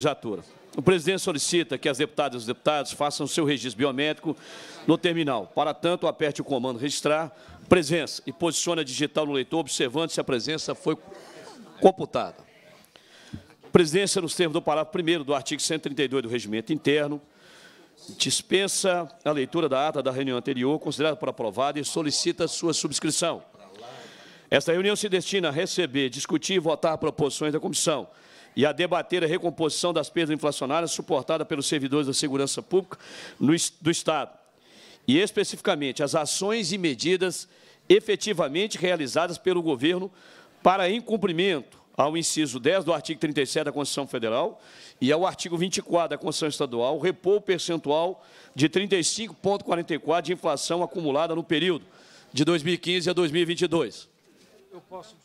legislatura. O presidente solicita que as deputadas e os deputados façam seu registro biométrico no terminal. Para tanto, aperte o comando registrar presença e posicione a digital no leitor, observando se a presença foi computada. Presidência, nos termos do parágrafo 1 do artigo 132 do Regimento Interno, dispensa a leitura da ata da reunião anterior, considerada por aprovada, e solicita sua subscrição. Esta reunião se destina a receber, discutir e votar proposições da comissão, e a debater a recomposição das perdas inflacionárias suportadas pelos servidores da segurança pública no, do Estado, e especificamente as ações e medidas efetivamente realizadas pelo governo para incumprimento ao inciso 10 do artigo 37 da Constituição Federal e ao artigo 24 da Constituição Estadual, repor o percentual de 35,44 de inflação acumulada no período de 2015 a 2022. Eu posso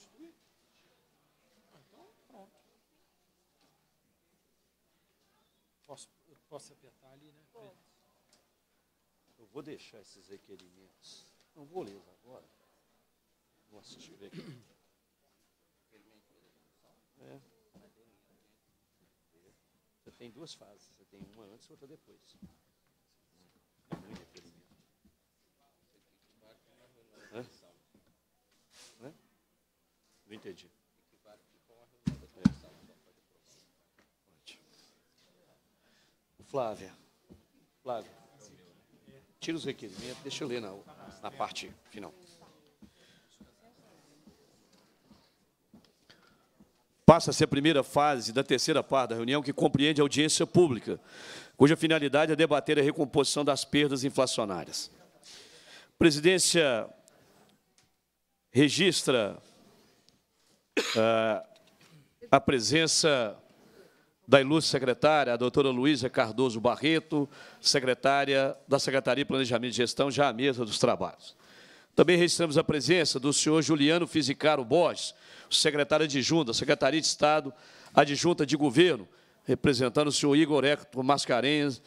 vou deixar esses requerimentos. Não vou lê-los agora. Nossa, deixa eu ver aqui. É. Você tem duas fases. Você tem uma antes e outra depois. É muito requerimento. Hã? Hã? Não entendi. É. Flávia. Flávia. Tira os requerimentos, deixa eu ler na, na parte final. Passa-se a primeira fase da terceira parte da reunião, que compreende a audiência pública, cuja finalidade é debater a recomposição das perdas inflacionárias. A presidência registra uh, a presença da ilustre secretária, a doutora Luísa Cardoso Barreto, secretária da Secretaria de Planejamento e Gestão, já à mesa dos trabalhos. Também registramos a presença do senhor Juliano Fisicaro Borges, secretário adjunto da Secretaria de Estado, adjunta de Governo, representando o senhor Igor Hector Mascarenhas,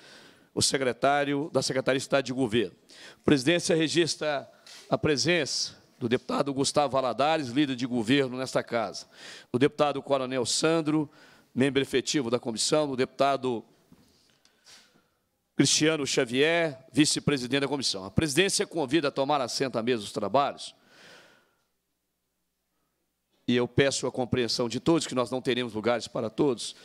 o secretário da Secretaria de Estado de Governo. A presidência registra a presença do deputado Gustavo Valadares, líder de governo nesta casa, do deputado Coronel Sandro, membro efetivo da comissão, o deputado Cristiano Xavier, vice-presidente da comissão. A presidência convida a tomar assento à mesa dos trabalhos. E eu peço a compreensão de todos que nós não teremos lugares para todos.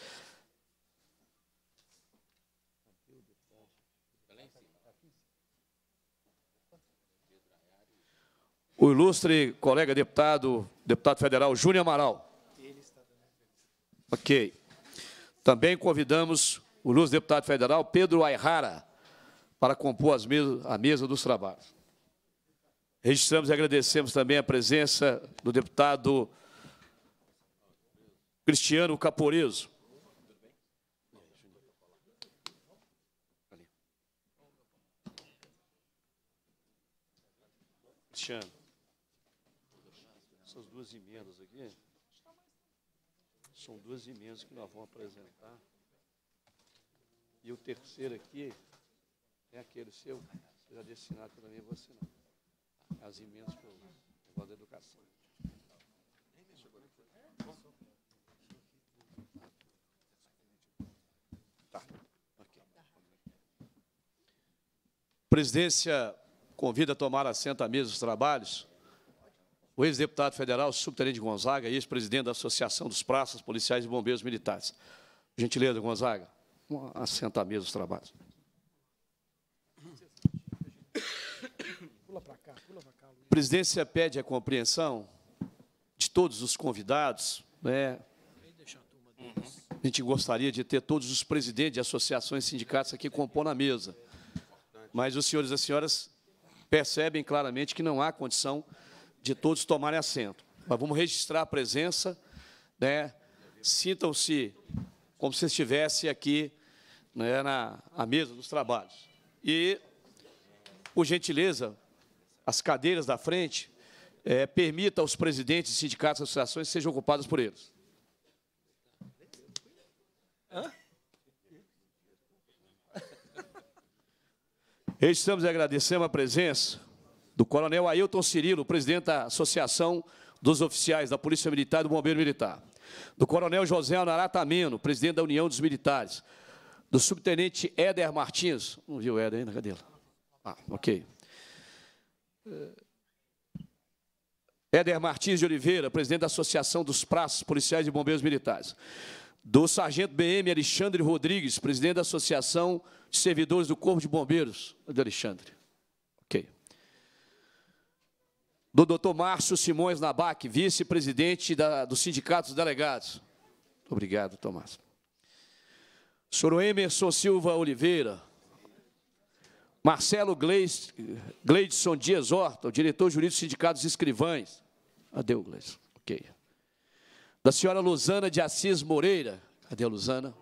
o ilustre colega deputado, deputado federal Júnior Amaral. Ok. Também convidamos o ilustre deputado federal Pedro Ayrara para compor mesas, a mesa dos trabalhos. Registramos e agradecemos também a presença do deputado Cristiano Caporeso. Cristiano. são duas emendas que nós vamos apresentar. E o terceiro aqui é aquele seu, você já disse também para mim, é é As emendas para o negócio da educação. Tá. Okay. Presidência convida a tomar assento à mesa dos trabalhos o ex-deputado federal, subtenente Gonzaga, ex-presidente da Associação dos Praças Policiais e Bombeiros Militares. Gentileza, Gonzaga, assenta a mesa os trabalhos. a presidência pede a compreensão de todos os convidados. Né? A gente gostaria de ter todos os presidentes de associações e sindicatos aqui compor na mesa. Mas os senhores e as senhoras percebem claramente que não há condição de todos tomarem assento. Mas vamos registrar a presença, né? Sintam-se como se estivesse aqui né, na mesa dos trabalhos. E, por gentileza, as cadeiras da frente, é, permita aos presidentes de sindicatos e associações sejam ocupados por eles. Registramos e agradecemos a presença do coronel Ailton Cirilo, presidente da Associação dos Oficiais da Polícia Militar e do Bombeiro Militar, do coronel José Anaratameno, presidente da União dos Militares, do subtenente Éder Martins, não viu o Éder ainda, cadê ele? Ah, ok. Eh, Éder Martins de Oliveira, presidente da Associação dos Praços Policiais e Bombeiros Militares, do sargento BM Alexandre Rodrigues, presidente da Associação de Servidores do Corpo de Bombeiros, de Alexandre, do Dr. Márcio Simões Nabac, vice-presidente do Sindicato dos Delegados. Obrigado, Tomás. Sr. Emerson Silva Oliveira. Marcelo Gleis, Gleidson Dias Horta, o diretor jurídico do Sindicato dos Escrivães. Cadê o Gleidson? Ok. Da senhora Luzana de Assis Moreira. Cadê a Luzana?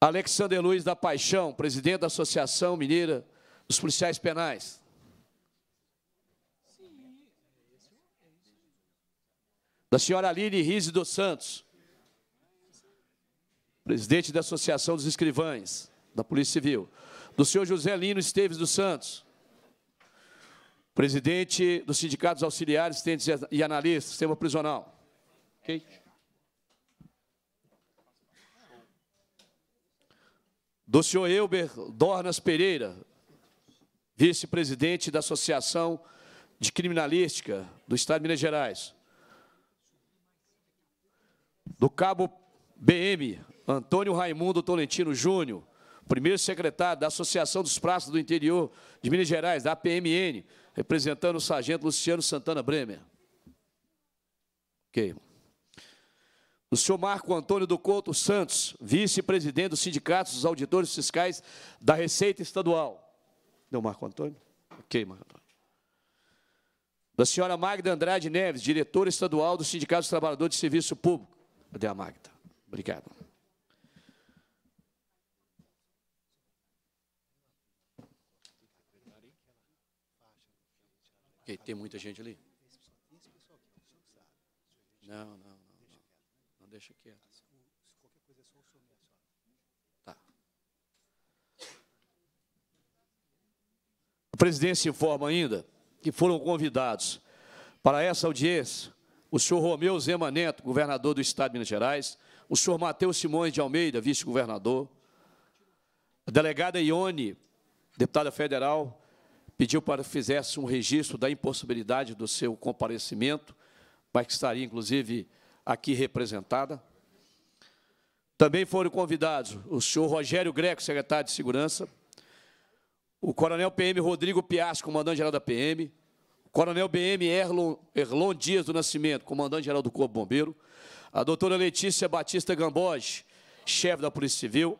Alexander Luiz da Paixão, presidente da Associação Mineira dos Policiais Penais. da senhora Aline Rize dos Santos, presidente da Associação dos Escrivães da Polícia Civil, do senhor José Lino Esteves dos Santos, presidente do Sindicato dos Auxiliares, Tentes e Analistas, Sistema Prisional. Do senhor Elber Dornas Pereira, vice-presidente da Associação de Criminalística do Estado de Minas Gerais do cabo BM, Antônio Raimundo Tolentino Júnior, primeiro secretário da Associação dos Praças do Interior de Minas Gerais, da APMN, representando o sargento Luciano Santana Bremer. Ok. O senhor Marco Antônio do Couto Santos, vice-presidente do Sindicato dos Auditores Fiscais da Receita Estadual. Deu Marco Antônio? Ok, Marco Antônio. Da senhora Magda Andrade Neves, diretora estadual do Sindicato dos Trabalhadores de Serviço Público. Cadê a Magda? Obrigado. Okay, tem muita gente ali? Não, não, não. Não, não deixa quieto. Tá. A presidência informa ainda que foram convidados para essa audiência o senhor Romeu Zema Neto, governador do Estado de Minas Gerais, o senhor Matheus Simões de Almeida, vice-governador, a delegada Ione, deputada federal, pediu para que fizesse um registro da impossibilidade do seu comparecimento, mas que estaria, inclusive, aqui representada. Também foram convidados o senhor Rogério Greco, secretário de Segurança, o coronel PM Rodrigo Piasco, comandante-geral da PM, Coronel BM Erlon, Erlon Dias do Nascimento, comandante-geral do Corpo Bombeiro. A doutora Letícia Batista Gamboge, chefe da Polícia Civil,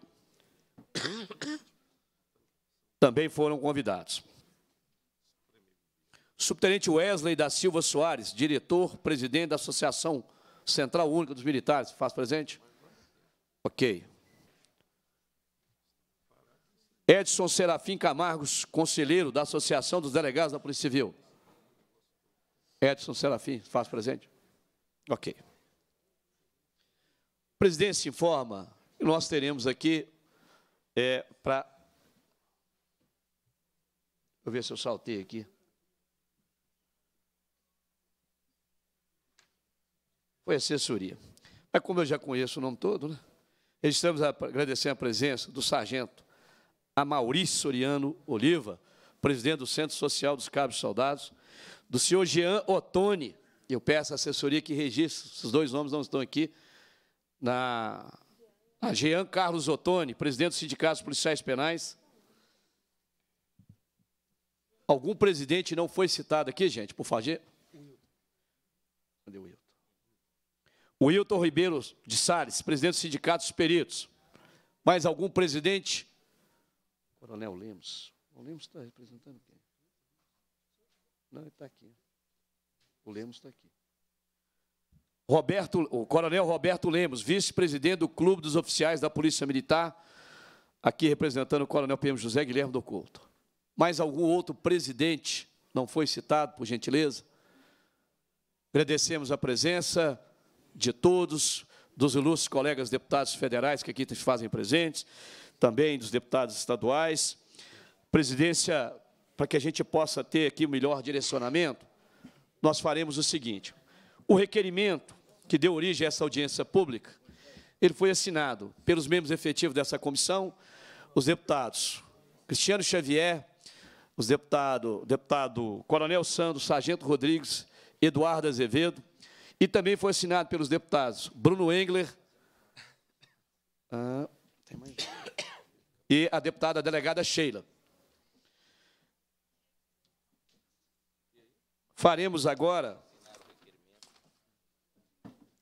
também foram convidados. Subtenente Wesley da Silva Soares, diretor-presidente da Associação Central Única dos Militares, faz presente? Ok. Edson Serafim Camargos, conselheiro da Associação dos Delegados da Polícia Civil. Edson Serafim, faz presente. Ok. Presidente se informa que nós teremos aqui é, para. Deixa eu ver se eu saltei aqui. Foi assessoria. Mas como eu já conheço o nome todo, né? Estamos agradecendo a presença do sargento Maurício Soriano Oliva, presidente do Centro Social dos Cabos Soldados, do senhor Jean Ottoni. Eu peço à assessoria que registre, os dois nomes não estão aqui, na a Jean Carlos Ottoni, presidente do Sindicato dos Policiais Penais. Algum presidente não foi citado aqui, gente, por favor? Cadê o Wilton? O Wilton Ribeiro de Sales, presidente do Sindicato dos Peritos. Mais algum presidente? Coronel Lemos. O Lemos está representando quem? Não, está aqui. O Lemos está aqui. Roberto, o Coronel Roberto Lemos, vice-presidente do Clube dos Oficiais da Polícia Militar, aqui representando o Coronel PM José Guilherme do Couto. Mais algum outro presidente não foi citado, por gentileza? Agradecemos a presença de todos, dos ilustres colegas deputados federais que aqui fazem presentes, também dos deputados estaduais. Presidência para que a gente possa ter aqui o um melhor direcionamento, nós faremos o seguinte: o requerimento que deu origem a essa audiência pública, ele foi assinado pelos membros efetivos dessa comissão, os deputados Cristiano Xavier, os deputado, deputado Coronel Santos, Sargento Rodrigues, Eduardo Azevedo, e também foi assinado pelos deputados Bruno Engler ah, e a deputada delegada Sheila. Faremos agora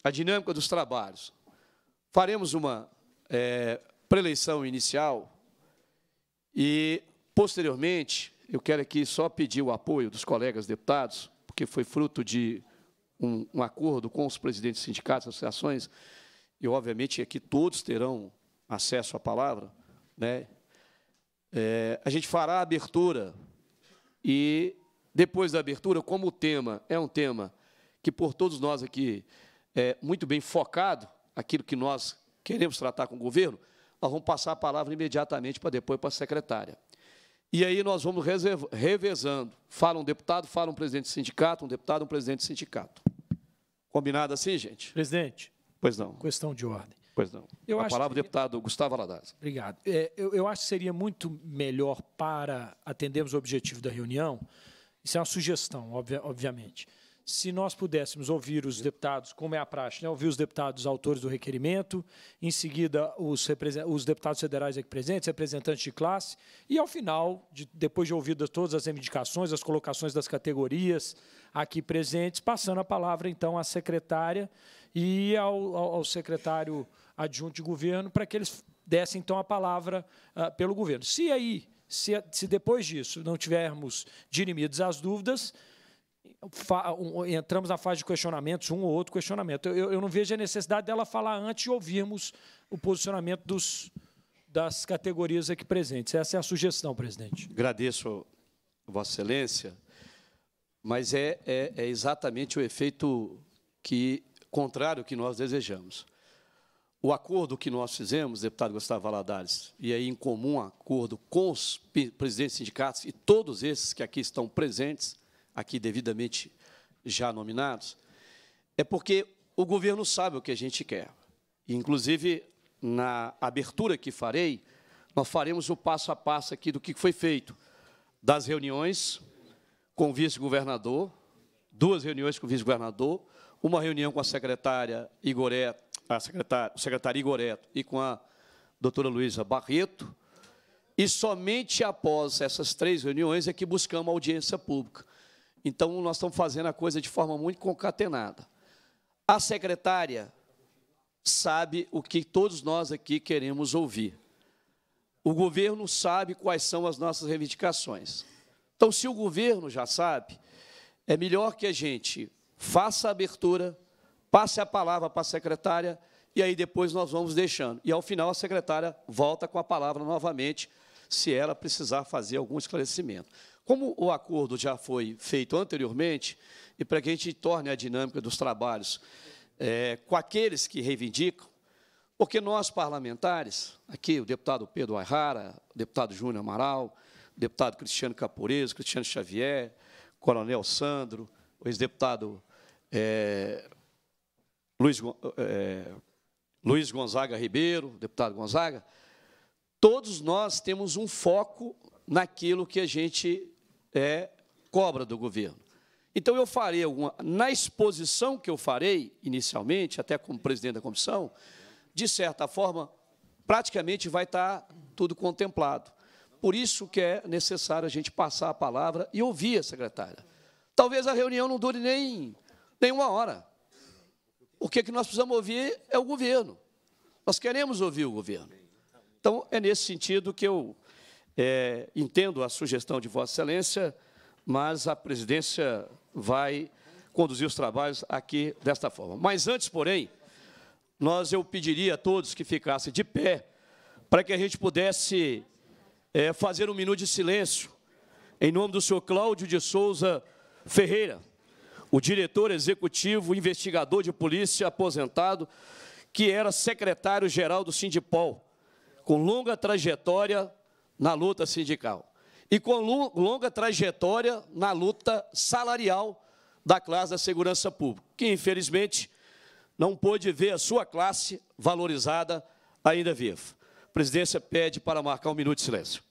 a dinâmica dos trabalhos. Faremos uma é, preleição inicial e, posteriormente, eu quero aqui só pedir o apoio dos colegas deputados, porque foi fruto de um, um acordo com os presidentes de sindicatos, associações, e, obviamente, aqui todos terão acesso à palavra, né? É, a gente fará a abertura e depois da abertura, como o tema é um tema que por todos nós aqui é muito bem focado, aquilo que nós queremos tratar com o governo, nós vamos passar a palavra imediatamente para depois para a secretária. E aí nós vamos revezando. Fala um deputado, fala um presidente de sindicato, um deputado, um presidente de sindicato. Combinado assim, gente? Presidente. Pois não. Questão de ordem. Pois não. Eu a palavra, que... deputado Gustavo Aladaz. Obrigado. É, eu, eu acho que seria muito melhor para atendermos o objetivo da reunião isso é uma sugestão, obviamente. Se nós pudéssemos ouvir os deputados, como é a praxe, né? ouvir os deputados autores do requerimento, em seguida os, os deputados federais aqui presentes, representantes de classe, e ao final, de, depois de ouvidas todas as reivindicações, as colocações das categorias aqui presentes, passando a palavra então à secretária e ao, ao, secretário adjunto de governo para que eles dessem então a palavra ah, pelo governo. Se aí se, se depois disso não tivermos dirimidos as dúvidas, entramos na fase de questionamentos, um ou outro questionamento. Eu, eu, não vejo a necessidade dela falar antes de ouvirmos o posicionamento dos, das categorias aqui presentes. Essa é a sugestão, presidente. Agradeço, Vossa Excelência, mas é, é, é exatamente o efeito que contrário que nós desejamos o acordo que nós fizemos, deputado Gustavo Valadares, e aí em comum acordo com os presidentes sindicatos e todos esses que aqui estão presentes, aqui devidamente já nominados, é porque o governo sabe o que a gente quer. E, inclusive, na abertura que farei, nós faremos o passo a passo aqui do que foi feito, das reuniões com o vice-governador, duas reuniões com o vice-governador, uma reunião com a secretária Igoreto, a secretária, o secretário Igoreto e com a doutora Luísa Barreto, e somente após essas três reuniões é que buscamos audiência pública. Então, nós estamos fazendo a coisa de forma muito concatenada. A secretária sabe o que todos nós aqui queremos ouvir. O governo sabe quais são as nossas reivindicações. Então, se o governo já sabe, é melhor que a gente faça a abertura, passe a palavra para a secretária e aí depois nós vamos deixando. E ao final a secretária volta com a palavra novamente, se ela precisar fazer algum esclarecimento. Como o acordo já foi feito anteriormente, e para que a gente torne a dinâmica dos trabalhos é, com aqueles que reivindicam, porque nós, parlamentares, aqui o deputado Pedro Ayrara, o deputado Júnior Amaral, o deputado Cristiano o Cristiano Xavier, Coronel Sandro, o ex-deputado é, Luiz, é, Luiz Gonzaga Ribeiro, deputado Gonzaga, todos nós temos um foco naquilo que a gente é, cobra do governo. Então, eu farei alguma. Na exposição que eu farei, inicialmente, até como presidente da comissão, de certa forma, praticamente vai estar tudo contemplado. Por isso que é necessário a gente passar a palavra e ouvir a secretária. Talvez a reunião não dure nem, nem uma hora o que, é que nós precisamos ouvir é o governo. Nós queremos ouvir o governo. Então, é nesse sentido que eu é, entendo a sugestão de Vossa Excelência, mas a presidência vai conduzir os trabalhos aqui desta forma. Mas antes, porém, nós eu pediria a todos que ficassem de pé para que a gente pudesse é, fazer um minuto de silêncio em nome do senhor Cláudio de Souza Ferreira o diretor executivo investigador de polícia aposentado, que era secretário-geral do Sindipol, com longa trajetória na luta sindical e com longa trajetória na luta salarial da classe da segurança pública, que, infelizmente, não pôde ver a sua classe valorizada ainda viva. A presidência pede para marcar um minuto de silêncio.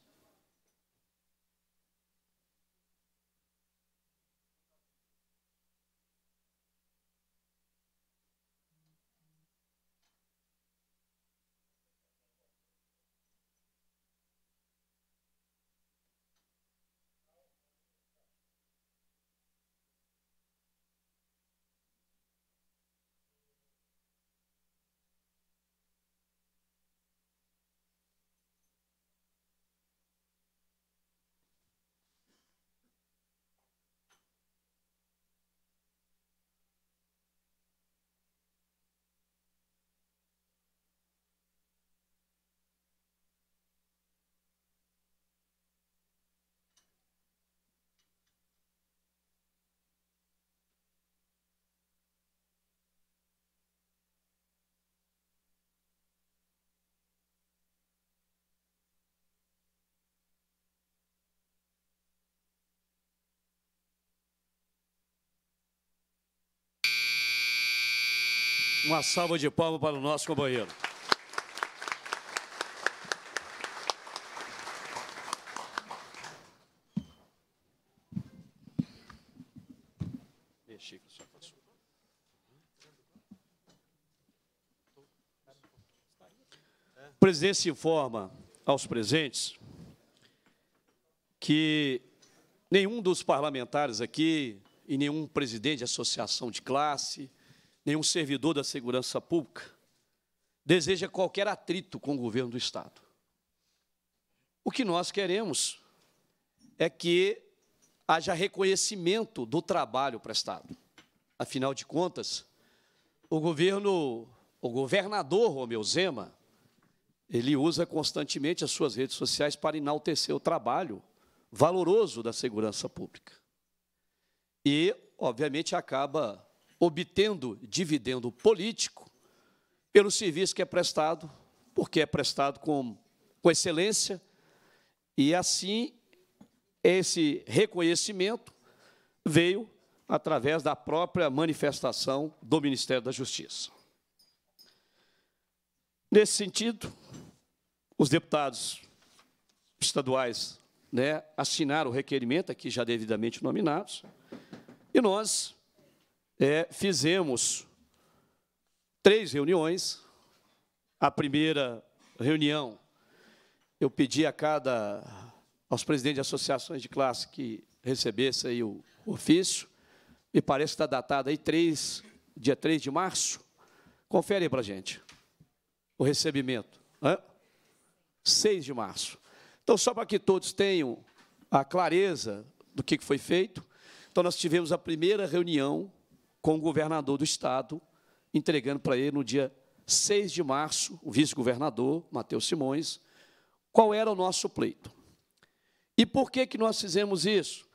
Uma salva de palmas para o nosso companheiro. O presidente informa aos presentes que nenhum dos parlamentares aqui e nenhum presidente de associação de classe, nenhum servidor da segurança pública deseja qualquer atrito com o governo do Estado. O que nós queremos é que haja reconhecimento do trabalho prestado. Afinal de contas, o governo, o governador Romeu Zema, ele usa constantemente as suas redes sociais para enaltecer o trabalho valoroso da segurança pública. E, obviamente, acaba obtendo dividendo político pelo serviço que é prestado, porque é prestado com, com excelência, e assim esse reconhecimento veio através da própria manifestação do Ministério da Justiça. Nesse sentido, os deputados estaduais né, assinaram o requerimento, aqui já devidamente nominados, e nós é, fizemos três reuniões. A primeira reunião, eu pedi a cada aos presidentes de associações de classe que recebesse aí o ofício. Me parece que está datado aí 3, dia 3 de março. Confere aí para a gente o recebimento. Hã? 6 de março. Então, só para que todos tenham a clareza do que foi feito, então nós tivemos a primeira reunião com o governador do Estado, entregando para ele no dia 6 de março, o vice-governador, Matheus Simões, qual era o nosso pleito. E por que, que nós fizemos isso?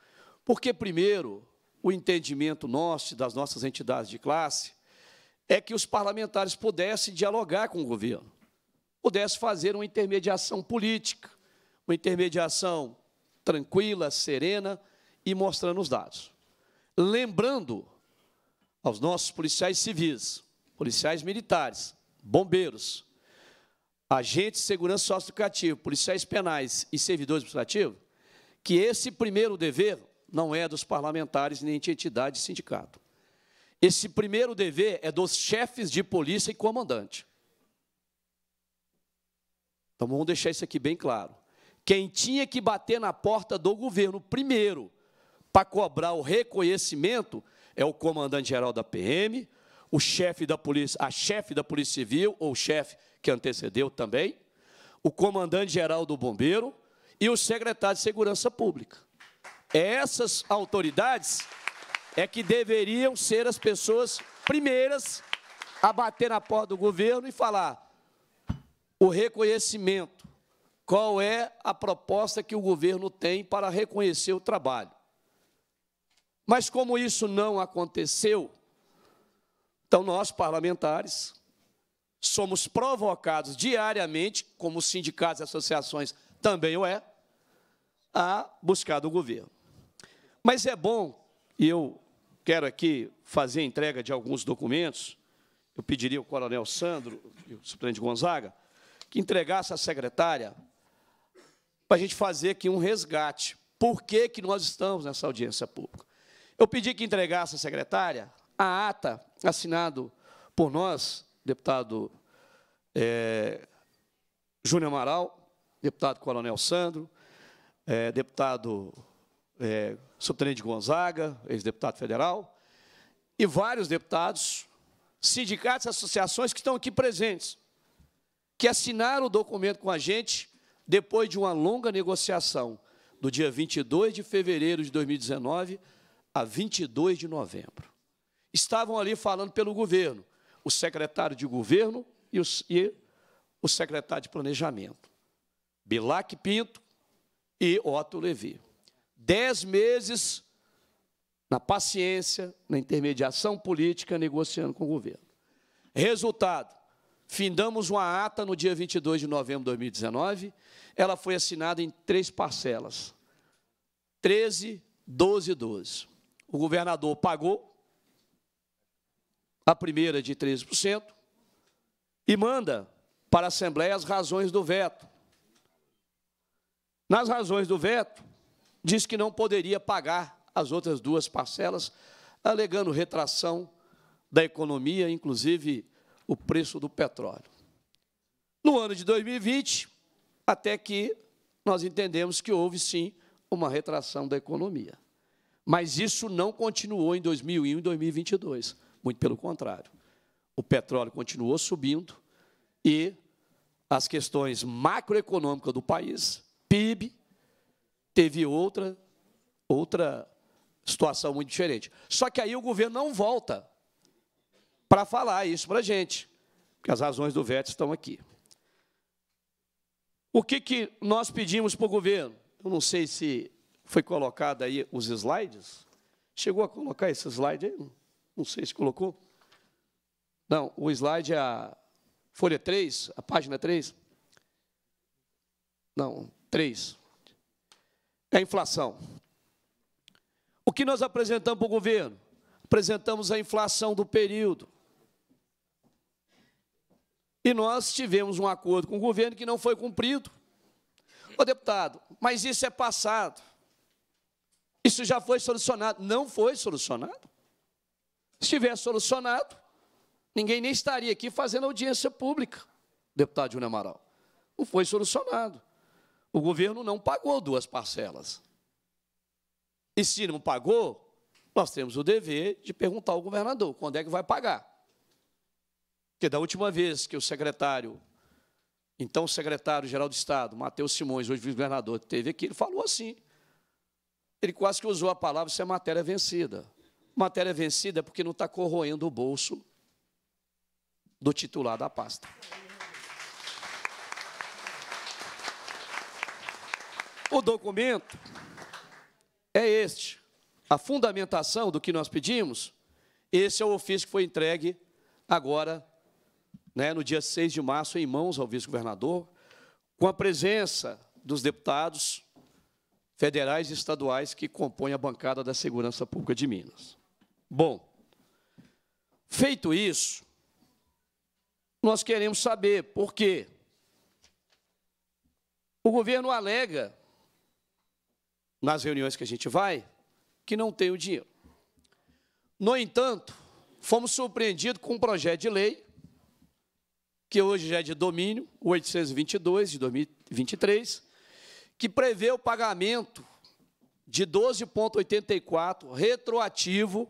Porque, primeiro, o entendimento nosso, das nossas entidades de classe, é que os parlamentares pudessem dialogar com o governo, pudessem fazer uma intermediação política, uma intermediação tranquila, serena e mostrando os dados. Lembrando aos nossos policiais civis, policiais militares, bombeiros, agentes de segurança socioeducativa, policiais penais e servidores administrativos, que esse primeiro dever não é dos parlamentares nem de entidade de sindicato. Esse primeiro dever é dos chefes de polícia e comandante. Então vamos deixar isso aqui bem claro. Quem tinha que bater na porta do governo primeiro para cobrar o reconhecimento é o comandante-geral da PM, o chefe da polícia, a chefe da Polícia Civil, ou o chefe que antecedeu também, o comandante-geral do Bombeiro e o secretário de Segurança Pública. É essas autoridades é que deveriam ser as pessoas primeiras a bater na porta do governo e falar o reconhecimento, qual é a proposta que o governo tem para reconhecer o trabalho. Mas como isso não aconteceu, então nós, parlamentares, somos provocados diariamente, como sindicatos e associações também o é, a buscar do governo. Mas é bom, e eu quero aqui fazer a entrega de alguns documentos, eu pediria ao coronel Sandro e o suplente Gonzaga que entregasse à secretária para a gente fazer aqui um resgate. Por que, que nós estamos nessa audiência pública? Eu pedi que entregasse à secretária a ata assinado por nós, deputado é, Júnior Amaral, deputado Coronel Sandro, é, deputado é, Subtenente Gonzaga, ex-deputado federal, e vários deputados, sindicatos e associações que estão aqui presentes, que assinaram o documento com a gente depois de uma longa negociação do dia 22 de fevereiro de 2019 a 22 de novembro. Estavam ali falando pelo governo, o secretário de governo e o, e o secretário de planejamento, Bilac Pinto e Otto Levi. Dez meses na paciência, na intermediação política, negociando com o governo. Resultado, findamos uma ata no dia 22 de novembro de 2019, ela foi assinada em três parcelas, 13, 12 e 12. O governador pagou a primeira de 13% e manda para a Assembleia as razões do veto. Nas razões do veto, diz que não poderia pagar as outras duas parcelas, alegando retração da economia, inclusive o preço do petróleo. No ano de 2020, até que nós entendemos que houve sim uma retração da economia. Mas isso não continuou em 2001 e 2022. Muito pelo contrário. O petróleo continuou subindo e as questões macroeconômicas do país, PIB, teve outra, outra situação muito diferente. Só que aí o governo não volta para falar isso para a gente, porque as razões do veto estão aqui. O que, que nós pedimos para o governo? Eu não sei se foi colocado aí os slides. Chegou a colocar esse slide aí? Não sei se colocou. Não, o slide é a folha 3, a página 3. Não, 3. É a inflação. O que nós apresentamos para o governo? Apresentamos a inflação do período. E nós tivemos um acordo com o governo que não foi cumprido. Ô, deputado, mas isso é passado. Isso já foi solucionado. Não foi solucionado. Se tivesse solucionado, ninguém nem estaria aqui fazendo audiência pública, deputado Júnior Amaral. Não foi solucionado. O governo não pagou duas parcelas. E se não pagou, nós temos o dever de perguntar ao governador quando é que vai pagar. Porque da última vez que o secretário, então secretário-geral do Estado, Matheus Simões, hoje vice-governador, teve aqui, ele falou assim: ele quase que usou a palavra, isso é matéria vencida. Matéria vencida é porque não está corroendo o bolso do titular da pasta. O documento é este. A fundamentação do que nós pedimos, esse é o ofício que foi entregue agora, né, no dia 6 de março, em mãos ao vice-governador, com a presença dos deputados federais e estaduais que compõem a bancada da Segurança Pública de Minas. Bom, feito isso, nós queremos saber por quê. O governo alega, nas reuniões que a gente vai, que não tem o dinheiro. No entanto, fomos surpreendidos com um projeto de lei, que hoje já é de domínio, o 822 de 2023, que prevê o pagamento de 12,84 retroativo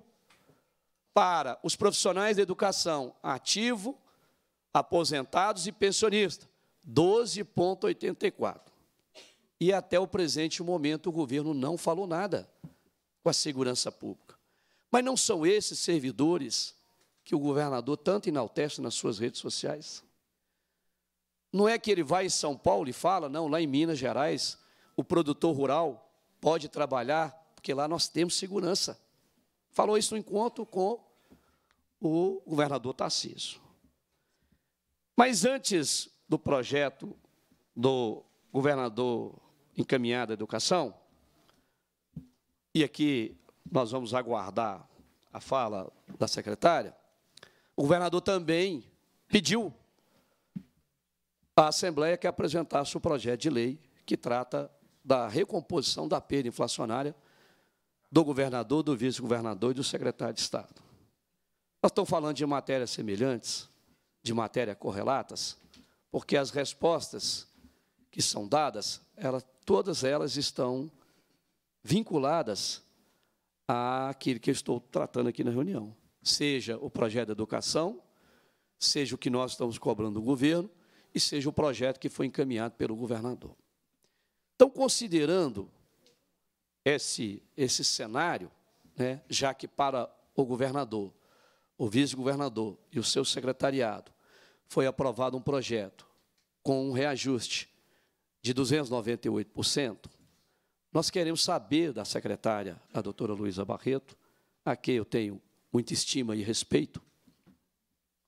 para os profissionais da educação ativo, aposentados e pensionistas, 12,84. E até o presente momento o governo não falou nada com a segurança pública. Mas não são esses servidores que o governador tanto enaltece nas suas redes sociais? Não é que ele vai em São Paulo e fala, não, lá em Minas Gerais, o produtor rural pode trabalhar, porque lá nós temos segurança. Falou isso no encontro com o governador Tarciso. Mas antes do projeto do governador encaminhado à educação, e aqui nós vamos aguardar a fala da secretária, o governador também pediu a Assembleia que apresentasse o projeto de lei que trata da recomposição da perda inflacionária do governador, do vice-governador e do secretário de Estado. Nós estamos falando de matérias semelhantes, de matérias correlatas, porque as respostas que são dadas, elas, todas elas estão vinculadas àquilo que eu estou tratando aqui na reunião. Seja o projeto de educação, seja o que nós estamos cobrando do governo, e seja o projeto que foi encaminhado pelo governador. Então, considerando esse, esse cenário, né, já que para o governador, o vice-governador e o seu secretariado foi aprovado um projeto com um reajuste de 298%, nós queremos saber da secretária, a doutora Luísa Barreto, a quem eu tenho muita estima e respeito,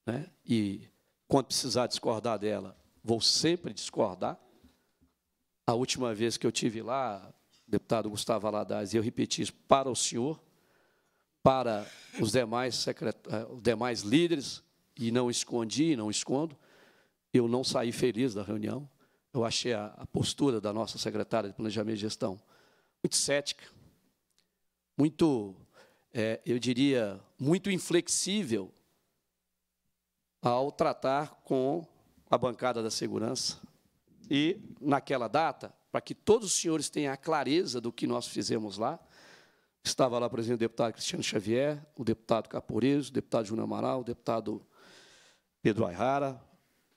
né, e quando precisar discordar dela, vou sempre discordar. A última vez que eu tive lá, deputado Gustavo Aladaz, e eu repeti isso para o senhor, para os demais, secret... Eh, os demais líderes, e não escondi, não escondo, eu não saí feliz da reunião. Eu achei a, a postura da nossa secretária de Planejamento e Gestão muito cética, muito, é, eu diria, muito inflexível ao tratar com a bancada da segurança. E, naquela data, para que todos os senhores tenham a clareza do que nós fizemos lá, estava lá presente o deputado Cristiano Xavier, o deputado Caporeso, o deputado Júnior Amaral, o deputado Pedro Ayrara,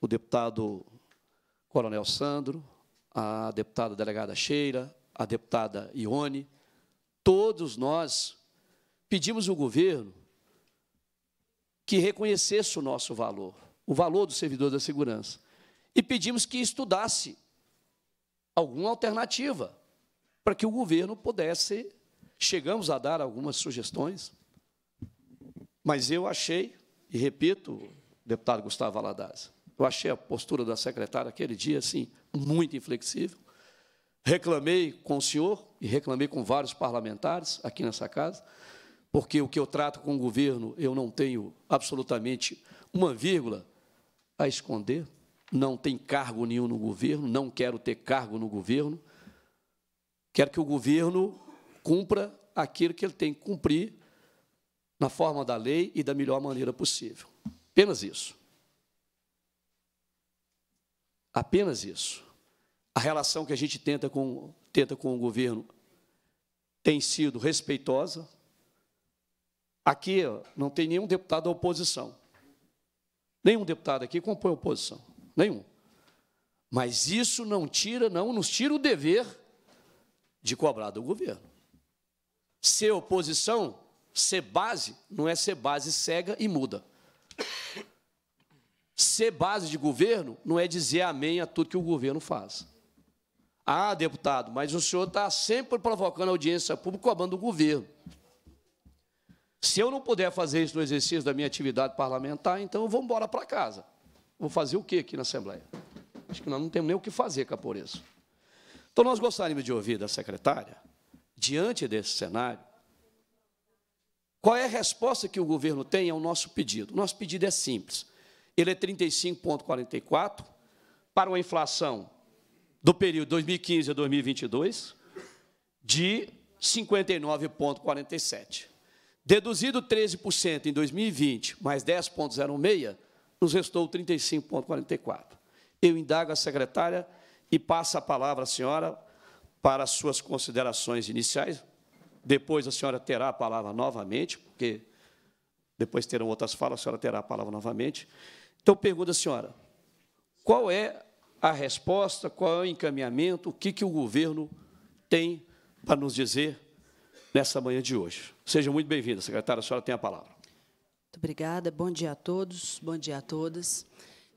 o deputado Coronel Sandro, a deputada delegada Sheira a deputada Ione, todos nós pedimos ao governo que reconhecesse o nosso valor o valor do servidor da segurança. E pedimos que estudasse alguma alternativa para que o governo pudesse. Chegamos a dar algumas sugestões, mas eu achei, e repito, deputado Gustavo Valadares, eu achei a postura da secretária aquele dia assim muito inflexível. Reclamei com o senhor e reclamei com vários parlamentares aqui nessa casa, porque o que eu trato com o governo eu não tenho absolutamente uma vírgula a esconder, não tem cargo nenhum no governo, não quero ter cargo no governo, quero que o governo cumpra aquilo que ele tem que cumprir na forma da lei e da melhor maneira possível. Apenas isso. Apenas isso. A relação que a gente tenta com, tenta com o governo tem sido respeitosa. Aqui não tem nenhum deputado da oposição. Nenhum deputado aqui compõe oposição, nenhum. Mas isso não tira, não nos tira o dever de cobrar do governo. Ser oposição, ser base, não é ser base cega e muda. Ser base de governo não é dizer amém a tudo que o governo faz. Ah, deputado, mas o senhor está sempre provocando audiência pública, cobrando o governo. Se eu não puder fazer isso no exercício da minha atividade parlamentar, então eu vou embora para casa. Vou fazer o quê aqui na Assembleia? Acho que nós não temos nem o que fazer, pobreza. Então, nós gostaríamos de ouvir da secretária, diante desse cenário, qual é a resposta que o governo tem ao nosso pedido? Nosso pedido é simples. Ele é 35,44 para uma inflação do período 2015 a 2022 de 59,47. Deduzido 13% em 2020, mais 10,06, nos restou 35,44. Eu indago a secretária e passo a palavra à senhora para suas considerações iniciais. Depois a senhora terá a palavra novamente, porque depois terão outras falas, a senhora terá a palavra novamente. Então, pergunta à senhora, qual é a resposta, qual é o encaminhamento, o que, que o governo tem para nos dizer nessa manhã de hoje. Seja muito bem-vinda, secretária, a senhora tem a palavra. Muito obrigada, bom dia a todos, bom dia a todas.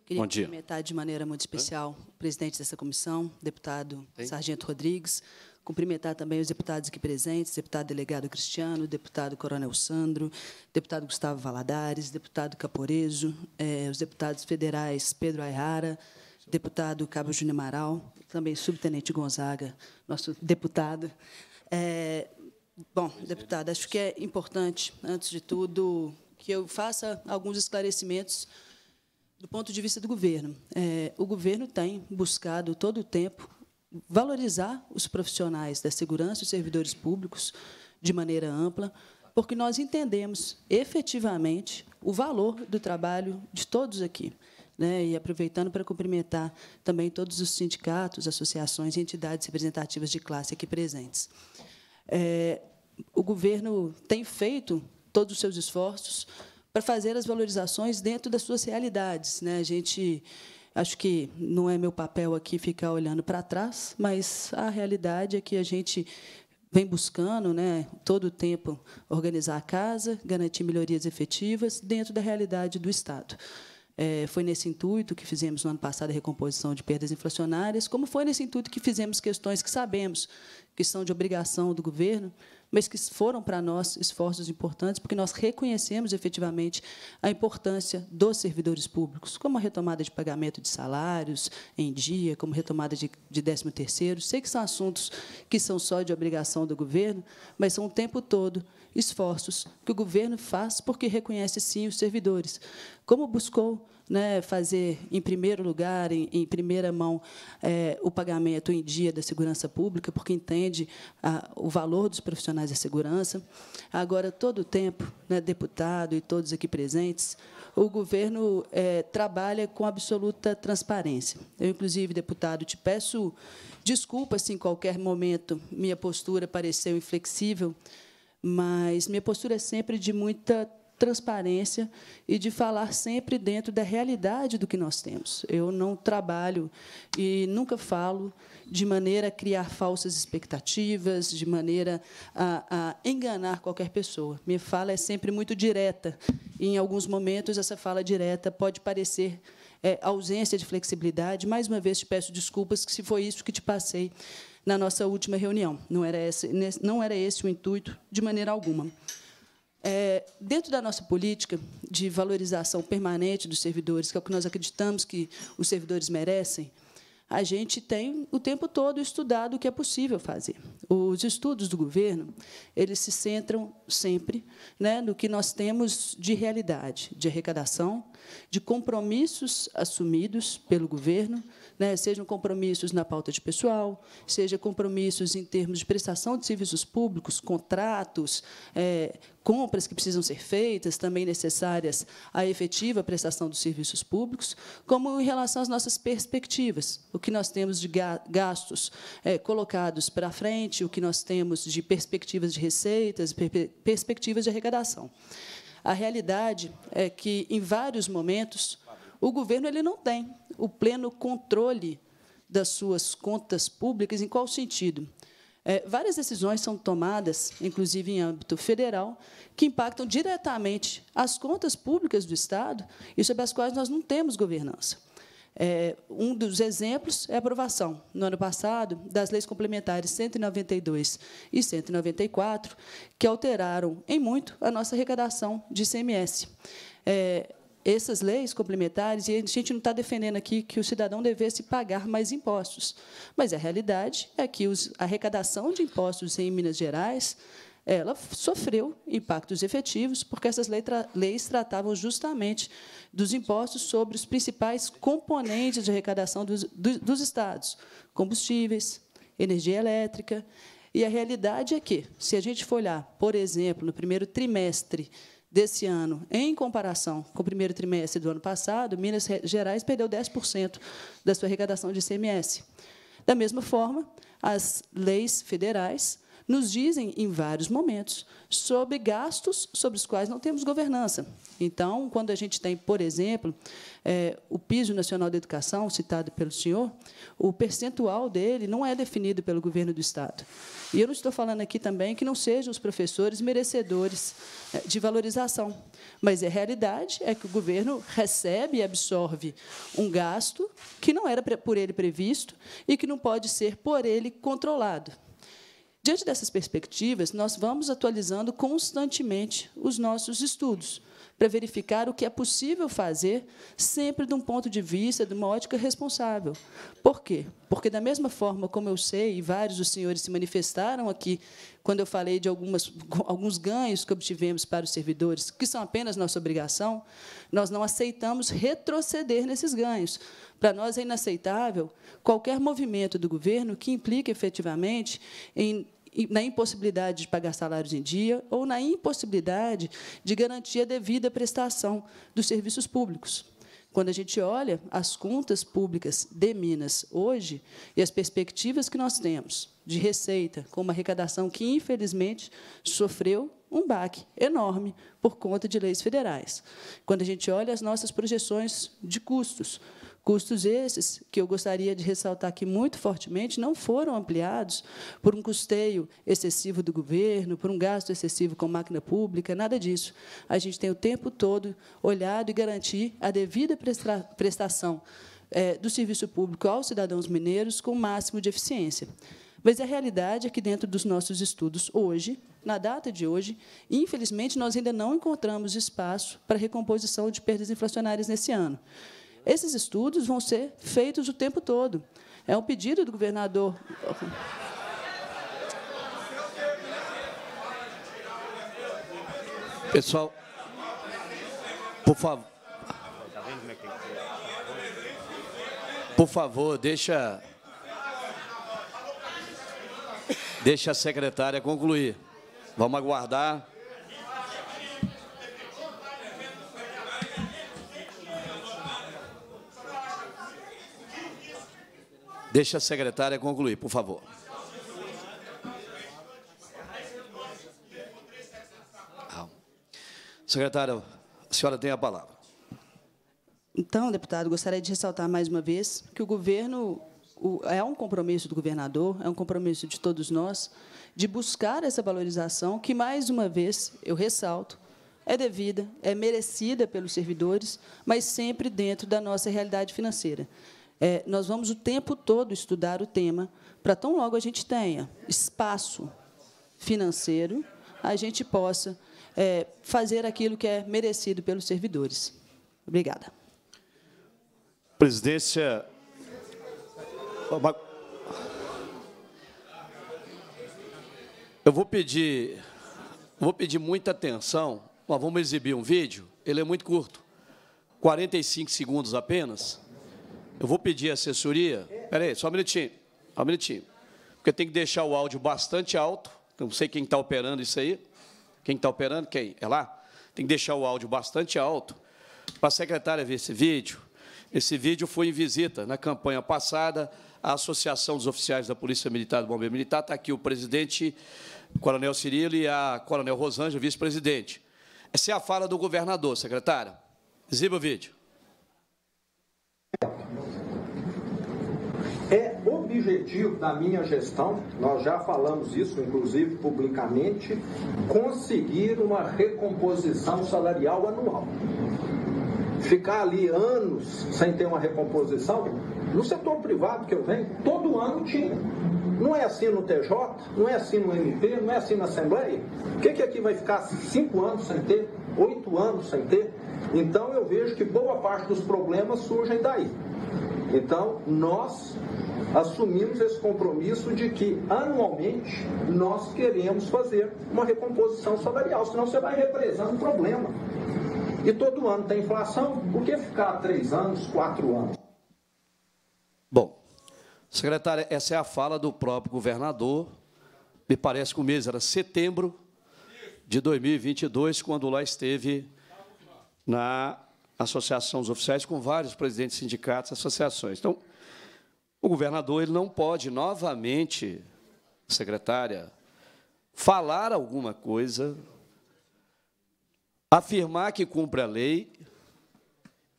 Queria bom dia. cumprimentar de maneira muito especial Hã? o presidente dessa comissão, deputado Sargento Rodrigues, cumprimentar também os deputados aqui presentes, deputado delegado Cristiano, deputado Coronel Sandro, deputado Gustavo Valadares, deputado Caporeso, eh, os deputados federais Pedro Ayrara, deputado Cabo Júnior Amaral, também subtenente Gonzaga, nosso deputado. Eh, Bom, deputada, acho que é importante, antes de tudo, que eu faça alguns esclarecimentos do ponto de vista do governo. É, o governo tem buscado todo o tempo valorizar os profissionais da segurança, os servidores públicos, de maneira ampla, porque nós entendemos efetivamente o valor do trabalho de todos aqui. Né? E aproveitando para cumprimentar também todos os sindicatos, associações e entidades representativas de classe aqui presentes. É, o governo tem feito todos os seus esforços para fazer as valorizações dentro das suas realidades. Né? A gente acho que não é meu papel aqui ficar olhando para trás, mas a realidade é que a gente vem buscando, né, todo o tempo, organizar a casa, garantir melhorias efetivas dentro da realidade do Estado. É, foi nesse intuito que fizemos no ano passado a recomposição de perdas inflacionárias, como foi nesse intuito que fizemos questões que sabemos que são de obrigação do governo, mas que foram para nós esforços importantes, porque nós reconhecemos efetivamente a importância dos servidores públicos, como a retomada de pagamento de salários em dia, como retomada de, de 13 terceiro. Sei que são assuntos que são só de obrigação do governo, mas são o tempo todo esforços que o governo faz, porque reconhece sim os servidores. Como buscou né, fazer, em primeiro lugar, em, em primeira mão, é, o pagamento em dia da segurança pública, porque entende a, o valor dos profissionais da segurança. Agora, todo o tempo, né, deputado e todos aqui presentes, o governo é, trabalha com absoluta transparência. Eu, inclusive, deputado, te peço desculpa se em qualquer momento minha postura pareceu inflexível, mas minha postura é sempre de muita transparência e de falar sempre dentro da realidade do que nós temos. Eu não trabalho e nunca falo de maneira a criar falsas expectativas, de maneira a, a enganar qualquer pessoa. Minha fala é sempre muito direta. E, em alguns momentos, essa fala direta pode parecer é, ausência de flexibilidade. Mais uma vez, te peço desculpas se foi isso que te passei na nossa última reunião. Não era esse, não era esse o intuito, de maneira alguma. É, dentro da nossa política de valorização permanente dos servidores, que é o que nós acreditamos que os servidores merecem, a gente tem o tempo todo estudado o que é possível fazer. Os estudos do governo eles se centram sempre né, no que nós temos de realidade, de arrecadação, de compromissos assumidos pelo governo, né, sejam compromissos na pauta de pessoal, seja compromissos em termos de prestação de serviços públicos, contratos, é, compras que precisam ser feitas, também necessárias à efetiva prestação dos serviços públicos, como em relação às nossas perspectivas, o que nós temos de gastos é, colocados para frente, o que nós temos de perspectivas de receitas, per perspectivas de arrecadação. A realidade é que, em vários momentos, o governo ele não tem o pleno controle das suas contas públicas. Em qual sentido? É, várias decisões são tomadas, inclusive em âmbito federal, que impactam diretamente as contas públicas do Estado e sobre as quais nós não temos governança. É, um dos exemplos é a aprovação, no ano passado, das leis complementares 192 e 194, que alteraram em muito a nossa arrecadação de ICMS. É, essas leis complementares, e a gente não está defendendo aqui que o cidadão devesse pagar mais impostos, mas a realidade é que os, a arrecadação de impostos em Minas Gerais ela sofreu impactos efetivos, porque essas leis tratavam justamente dos impostos sobre os principais componentes de arrecadação dos, dos, dos estados: combustíveis, energia elétrica. E a realidade é que, se a gente for olhar, por exemplo, no primeiro trimestre desse ano, em comparação com o primeiro trimestre do ano passado, Minas Gerais perdeu 10% da sua arrecadação de ICMS. Da mesma forma, as leis federais nos dizem em vários momentos sobre gastos sobre os quais não temos governança. Então, quando a gente tem, por exemplo, é, o piso nacional da educação, citado pelo senhor, o percentual dele não é definido pelo governo do Estado. E eu não estou falando aqui também que não sejam os professores merecedores é, de valorização, mas a é realidade é que o governo recebe e absorve um gasto que não era por ele previsto e que não pode ser por ele controlado. Diante dessas perspectivas, nós vamos atualizando constantemente os nossos estudos para verificar o que é possível fazer, sempre de um ponto de vista, de uma ótica responsável. Por quê? Porque, da mesma forma como eu sei, e vários dos senhores se manifestaram aqui, quando eu falei de algumas, alguns ganhos que obtivemos para os servidores, que são apenas nossa obrigação, nós não aceitamos retroceder nesses ganhos. Para nós é inaceitável qualquer movimento do governo que implique efetivamente em na impossibilidade de pagar salários em dia ou na impossibilidade de garantir a devida prestação dos serviços públicos. Quando a gente olha as contas públicas de Minas hoje e as perspectivas que nós temos de receita, com uma arrecadação que, infelizmente, sofreu um baque enorme por conta de leis federais. Quando a gente olha as nossas projeções de custos, Custos esses que eu gostaria de ressaltar aqui muito fortemente não foram ampliados por um custeio excessivo do governo, por um gasto excessivo com máquina pública, nada disso. A gente tem o tempo todo olhado e garantir a devida prestação é, do serviço público aos cidadãos mineiros com o máximo de eficiência. Mas a realidade é que, dentro dos nossos estudos hoje, na data de hoje, infelizmente, nós ainda não encontramos espaço para recomposição de perdas inflacionárias nesse ano. Esses estudos vão ser feitos o tempo todo. É um pedido do governador. Pessoal, por favor. Por favor, deixa. Deixa a secretária concluir. Vamos aguardar. Deixa a secretária concluir, por favor. Secretária, a senhora tem a palavra. Então, deputado, gostaria de ressaltar mais uma vez que o governo o, é um compromisso do governador, é um compromisso de todos nós, de buscar essa valorização, que, mais uma vez, eu ressalto, é devida, é merecida pelos servidores, mas sempre dentro da nossa realidade financeira é, nós vamos o tempo todo estudar o tema, para tão logo a gente tenha espaço financeiro, a gente possa é, fazer aquilo que é merecido pelos servidores. Obrigada. Presidência. Eu vou pedir, vou pedir muita atenção. Nós vamos exibir um vídeo, ele é muito curto, 45 segundos apenas. Eu vou pedir assessoria. Espera aí, só um minutinho. Só um minutinho. Porque tem que deixar o áudio bastante alto. Não sei quem está operando isso aí. Quem está operando? Quem? É lá? Tem que deixar o áudio bastante alto para a secretária ver esse vídeo. Esse vídeo foi em visita na campanha passada à Associação dos Oficiais da Polícia Militar e do Bombeiro Militar. Está aqui o presidente, o coronel Cirilo, e a coronel Rosângela, vice-presidente. Essa é a fala do governador, secretária. Exiba o vídeo. É objetivo da minha gestão, nós já falamos isso, inclusive publicamente, conseguir uma recomposição salarial anual. Ficar ali anos sem ter uma recomposição, no setor privado que eu venho, todo ano tinha. Não é assim no TJ, não é assim no MP, não é assim na Assembleia. O que, que aqui vai ficar cinco anos sem ter, oito anos sem ter? Então eu vejo que boa parte dos problemas surgem daí. Então, nós assumimos esse compromisso de que anualmente nós queremos fazer uma recomposição salarial, senão você vai represando o problema. E todo ano tem inflação, por que ficar três anos, quatro anos? Bom, secretária, essa é a fala do próprio governador. Me parece que o mês era setembro de 2022, quando lá esteve na Associações Oficiais, com vários presidentes de sindicatos, associações. Então, o governador ele não pode, novamente, secretária, falar alguma coisa, afirmar que cumpre a lei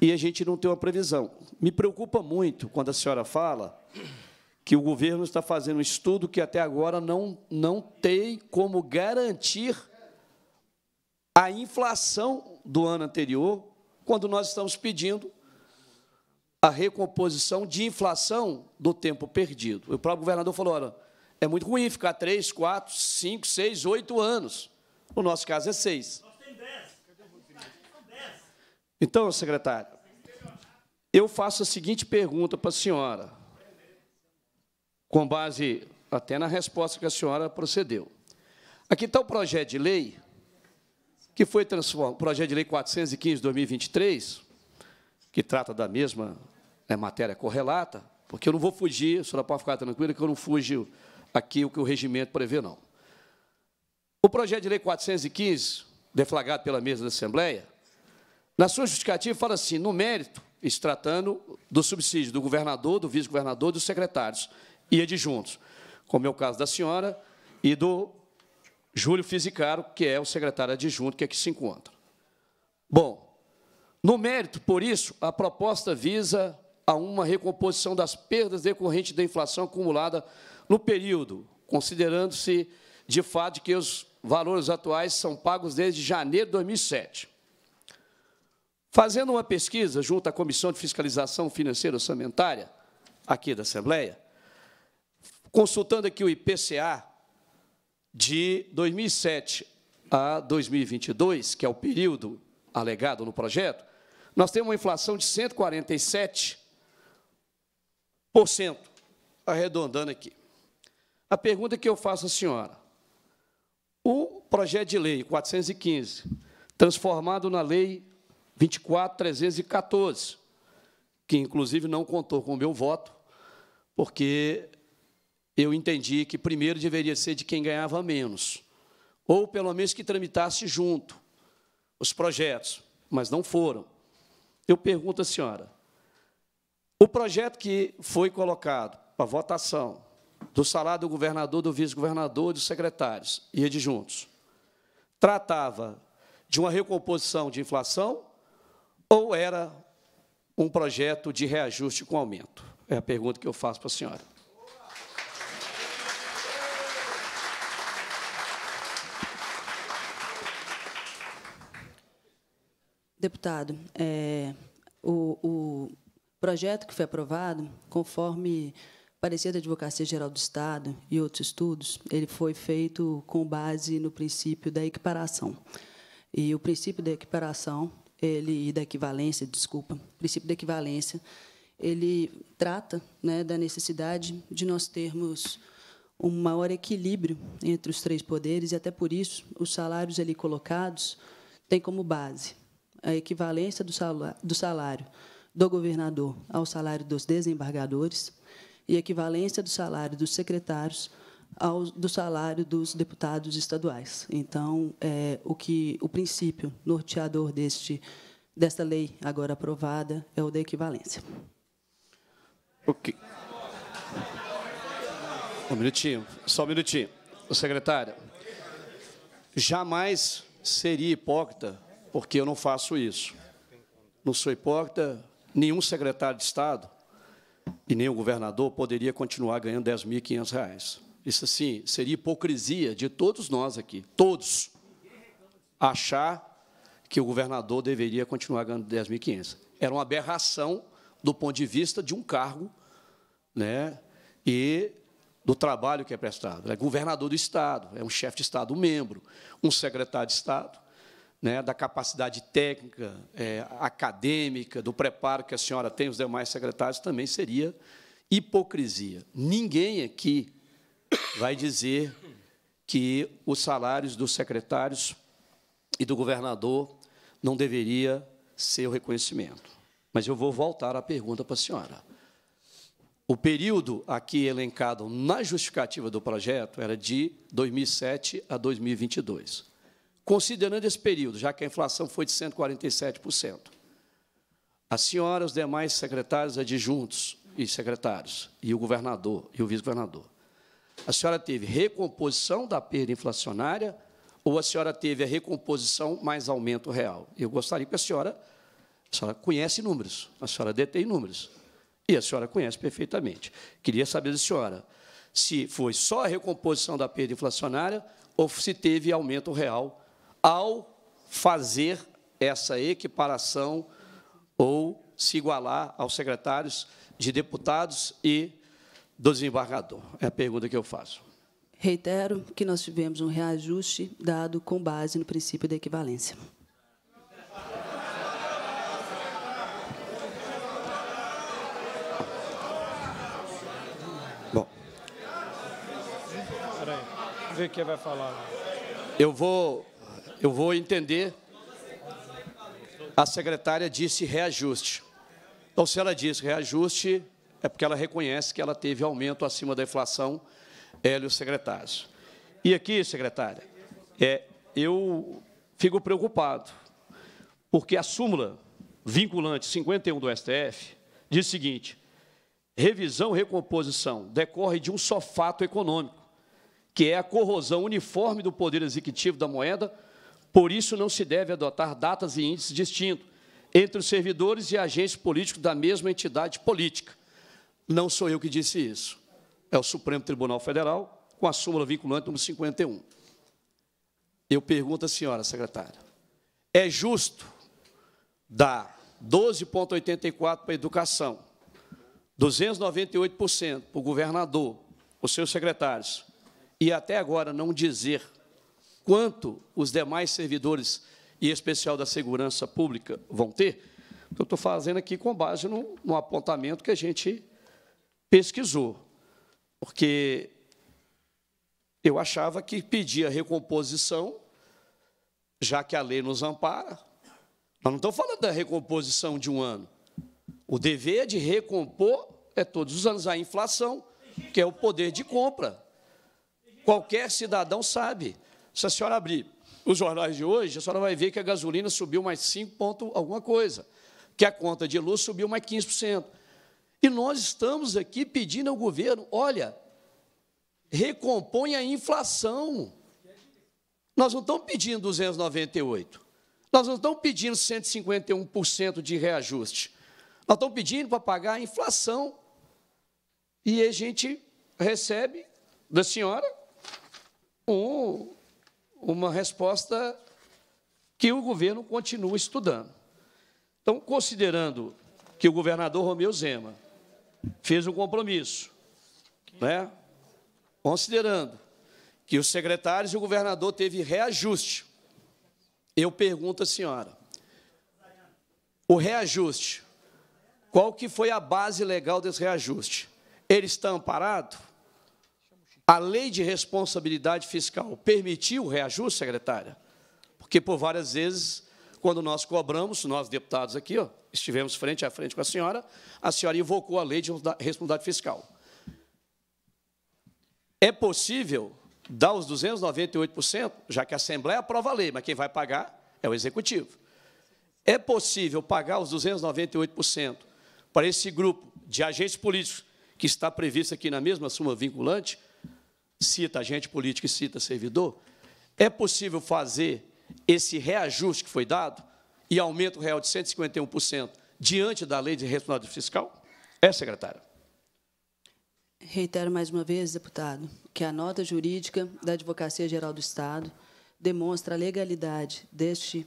e a gente não tem uma previsão. Me preocupa muito quando a senhora fala que o governo está fazendo um estudo que até agora não, não tem como garantir a inflação do ano anterior quando nós estamos pedindo a recomposição de inflação do tempo perdido. O próprio governador falou: olha, é muito ruim ficar três, quatro, cinco, seis, oito anos. No nosso caso é seis. Então, secretário, eu faço a seguinte pergunta para a senhora, com base até na resposta que a senhora procedeu. Aqui está o projeto de lei que foi transformado, o projeto de lei 415 de 2023, que trata da mesma né, matéria correlata, porque eu não vou fugir, a senhora pode ficar tranquila que eu não fujo aqui o que o regimento prevê, não. O projeto de lei 415, deflagrado pela mesa da Assembleia, na sua justificativa fala assim, no mérito, se tratando do subsídio do governador, do vice-governador, dos secretários e adjuntos, como é o caso da senhora e do Júlio Fisicaro, que é o secretário adjunto que aqui é se encontra. Bom, no mérito, por isso, a proposta visa a uma recomposição das perdas decorrentes da inflação acumulada no período, considerando-se, de fato, que os valores atuais são pagos desde janeiro de 2007. Fazendo uma pesquisa junto à Comissão de Fiscalização Financeira Orçamentária, aqui da Assembleia, consultando aqui o IPCA, de 2007 a 2022, que é o período alegado no projeto, nós temos uma inflação de 147%, arredondando aqui. A pergunta que eu faço à senhora, o projeto de lei 415, transformado na lei 24314, que inclusive não contou com o meu voto, porque eu entendi que primeiro deveria ser de quem ganhava menos, ou pelo menos que tramitasse junto os projetos, mas não foram. Eu pergunto à senhora: o projeto que foi colocado para votação do salário do governador, do vice-governador, dos secretários e adjuntos, tratava de uma recomposição de inflação ou era um projeto de reajuste com aumento? É a pergunta que eu faço para a senhora. Deputado, é, o, o, projeto que foi aprovado, conforme parecer da Advocacia Geral do Estado e outros estudos, ele foi feito com base no princípio da equiparação. E o princípio da equiparação ele, e da equivalência, desculpa, o princípio da equivalência, ele trata né, da necessidade de nós termos um maior equilíbrio entre os três poderes, e até por isso os salários ali colocados têm como base a equivalência do salário do governador ao salário dos desembargadores e equivalência do salário dos secretários ao do salário dos deputados estaduais. Então, é, o que o princípio norteador deste desta lei agora aprovada é o da equivalência. Ok. Um minutinho, só um minutinho. Secretária, jamais seria hipócrita porque eu não faço isso. Não sou hipócrita, nenhum secretário de Estado e nem o governador poderia continuar ganhando R$ 10.500. Isso, sim seria hipocrisia de todos nós aqui, todos, achar que o governador deveria continuar ganhando R$ 10.500. Era uma aberração do ponto de vista de um cargo né, e do trabalho que é prestado. É governador do Estado, é um chefe de Estado membro, um secretário de Estado, né, da capacidade técnica, é, acadêmica, do preparo que a senhora tem, os demais secretários, também seria hipocrisia. Ninguém aqui vai dizer que os salários dos secretários e do governador não deveria ser o reconhecimento. Mas eu vou voltar à pergunta para a senhora. O período aqui elencado na justificativa do projeto era de 2007 a 2022. Considerando esse período, já que a inflação foi de 147%, a senhora, os demais secretários adjuntos e secretários, e o governador e o vice-governador, a senhora teve recomposição da perda inflacionária ou a senhora teve a recomposição mais aumento real? Eu gostaria que a senhora, a senhora conhece números, a senhora detém números, e a senhora conhece perfeitamente. Queria saber da senhora se foi só a recomposição da perda inflacionária ou se teve aumento real ao fazer essa equiparação ou se igualar aos secretários de deputados e do desembargador? É a pergunta que eu faço. Reitero que nós tivemos um reajuste dado com base no princípio da equivalência. Bom. Vamos ver quem vai falar. Eu vou eu vou entender. A secretária disse reajuste. Então, se ela diz reajuste, é porque ela reconhece que ela teve aumento acima da inflação, ela e os secretários. E aqui, secretária, é, eu fico preocupado, porque a súmula vinculante 51 do STF diz o seguinte, revisão recomposição decorre de um só fato econômico, que é a corrosão uniforme do poder executivo da moeda por isso, não se deve adotar datas e índices distintos entre os servidores e agentes políticos da mesma entidade política. Não sou eu que disse isso. É o Supremo Tribunal Federal, com a súmula vinculante número 51. Eu pergunto à senhora, secretária, é justo dar 12,84% para a educação, 298% para o governador, os seus secretários, e até agora não dizer quanto os demais servidores, e em especial da segurança pública, vão ter, eu estou fazendo aqui com base no, no apontamento que a gente pesquisou. Porque eu achava que pedia recomposição, já que a lei nos ampara. Nós não estamos falando da recomposição de um ano. O dever de recompor é todos os anos a inflação, que é o poder de compra. Qualquer cidadão sabe. Se a senhora abrir os jornais de hoje, a senhora vai ver que a gasolina subiu mais 5 ponto alguma coisa, que a conta de luz subiu mais 15%. E nós estamos aqui pedindo ao governo, olha, recompõe a inflação. Nós não estamos pedindo 298. Nós não estamos pedindo 151% de reajuste. Nós estamos pedindo para pagar a inflação. E a gente recebe da senhora um uma resposta que o governo continua estudando. Então, considerando que o governador Romeu Zema fez um compromisso, né? considerando que os secretários e o governador teve reajuste, eu pergunto à senhora, o reajuste, qual que foi a base legal desse reajuste? Ele está amparado? A lei de responsabilidade fiscal permitiu o reajuste, secretária? Porque, por várias vezes, quando nós cobramos, nós deputados aqui, ó, estivemos frente a frente com a senhora, a senhora invocou a lei de responsabilidade fiscal. É possível dar os 298%, já que a Assembleia aprova a lei, mas quem vai pagar é o Executivo. É possível pagar os 298% para esse grupo de agentes políticos que está previsto aqui na mesma suma vinculante, cita agente político e cita servidor, é possível fazer esse reajuste que foi dado e aumento real de 151% diante da lei de responsabilidade fiscal? É, secretária. Reitero mais uma vez, deputado, que a nota jurídica da Advocacia Geral do Estado demonstra a legalidade deste,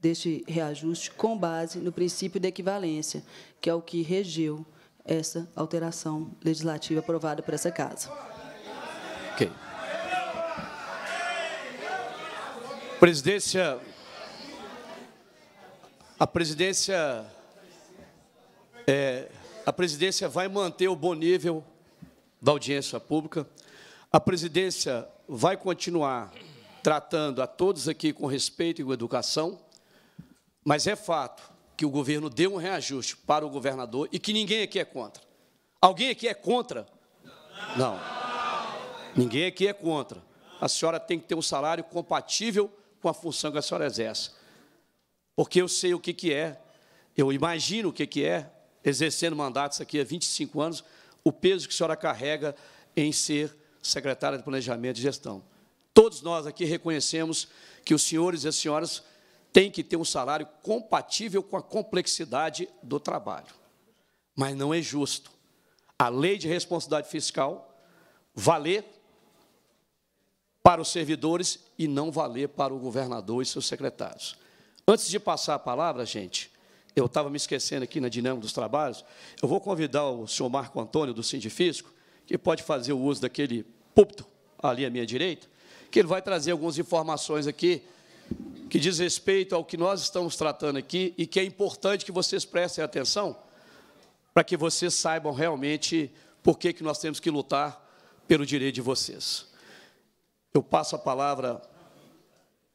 deste reajuste com base no princípio da equivalência, que é o que regeu essa alteração legislativa aprovada por essa Casa. Ok. Presidência. A presidência. É, a presidência vai manter o bom nível da audiência pública. A presidência vai continuar tratando a todos aqui com respeito e com educação, mas é fato que o governo deu um reajuste para o governador e que ninguém aqui é contra. Alguém aqui é contra? Não. Ninguém aqui é contra. A senhora tem que ter um salário compatível com a função que a senhora exerce. Porque eu sei o que, que é, eu imagino o que, que é, exercendo mandatos aqui há 25 anos, o peso que a senhora carrega em ser secretária de Planejamento e Gestão. Todos nós aqui reconhecemos que os senhores e as senhoras têm que ter um salário compatível com a complexidade do trabalho. Mas não é justo a lei de responsabilidade fiscal valer para os servidores e não valer para o governador e seus secretários. Antes de passar a palavra, gente, eu estava me esquecendo aqui na dinâmica dos trabalhos, eu vou convidar o senhor Marco Antônio, do Sindifisco, que pode fazer o uso daquele púlpito ali à minha direita, que ele vai trazer algumas informações aqui que diz respeito ao que nós estamos tratando aqui e que é importante que vocês prestem atenção para que vocês saibam realmente por que, que nós temos que lutar pelo direito de vocês. Eu passo a palavra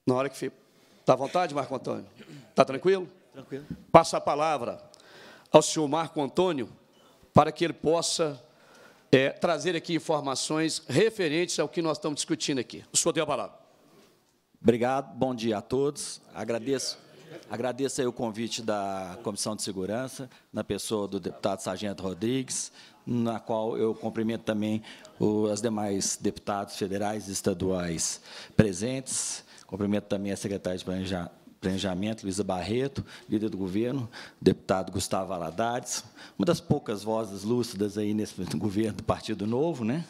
na hora que fica. Está à vontade, Marco Antônio? Está tranquilo? Tranquilo. Passo a palavra ao senhor Marco Antônio para que ele possa é, trazer aqui informações referentes ao que nós estamos discutindo aqui. O senhor tem a palavra. Obrigado, bom dia a todos. Agradeço. Agradeço o convite da Comissão de Segurança, na pessoa do deputado Sargento Rodrigues, na qual eu cumprimento também os demais deputados federais e estaduais presentes, cumprimento também a secretária de Planejamento, Luísa Barreto, líder do governo, deputado Gustavo Aladares, uma das poucas vozes lúcidas aí nesse governo do Partido Novo, né?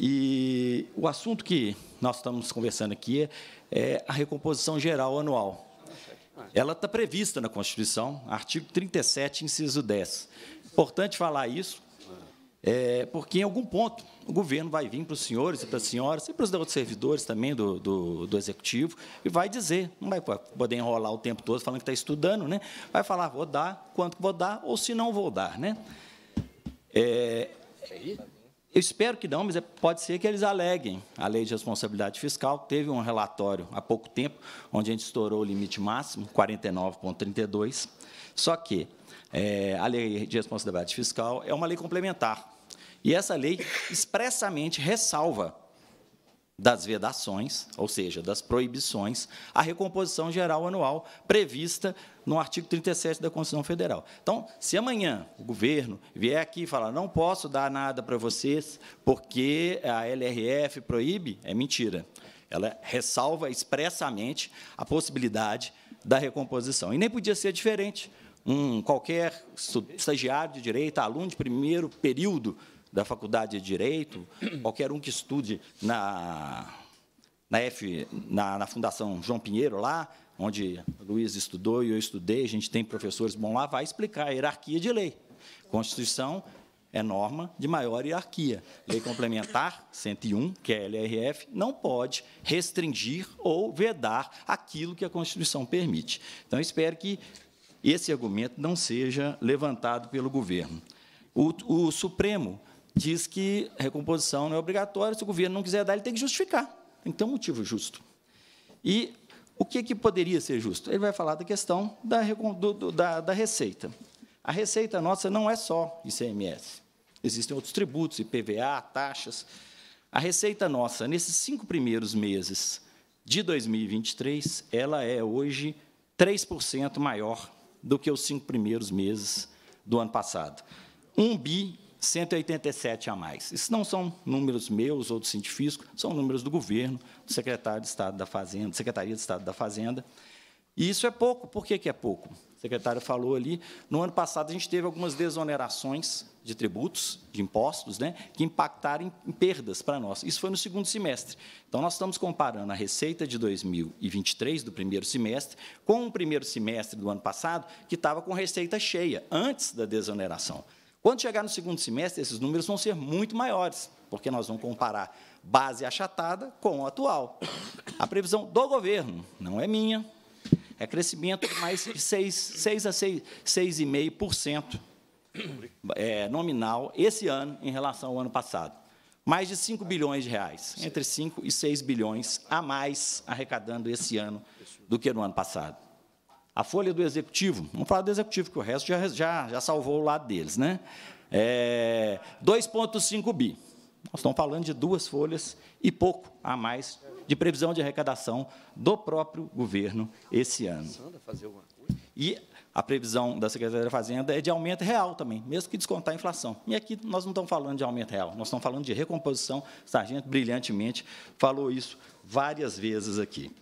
E o assunto que nós estamos conversando aqui é a recomposição geral anual. Ela está prevista na Constituição, artigo 37, inciso 10. Importante falar isso, é, porque em algum ponto o governo vai vir para os senhores e para as senhoras e para os outros servidores também do, do, do, executivo e vai dizer, não vai poder enrolar o tempo todo falando que está estudando, né? Vai falar, vou dar, quanto vou dar ou se não vou dar, né? É, eu espero que não, mas é, pode ser que eles aleguem a lei de responsabilidade fiscal. Teve um relatório há pouco tempo onde a gente estourou o limite máximo, 49,32. Só que é, a lei de responsabilidade fiscal é uma lei complementar e essa lei expressamente ressalva das vedações, ou seja, das proibições, a recomposição geral anual prevista no artigo 37 da Constituição Federal. Então, se amanhã o governo vier aqui e falar não posso dar nada para vocês porque a LRF proíbe, é mentira. Ela ressalva expressamente a possibilidade da recomposição. E nem podia ser diferente. Um, qualquer estagiário de direito, aluno de primeiro período da faculdade de Direito, qualquer um que estude na, na, F, na, na Fundação João Pinheiro, lá, onde Luiz estudou e eu estudei, a gente tem professores bom lá, vai explicar a hierarquia de lei. Constituição é norma de maior hierarquia. Lei complementar 101, que é a LRF, não pode restringir ou vedar aquilo que a Constituição permite. Então, espero que esse argumento não seja levantado pelo governo. O, o Supremo diz que recomposição não é obrigatória, se o governo não quiser dar, ele tem que justificar. Tem que ter um motivo justo. E o que, que poderia ser justo? Ele vai falar da questão da, do, da, da receita. A receita nossa não é só ICMS. Existem outros tributos, IPVA, taxas. A receita nossa, nesses cinco primeiros meses de 2023, ela é hoje 3% maior do que os cinco primeiros meses do ano passado. 1 bi 187 a mais. Isso não são números meus ou do científico, são números do governo, do secretário de Estado da Fazenda, Secretaria de Estado da Fazenda. E isso é pouco. Por que, que é pouco? O secretário falou ali, no ano passado a gente teve algumas desonerações de tributos, de impostos, né, que impactaram em perdas para nós. Isso foi no segundo semestre. Então, nós estamos comparando a receita de 2023, do primeiro semestre, com o primeiro semestre do ano passado, que estava com receita cheia, antes da desoneração. Quando chegar no segundo semestre, esses números vão ser muito maiores, porque nós vamos comparar base achatada com o atual. A previsão do governo, não é minha, é crescimento de mais de 6, 6 a 6,5% é, nominal esse ano em relação ao ano passado. Mais de 5 bilhões de reais, entre 5 e 6 bilhões a mais arrecadando esse ano do que no ano passado. A folha do executivo, vamos falar do executivo, que o resto já, já, já salvou o lado deles, né? É, 2,5 bi. Nós estamos falando de duas folhas e pouco a mais de previsão de arrecadação do próprio governo esse ano. E a previsão da Secretaria da Fazenda é de aumento real também, mesmo que descontar a inflação. E aqui nós não estamos falando de aumento real, nós estamos falando de recomposição. O sargento brilhantemente falou isso várias vezes aqui.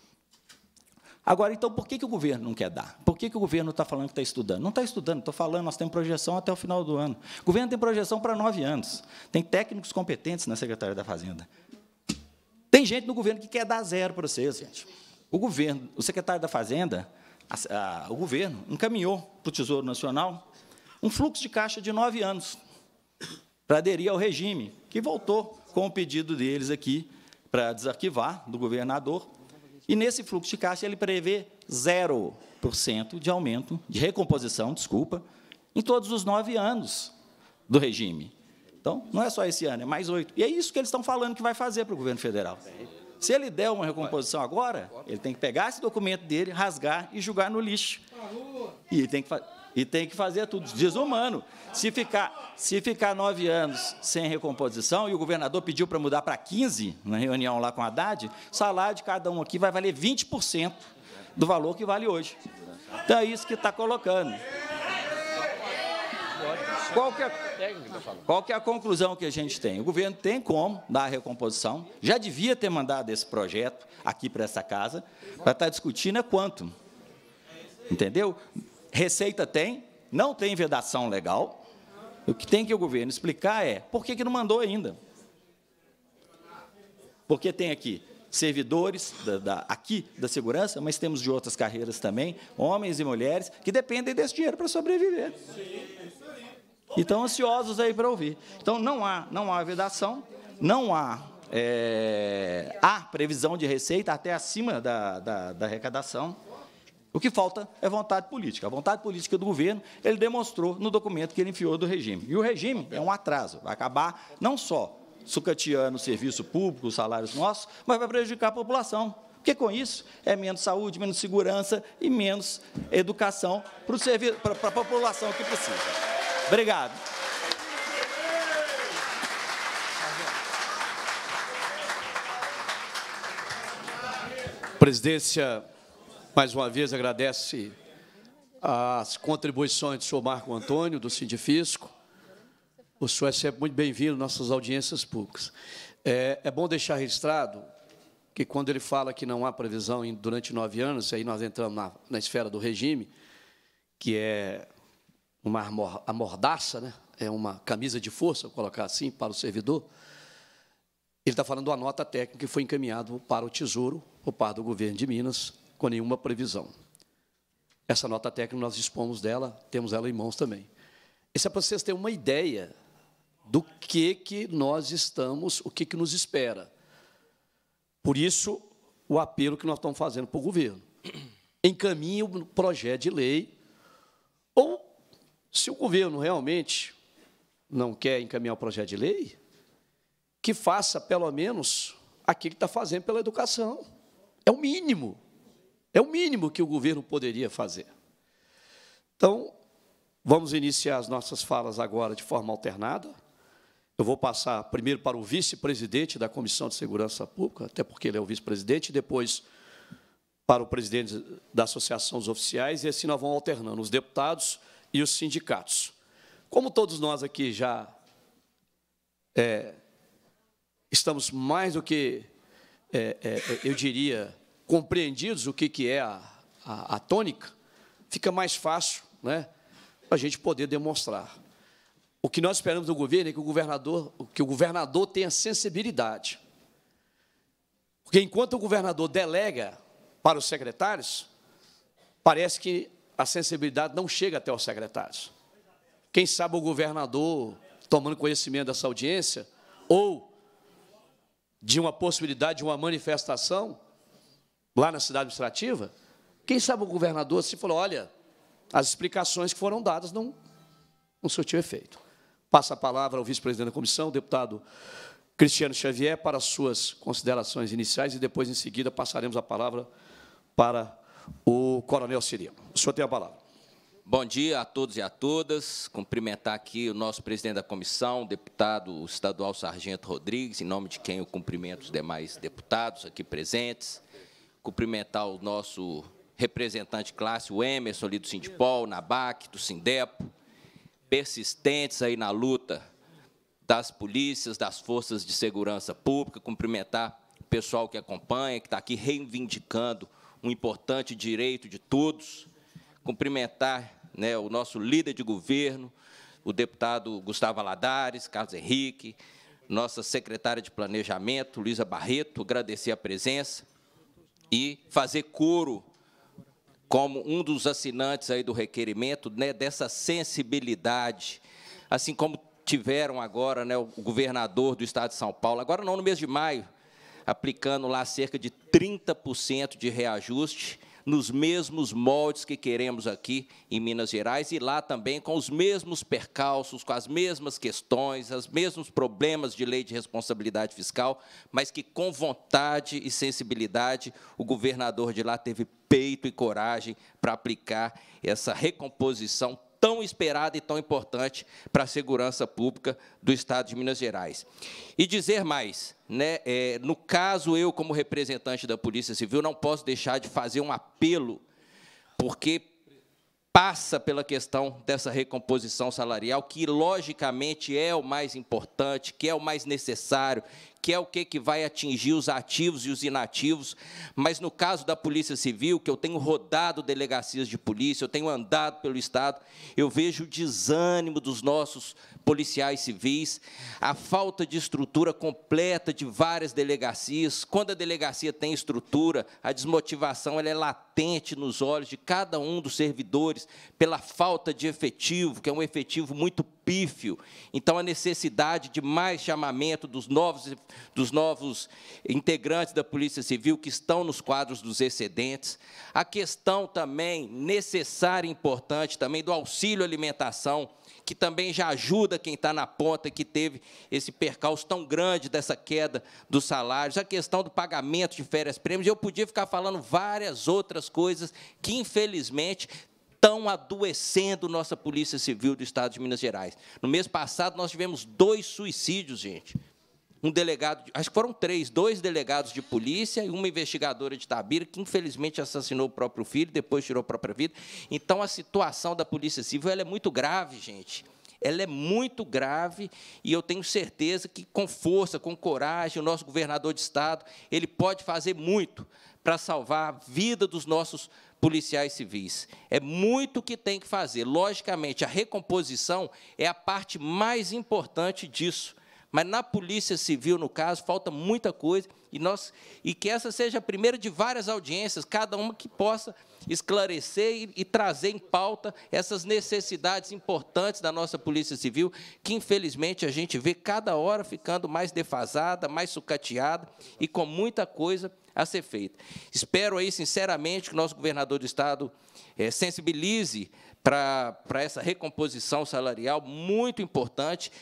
Agora, então, por que, que o governo não quer dar? Por que, que o governo está falando que está estudando? Não está estudando, estou falando, nós temos projeção até o final do ano. O governo tem projeção para nove anos. Tem técnicos competentes na Secretaria da Fazenda. Tem gente no governo que quer dar zero para vocês, gente. O governo, o secretário da Fazenda, a, a, o governo encaminhou para o Tesouro Nacional um fluxo de caixa de nove anos para aderir ao regime, que voltou com o pedido deles aqui para desarquivar do governador e nesse fluxo de caixa ele prevê 0% de aumento, de recomposição, desculpa, em todos os nove anos do regime. Então, não é só esse ano, é mais oito. E é isso que eles estão falando que vai fazer para o governo federal. Se ele der uma recomposição agora, ele tem que pegar esse documento dele, rasgar e jogar no lixo. E ele tem que fazer. E tem que fazer tudo. Desumano. Se ficar, se ficar nove anos sem recomposição, e o governador pediu para mudar para 15, na reunião lá com a Haddad, o salário de cada um aqui vai valer 20% do valor que vale hoje. Então é isso que está colocando. Qual que, é, qual que é a conclusão que a gente tem? O governo tem como dar a recomposição, já devia ter mandado esse projeto aqui para essa casa, para estar tá discutindo é quanto. Entendeu? Receita tem, não tem vedação legal. O que tem que o governo explicar é por que, que não mandou ainda. Porque tem aqui servidores da, da, aqui da segurança, mas temos de outras carreiras também, homens e mulheres, que dependem desse dinheiro para sobreviver. E estão ansiosos aí para ouvir. Então, não há, não há vedação, não há, é, há previsão de receita até acima da, da, da arrecadação. O que falta é vontade política. A vontade política do governo, ele demonstrou no documento que ele enfiou do regime. E o regime é um atraso, vai acabar não só sucateando o serviço público, os salários nossos, mas vai prejudicar a população. Porque com isso é menos saúde, menos segurança e menos educação para a população que precisa. Obrigado. Presidência mais uma vez, agradece as contribuições do senhor Marco Antônio, do Sindifisco. O senhor é sempre muito bem-vindo nossas audiências públicas. É, é, bom deixar registrado que, quando ele fala que não há previsão em, durante nove anos, aí nós entramos na, na esfera do regime, que é uma amordaça, né? é uma camisa de força, vou colocar assim, para o servidor, ele está falando uma nota técnica que foi encaminhado para o Tesouro, por parte do governo de Minas, com nenhuma previsão. Essa nota técnica nós dispomos dela, temos ela em mãos também. Isso é para vocês terem uma ideia do que, que nós estamos, o que, que nos espera. Por isso, o apelo que nós estamos fazendo para o governo. Encaminhe o projeto de lei, ou, se o governo realmente não quer encaminhar o projeto de lei, que faça, pelo menos, aquilo que está fazendo pela educação. É o mínimo. É o mínimo que o governo poderia fazer. Então, vamos iniciar as nossas falas agora de forma alternada. Eu vou passar primeiro para o vice-presidente da Comissão de Segurança Pública, até porque ele é o vice-presidente, depois para o presidente da Associação dos Oficiais, e assim nós vamos alternando os deputados e os sindicatos. Como todos nós aqui já é, estamos mais do que, é, é, eu diria, compreendidos o que, que é a, a, a tônica, fica mais fácil né, para a gente poder demonstrar. O que nós esperamos do governo é que o governador, que o governador tenha sensibilidade. Porque enquanto o governador delega para os secretários, parece que a sensibilidade não chega até os secretários. Quem sabe o governador, tomando conhecimento dessa audiência, ou de uma possibilidade de uma manifestação, lá na cidade administrativa, quem sabe o governador se falou, olha, as explicações que foram dadas não, não surtiu efeito. Passa a palavra ao vice-presidente da comissão, deputado Cristiano Xavier, para suas considerações iniciais e depois, em seguida, passaremos a palavra para o coronel Cirilo. O senhor tem a palavra. Bom dia a todos e a todas. Cumprimentar aqui o nosso presidente da comissão, deputado estadual Sargento Rodrigues, em nome de quem eu cumprimento os demais deputados aqui presentes cumprimentar o nosso representante classe, o Emerson, ali do Sindipol, na do Sindepo, persistentes aí na luta das polícias, das forças de segurança pública, cumprimentar o pessoal que acompanha, que está aqui reivindicando um importante direito de todos, cumprimentar né, o nosso líder de governo, o deputado Gustavo Aladares, Carlos Henrique, nossa secretária de Planejamento, Luísa Barreto, agradecer a presença, e fazer coro como um dos assinantes aí do requerimento, né, dessa sensibilidade, assim como tiveram agora né, o governador do estado de São Paulo, agora não no mês de maio, aplicando lá cerca de 30% de reajuste, nos mesmos moldes que queremos aqui em Minas Gerais e lá também com os mesmos percalços, com as mesmas questões, os mesmos problemas de lei de responsabilidade fiscal, mas que com vontade e sensibilidade o governador de lá teve peito e coragem para aplicar essa recomposição tão esperada e tão importante para a segurança pública do Estado de Minas Gerais. E dizer mais, né, é, no caso, eu, como representante da Polícia Civil, não posso deixar de fazer um apelo, porque passa pela questão dessa recomposição salarial, que, logicamente, é o mais importante, que é o mais necessário, que é o que, que vai atingir os ativos e os inativos. Mas no caso da Polícia Civil, que eu tenho rodado delegacias de polícia, eu tenho andado pelo Estado, eu vejo o desânimo dos nossos policiais civis, a falta de estrutura completa de várias delegacias. Quando a delegacia tem estrutura, a desmotivação ela é latente nos olhos de cada um dos servidores pela falta de efetivo, que é um efetivo muito pífio. Então, a necessidade de mais chamamento dos novos dos novos integrantes da Polícia Civil que estão nos quadros dos excedentes, a questão também necessária e importante também do auxílio alimentação, que também já ajuda quem está na ponta, que teve esse percalço tão grande dessa queda dos salários, a questão do pagamento de férias-prêmios, eu podia ficar falando várias outras coisas que, infelizmente, estão adoecendo nossa Polícia Civil do Estado de Minas Gerais. No mês passado, nós tivemos dois suicídios, gente, um delegado, acho que foram três, dois delegados de polícia e uma investigadora de Tabira, que infelizmente assassinou o próprio filho, depois tirou a própria vida. Então a situação da Polícia Civil é muito grave, gente. Ela é muito grave e eu tenho certeza que, com força, com coragem, o nosso governador de Estado ele pode fazer muito para salvar a vida dos nossos policiais civis. É muito que tem que fazer. Logicamente, a recomposição é a parte mais importante disso mas na Polícia Civil, no caso, falta muita coisa e nós e que essa seja a primeira de várias audiências, cada uma que possa esclarecer e, e trazer em pauta essas necessidades importantes da nossa Polícia Civil, que infelizmente a gente vê cada hora ficando mais defasada, mais sucateada e com muita coisa a ser feita. Espero aí, sinceramente, que o nosso governador do Estado é, sensibilize para essa recomposição salarial muito importante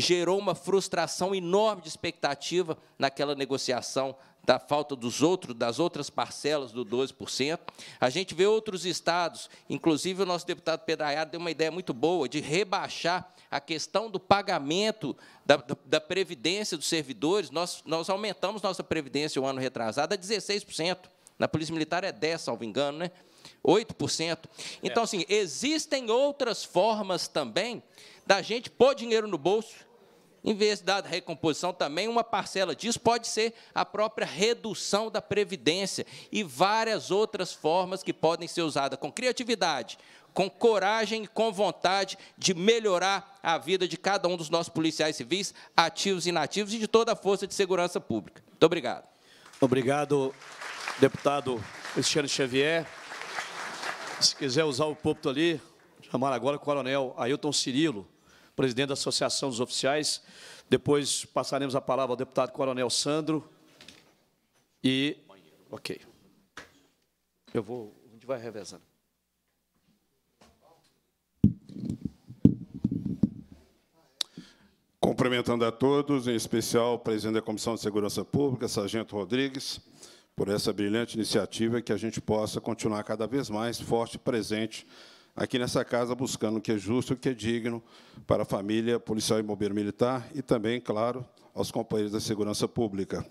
gerou uma frustração enorme de expectativa naquela negociação da falta dos outros, das outras parcelas do 12%. A gente vê outros estados, inclusive o nosso deputado Pedraiado deu uma ideia muito boa de rebaixar a questão do pagamento da, da, da previdência dos servidores. Nós, nós aumentamos nossa previdência um ano retrasado a 16%. Na Polícia Militar é 10%, salvo engano, né? 8%. Então, é. assim, existem outras formas também da gente pôr dinheiro no bolso, em vez da recomposição também, uma parcela disso pode ser a própria redução da previdência e várias outras formas que podem ser usadas com criatividade, com coragem e com vontade de melhorar a vida de cada um dos nossos policiais civis, ativos e inativos, e de toda a força de segurança pública. Muito obrigado. Obrigado, deputado Cristiano Xavier. Se quiser usar o púlpito ali, chamar agora o coronel Ailton Cirilo presidente da Associação dos Oficiais. Depois passaremos a palavra ao deputado Coronel Sandro. E. Ok. Eu vou. A gente vai revezando. Cumprimentando a todos, em especial o presidente da Comissão de Segurança Pública, Sargento Rodrigues, por essa brilhante iniciativa que a gente possa continuar cada vez mais forte e presente aqui nessa casa buscando o que é justo, o que é digno para a família policial e bombeiro militar e também, claro, aos companheiros da segurança pública.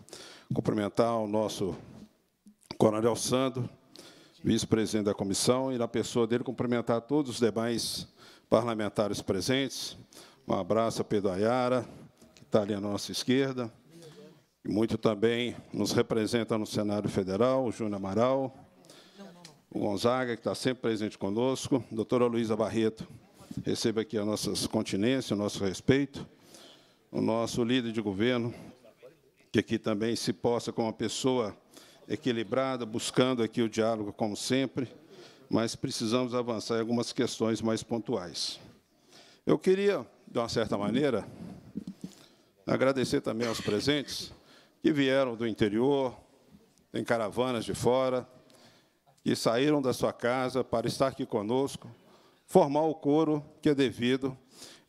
Cumprimentar o nosso coronel Sandro, vice-presidente da comissão, e na pessoa dele cumprimentar todos os demais parlamentares presentes. Um abraço a Pedro Ayara, que está ali à nossa esquerda, e muito também nos representa no cenário federal, o Júnior Amaral, o Gonzaga, que está sempre presente conosco, doutora Luísa Barreto, receba aqui a nossa continência, o nosso respeito, o nosso líder de governo, que aqui também se possa como uma pessoa equilibrada, buscando aqui o diálogo, como sempre, mas precisamos avançar em algumas questões mais pontuais. Eu queria, de uma certa maneira, agradecer também aos presentes que vieram do interior, tem caravanas de fora, que saíram da sua casa para estar aqui conosco, formar o coro que é devido,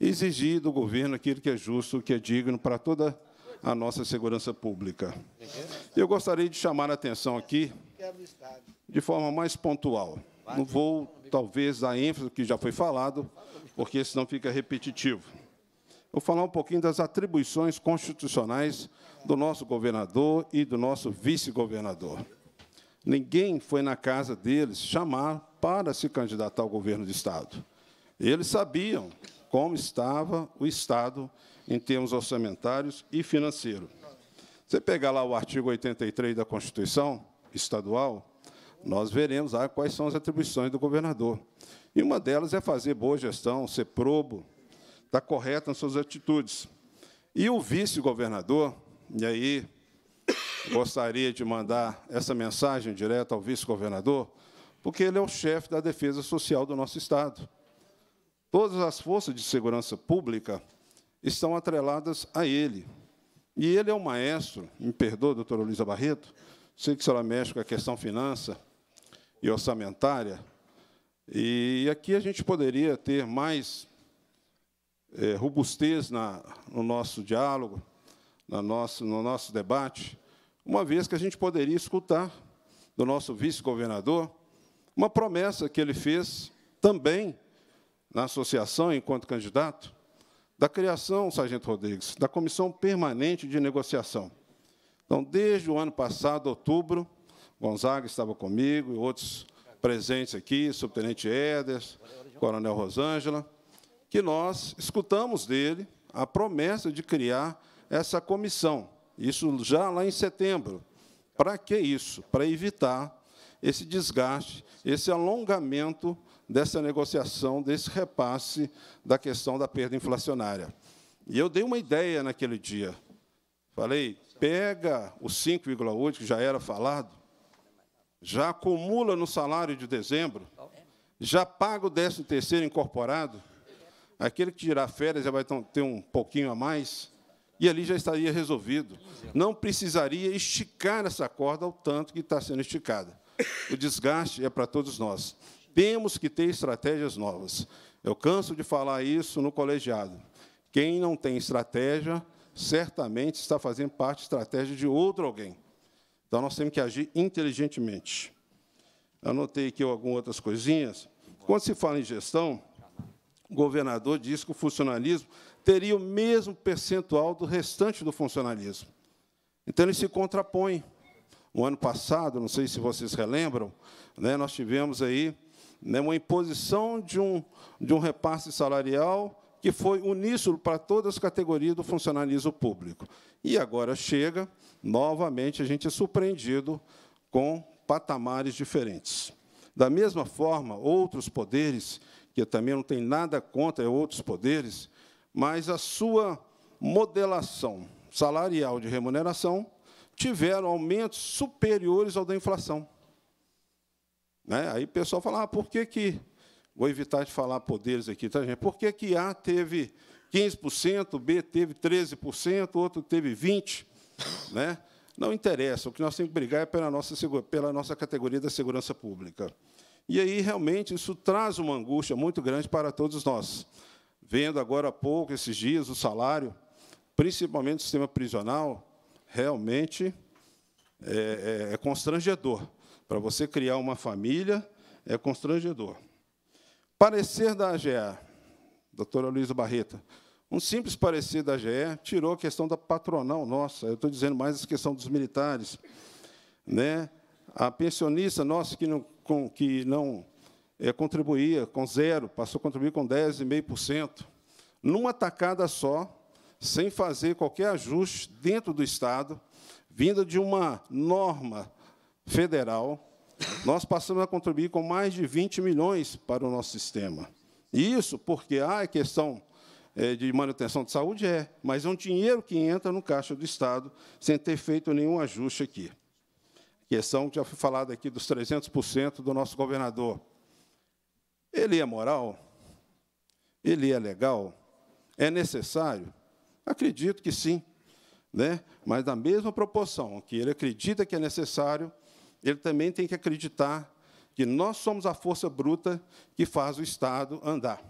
exigir do governo aquilo que é justo, que é digno para toda a nossa segurança pública. Eu gostaria de chamar a atenção aqui de forma mais pontual. Não vou, talvez, dar ênfase no que já foi falado, porque senão fica repetitivo. Vou falar um pouquinho das atribuições constitucionais do nosso governador e do nosso vice-governador. Ninguém foi na casa deles chamar para se candidatar ao governo do Estado. Eles sabiam como estava o Estado em termos orçamentários e financeiros. Você pegar lá o artigo 83 da Constituição Estadual, nós veremos lá quais são as atribuições do governador. E uma delas é fazer boa gestão, ser probo, estar tá correto nas suas atitudes. E o vice-governador, e aí gostaria de mandar essa mensagem direta ao vice-governador, porque ele é o chefe da defesa social do nosso Estado. Todas as forças de segurança pública estão atreladas a ele. E ele é o maestro, me perdoa, doutora Luísa Barreto, sei que a senhora mexe com a questão finança e orçamentária, e aqui a gente poderia ter mais é, robustez na, no nosso diálogo, na nosso, no nosso debate, uma vez que a gente poderia escutar do nosso vice-governador uma promessa que ele fez também na associação, enquanto candidato, da criação, Sargento Rodrigues, da Comissão Permanente de Negociação. Então, desde o ano passado, outubro, Gonzaga estava comigo e outros presentes aqui, Subtenente Eders, Coronel Rosângela, que nós escutamos dele a promessa de criar essa comissão, isso já lá em setembro. Para que isso? Para evitar esse desgaste, esse alongamento dessa negociação, desse repasse da questão da perda inflacionária. E eu dei uma ideia naquele dia. Falei, pega o 5,8, que já era falado, já acumula no salário de dezembro, já paga o 13º incorporado, aquele que tirar férias já vai ter um pouquinho a mais, e ali já estaria resolvido. Não precisaria esticar essa corda ao tanto que está sendo esticada. O desgaste é para todos nós. Temos que ter estratégias novas. Eu canso de falar isso no colegiado. Quem não tem estratégia, certamente está fazendo parte da estratégia de outro alguém. Então, nós temos que agir inteligentemente. Anotei aqui algumas outras coisinhas. Quando se fala em gestão, o governador diz que o funcionalismo teria o mesmo percentual do restante do funcionalismo. Então, ele se contrapõe. O ano passado, não sei se vocês relembram, né, nós tivemos aí né, uma imposição de um, de um repasse salarial que foi uníssono para todas as categorias do funcionalismo público. E agora chega, novamente, a gente é surpreendido com patamares diferentes. Da mesma forma, outros poderes, que eu também não tem nada contra outros poderes, mas a sua modelação salarial de remuneração tiveram aumentos superiores ao da inflação. Né? Aí o pessoal fala, ah, por que que... Vou evitar de falar poderes aqui, tá, gente? Por que que A teve 15%, B teve 13%, outro teve 20%? Né? Não interessa, o que nós temos que brigar é pela nossa, pela nossa categoria da segurança pública. E aí, realmente, isso traz uma angústia muito grande para todos nós vendo agora há pouco, esses dias, o salário, principalmente o sistema prisional, realmente é, é, é constrangedor. Para você criar uma família, é constrangedor. Parecer da AGE, doutora Luísa Barreta, um simples parecer da AGE tirou a questão da patronal nossa, eu estou dizendo mais a questão dos militares. Né? A pensionista nossa que não, com, que não é, contribuía com zero, passou a contribuir com 10,5%, numa tacada só, sem fazer qualquer ajuste dentro do Estado, vinda de uma norma federal, nós passamos a contribuir com mais de 20 milhões para o nosso sistema. Isso porque a ah, é questão é, de manutenção de saúde é, mas é um dinheiro que entra no caixa do Estado sem ter feito nenhum ajuste aqui. A questão já foi falada aqui dos 300% do nosso governador. Ele é moral? Ele é legal? É necessário? Acredito que sim. Né? Mas, na mesma proporção que ele acredita que é necessário, ele também tem que acreditar que nós somos a força bruta que faz o Estado andar.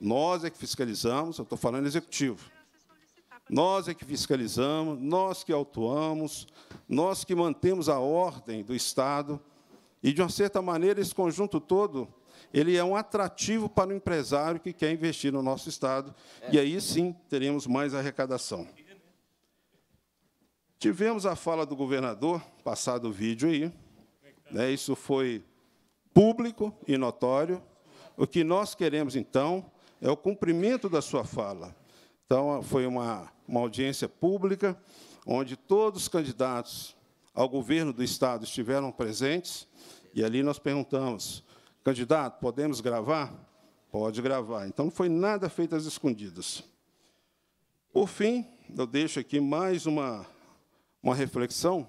Nós é que fiscalizamos, eu estou falando executivo. Nós é que fiscalizamos, nós que autuamos, nós que mantemos a ordem do Estado. E, de uma certa maneira, esse conjunto todo ele é um atrativo para o empresário que quer investir no nosso Estado, é. e aí sim teremos mais arrecadação. Tivemos a fala do governador, passado o vídeo aí, né, isso foi público e notório. O que nós queremos, então, é o cumprimento da sua fala. Então, foi uma, uma audiência pública, onde todos os candidatos ao governo do Estado estiveram presentes, e ali nós perguntamos Candidato, podemos gravar? Pode gravar. Então, não foi nada feito às escondidas. Por fim, eu deixo aqui mais uma, uma reflexão.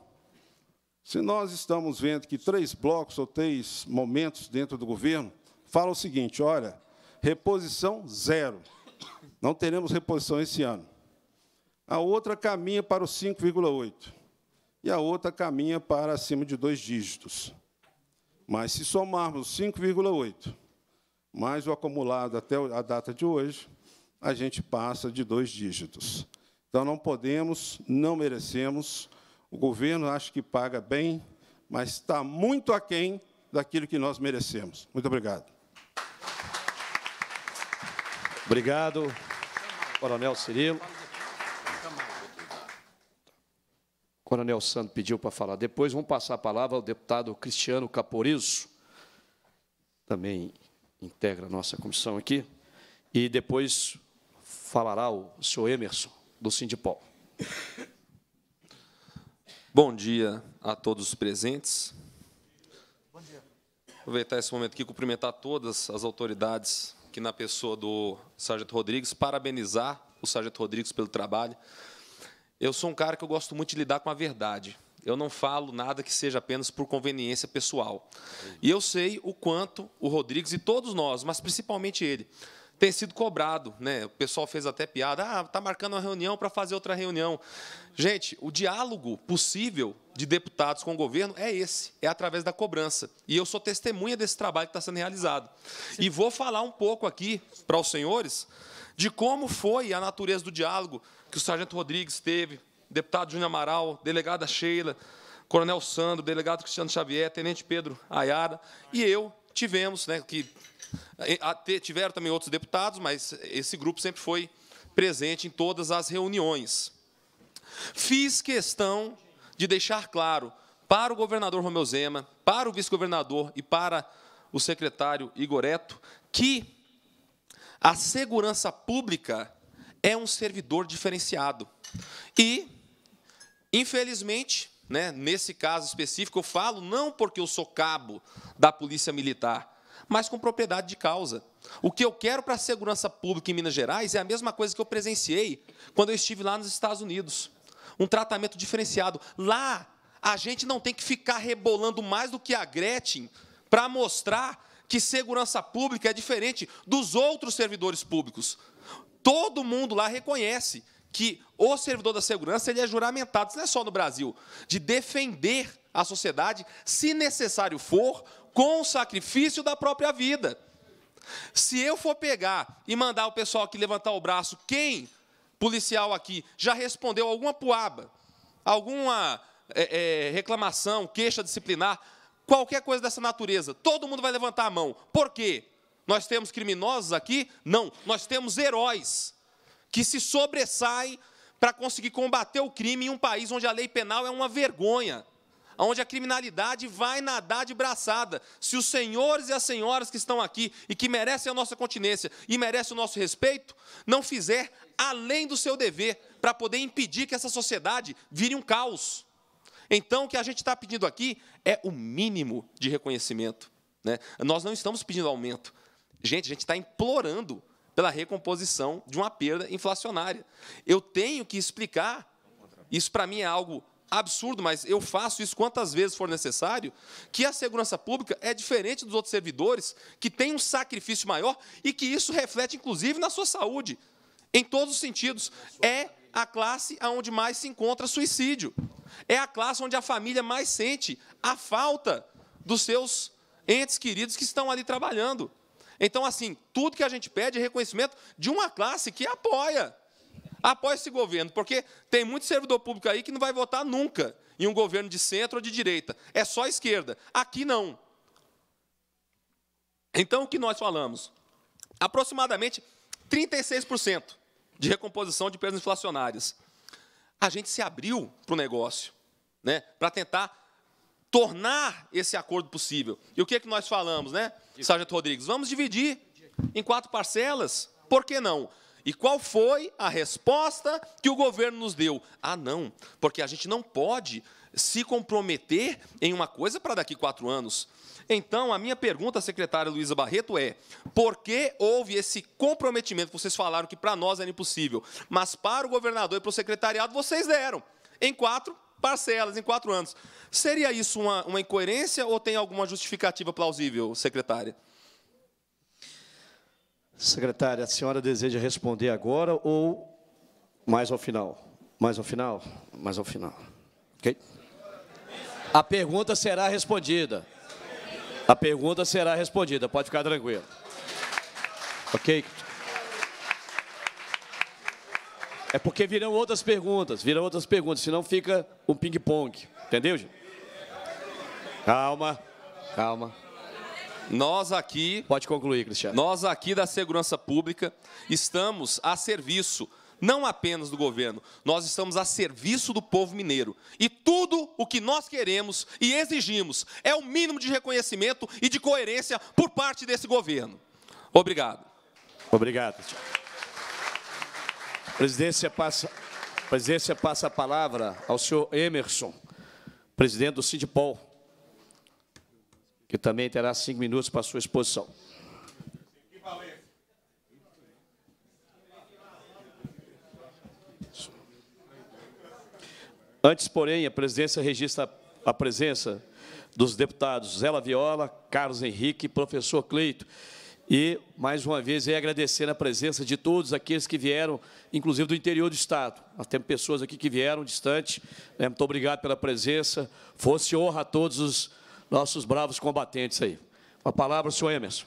Se nós estamos vendo que três blocos ou três momentos dentro do governo falam o seguinte: olha, reposição zero. Não teremos reposição esse ano. A outra caminha para o 5,8 e a outra caminha para acima de dois dígitos. Mas se somarmos 5,8 mais o acumulado até a data de hoje, a gente passa de dois dígitos. Então não podemos, não merecemos. O governo acha que paga bem, mas está muito aquém daquilo que nós merecemos. Muito obrigado. Obrigado, Coronel Cirilo. Coronel Santo pediu para falar. Depois vamos passar a palavra ao deputado Cristiano Caporizo, também integra a nossa comissão aqui. E depois falará o senhor Emerson, do Sindipol. Bom dia a todos os presentes. Bom dia. Aproveitar esse momento aqui e cumprimentar todas as autoridades, que na pessoa do Sargento Rodrigues, parabenizar o Sargento Rodrigues pelo trabalho eu sou um cara que eu gosto muito de lidar com a verdade. Eu não falo nada que seja apenas por conveniência pessoal. E eu sei o quanto o Rodrigues e todos nós, mas principalmente ele, tem sido cobrado, né? O pessoal fez até piada, ah, tá marcando uma reunião para fazer outra reunião. Gente, o diálogo possível de deputados com o governo é esse, é através da cobrança. E eu sou testemunha desse trabalho que está sendo realizado. E vou falar um pouco aqui para os senhores de como foi a natureza do diálogo que o sargento Rodrigues teve, deputado Júnior Amaral, delegada Sheila, coronel Sandro, delegado Cristiano Xavier, tenente Pedro Ayara e eu tivemos, né, que eh, tiveram também outros deputados, mas esse grupo sempre foi presente em todas as reuniões. Fiz questão de deixar claro para o governador Romeu Zema, para o vice-governador e para o secretário Igoreto que a segurança pública é um servidor diferenciado. E, infelizmente, né, nesse caso específico, eu falo não porque eu sou cabo da Polícia Militar, mas com propriedade de causa. O que eu quero para a segurança pública em Minas Gerais é a mesma coisa que eu presenciei quando eu estive lá nos Estados Unidos. Um tratamento diferenciado. Lá, a gente não tem que ficar rebolando mais do que a Gretchen para mostrar que segurança pública é diferente dos outros servidores públicos todo mundo lá reconhece que o servidor da segurança ele é juramentado, isso não é só no Brasil, de defender a sociedade, se necessário for, com o sacrifício da própria vida. Se eu for pegar e mandar o pessoal aqui levantar o braço, quem policial aqui já respondeu alguma puaba, alguma é, é, reclamação, queixa disciplinar, qualquer coisa dessa natureza, todo mundo vai levantar a mão. Por quê? Nós temos criminosos aqui? Não, nós temos heróis que se sobressaem para conseguir combater o crime em um país onde a lei penal é uma vergonha, onde a criminalidade vai nadar de braçada. Se os senhores e as senhoras que estão aqui e que merecem a nossa continência e merecem o nosso respeito, não fizer além do seu dever para poder impedir que essa sociedade vire um caos. Então, o que a gente está pedindo aqui é o mínimo de reconhecimento. Né? Nós não estamos pedindo aumento, Gente, a gente está implorando pela recomposição de uma perda inflacionária. Eu tenho que explicar. Isso para mim é algo absurdo, mas eu faço isso quantas vezes for necessário, que a segurança pública é diferente dos outros servidores, que tem um sacrifício maior e que isso reflete, inclusive, na sua saúde. Em todos os sentidos. É a classe onde mais se encontra suicídio. É a classe onde a família mais sente a falta dos seus entes queridos que estão ali trabalhando. Então, assim, tudo que a gente pede é reconhecimento de uma classe que apoia. Apoia esse governo, porque tem muito servidor público aí que não vai votar nunca em um governo de centro ou de direita. É só esquerda. Aqui não. Então, o que nós falamos? Aproximadamente 36% de recomposição de perdas inflacionárias. A gente se abriu para o negócio, né, para tentar tornar esse acordo possível. E o que é que nós falamos, né, Sargento Rodrigues? Vamos dividir em quatro parcelas, por que não? E qual foi a resposta que o governo nos deu? Ah, não, porque a gente não pode se comprometer em uma coisa para daqui quatro anos. Então, a minha pergunta, secretária Luísa Barreto, é: por que houve esse comprometimento vocês falaram que para nós era impossível, mas para o governador e para o secretariado vocês deram? Em quatro parcelas em quatro anos. Seria isso uma, uma incoerência ou tem alguma justificativa plausível, secretária? Secretária, a senhora deseja responder agora ou mais ao final? Mais ao final? Mais ao final. Ok? A pergunta será respondida. A pergunta será respondida, pode ficar tranquilo. Ok? É porque virão outras perguntas, virão outras perguntas, senão fica um ping-pong. Entendeu, gente? Calma, calma. Nós aqui. Pode concluir, Cristiano. Nós aqui da segurança pública estamos a serviço não apenas do governo, nós estamos a serviço do povo mineiro. E tudo o que nós queremos e exigimos é o mínimo de reconhecimento e de coerência por parte desse governo. Obrigado. Obrigado. Presidência passa, presidência passa a palavra ao senhor Emerson, presidente do Sindipol, que também terá cinco minutos para a sua exposição. Antes, porém, a presidência registra a presença dos deputados Zela Viola, Carlos Henrique e professor Cleito, e, mais uma vez, agradecer a presença de todos aqueles que vieram, inclusive do interior do Estado. Nós temos pessoas aqui que vieram distante. Né? Muito obrigado pela presença. Fosse honra a todos os nossos bravos combatentes aí. Uma a palavra, o senhor Emerson.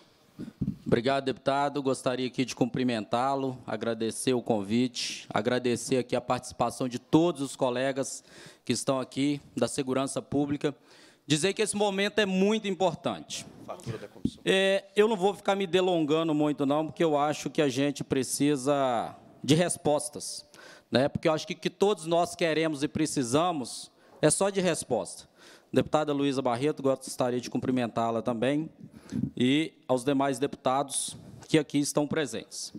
Obrigado, deputado. Gostaria aqui de cumprimentá-lo, agradecer o convite, agradecer aqui a participação de todos os colegas que estão aqui da Segurança Pública dizer que esse momento é muito importante. É, eu não vou ficar me delongando muito, não, porque eu acho que a gente precisa de respostas. Né? Porque eu acho que que todos nós queremos e precisamos é só de resposta. Deputada Luísa Barreto, gostaria de cumprimentá-la também e aos demais deputados que aqui estão presentes.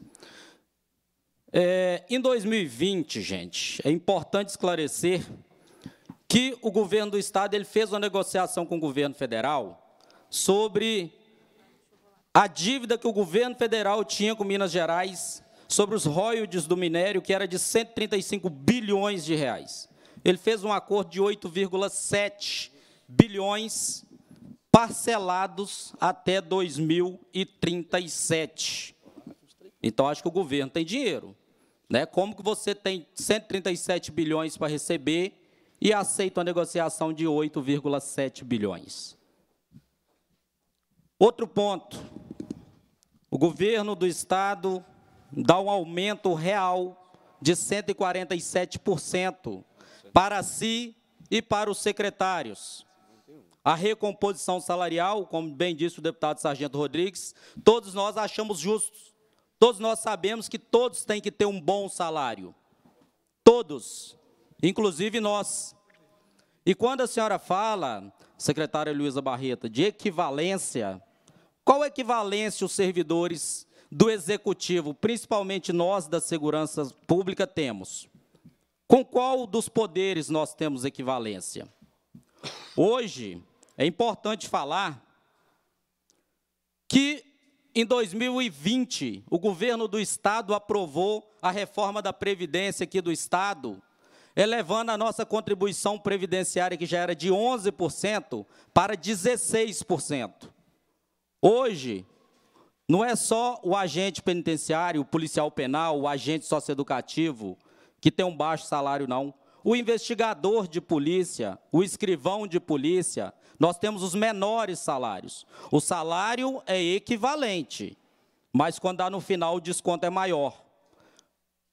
É, em 2020, gente, é importante esclarecer que o governo do Estado ele fez uma negociação com o governo federal sobre a dívida que o governo federal tinha com Minas Gerais sobre os royalties do minério, que era de 135 bilhões de reais. Ele fez um acordo de 8,7 bilhões parcelados até 2037. Então, acho que o governo tem dinheiro. Né? Como que você tem 137 bilhões para receber e aceito a negociação de 8,7 bilhões. Outro ponto, o governo do Estado dá um aumento real de 147% para si e para os secretários. A recomposição salarial, como bem disse o deputado Sargento Rodrigues, todos nós achamos justos. Todos nós sabemos que todos têm que ter um bom salário. Todos inclusive nós. E quando a senhora fala, secretária Luiza Barreta, de equivalência, qual equivalência os servidores do executivo, principalmente nós da segurança pública, temos? Com qual dos poderes nós temos equivalência? Hoje, é importante falar que em 2020 o governo do estado aprovou a reforma da previdência aqui do estado, elevando a nossa contribuição previdenciária, que já era de 11%, para 16%. Hoje, não é só o agente penitenciário, o policial penal, o agente socioeducativo que tem um baixo salário, não. O investigador de polícia, o escrivão de polícia, nós temos os menores salários. O salário é equivalente, mas quando dá no final o desconto é maior.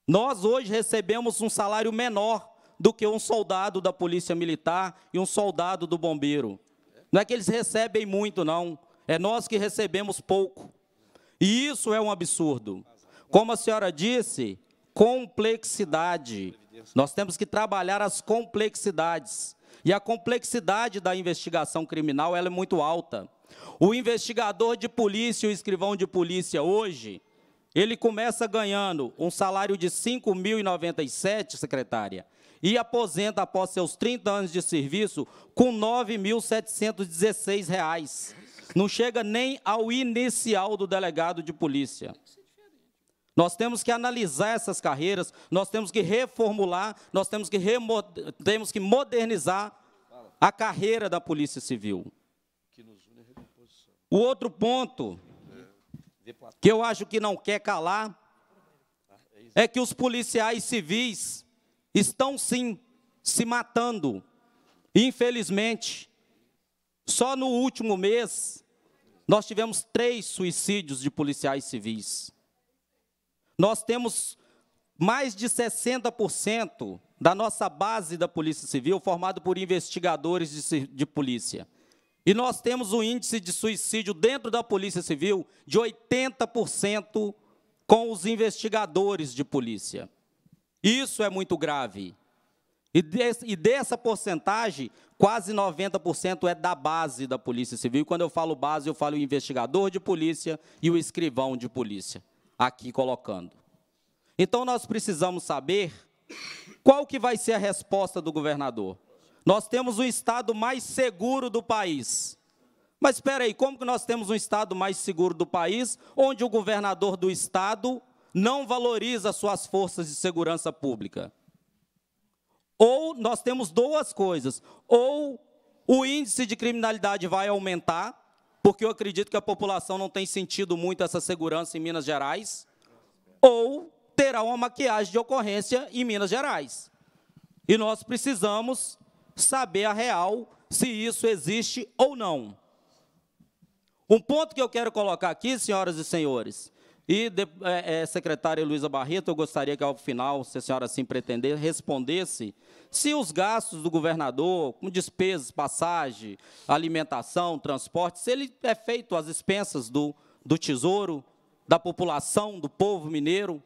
Nós hoje recebemos um salário menor do que um soldado da polícia militar e um soldado do bombeiro. Não é que eles recebem muito, não. É nós que recebemos pouco. E isso é um absurdo. Como a senhora disse, complexidade. Nós temos que trabalhar as complexidades. E a complexidade da investigação criminal ela é muito alta. O investigador de polícia, o escrivão de polícia hoje, ele começa ganhando um salário de 5.097, secretária, e aposenta após seus 30 anos de serviço com R$ 9.716. Não chega nem ao inicial do delegado de polícia. Nós temos que analisar essas carreiras, nós temos que reformular, nós temos que, temos que modernizar a carreira da Polícia Civil. O outro ponto que eu acho que não quer calar é que os policiais civis estão sim se matando. Infelizmente, só no último mês nós tivemos três suicídios de policiais civis. Nós temos mais de 60% da nossa base da Polícia Civil formado por investigadores de, de polícia. E nós temos um índice de suicídio dentro da Polícia Civil de 80% com os investigadores de polícia. Isso é muito grave. E, e dessa porcentagem, quase 90% é da base da Polícia Civil. E quando eu falo base, eu falo o investigador de polícia e o escrivão de polícia, aqui colocando. Então nós precisamos saber qual que vai ser a resposta do governador. Nós temos o estado mais seguro do país. Mas espera aí, como que nós temos um estado mais seguro do país, onde o governador do estado não valoriza suas forças de segurança pública. Ou nós temos duas coisas: ou o índice de criminalidade vai aumentar, porque eu acredito que a população não tem sentido muito essa segurança em Minas Gerais, ou terá uma maquiagem de ocorrência em Minas Gerais. E nós precisamos saber a real se isso existe ou não. Um ponto que eu quero colocar aqui, senhoras e senhores, e, de, é, é, secretária Luiza Barreto, eu gostaria que, ao final, se a senhora assim pretender, respondesse se os gastos do governador, com despesas, passagem, alimentação, transporte, se ele é feito às expensas do, do Tesouro, da população, do povo mineiro.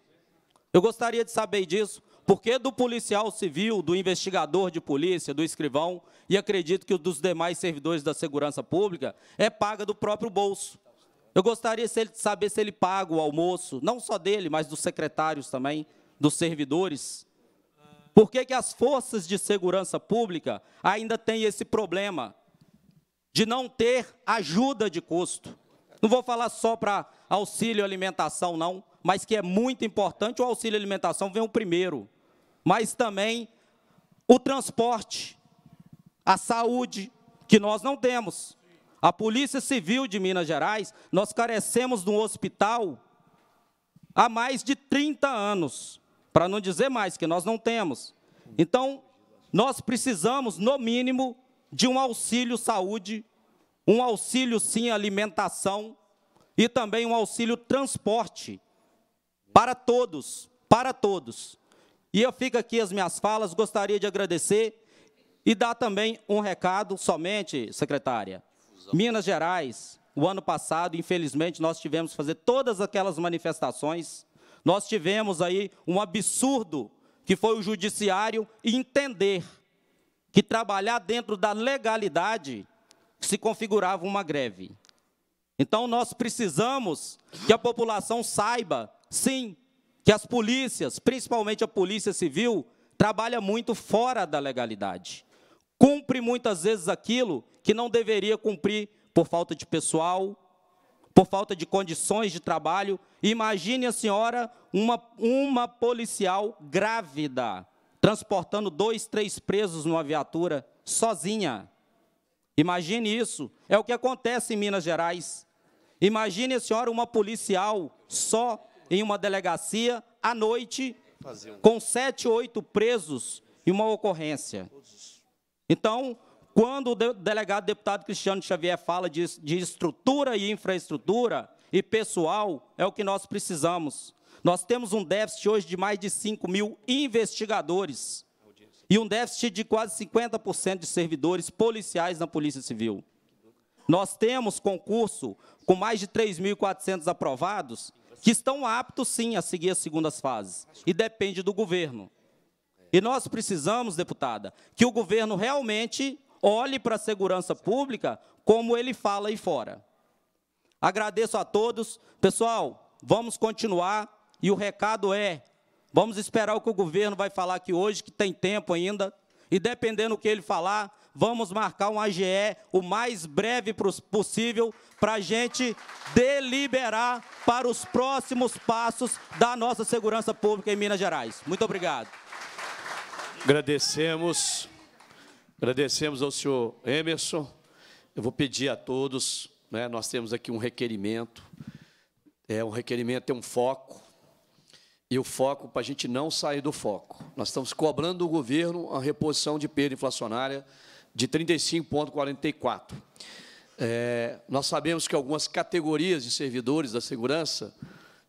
Eu gostaria de saber disso, porque do policial civil, do investigador de polícia, do escrivão, e acredito que dos demais servidores da segurança pública, é paga do próprio bolso. Eu gostaria de saber se ele paga o almoço, não só dele, mas dos secretários também, dos servidores. Por que, que as forças de segurança pública ainda têm esse problema de não ter ajuda de custo? Não vou falar só para auxílio alimentação, não, mas que é muito importante. O auxílio alimentação vem o primeiro, mas também o transporte, a saúde, que nós não temos. A Polícia Civil de Minas Gerais, nós carecemos de um hospital há mais de 30 anos, para não dizer mais, que nós não temos. Então, nós precisamos, no mínimo, de um auxílio saúde, um auxílio sim alimentação e também um auxílio transporte para todos, para todos. E eu fico aqui as minhas falas, gostaria de agradecer e dar também um recado somente, secretária. Minas Gerais, o ano passado, infelizmente, nós tivemos que fazer todas aquelas manifestações. Nós tivemos aí um absurdo que foi o judiciário entender que trabalhar dentro da legalidade se configurava uma greve. Então nós precisamos que a população saiba, sim, que as polícias, principalmente a polícia civil, trabalha muito fora da legalidade cumpre muitas vezes aquilo que não deveria cumprir por falta de pessoal, por falta de condições de trabalho. Imagine a senhora, uma, uma policial grávida, transportando dois, três presos numa viatura, sozinha. Imagine isso. É o que acontece em Minas Gerais. Imagine a senhora, uma policial só em uma delegacia, à noite, com sete, oito presos e uma ocorrência. Então, quando o delegado deputado Cristiano Xavier fala de, de estrutura e infraestrutura e pessoal, é o que nós precisamos. Nós temos um déficit hoje de mais de 5 mil investigadores e um déficit de quase 50% de servidores policiais na Polícia Civil. Nós temos concurso com mais de 3.400 aprovados que estão aptos, sim, a seguir as segundas fases, e depende do governo. E nós precisamos, deputada, que o governo realmente olhe para a segurança pública como ele fala aí fora. Agradeço a todos. Pessoal, vamos continuar e o recado é: vamos esperar o que o governo vai falar aqui hoje, que tem tempo ainda, e dependendo do que ele falar, vamos marcar um AGE o mais breve possível para a gente deliberar para os próximos passos da nossa segurança pública em Minas Gerais. Muito obrigado. Agradecemos, agradecemos ao senhor Emerson. Eu vou pedir a todos, né, nós temos aqui um requerimento, é um requerimento é um foco, e o foco para a gente não sair do foco. Nós estamos cobrando do governo a reposição de perda inflacionária de 35,44. É, nós sabemos que algumas categorias de servidores da segurança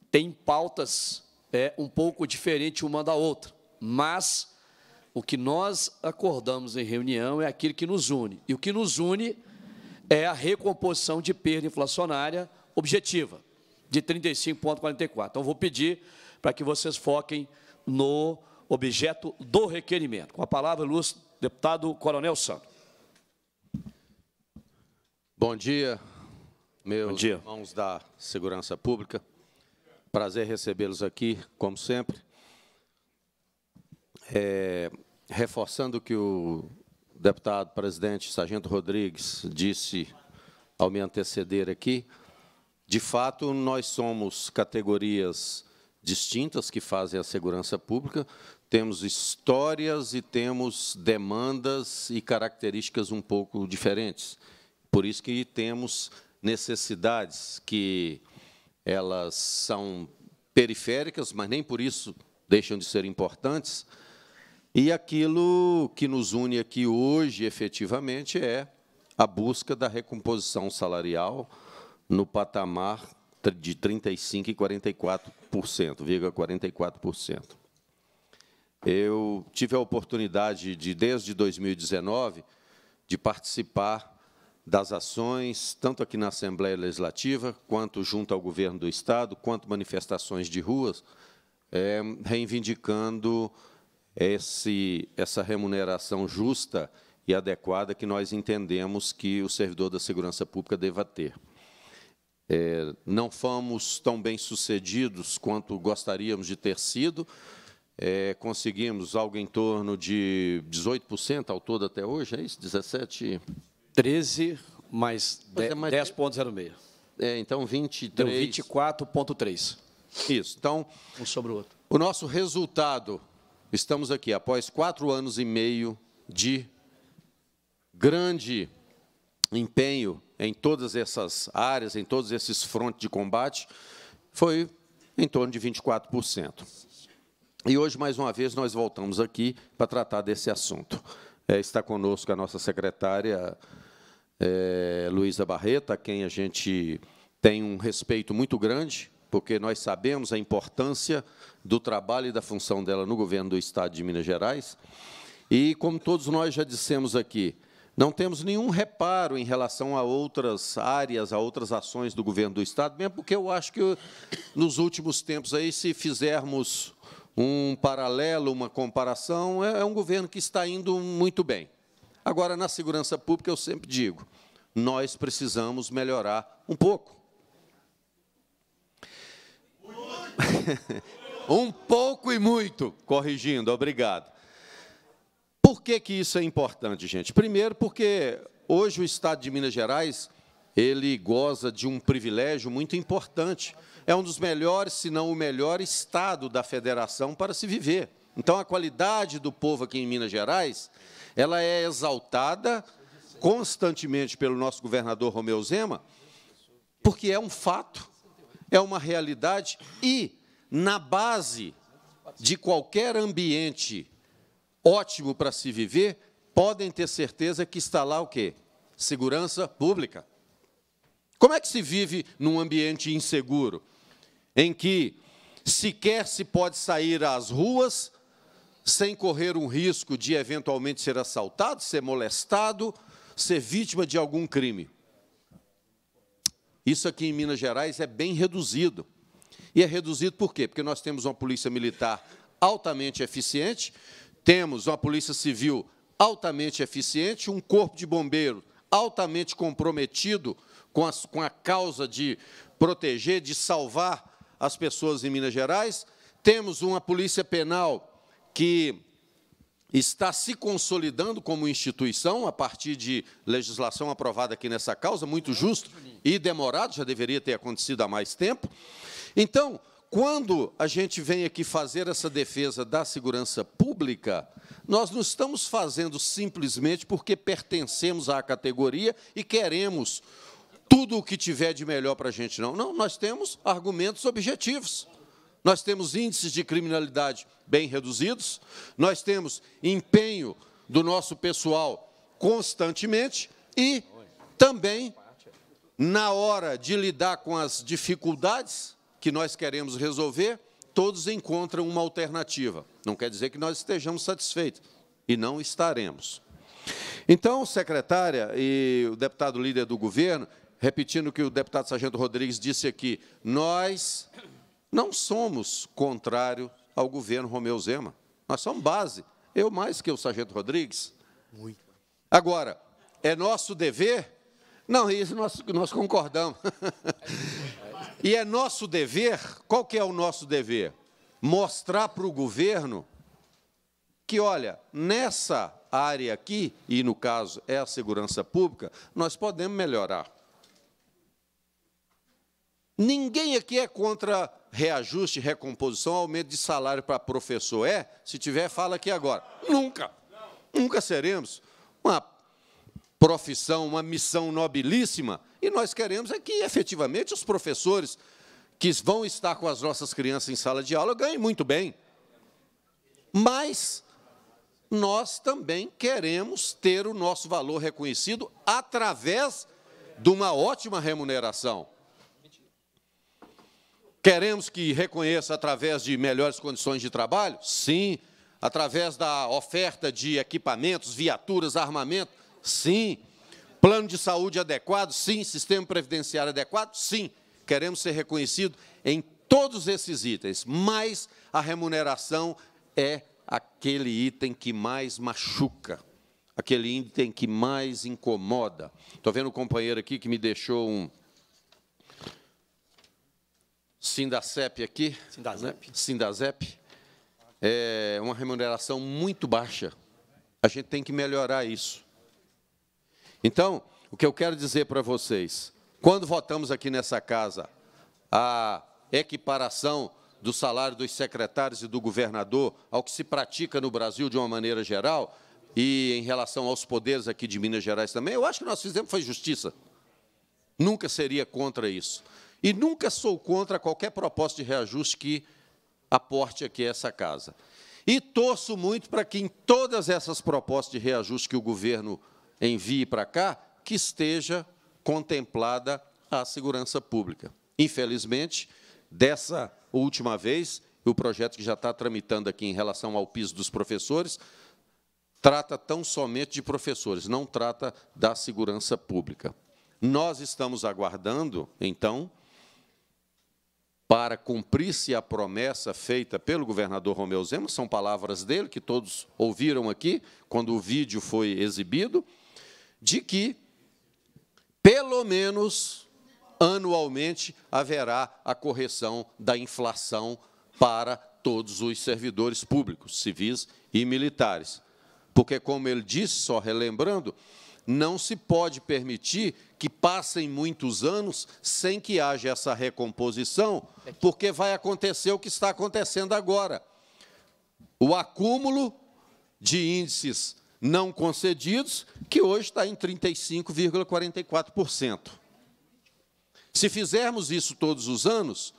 têm pautas é, um pouco diferentes uma da outra, mas o que nós acordamos em reunião é aquilo que nos une. E o que nos une é a recomposição de perda inflacionária objetiva, de 35,44. Então, vou pedir para que vocês foquem no objeto do requerimento. Com a palavra, Luz, deputado Coronel Santos. Bom dia, meus Bom dia. irmãos da Segurança Pública. Prazer recebê-los aqui, como sempre. É, reforçando o que o deputado presidente Sargento Rodrigues disse ao me anteceder aqui, de fato, nós somos categorias distintas que fazem a segurança pública, temos histórias e temos demandas e características um pouco diferentes. Por isso que temos necessidades que elas são periféricas, mas nem por isso deixam de ser importantes, e aquilo que nos une aqui hoje, efetivamente, é a busca da recomposição salarial no patamar de 35% e 44%, 44%. Eu tive a oportunidade, de, desde 2019, de participar das ações, tanto aqui na Assembleia Legislativa, quanto junto ao Governo do Estado, quanto manifestações de ruas, é, reivindicando esse, essa remuneração justa e adequada que nós entendemos que o servidor da segurança pública deva ter. É, não fomos tão bem sucedidos quanto gostaríamos de ter sido, é, conseguimos algo em torno de 18% ao todo até hoje, é isso? 17? 13 mais, é, mais 10,06. É-, é, então, 23... 24,3. Isso, então... Um sobre o outro. O nosso resultado Estamos aqui após quatro anos e meio de grande empenho em todas essas áreas, em todos esses frontes de combate, foi em torno de 24%. E hoje, mais uma vez, nós voltamos aqui para tratar desse assunto. É, está conosco a nossa secretária é, Luísa Barreta, a quem a gente tem um respeito muito grande, porque nós sabemos a importância do trabalho e da função dela no governo do Estado de Minas Gerais. E, como todos nós já dissemos aqui, não temos nenhum reparo em relação a outras áreas, a outras ações do governo do Estado, mesmo porque eu acho que, nos últimos tempos, aí, se fizermos um paralelo, uma comparação, é, é um governo que está indo muito bem. Agora, na segurança pública, eu sempre digo, nós precisamos melhorar um pouco. um pouco e muito, corrigindo, obrigado. Por que, que isso é importante, gente? Primeiro, porque hoje o Estado de Minas Gerais ele goza de um privilégio muito importante. É um dos melhores, se não o melhor, Estado da Federação para se viver. Então, a qualidade do povo aqui em Minas Gerais ela é exaltada constantemente pelo nosso governador Romeu Zema, porque é um fato é uma realidade e, na base de qualquer ambiente ótimo para se viver, podem ter certeza que está lá o quê? Segurança pública. Como é que se vive num ambiente inseguro, em que sequer se pode sair às ruas sem correr um risco de eventualmente ser assaltado, ser molestado, ser vítima de algum crime? Isso aqui em Minas Gerais é bem reduzido. E é reduzido por quê? Porque nós temos uma polícia militar altamente eficiente, temos uma polícia civil altamente eficiente, um corpo de bombeiro altamente comprometido com, as, com a causa de proteger, de salvar as pessoas em Minas Gerais, temos uma polícia penal que está se consolidando como instituição a partir de legislação aprovada aqui nessa causa, muito justo e demorado, já deveria ter acontecido há mais tempo. Então, quando a gente vem aqui fazer essa defesa da segurança pública, nós não estamos fazendo simplesmente porque pertencemos à categoria e queremos tudo o que tiver de melhor para a gente, não. Não, nós temos argumentos objetivos nós temos índices de criminalidade bem reduzidos, nós temos empenho do nosso pessoal constantemente e também na hora de lidar com as dificuldades que nós queremos resolver, todos encontram uma alternativa. Não quer dizer que nós estejamos satisfeitos, e não estaremos. Então, secretária e o deputado líder do governo, repetindo o que o deputado Sargento Rodrigues disse aqui, nós não somos contrário ao governo Romeu Zema. Nós somos base. Eu mais que o Sargento Rodrigues. Muito. Agora, é nosso dever? Não, isso nós, nós concordamos. e é nosso dever, qual que é o nosso dever? Mostrar para o governo que, olha, nessa área aqui, e no caso é a segurança pública, nós podemos melhorar. Ninguém aqui é contra reajuste, recomposição, aumento de salário para professor. É? Se tiver, fala aqui agora. Nunca. Nunca seremos uma profissão, uma missão nobilíssima, e nós queremos é que, efetivamente, os professores que vão estar com as nossas crianças em sala de aula ganhem muito bem. Mas nós também queremos ter o nosso valor reconhecido através de uma ótima remuneração. Queremos que reconheça através de melhores condições de trabalho? Sim. Através da oferta de equipamentos, viaturas, armamento? Sim. Plano de saúde adequado? Sim. Sistema previdenciário adequado? Sim. Queremos ser reconhecidos em todos esses itens, mas a remuneração é aquele item que mais machuca, aquele item que mais incomoda. Estou vendo um companheiro aqui que me deixou um, Sindacep aqui. Sindazep. Né? Sindazep. É uma remuneração muito baixa. A gente tem que melhorar isso. Então, o que eu quero dizer para vocês, quando votamos aqui nessa casa a equiparação do salário dos secretários e do governador ao que se pratica no Brasil de uma maneira geral, e em relação aos poderes aqui de Minas Gerais também, eu acho que nós fizemos foi justiça. Nunca seria contra isso. E nunca sou contra qualquer proposta de reajuste que aporte aqui essa casa. E torço muito para que em todas essas propostas de reajuste que o governo envie para cá, que esteja contemplada a segurança pública. Infelizmente, dessa última vez, o projeto que já está tramitando aqui em relação ao piso dos professores, trata tão somente de professores, não trata da segurança pública. Nós estamos aguardando, então, para cumprir-se a promessa feita pelo governador Romeu Zema, são palavras dele que todos ouviram aqui quando o vídeo foi exibido, de que pelo menos anualmente haverá a correção da inflação para todos os servidores públicos, civis e militares. Porque, como ele disse, só relembrando, não se pode permitir que passem muitos anos sem que haja essa recomposição, é porque vai acontecer o que está acontecendo agora. O acúmulo de índices não concedidos, que hoje está em 35,44%. Se fizermos isso todos os anos,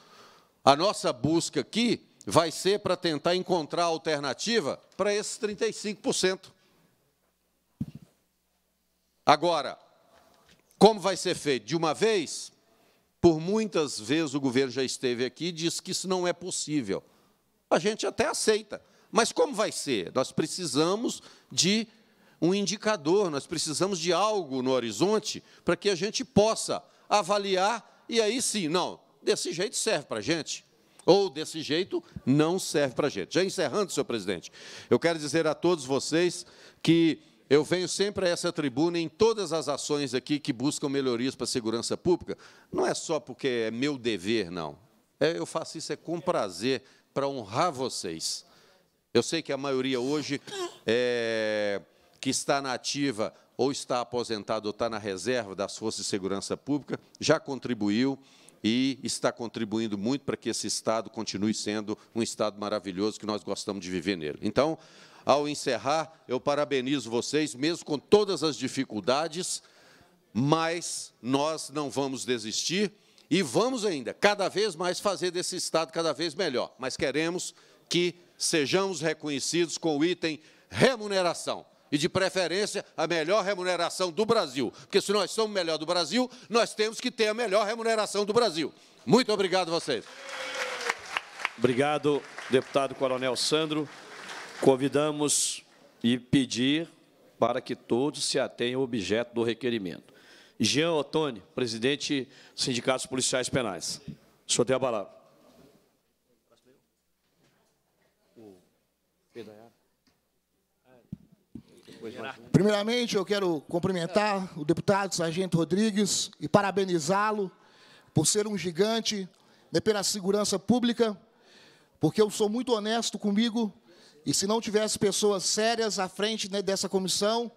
a nossa busca aqui vai ser para tentar encontrar alternativa para esses 35%. Agora, como vai ser feito? De uma vez? Por muitas vezes o governo já esteve aqui e disse que isso não é possível. A gente até aceita. Mas como vai ser? Nós precisamos de um indicador, nós precisamos de algo no horizonte para que a gente possa avaliar e aí sim, não, desse jeito serve para a gente, ou desse jeito não serve para a gente. Já encerrando, senhor presidente, eu quero dizer a todos vocês que eu venho sempre a essa tribuna em todas as ações aqui que buscam melhorias para a segurança pública. Não é só porque é meu dever, não. É, eu faço isso é com prazer, para honrar vocês. Eu sei que a maioria hoje é, que está na ativa ou está aposentado ou está na reserva das Forças de Segurança Pública já contribuiu e está contribuindo muito para que esse Estado continue sendo um Estado maravilhoso que nós gostamos de viver nele. Então, ao encerrar, eu parabenizo vocês, mesmo com todas as dificuldades, mas nós não vamos desistir e vamos ainda, cada vez mais, fazer desse Estado cada vez melhor. Mas queremos que sejamos reconhecidos com o item remuneração. E, de preferência, a melhor remuneração do Brasil. Porque, se nós somos o melhor do Brasil, nós temos que ter a melhor remuneração do Brasil. Muito obrigado a vocês. Obrigado, deputado Coronel Sandro. Convidamos e pedir para que todos se atenham ao objeto do requerimento. Jean Ottoni, presidente do Sindicato Policiais Penais. O senhor tem a palavra. Primeiramente, eu quero cumprimentar o deputado Sargento Rodrigues e parabenizá-lo por ser um gigante né, pela segurança pública, porque eu sou muito honesto comigo e se não tivesse pessoas sérias à frente né, dessa comissão,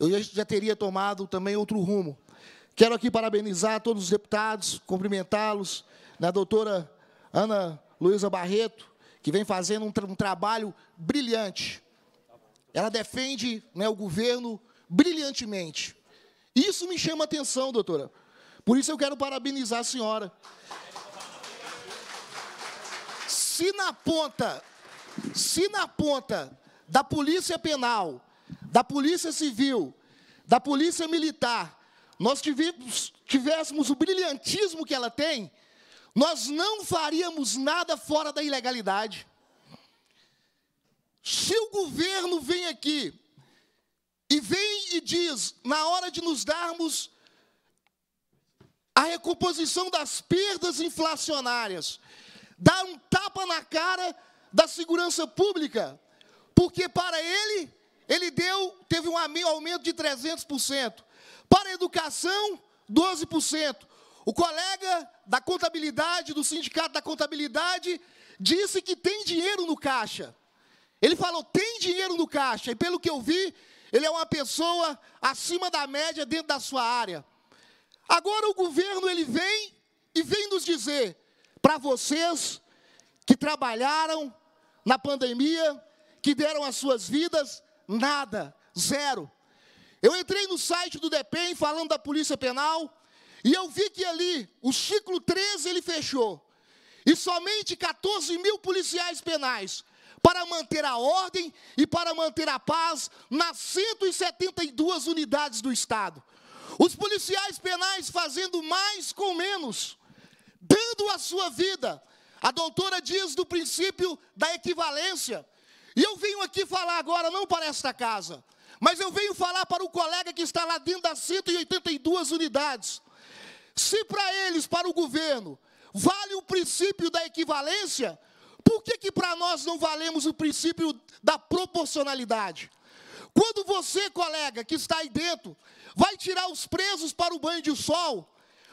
eu já teria tomado também outro rumo. Quero aqui parabenizar todos os deputados, cumprimentá-los, na né, doutora Ana Luísa Barreto, que vem fazendo um, tra um, trabalho brilhante. Ela defende né, o governo brilhantemente. Isso me chama atenção, doutora. Por isso eu quero parabenizar a senhora. Se na ponta se na ponta da polícia penal, da polícia civil, da polícia militar, nós tivéssemos o brilhantismo que ela tem, nós não faríamos nada fora da ilegalidade. Se o governo vem aqui e vem e diz, na hora de nos darmos a recomposição das perdas inflacionárias, dá um tapa na cara da segurança pública, porque para ele, ele deu, teve um aumento de 300%. Para a educação, 12%. O colega da contabilidade, do sindicato da contabilidade, disse que tem dinheiro no caixa. Ele falou, tem dinheiro no caixa. E pelo que eu vi, ele é uma pessoa acima da média dentro da sua área. Agora o governo, ele vem e vem nos dizer, para vocês que trabalharam na pandemia, que deram as suas vidas, nada, zero. Eu entrei no site do DEPEN falando da Polícia Penal e eu vi que ali o ciclo 13 ele fechou. E somente 14 mil policiais penais para manter a ordem e para manter a paz nas 172 unidades do Estado. Os policiais penais fazendo mais com menos, dando a sua vida, a doutora diz do princípio da equivalência. E eu venho aqui falar agora, não para esta casa, mas eu venho falar para o colega que está lá dentro das 182 unidades. Se para eles, para o governo, vale o princípio da equivalência, por que, que para nós não valemos o princípio da proporcionalidade? Quando você, colega, que está aí dentro, vai tirar os presos para o banho de sol,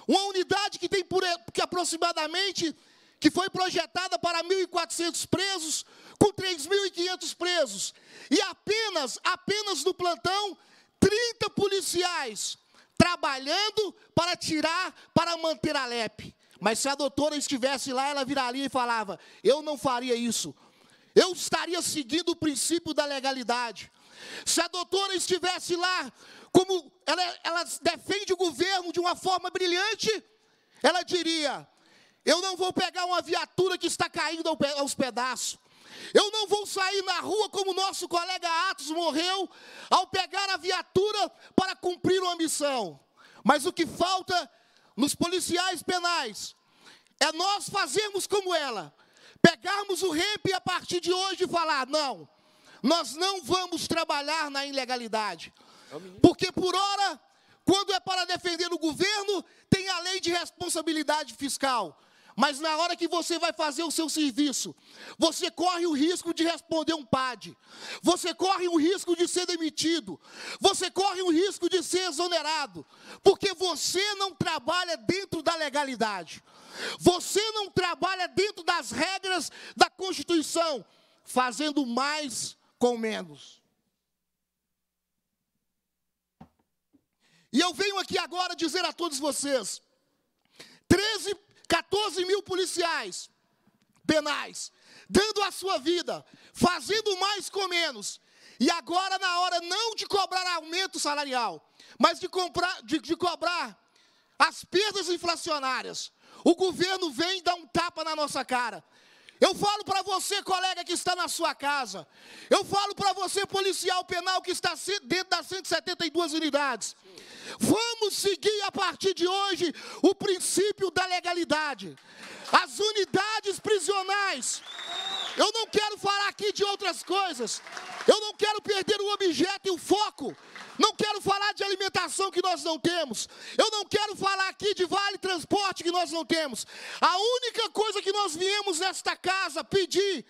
uma unidade que tem por, que aproximadamente que foi projetada para 1.400 presos, com 3.500 presos. E apenas, apenas no plantão, 30 policiais trabalhando para tirar, para manter a LEP. Mas se a doutora estivesse lá, ela viraria e falava: Eu não faria isso. Eu estaria seguindo o princípio da legalidade. Se a doutora estivesse lá, como ela, ela defende o governo de uma forma brilhante, ela diria: eu não vou pegar uma viatura que está caindo aos pedaços. Eu não vou sair na rua como nosso colega Atos morreu ao pegar a viatura para cumprir uma missão. Mas o que falta nos policiais penais é nós fazermos como ela, pegarmos o REP a partir de hoje falar: não, nós não vamos trabalhar na ilegalidade. É Porque por hora, quando é para defender o governo, tem a lei de responsabilidade fiscal. Mas na hora que você vai fazer o seu serviço, você corre o risco de responder um PAD, você corre o risco de ser demitido, você corre o risco de ser exonerado, porque você não trabalha dentro da legalidade, você não trabalha dentro das regras da Constituição, fazendo mais com menos. E eu venho aqui agora dizer a todos vocês: 13 14 mil policiais penais, dando a sua vida, fazendo mais com menos. E agora, na hora não de cobrar aumento salarial, mas de, comprar, de, de cobrar as perdas inflacionárias, o governo vem e dá um tapa na nossa cara. Eu falo para você, colega que está na sua casa. Eu falo para você, policial penal que está dentro das 172 unidades. Vamos seguir a partir de hoje o princípio da legalidade as unidades prisionais. Eu não quero falar aqui de outras coisas. Eu não quero perder o objeto e o foco. Não quero falar de alimentação que nós não temos. Eu não quero falar aqui de vale transporte que nós não temos. A única coisa que nós viemos nesta casa pedir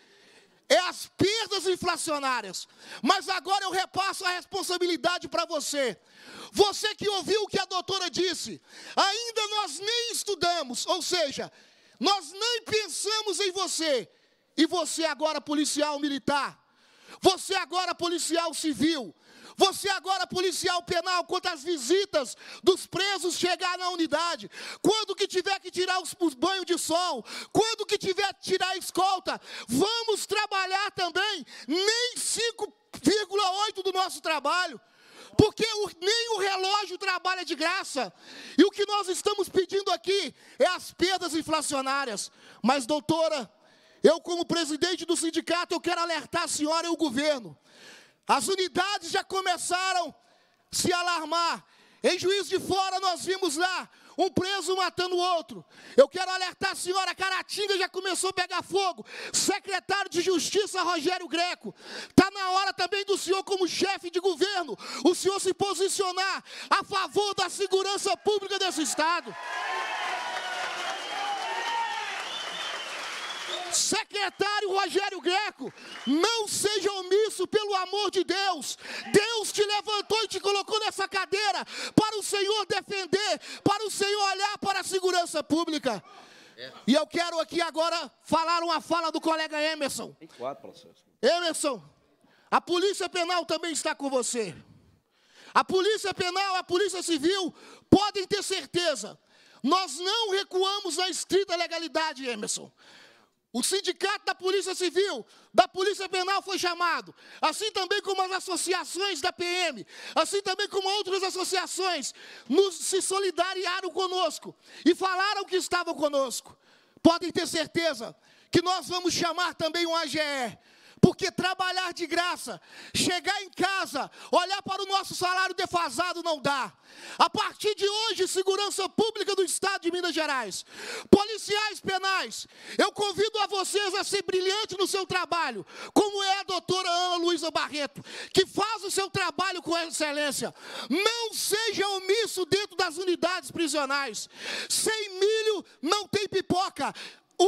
é as perdas inflacionárias. Mas agora eu repasso a responsabilidade para você. Você que ouviu o que a doutora disse, ainda nós nem estudamos, ou seja, nós nem pensamos em você. E você agora policial militar, você agora policial civil, você agora policial penal, quando as visitas dos presos chegar na unidade, quando que tiver que tirar os, os banhos de sol, quando que tiver que tirar a escolta, vamos trabalhar também, nem 5,8 do nosso trabalho porque nem o relógio trabalha de graça. E o que nós estamos pedindo aqui é as perdas inflacionárias. Mas, doutora, eu, como presidente do sindicato, eu quero alertar a senhora e o governo. As unidades já começaram a se alarmar. Em Juiz de Fora, nós vimos lá um preso matando o outro. Eu quero alertar a senhora, Caratinga já começou a pegar fogo. Secretário de Justiça Rogério Greco, está na hora também do senhor como chefe de governo, o senhor se posicionar a favor da segurança pública desse estado. Secretário Rogério Greco, não seja omisso, pelo amor de Deus. Deus te levantou e te colocou nessa cadeira para o Senhor defender, para o Senhor olhar para a segurança pública. E eu quero aqui agora falar uma fala do colega Emerson. Emerson, a Polícia Penal também está com você. A Polícia Penal, a Polícia Civil, podem ter certeza. Nós não recuamos na estrita legalidade, Emerson. O sindicato da Polícia Civil, da Polícia Penal foi chamado, assim também como as associações da PM, assim também como outras associações, nos, se solidariaram conosco e falaram que estavam conosco. Podem ter certeza que nós vamos chamar também um AGE, porque trabalhar de graça, chegar em casa, olhar para o nosso salário defasado não dá. A partir de hoje, segurança pública do Estado de Minas Gerais, policiais penais, eu convido a vocês a ser brilhante no seu trabalho, como é a doutora Ana Luísa Barreto, que faz o seu trabalho com excelência. Não seja omisso dentro das unidades prisionais. Sem milho não tem pipoca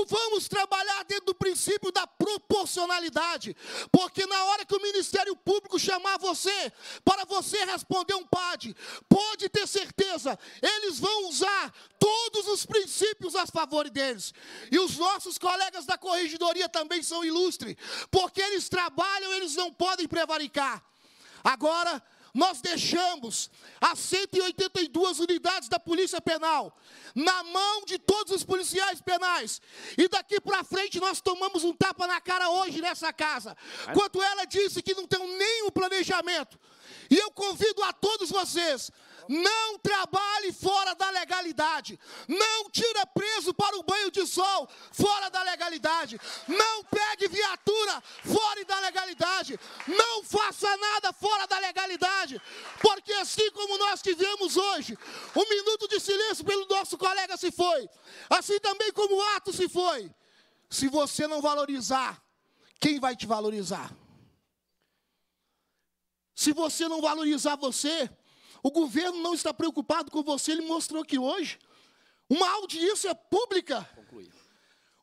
vamos trabalhar dentro do princípio da proporcionalidade, porque na hora que o Ministério Público chamar você, para você responder um PAD, pode ter certeza, eles vão usar todos os princípios a favor deles. E os nossos colegas da corregedoria também são ilustres, porque eles trabalham, eles não podem prevaricar. Agora, nós deixamos as 182 unidades da Polícia Penal na mão de todos os policiais penais. E daqui para frente nós tomamos um tapa na cara hoje nessa casa. quando ela disse que não tem nenhum planejamento. E eu convido a todos vocês não trabalhe fora da legalidade. Não tira preso para o banho de sol fora da legalidade. Não pegue viatura fora da legalidade. Não faça nada fora da legalidade. Porque assim como nós tivemos hoje, um minuto de silêncio pelo nosso colega se foi. Assim também como o ato se foi. Se você não valorizar, quem vai te valorizar? Se você não valorizar você, o governo não está preocupado com você, ele mostrou aqui hoje. Uma audiência pública. Concluir.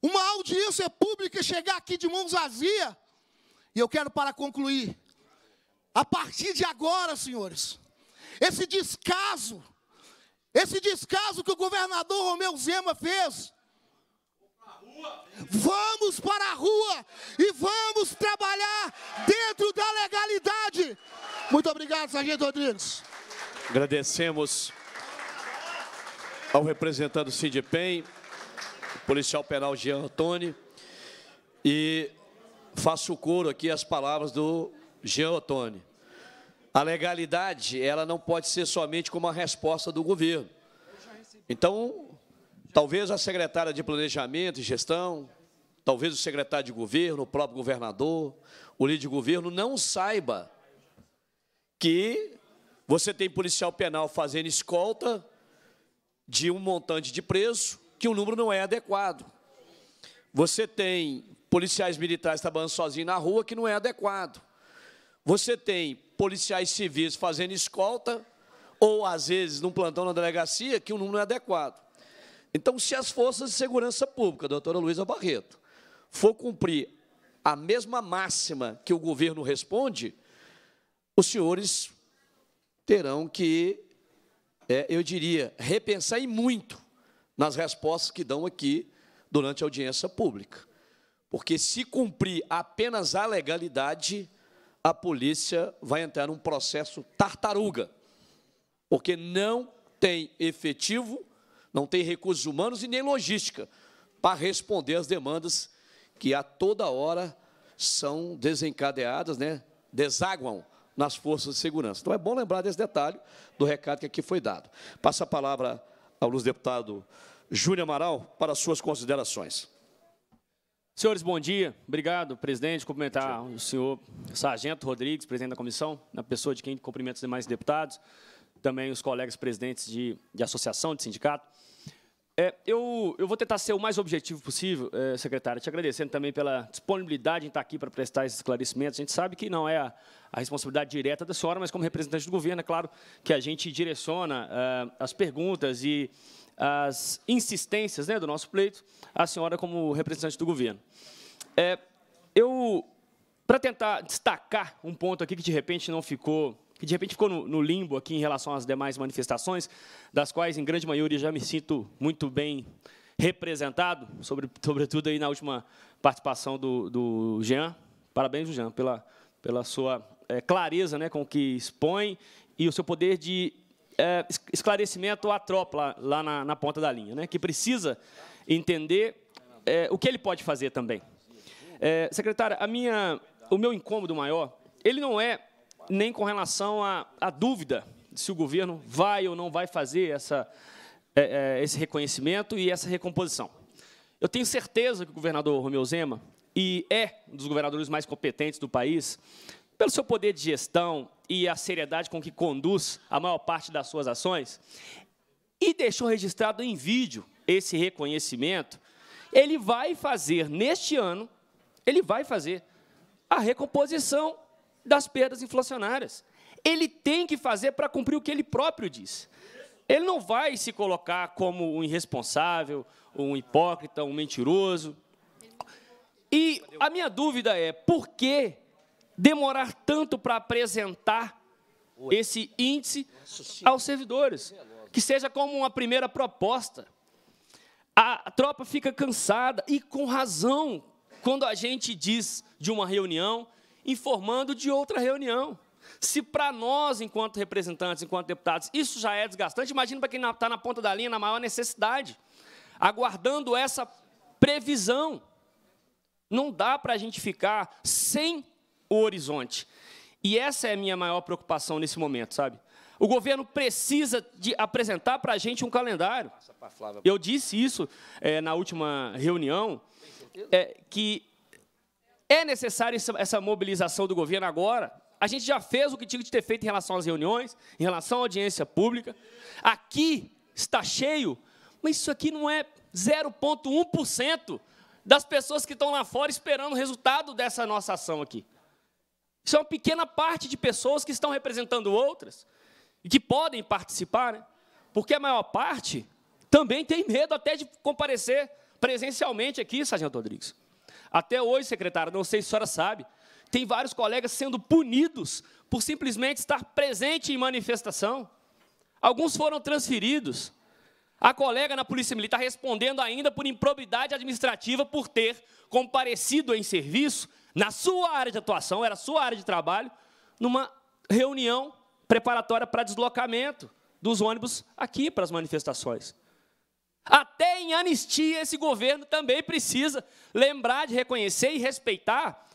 Uma audiência pública chegar aqui de mãos vazia. E eu quero para concluir. A partir de agora, senhores, esse descaso, esse descaso que o governador Romeu Zema fez, Vamos para a rua e vamos trabalhar dentro da legalidade. Muito obrigado, Sargento Rodrigues. Agradecemos ao representante Cid Pen, policial penal Jean Antônio, e faço coro aqui as palavras do Jean Antônio. A legalidade, ela não pode ser somente como a resposta do governo. Então, talvez a secretária de Planejamento e Gestão, talvez o secretário de governo, o próprio governador, o líder de governo, não saiba que você tem policial penal fazendo escolta de um montante de preso, que o número não é adequado. Você tem policiais militares trabalhando sozinhos na rua, que não é adequado. Você tem policiais civis fazendo escolta, ou às vezes num plantão na delegacia, que o número não é adequado. Então, se as forças de segurança pública, doutora Luísa Barreto, for cumprir a mesma máxima que o governo responde, os senhores terão que, é, eu diria, repensar e muito nas respostas que dão aqui durante a audiência pública. Porque se cumprir apenas a legalidade, a polícia vai entrar num processo tartaruga, porque não tem efetivo, não tem recursos humanos e nem logística para responder às demandas que a toda hora são desencadeadas, né? desaguam nas forças de segurança. Então é bom lembrar desse detalhe do recado que aqui foi dado. Passa a palavra ao luz deputado Júnior Amaral para suas considerações. Senhores, bom dia. Obrigado, presidente. Cumprimentar o senhor Sargento Rodrigues, presidente da comissão, na pessoa de quem cumprimento os demais deputados, também os colegas presidentes de, de associação, de sindicato. É, eu, eu, vou tentar ser o mais objetivo possível, é, secretário, te agradecendo também pela disponibilidade em estar aqui para prestar esses esclarecimentos. A gente sabe que não é a, a responsabilidade direta da senhora, mas como representante do governo, é claro que a gente direciona é, as perguntas e as insistências né, do nosso pleito à senhora como representante do governo. É, eu, para tentar destacar um ponto aqui que de repente não ficou que de repente ficou no, no, limbo aqui em relação às demais manifestações, das quais, em grande maioria, já me sinto muito bem representado, sobre, sobretudo aí na última participação do, do Jean. Parabéns, Jean, pela, pela sua é, clareza né, com que expõe e o seu poder de é, esclarecimento à tropa lá, lá na, na, ponta da linha, né, que precisa entender é, o que ele pode fazer também. secretária, a minha, o meu incômodo maior, ele não é nem com relação à dúvida de se o governo vai ou não vai fazer essa, é, é, esse reconhecimento e essa recomposição. Eu tenho certeza que o governador Romeu Zema, e é um dos governadores mais competentes do país, pelo seu poder de gestão e a seriedade com que conduz a maior parte das suas ações, e deixou registrado em vídeo esse reconhecimento, ele vai fazer neste ano, ele vai fazer a recomposição das perdas inflacionárias. Ele tem que fazer para cumprir o que ele próprio diz. Ele não vai se colocar como um irresponsável, um hipócrita, um mentiroso. E a minha dúvida é por que demorar tanto para apresentar esse índice aos servidores? Que seja como uma primeira proposta. A tropa fica cansada e com razão quando a gente diz de uma reunião informando de outra reunião. Se para nós, enquanto representantes, enquanto deputados, isso já é desgastante, imagina para quem está na ponta da linha, na maior necessidade, aguardando essa previsão. Não dá para a gente ficar sem o horizonte. E essa é a minha maior preocupação nesse momento, sabe? O governo precisa de apresentar para a gente um calendário. Eu disse isso é, na última reunião, é, que é necessária essa mobilização do governo agora. A gente já fez o que tinha que ter feito em relação às reuniões, em relação à audiência pública. Aqui está cheio, mas isso aqui não é 0,1% das pessoas que estão lá fora esperando o resultado dessa nossa ação aqui. Isso é uma pequena parte de pessoas que estão representando outras e que podem participar, né? porque a maior parte também tem medo até de comparecer presencialmente aqui, Sargento Rodrigues. Até hoje, secretária, não sei se a senhora sabe, tem vários colegas sendo punidos por simplesmente estar presente em manifestação. Alguns foram transferidos. A colega na Polícia Militar tá respondendo ainda por improbidade administrativa por ter comparecido em serviço na sua área de atuação, era sua área de trabalho, numa reunião preparatória para deslocamento dos ônibus aqui para as manifestações. Até em anistia, esse governo também precisa lembrar de reconhecer e respeitar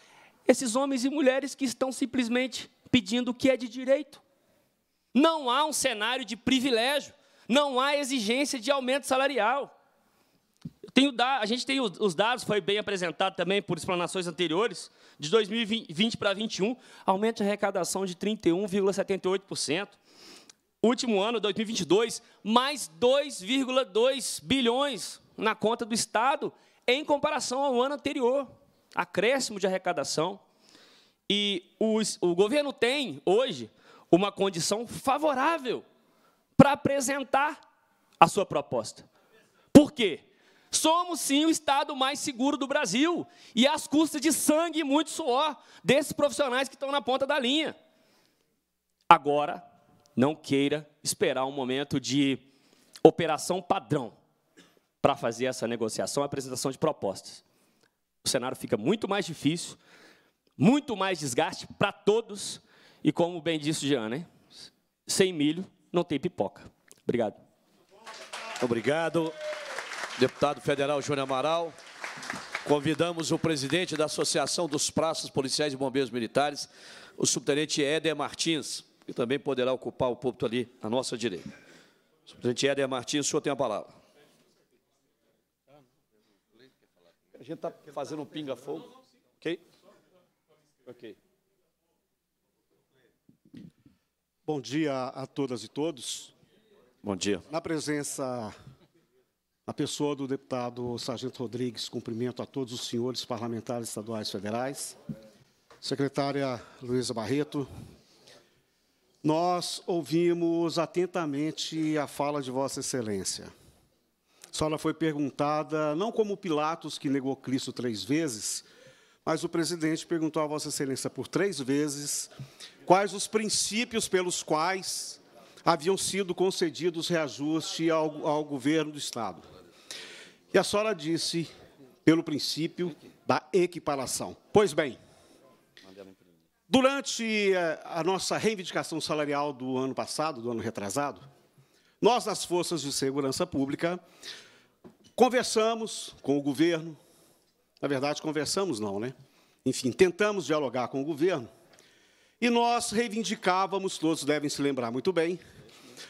esses homens e mulheres que estão simplesmente pedindo o que é de direito. Não há um cenário de privilégio, não há exigência de aumento salarial. Tenho, a gente tem os dados, foi bem apresentado também por explanações anteriores, de 2020 para 2021, aumento de arrecadação de 31,78% último ano, 2022, mais 2,2 bilhões na conta do Estado em comparação ao ano anterior. Acréscimo de arrecadação. E os, o governo tem, hoje, uma condição favorável para apresentar a sua proposta. Por quê? Somos sim o estado mais seguro do Brasil e às custas de sangue e muito suor desses profissionais que estão na ponta da linha. Agora, não queira esperar um momento de operação padrão para fazer essa negociação a apresentação de propostas. O cenário fica muito mais difícil, muito mais desgaste para todos, e como bem disse o Jean, né? sem milho não tem pipoca. Obrigado. Obrigado, deputado federal Júnior Amaral. Convidamos o presidente da Associação dos Praças Policiais e Bombeiros Militares, o subtenente Éder Martins e também poderá ocupar o púlpito ali à nossa direita. Presidente Éder Martins, o senhor tem a palavra. A gente está fazendo um pinga-fogo. Ok? Ok. Bom dia a todas e todos. Bom dia. Na presença na pessoa do deputado Sargento Rodrigues, cumprimento a todos os senhores parlamentares estaduais e federais. Secretária Luísa Barreto, nós ouvimos atentamente a fala de Vossa Excelência. A senhora foi perguntada, não como Pilatos, que negou Cristo três vezes, mas o presidente perguntou a Vossa Excelência por três vezes quais os princípios pelos quais haviam sido concedidos reajuste ao, ao governo do Estado. E a senhora disse, pelo princípio da equiparação. Pois bem, Durante eh, a nossa reivindicação salarial do ano passado, do ano retrasado, nós, das Forças de Segurança Pública, conversamos com o governo, na verdade, conversamos não, né? Enfim, tentamos dialogar com o governo, e nós reivindicávamos, todos devem se lembrar muito bem,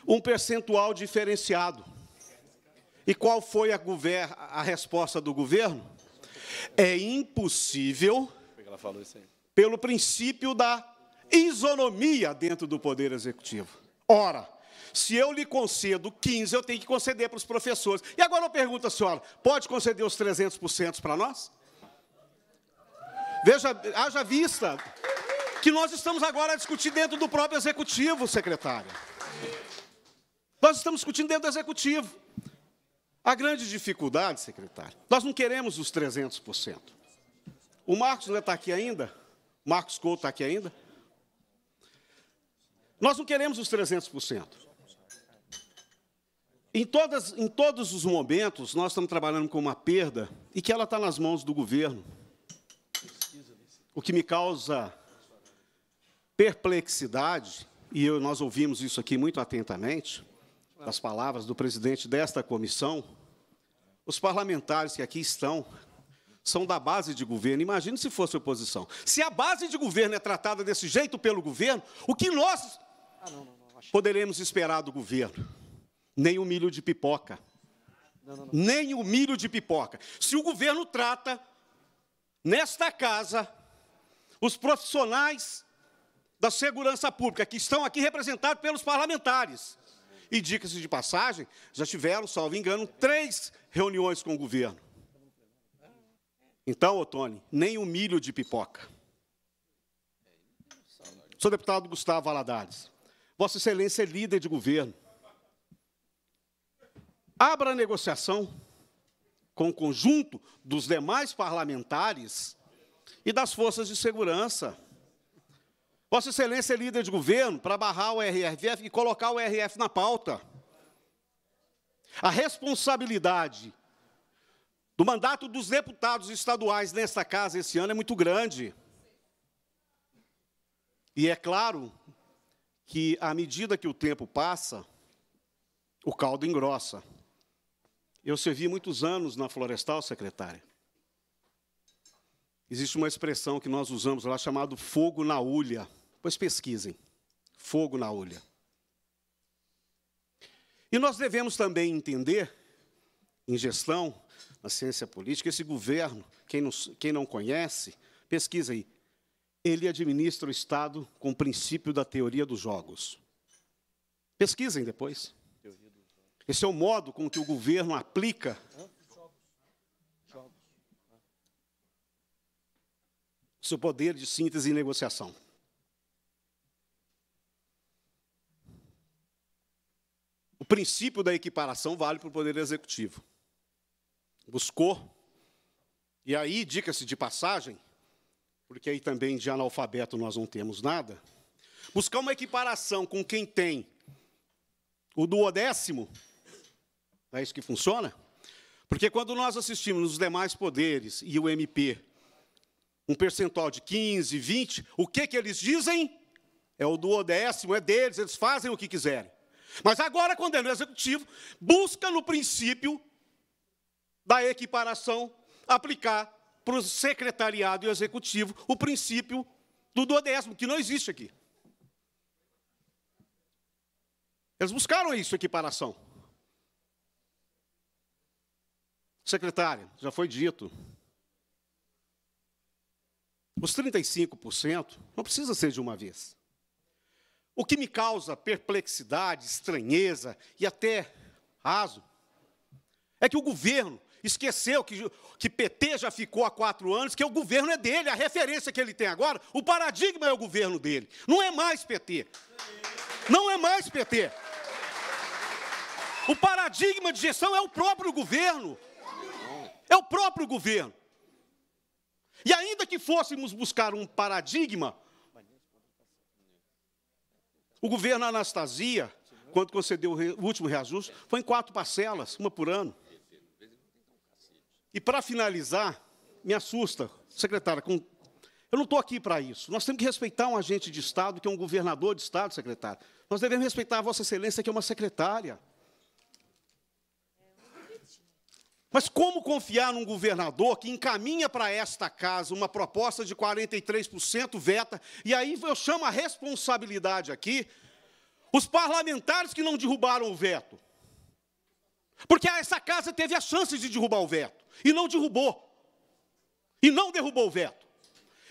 um percentual diferenciado. E qual foi a, a resposta do governo? É impossível... Ela falou isso aí pelo princípio da isonomia dentro do Poder Executivo. Ora, se eu lhe concedo 15, eu tenho que conceder para os professores. E agora eu pergunto à senhora, pode conceder os 300% para nós? Veja, haja vista que nós estamos agora a discutir dentro do próprio executivo, secretária. Nós estamos discutindo dentro do executivo. A grande dificuldade, secretário, nós não queremos os 300%. O Marcos não está aqui ainda? Marcos Couto está aqui ainda? Nós não queremos os 300%. Em, todas, em todos os momentos, nós estamos trabalhando com uma perda e que ela está nas mãos do governo. O que me causa perplexidade, e eu, nós ouvimos isso aqui muito atentamente, das palavras do presidente desta comissão, os parlamentares que aqui estão são da base de governo. Imagine se fosse oposição. Se a base de governo é tratada desse jeito pelo governo, o que nós ah, poderemos esperar do governo? Nem o um milho de pipoca. Nem o um milho de pipoca. Se o governo trata, nesta casa, os profissionais da segurança pública, que estão aqui representados pelos parlamentares, e, dica-se de passagem, já tiveram, salvo engano, três reuniões com o governo. Então, Otone, nem um milho de pipoca. Sou deputado Gustavo Aladares. Vossa Excelência é líder de governo. Abra a negociação com o conjunto dos demais parlamentares e das forças de segurança. Vossa Excelência é líder de governo para barrar o RRF e colocar o RF na pauta. A responsabilidade do mandato dos deputados estaduais nesta casa esse ano é muito grande. E é claro que, à medida que o tempo passa, o caldo engrossa. Eu servi muitos anos na Florestal, secretária. Existe uma expressão que nós usamos lá chamada fogo na ulha. Pois pesquisem. Fogo na ulha. E nós devemos também entender, em gestão, ciência política, esse governo, quem não, quem não conhece, pesquisa aí. Ele administra o Estado com o princípio da teoria dos jogos. Pesquisem depois. Esse é o modo com que o governo aplica. Seu poder de síntese e negociação. O princípio da equiparação vale para o poder executivo buscou. E aí, dica-se de passagem, porque aí também de analfabeto nós não temos nada, buscar uma equiparação com quem tem o duodécimo, é isso que funciona? Porque quando nós assistimos os demais poderes e o MP, um percentual de 15, 20, o que, que eles dizem? É o duodécimo, é deles, eles fazem o que quiserem. Mas agora, quando é no executivo, busca no princípio da equiparação, aplicar para o secretariado e executivo o princípio do duodécimo, que não existe aqui. Eles buscaram isso, equiparação. Secretário, já foi dito. Os 35% não precisa ser de uma vez. O que me causa perplexidade, estranheza e até raso é que o governo esqueceu que, que PT já ficou há quatro anos, que o governo é dele, a referência que ele tem agora, o paradigma é o governo dele. Não é mais PT. Não é mais PT. O paradigma de gestão é o próprio governo. É o próprio governo. E ainda que fôssemos buscar um paradigma, o governo Anastasia, quando concedeu o último reajuste, foi em quatro parcelas, uma por ano. E para finalizar, me assusta, secretária, com... eu não estou aqui para isso. Nós temos que respeitar um agente de Estado, que é um governador de Estado, secretário. Nós devemos respeitar a Vossa Excelência, que é uma secretária. Mas como confiar num governador que encaminha para esta casa uma proposta de 43% veta, e aí eu chamo a responsabilidade aqui, os parlamentares que não derrubaram o veto. Porque essa casa teve a chance de derrubar o veto. E não derrubou. E não derrubou o veto.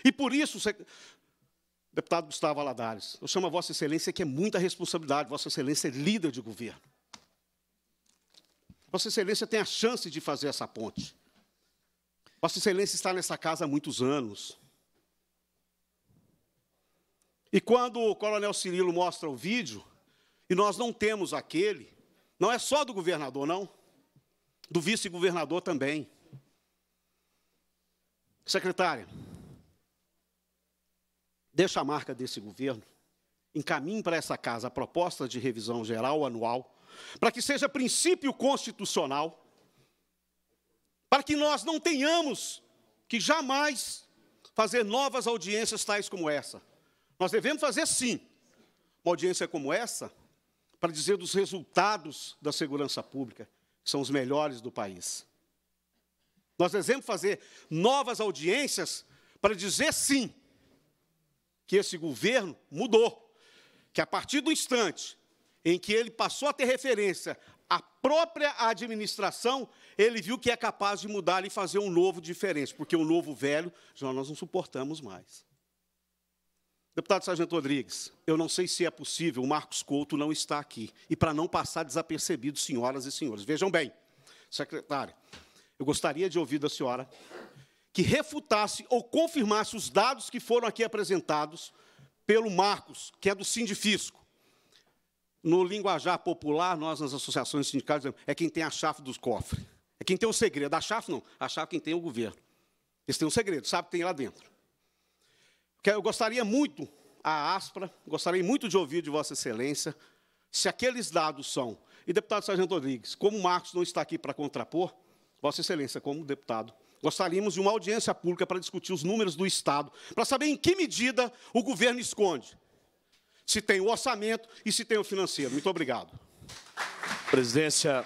E por isso, deputado Gustavo Aladares, eu chamo a Vossa Excelência que é muita responsabilidade. Vossa Excelência é líder de governo. Vossa Excelência tem a chance de fazer essa ponte. Vossa Excelência está nessa casa há muitos anos. E quando o coronel Cirilo mostra o vídeo, e nós não temos aquele, não é só do governador, não, do vice-governador também. Secretária, deixa a marca desse governo, encaminhe para essa casa a proposta de revisão geral anual, para que seja princípio constitucional, para que nós não tenhamos que jamais fazer novas audiências tais como essa. Nós devemos fazer, sim, uma audiência como essa para dizer dos resultados da segurança pública, que são os melhores do país. Nós devemos fazer novas audiências para dizer sim que esse governo mudou, que a partir do instante em que ele passou a ter referência à própria administração, ele viu que é capaz de mudar e fazer um novo diferente, porque o um novo velho já nós não suportamos mais. Deputado Sargento Rodrigues, eu não sei se é possível, o Marcos Couto não está aqui. E para não passar desapercebido, senhoras e senhores, vejam bem, secretária, eu gostaria de ouvir da senhora que refutasse ou confirmasse os dados que foram aqui apresentados pelo Marcos, que é do Sindifisco. No linguajar popular, nós nas associações sindicais dizemos, é quem tem a chave dos cofres. É quem tem o segredo. A chave não, a chave é quem tem é o governo. Eles têm um segredo, sabe o que tem lá dentro. Eu gostaria muito, a Aspra, gostaria muito de ouvir de Vossa Excelência se aqueles dados são. E deputado Sargento Rodrigues, como o Marcos não está aqui para contrapor, Vossa Excelência, como deputado, gostaríamos de uma audiência pública para discutir os números do Estado, para saber em que medida o governo esconde, se tem o orçamento e se tem o financeiro. Muito obrigado. Presidência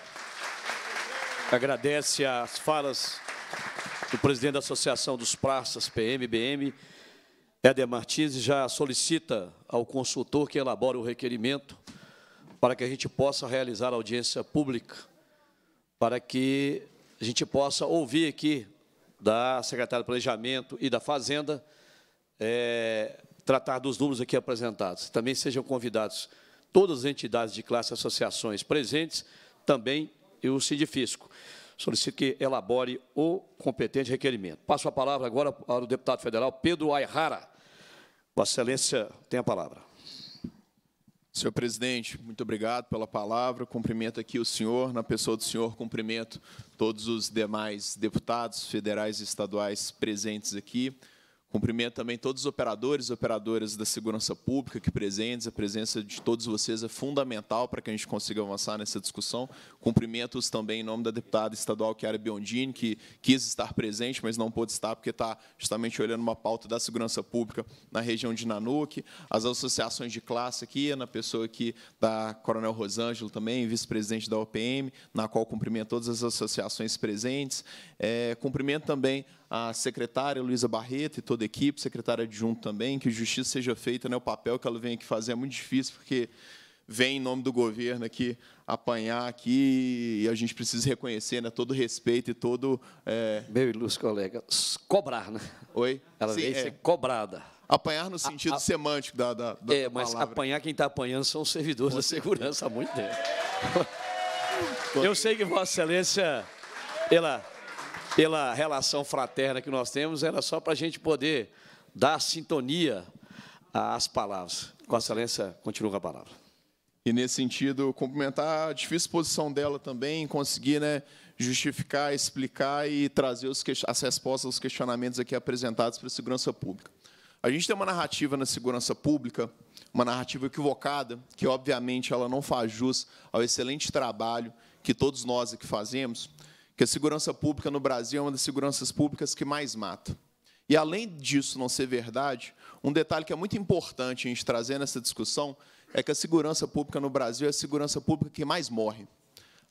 agradece as falas do presidente da Associação dos Praças, PMBM, Éder Martins, e já solicita ao consultor que elabore o requerimento para que a gente possa realizar audiência pública, para que a gente possa ouvir aqui da secretária do Planejamento e da Fazenda é, tratar dos números aqui apresentados. Também sejam convidados todas as entidades de classe e associações presentes, também e o Sindifisco. Solicito que elabore o competente requerimento. Passo a palavra agora para o deputado federal Pedro Ayrara. Vossa Excelência tem a palavra. Senhor presidente, muito obrigado pela palavra. Cumprimento aqui o senhor, na pessoa do senhor, cumprimento todos os demais deputados federais e estaduais presentes aqui. Cumprimento também todos os operadores e operadoras da segurança pública que presentes. A presença de todos vocês é fundamental para que a gente consiga avançar nessa discussão. Cumprimento-os também em nome da deputada estadual Chiara Biondini, que quis estar presente, mas não pôde estar porque está justamente olhando uma pauta da segurança pública na região de Nanuque. As associações de classe aqui, na pessoa aqui da Coronel Rosângelo também, vice-presidente da OPM, na qual cumprimento todas as associações presentes. É, cumprimento também a secretária Luísa Barreto e toda a equipe, secretária adjunto também, que justiça seja feita, né? o papel que ela vem aqui fazer é muito difícil, porque vem em nome do governo aqui apanhar aqui e a gente precisa reconhecer né, todo o respeito e todo... É... Meu ilustre colega, cobrar, né? Oi? Ela Sim, vem é. ser cobrada. Apanhar no sentido a, a... semântico da, da, da É, mas palavra. apanhar quem está apanhando são os servidores da segurança há muito tempo. Eu sei que Vossa Excelência, ela pela relação fraterna que nós temos, era só para a gente poder dar sintonia às palavras. Com a excelência, continua com a palavra. E nesse sentido, cumprimentar a difícil posição dela também, conseguir né, justificar, explicar e trazer os, as respostas aos questionamentos aqui apresentados para a segurança pública. A gente tem uma narrativa na segurança pública, uma narrativa equivocada, que obviamente ela não faz jus ao excelente trabalho que todos nós aqui fazemos, que a segurança pública no Brasil é uma das seguranças públicas que mais mata. E, além disso não ser verdade, um detalhe que é muito importante a gente trazer nessa discussão é que a segurança pública no Brasil é a segurança pública que mais morre.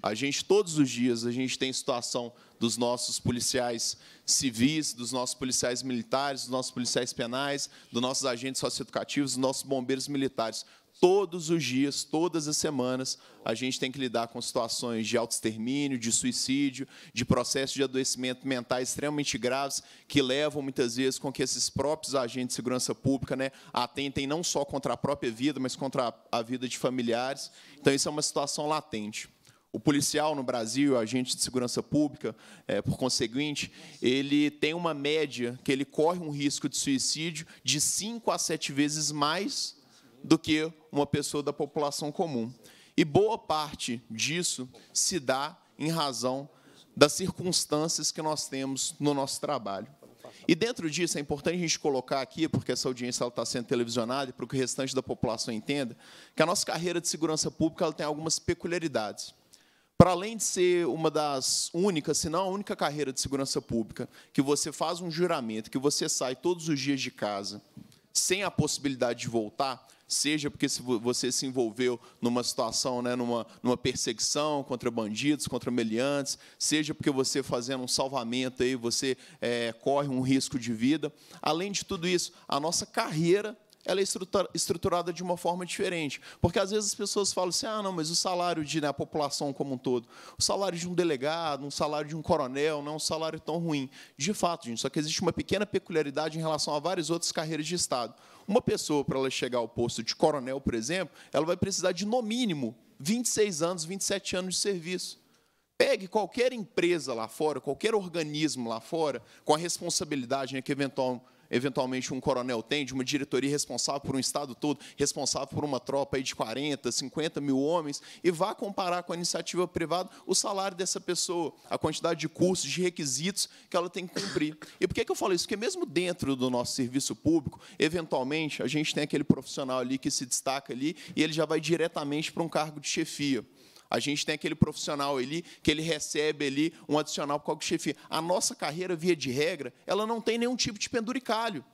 A gente, todos os dias, a gente tem situação dos nossos policiais civis, dos nossos policiais militares, dos nossos policiais penais, dos nossos agentes socioeducativos, dos nossos bombeiros militares todos os dias, todas as semanas, a gente tem que lidar com situações de autoextermínio, de suicídio, de processos de adoecimento mental extremamente graves, que levam muitas vezes com que esses próprios agentes de segurança pública né, atentem não só contra a própria vida, mas contra a vida de familiares. Então, isso é uma situação latente. O policial no Brasil, o agente de segurança pública, é, por conseguinte, ele tem uma média que ele corre um risco de suicídio de cinco a sete vezes mais do que uma pessoa da população comum. E boa parte disso se dá em razão das circunstâncias que nós temos no nosso trabalho. E dentro disso é importante a gente colocar aqui, porque essa audiência está sendo televisionada, e para que o restante da população entenda, que a nossa carreira de segurança pública ela tem algumas peculiaridades. Para além de ser uma das únicas, se não a única carreira de segurança pública, que você faz um juramento, que você sai todos os dias de casa sem a possibilidade de voltar, seja porque você se envolveu numa situação, né, numa, numa perseguição contra bandidos, contra meliantes, seja porque você fazendo um salvamento aí, você é, corre um risco de vida. Além de tudo isso, a nossa carreira ela é estruturada de uma forma diferente. Porque às vezes as pessoas falam assim: ah, não, mas o salário de né, a população como um todo, o salário de um delegado, um salário de um coronel, não é um salário tão ruim. De fato, gente, só que existe uma pequena peculiaridade em relação a várias outras carreiras de Estado. Uma pessoa, para ela chegar ao posto de coronel, por exemplo, ela vai precisar de, no mínimo, 26 anos, 27 anos de serviço. Pegue qualquer empresa lá fora, qualquer organismo lá fora, com a responsabilidade né, que eventual, eventualmente um coronel tem, de uma diretoria responsável por um estado todo, responsável por uma tropa de 40, 50 mil homens, e vá comparar com a iniciativa privada o salário dessa pessoa, a quantidade de cursos, de requisitos que ela tem que cumprir. E por que, que eu falo isso? Porque mesmo dentro do nosso serviço público, eventualmente, a gente tem aquele profissional ali que se destaca ali e ele já vai diretamente para um cargo de chefia. A gente tem aquele profissional ali que ele recebe ali um adicional por qualquer chefe. chefia. A nossa carreira, via de regra, ela não tem nenhum tipo de penduricalho.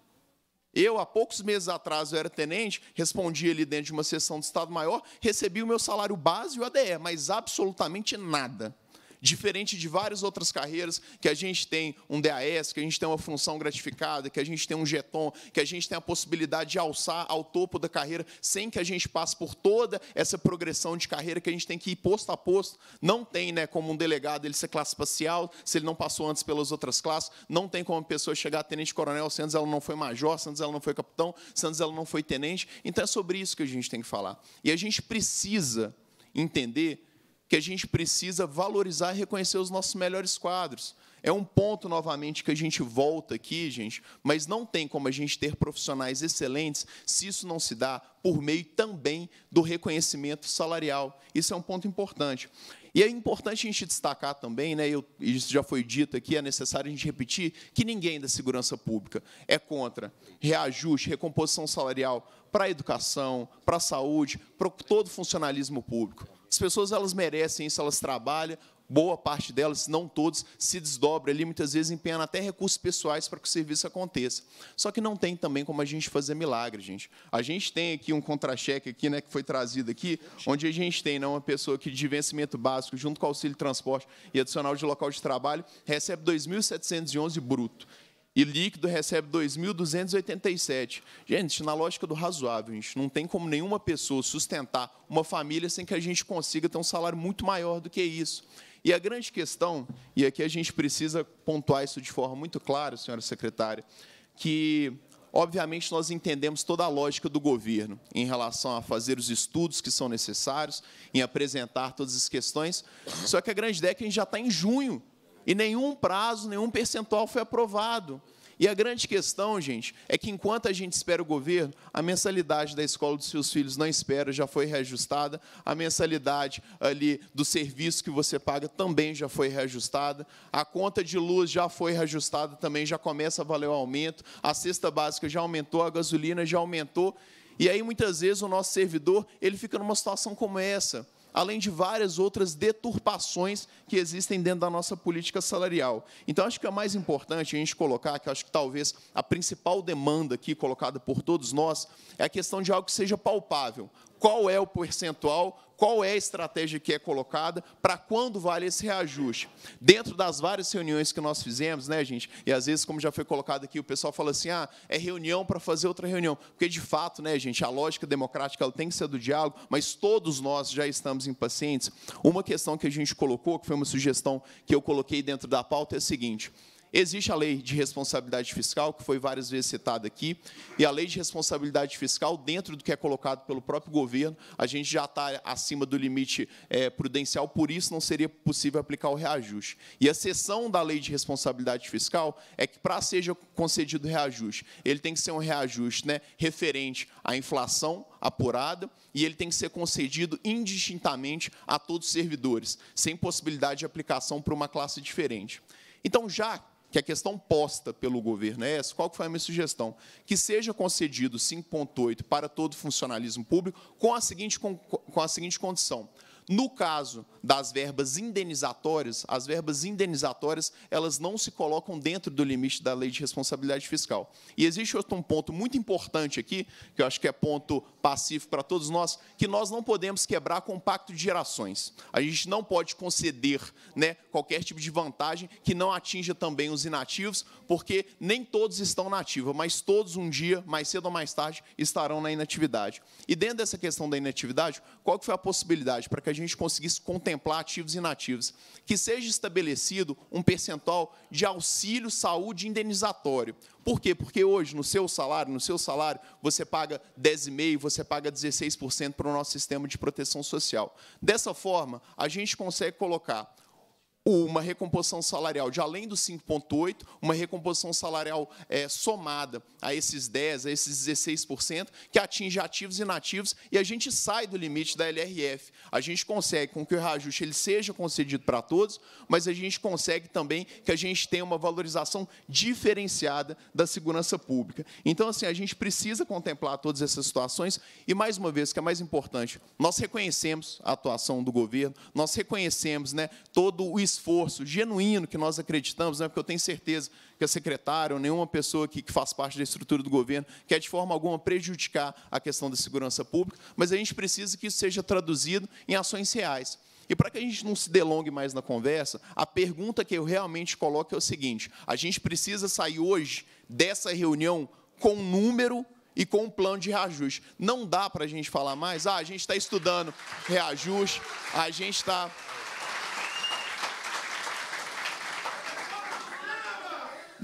Eu, há poucos meses atrás, eu era tenente, respondi ali dentro de uma sessão do Estado-Maior, recebi o meu salário base e o ADE, mas absolutamente nada. Diferente de várias outras carreiras que a gente tem um DAS, que a gente tem uma função gratificada, que a gente tem um jeton, que a gente tem a possibilidade de alçar ao topo da carreira sem que a gente passe por toda essa progressão de carreira que a gente tem que ir posto a posto. Não tem, né, como um delegado ele ser classe espacial, se ele não passou antes pelas outras classes, não tem como a pessoa chegar a tenente-coronel, se antes ela não foi major, se antes ela não foi capitão, se antes ela não foi tenente. Então é sobre isso que a gente tem que falar. E a gente precisa entender que a gente precisa valorizar e reconhecer os nossos melhores quadros. É um ponto, novamente, que a gente volta aqui, gente, mas não tem como a gente ter profissionais excelentes se isso não se dá por meio também do reconhecimento salarial. Isso é um ponto importante. E é importante a gente destacar também, né, eu, isso já foi dito aqui, é necessário a gente repetir, que ninguém é da segurança pública é contra reajuste, recomposição salarial para a educação, para a saúde, para todo o funcionalismo público. As pessoas elas merecem isso, elas trabalham, boa parte delas, se não todos, se desdobra ali, muitas vezes empenhando até recursos pessoais para que o serviço aconteça. Só que não tem também como a gente fazer milagre, gente. A gente tem aqui um contra-cheque aqui, né, que foi trazido aqui, onde a gente tem né, uma pessoa que de vencimento básico, junto com auxílio transporte e adicional de local de trabalho, recebe 2.711 bruto e líquido recebe 2.287. Gente, na lógica do razoável, a gente não tem como nenhuma pessoa sustentar uma família sem que a gente consiga ter um salário muito maior do que isso. E a grande questão, e aqui a gente precisa pontuar isso de forma muito clara, senhora secretária, que Obviamente, nós entendemos toda a lógica do governo em relação a fazer os estudos que são necessários, em apresentar todas as questões, só que a grande ideia é que a gente já está em junho e nenhum prazo, nenhum percentual foi aprovado. E a grande questão, gente, é que enquanto a gente espera o governo, a mensalidade da escola dos seus filhos não espera, já foi reajustada, a mensalidade ali do serviço que você paga também já foi reajustada, a conta de luz já foi reajustada também, já começa a valer o aumento, a cesta básica já aumentou, a gasolina já aumentou. E aí muitas vezes o nosso servidor, ele fica numa situação como essa além de várias outras deturpações que existem dentro da nossa política salarial. Então, acho que é mais importante a gente colocar, que acho que talvez a principal demanda aqui colocada por todos nós, é a questão de algo que seja palpável. Qual é o percentual, qual é a estratégia que é colocada, para quando vale esse reajuste. Dentro das várias reuniões que nós fizemos, né, gente? E às vezes, como já foi colocado aqui, o pessoal fala assim: ah, é reunião para fazer outra reunião. Porque de fato, né, gente, a lógica democrática ela tem que ser do diálogo, mas todos nós já estamos impacientes. Uma questão que a gente colocou, que foi uma sugestão que eu coloquei dentro da pauta, é a seguinte. Existe a lei de responsabilidade fiscal, que foi várias vezes citada aqui, e a lei de responsabilidade fiscal, dentro do que é colocado pelo próprio governo, a gente já está acima do limite é, prudencial, por isso não seria possível aplicar o reajuste. E a exceção da lei de responsabilidade fiscal é que, para seja concedido reajuste, ele tem que ser um reajuste né, referente à inflação apurada e ele tem que ser concedido indistintamente a todos os servidores, sem possibilidade de aplicação para uma classe diferente. Então, já que a questão posta pelo governo é essa, qual que foi a minha sugestão? Que seja concedido 5.8 para todo funcionalismo público com a seguinte, com, com a seguinte condição. No caso das verbas indenizatórias, as verbas indenizatórias elas não se colocam dentro do limite da lei de responsabilidade fiscal. E existe outro um ponto muito importante aqui, que eu acho que é ponto pacífico para todos nós, que nós não podemos quebrar com o pacto de gerações. A gente não pode conceder né, qualquer tipo de vantagem que não atinja também os inativos, porque nem todos estão na ativa, mas todos um dia, mais cedo ou mais tarde, estarão na inatividade. E dentro dessa questão da inatividade, qual que foi a possibilidade para que a a gente conseguisse contemplar ativos e inativos, que seja estabelecido um percentual de auxílio saúde indenizatório. Por quê? Porque hoje, no seu salário, no seu salário, você paga 10,5%, você paga 16% para o nosso sistema de proteção social. Dessa forma, a gente consegue colocar uma recomposição salarial de além dos 5,8%, uma recomposição salarial é, somada a esses 10%, a esses 16%, que atinge ativos e inativos, e a gente sai do limite da LRF. A gente consegue com que o reajuste ele seja concedido para todos, mas a gente consegue também que a gente tenha uma valorização diferenciada da segurança pública. Então, assim, a gente precisa contemplar todas essas situações, e, mais uma vez, que é mais importante, nós reconhecemos a atuação do governo, nós reconhecemos né, todo o esforço genuíno que nós acreditamos, né, porque eu tenho certeza que a secretária ou nenhuma pessoa que, que faz parte da estrutura do governo quer de forma alguma prejudicar a questão da segurança pública, mas a gente precisa que isso seja traduzido em ações reais. E para que a gente não se delongue mais na conversa, a pergunta que eu realmente coloco é o seguinte: a gente precisa sair hoje dessa reunião com um número e com um plano de reajuste. Não dá para a gente falar mais, ah, a gente está estudando reajuste, a gente está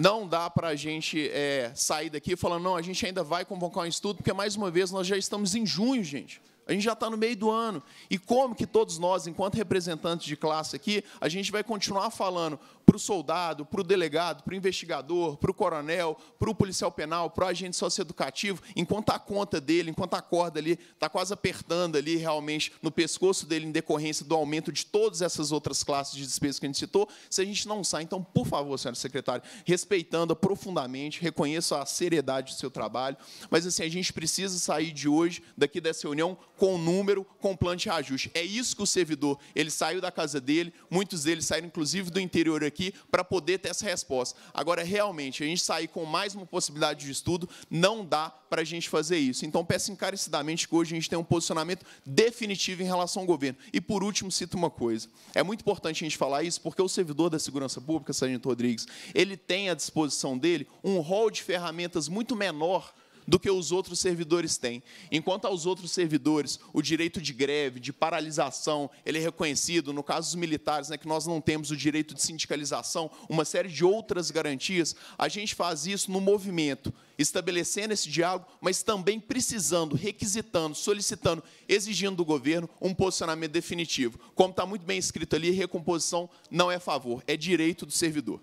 Não dá para a gente é, sair daqui falando, não, a gente ainda vai convocar um estudo, porque, mais uma vez, nós já estamos em junho, gente. A gente já está no meio do ano. E como que todos nós, enquanto representantes de classe aqui, a gente vai continuar falando, para o soldado, para o delegado, para o investigador, para o coronel, para o policial penal, para o agente socioeducativo, enquanto a conta dele, enquanto a corda ali está quase apertando ali realmente no pescoço dele em decorrência do aumento de todas essas outras classes de despesas que a gente citou, se a gente não sai, então, por favor, senhor secretário, respeitando profundamente, reconheço a seriedade do seu trabalho, mas assim, a gente precisa sair de hoje, daqui dessa reunião, com o número, com o plano de reajuste. É isso que o servidor, ele saiu da casa dele, muitos deles saíram, inclusive, do interior aqui, aqui para poder ter essa resposta. Agora, realmente, a gente sair com mais uma possibilidade de estudo, não dá para a gente fazer isso. Então, peço encarecidamente que hoje a gente tenha um posicionamento definitivo em relação ao governo. E, por último, cito uma coisa. É muito importante a gente falar isso, porque o servidor da segurança pública, Sargento Rodrigues, ele tem à disposição dele um rol de ferramentas muito menor do que os outros servidores têm. Enquanto aos outros servidores, o direito de greve, de paralisação, ele é reconhecido, no caso dos militares, né, que nós não temos o direito de sindicalização, uma série de outras garantias, a gente faz isso no movimento, estabelecendo esse diálogo, mas também precisando, requisitando, solicitando, exigindo do governo um posicionamento definitivo. Como está muito bem escrito ali, recomposição não é favor, é direito do servidor.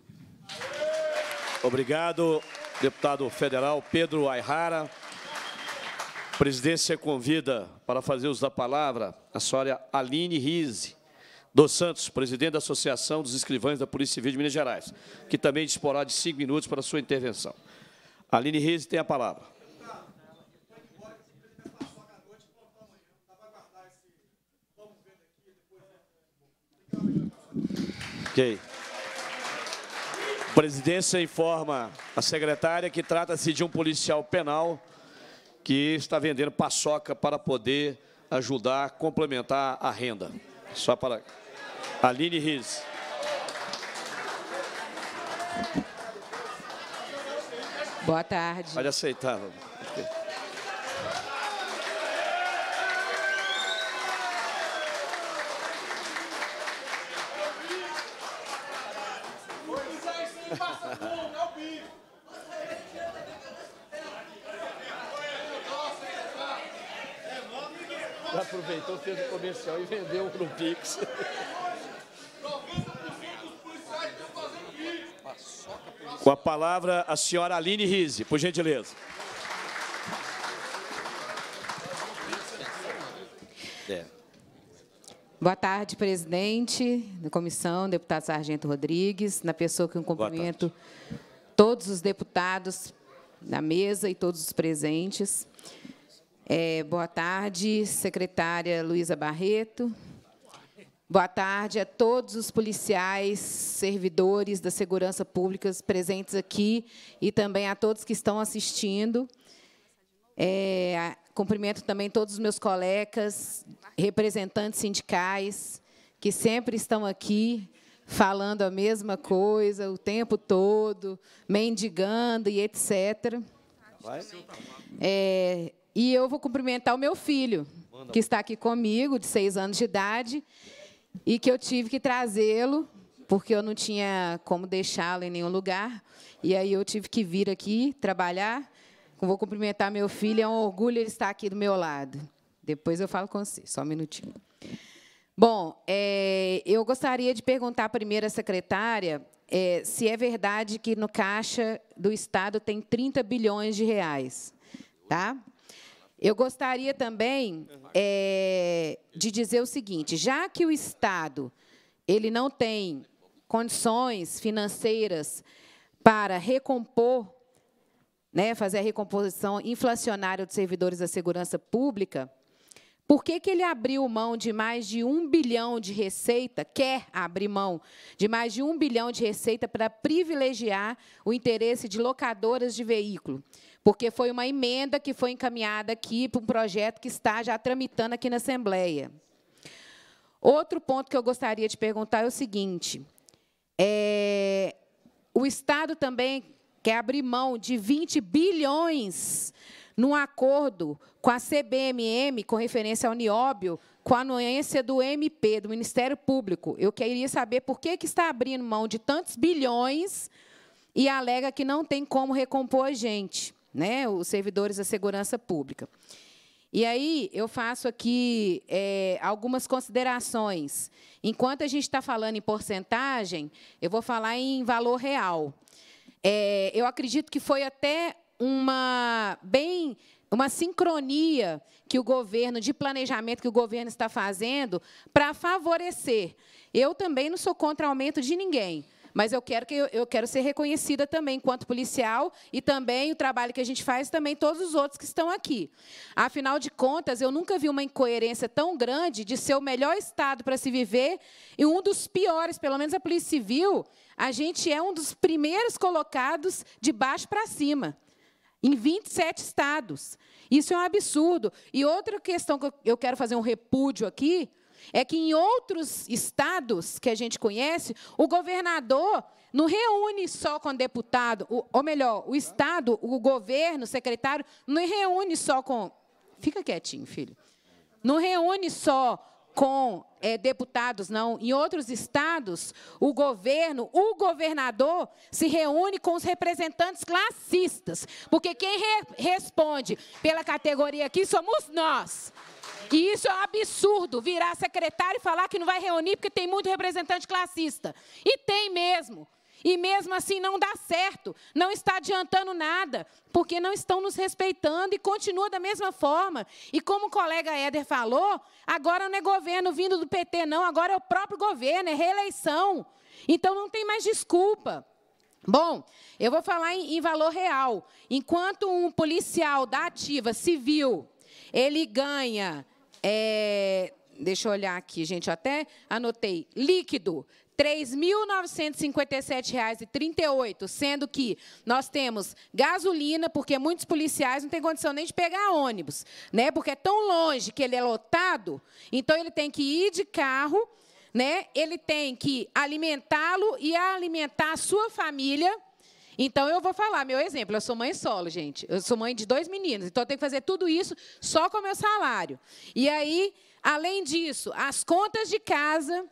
Obrigado deputado federal Pedro Ayrara. A presidência convida para fazer uso da palavra a senhora Aline Rize dos Santos, presidente da Associação dos Escrivães da Polícia Civil de Minas Gerais, que também disporá de cinco minutos para sua intervenção. Aline Rize tem a palavra. Ok. Presidência informa a secretária que trata-se de um policial penal que está vendendo paçoca para poder ajudar a complementar a renda. Só para Aline Riz. Boa tarde. Pode aceitar. já aproveitou, fez o comercial e vendeu no Pix. 90% Com a palavra, a senhora Aline Rize, por gentileza. É. Boa tarde, presidente da comissão, deputado Sargento Rodrigues, na pessoa que eu cumprimento todos os deputados da mesa e todos os presentes. É, boa tarde, secretária Luísa Barreto. Boa tarde a todos os policiais, servidores da segurança pública presentes aqui e também a todos que estão assistindo. É, cumprimento também todos os meus colegas, representantes sindicais, que sempre estão aqui falando a mesma coisa o tempo todo, mendigando e etc. É, e eu vou cumprimentar o meu filho, que está aqui comigo, de seis anos de idade, e que eu tive que trazê-lo, porque eu não tinha como deixá-lo em nenhum lugar. E aí eu tive que vir aqui trabalhar. vou cumprimentar meu filho, é um orgulho ele estar aqui do meu lado. Depois eu falo com você, só um minutinho. Bom, é, eu gostaria de perguntar à primeira secretária é, se é verdade que no caixa do Estado tem 30 bilhões de reais. Tá? Eu gostaria também é, de dizer o seguinte: já que o Estado ele não tem condições financeiras para recompor, né, fazer a recomposição inflacionária dos servidores da segurança pública, por que, que ele abriu mão de mais de um bilhão de receita, quer abrir mão de mais de um bilhão de receita para privilegiar o interesse de locadoras de veículo? Porque foi uma emenda que foi encaminhada aqui para um projeto que está já tramitando aqui na Assembleia. Outro ponto que eu gostaria de perguntar é o seguinte: é, o Estado também quer abrir mão de 20 bilhões num acordo com a CBMM, com referência ao Nióbio, com a anuência do MP, do Ministério Público. Eu queria saber por que, que está abrindo mão de tantos bilhões e alega que não tem como recompor a gente, né, os servidores da segurança pública. E aí eu faço aqui é, algumas considerações. Enquanto a gente está falando em porcentagem, eu vou falar em valor real. É, eu acredito que foi até uma bem uma sincronia que o governo, de planejamento que o governo está fazendo para favorecer. Eu também não sou contra aumento de ninguém, mas eu quero que eu, eu, quero ser reconhecida também enquanto policial e também o trabalho que a gente faz também todos os outros que estão aqui. Afinal de contas, eu nunca vi uma incoerência tão grande de ser o melhor estado para se viver e um dos piores, pelo menos a Polícia Civil, a gente é um dos primeiros colocados de baixo para cima em 27 estados. Isso é um absurdo. E outra questão que eu quero fazer um repúdio aqui é que em outros estados que a gente conhece, o governador não reúne só com deputado, ou melhor, o estado, o governo, o secretário, não reúne só com. Fica quietinho, filho. Não reúne só com é, deputados, não. Em outros estados, o governo, o governador, se reúne com os representantes classistas, porque quem re responde pela categoria aqui somos nós. E isso é um absurdo, virar secretário e falar que não vai reunir porque tem muito representante classista. E tem mesmo. E mesmo assim não dá certo, não está adiantando nada, porque não estão nos respeitando e continua da mesma forma. E como o colega Éder falou, agora não é governo vindo do PT, não, agora é o próprio governo, é reeleição. Então não tem mais desculpa. Bom, eu vou falar em, em valor real. Enquanto um policial da ativa civil, ele ganha. É, deixa eu olhar aqui, gente, eu até anotei. Líquido, 3.957,38, sendo que nós temos gasolina, porque muitos policiais não têm condição nem de pegar ônibus, né? Porque é tão longe que ele é lotado, então ele tem que ir de carro, né? Ele tem que alimentá-lo e alimentar a sua família. Então eu vou falar meu exemplo, eu sou mãe solo, gente. Eu sou mãe de dois meninos, então eu tenho que fazer tudo isso só com o meu salário. E aí, além disso, as contas de casa,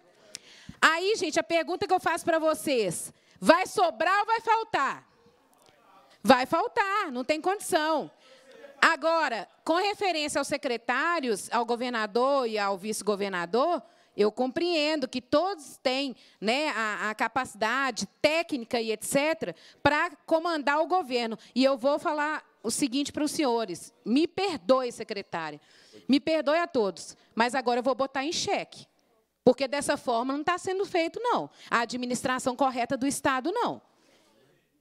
Aí, gente, a pergunta que eu faço para vocês: vai sobrar ou vai faltar? Vai faltar, não tem condição. Agora, com referência aos secretários, ao governador e ao vice-governador, eu compreendo que todos têm né, a, a capacidade técnica e etc. para comandar o governo. E eu vou falar o seguinte para os senhores: me perdoe, secretária, me perdoe a todos, mas agora eu vou botar em xeque. Porque dessa forma não está sendo feito, não. A administração correta do Estado, não.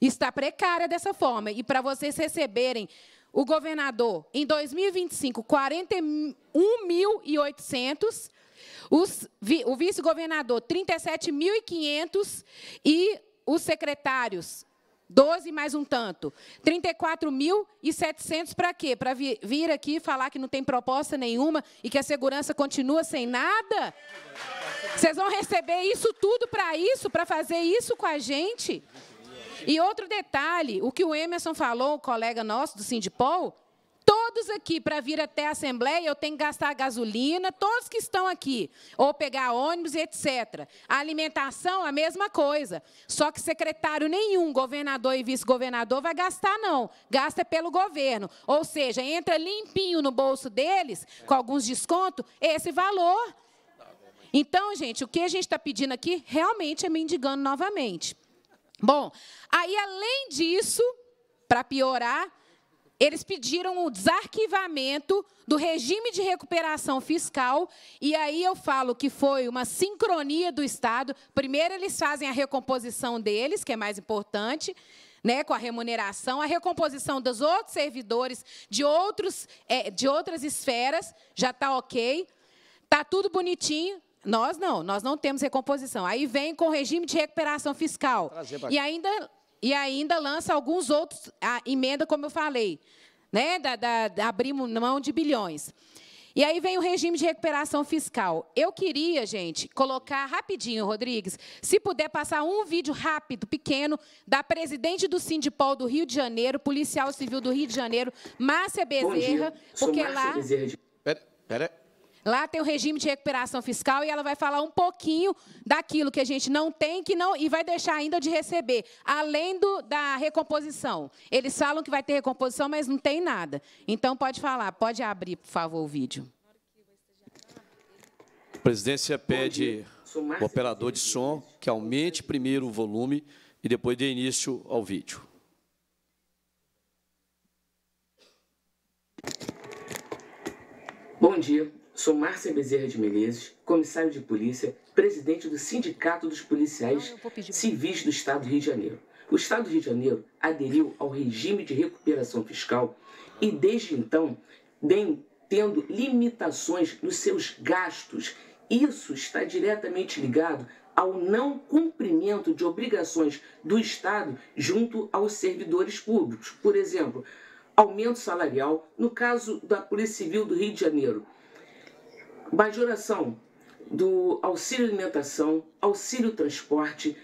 Está precária dessa forma. E para vocês receberem o governador, em 2025, 41.800, o vice-governador, 37.500 e os secretários, 12 mais um tanto. 34.700 para quê? Para vir aqui falar que não tem proposta nenhuma e que a segurança continua sem nada? Vocês vão receber isso tudo para isso, para fazer isso com a gente? E outro detalhe, o que o Emerson falou, o colega nosso do Sindipol, todos aqui para vir até a Assembleia, eu tenho que gastar gasolina, todos que estão aqui, ou pegar ônibus, etc. A alimentação, a mesma coisa. Só que secretário nenhum, governador e vice-governador, vai gastar, não. Gasta pelo governo. Ou seja, entra limpinho no bolso deles, com alguns descontos, esse valor. Então, gente, o que a gente está pedindo aqui realmente é mendigando novamente. Bom, aí, além disso, para piorar, eles pediram o desarquivamento do regime de recuperação fiscal, e aí eu falo que foi uma sincronia do Estado. Primeiro, eles fazem a recomposição deles, que é mais importante, né, com a remuneração, a recomposição dos outros servidores de, outros, é, de outras esferas, já está ok, está tudo bonitinho. Nós não, nós não temos recomposição. Aí vem com o regime de recuperação fiscal. E ainda e ainda lança alguns outros, a emenda, como eu falei, né, da, da, da abrir mão de bilhões. E aí vem o regime de recuperação fiscal. Eu queria, gente, colocar rapidinho, Rodrigues, se puder passar um vídeo rápido, pequeno, da presidente do Sindipol do Rio de Janeiro, policial civil do Rio de Janeiro, Márcia Bezerra, porque Márcia lá. Bezerra de... Pera, pera. Lá tem o regime de recuperação fiscal e ela vai falar um pouquinho daquilo que a gente não tem que não e vai deixar ainda de receber, além do, da recomposição. Eles falam que vai ter recomposição, mas não tem nada. Então pode falar, pode abrir, por favor, o vídeo. A presidência pede o operador de som que aumente primeiro o volume e depois dê início ao vídeo. Bom dia. Sou Márcia Bezerra de Menezes, comissário de polícia, presidente do Sindicato dos Policiais ah, Civis do Estado do Rio de Janeiro. O Estado do Rio de Janeiro aderiu ao regime de recuperação fiscal e, desde então, vem tendo limitações nos seus gastos. Isso está diretamente ligado ao não cumprimento de obrigações do Estado junto aos servidores públicos. Por exemplo, aumento salarial, no caso da Polícia Civil do Rio de Janeiro, majoração do auxílio alimentação, auxílio transporte,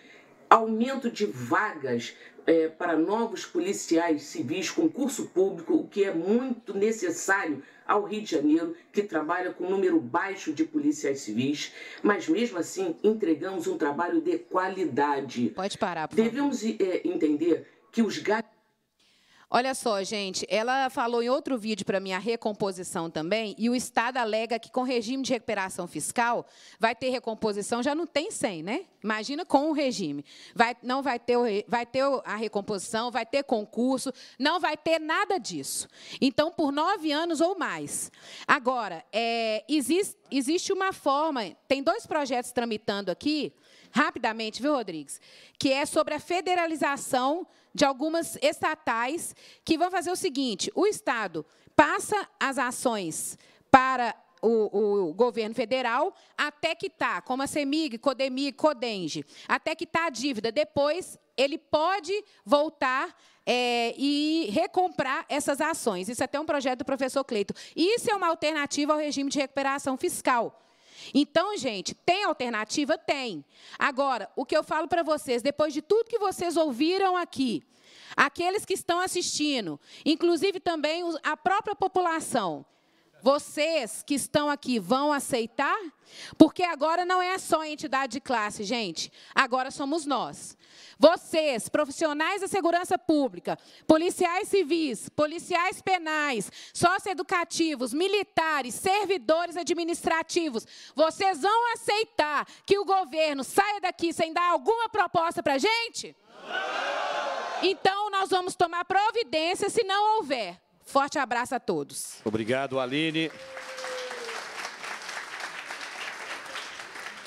aumento de vagas é, para novos policiais civis, concurso público, o que é muito necessário ao Rio de Janeiro, que trabalha com número baixo de policiais civis, mas mesmo assim entregamos um trabalho de qualidade. Pode parar, por Devemos é, entender que os gastos Olha só, gente, ela falou em outro vídeo para mim a recomposição também, e o Estado alega que com regime de recuperação fiscal vai ter recomposição, já não tem 100, né? Imagina com o regime. Vai, não vai ter, vai ter a recomposição, vai ter concurso, não vai ter nada disso. Então, por nove anos ou mais. Agora, é, existe, existe uma forma, tem dois projetos tramitando aqui, rapidamente, viu, Rodrigues? Que é sobre a federalização de algumas estatais que vão fazer o seguinte: o Estado passa as ações para o, o, governo federal até que está, como a CEMIG, CODEMIG, CODENGE, até que está a dívida. Depois, ele pode voltar é, e recomprar essas ações. Isso é até um projeto do professor Cleito. Isso é uma alternativa ao regime de recuperação fiscal então, gente, tem alternativa? Tem. Agora, o que eu falo para vocês, depois de tudo que vocês ouviram aqui, aqueles que estão assistindo, inclusive também a própria população, vocês que estão aqui vão aceitar? Porque agora não é só a entidade de classe, gente. Agora somos nós. Vocês, profissionais da segurança pública, policiais civis, policiais penais, socioeducativos, militares, servidores administrativos, vocês vão aceitar que o governo saia daqui sem dar alguma proposta para a gente? Então nós vamos tomar providência se não houver. Forte abraço a todos. Obrigado, Aline.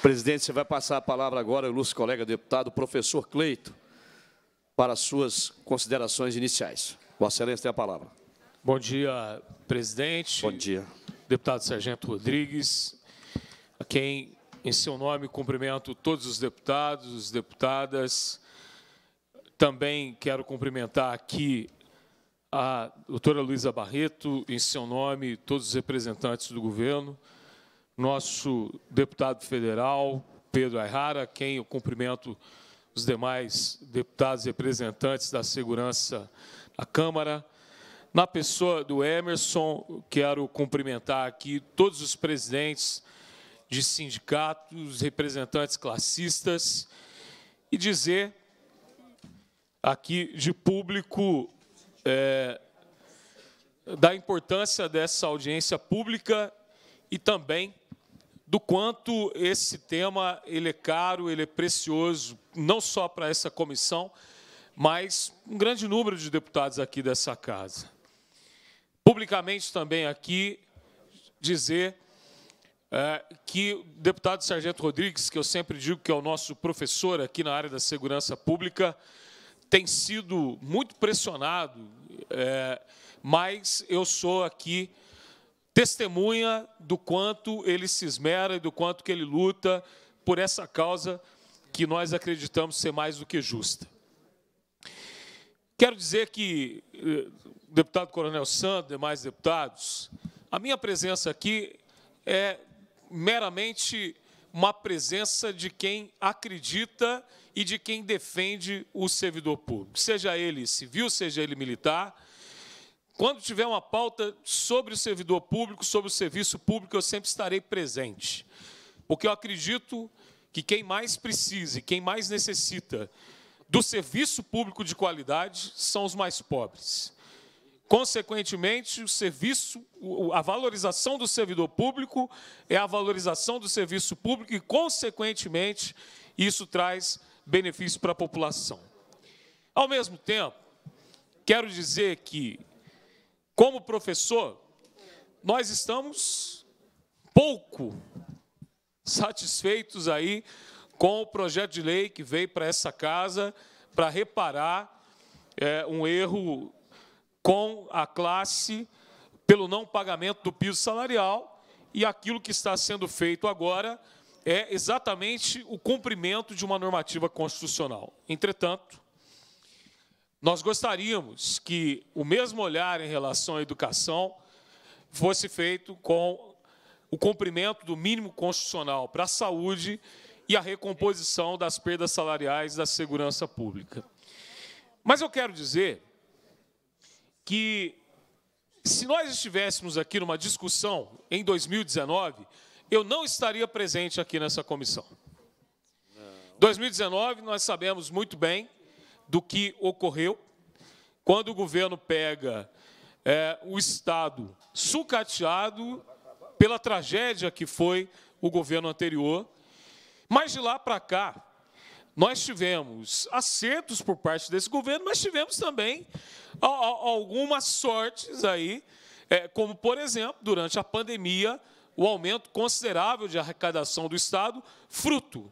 Presidente, você vai passar a palavra agora ao ilustre colega deputado, professor Cleito, para suas considerações iniciais. Vossa Excelência tem a palavra. Bom dia, presidente. Bom dia. Deputado Sargento Rodrigues, a quem, em seu nome, cumprimento todos os deputados, deputadas. Também quero cumprimentar aqui a doutora Luísa Barreto, em seu nome, todos os representantes do governo, nosso deputado federal, Pedro Ayrara, quem eu cumprimento os demais deputados representantes da segurança da Câmara. Na pessoa do Emerson, quero cumprimentar aqui todos os presidentes de sindicatos, representantes classistas, e dizer aqui de público é, da importância dessa audiência pública e também do quanto esse tema ele é caro, ele é precioso, não só para essa comissão, mas um grande número de deputados aqui dessa casa. Publicamente também aqui dizer é, que o deputado Sargento Rodrigues, que eu sempre digo que é o nosso professor aqui na área da segurança pública, tem sido muito pressionado, é, mas eu sou aqui testemunha do quanto ele se esmera e do quanto que ele luta por essa causa que nós acreditamos ser mais do que justa. Quero dizer que, eh, deputado Coronel Santos, demais deputados, a minha presença aqui é meramente uma presença de quem acredita e de quem defende o servidor público, seja ele civil, seja ele militar. Quando tiver uma pauta sobre o servidor público, sobre o serviço público, eu sempre estarei presente, porque eu acredito que quem mais precisa, quem mais necessita do serviço público de qualidade são os mais pobres. Consequentemente, o serviço, a valorização do servidor público é a valorização do serviço público e, consequentemente, isso traz benefício para a população. Ao mesmo tempo, quero dizer que, como professor, nós estamos pouco satisfeitos aí com o projeto de lei que veio para essa casa para reparar é, um erro com a classe pelo não pagamento do piso salarial e aquilo que está sendo feito agora é exatamente o cumprimento de uma normativa constitucional. Entretanto, nós gostaríamos que o mesmo olhar em relação à educação fosse feito com o cumprimento do mínimo constitucional para a saúde e a recomposição das perdas salariais da segurança pública. Mas eu quero dizer que, se nós estivéssemos aqui numa discussão em 2019 eu não estaria presente aqui nessa comissão. Não. 2019, nós sabemos muito bem do que ocorreu quando o governo pega é, o Estado sucateado pela tragédia que foi o governo anterior. Mas de lá para cá, nós tivemos acertos por parte desse governo, mas tivemos também algumas sortes aí, é, como, por exemplo, durante a pandemia, o aumento considerável de arrecadação do Estado, fruto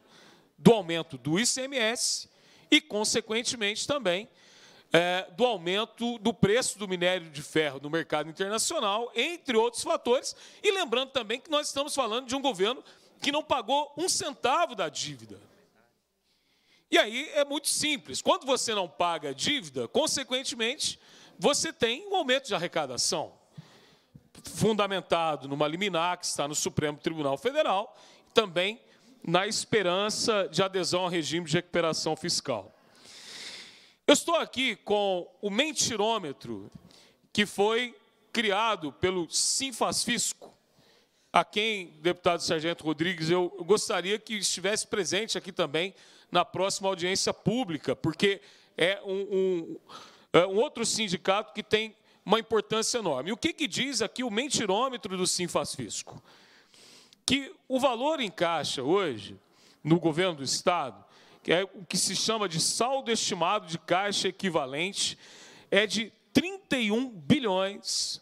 do aumento do ICMS e, consequentemente, também é, do aumento do preço do minério de ferro no mercado internacional, entre outros fatores. E lembrando também que nós estamos falando de um governo que não pagou um centavo da dívida. E aí é muito simples. Quando você não paga a dívida, consequentemente, você tem um aumento de arrecadação fundamentado numa liminar que está no Supremo Tribunal Federal, também na esperança de adesão ao regime de recuperação fiscal. Eu estou aqui com o mentirômetro que foi criado pelo Sinfasfisco, a quem, deputado Sargento Rodrigues, eu gostaria que estivesse presente aqui também na próxima audiência pública, porque é um, um, é um outro sindicato que tem uma importância enorme. O que, que diz aqui o mentirômetro do Sinfas Fisco? Que o valor em caixa hoje, no governo do Estado, que é o que se chama de saldo estimado de caixa equivalente, é de 31 bilhões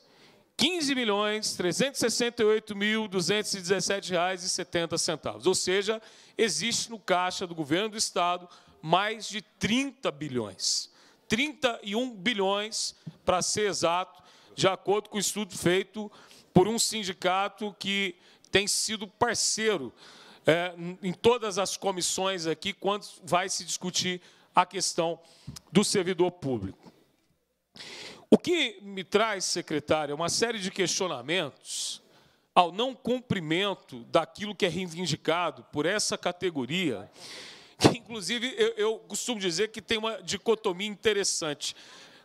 15 milhões 368 mil reais e 70 centavos. Ou seja, existe no caixa do governo do estado mais de 30 bilhões. 31 bilhões, para ser exato, de acordo com o estudo feito por um sindicato que tem sido parceiro é, em todas as comissões aqui, quando vai se discutir a questão do servidor público. O que me traz, secretário é uma série de questionamentos ao não cumprimento daquilo que é reivindicado por essa categoria que inclusive eu, eu costumo dizer que tem uma dicotomia interessante.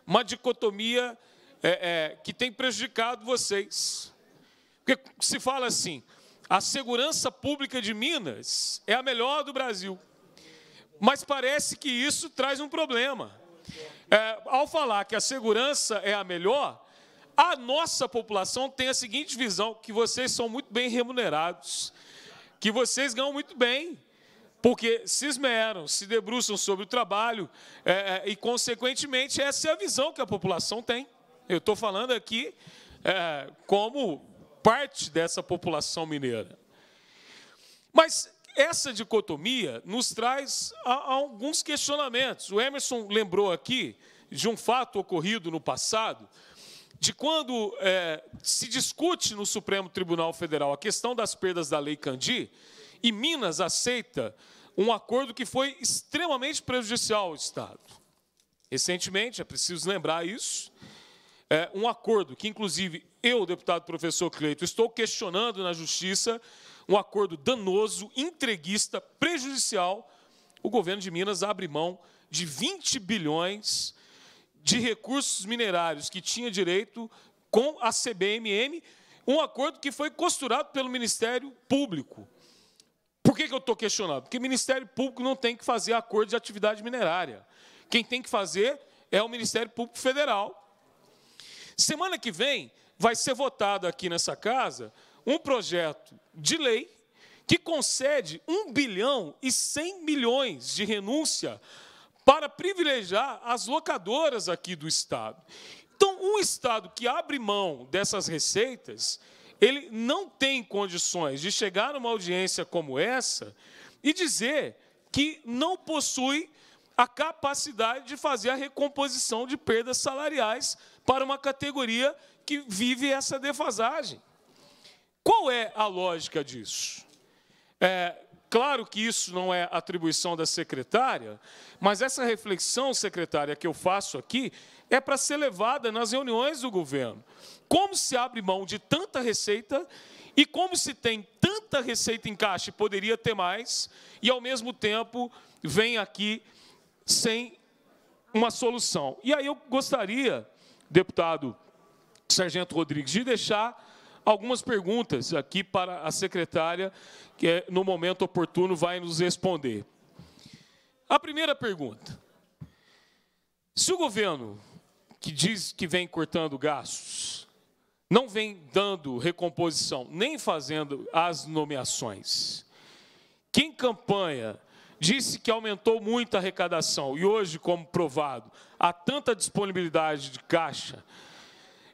Uma dicotomia é, é, que tem prejudicado vocês. Porque se fala assim, a segurança pública de Minas é a melhor do Brasil. Mas parece que isso traz um problema. É, ao falar que a segurança é a melhor, a nossa população tem a seguinte visão: que vocês são muito bem remunerados, que vocês ganham muito bem, porque se esmeram, se debruçam sobre o trabalho é, é, e, consequentemente, essa é a visão que a população tem. Eu estou falando aqui é, como parte dessa população mineira. Mas essa dicotomia nos traz a, a alguns questionamentos. O Emerson lembrou aqui de um fato ocorrido no passado, de quando é, se discute no Supremo Tribunal Federal a questão das perdas da Lei Candi, e Minas aceita um acordo que foi extremamente prejudicial ao Estado. Recentemente, é preciso lembrar isso, é um acordo que, inclusive, eu, deputado professor Cleito, estou questionando na Justiça, um acordo danoso, entreguista, prejudicial. O governo de Minas abre mão de 20 bilhões de recursos minerários que tinha direito com a CBMM, um acordo que foi costurado pelo Ministério Público. Por que, que eu estou questionando? Porque o Ministério Público não tem que fazer acordo de atividade minerária. Quem tem que fazer é o Ministério Público Federal. Semana que vem vai ser votado aqui nessa casa um projeto de lei que concede 1 bilhão e 100 milhões de renúncia para privilegiar as locadoras aqui do Estado. Então, um Estado que abre mão dessas receitas, ele não tem condições de chegar numa audiência como essa e dizer que não possui a capacidade de fazer a recomposição de perdas salariais para uma categoria que vive essa defasagem. Qual é a lógica disso? É, claro que isso não é atribuição da secretária, mas essa reflexão, secretária, que eu faço aqui é para ser levada nas reuniões do governo. Como se abre mão de tanta receita e como se tem tanta receita em caixa e poderia ter mais, e ao mesmo tempo vem aqui sem uma solução. E aí eu gostaria, deputado Sargento Rodrigues, de deixar algumas perguntas aqui para a secretária, que é, no momento oportuno vai nos responder. A primeira pergunta: se o governo que diz que vem cortando gastos, não vem dando recomposição, nem fazendo as nomeações. Quem campanha disse que aumentou muito a arrecadação e hoje, como provado, há tanta disponibilidade de caixa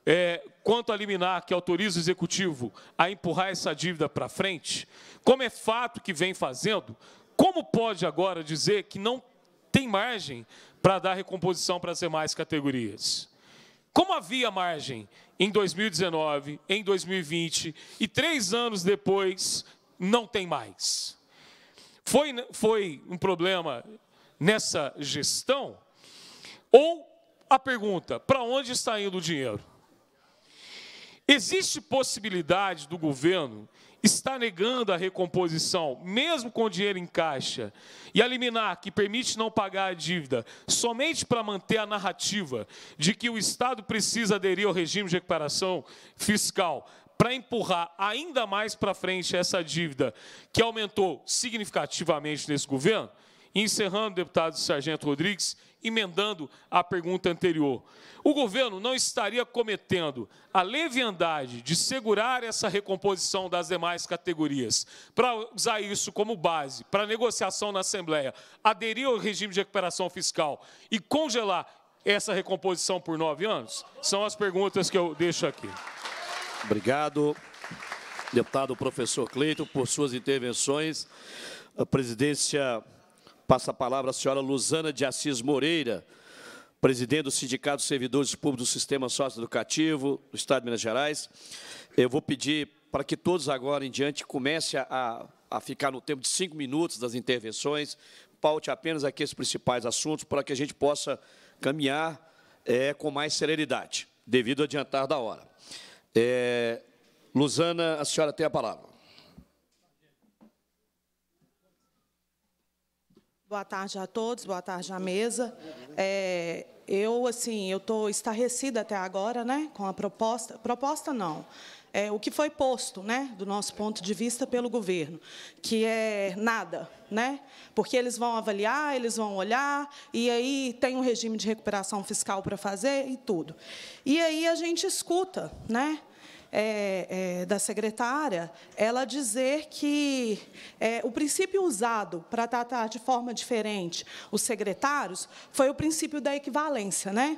é, quanto a liminar que autoriza o executivo a empurrar essa dívida para frente, como é fato que vem fazendo, como pode agora dizer que não tem margem para dar recomposição para as demais categorias. Como havia margem em 2019, em 2020 e três anos depois, não tem mais. Foi, foi um problema nessa gestão? Ou a pergunta: para onde está indo o dinheiro? Existe possibilidade do governo está negando a recomposição, mesmo com dinheiro em caixa, e a liminar que permite não pagar a dívida somente para manter a narrativa de que o Estado precisa aderir ao regime de recuperação fiscal para empurrar ainda mais para frente essa dívida que aumentou significativamente nesse governo. E encerrando, deputado Sargento Rodrigues, emendando a pergunta anterior. O governo não estaria cometendo a leviandade de segurar essa recomposição das demais categorias para usar isso como base para negociação na Assembleia, aderir ao regime de recuperação fiscal e congelar essa recomposição por nove anos? São as perguntas que eu deixo aqui. Obrigado, deputado professor Cleiton, por suas intervenções. A presidência Passa a palavra à senhora Luzana de Assis Moreira, presidente do Sindicato dos Servidores Públicos do Sistema Socioeducativo do Estado de Minas Gerais. Eu vou pedir para que todos agora em diante comecem a, a ficar no tempo de cinco minutos das intervenções, paute apenas aqui os principais assuntos para que a gente possa caminhar é, com mais celeridade, devido ao adiantar da hora. É, Luzana, a senhora tem a palavra. Boa tarde a todos, boa tarde à mesa. É, eu, assim, eu estou estarrecida até agora, né, com a proposta. Proposta não. É, o que foi posto, né, do nosso ponto de vista, pelo governo, que é nada, né? Porque eles vão avaliar, eles vão olhar, e aí tem um regime de recuperação fiscal para fazer e tudo. E aí a gente escuta, né? é, é, da secretária, ela dizer que é, o princípio usado para tratar de forma diferente os secretários foi o princípio da equivalência, né?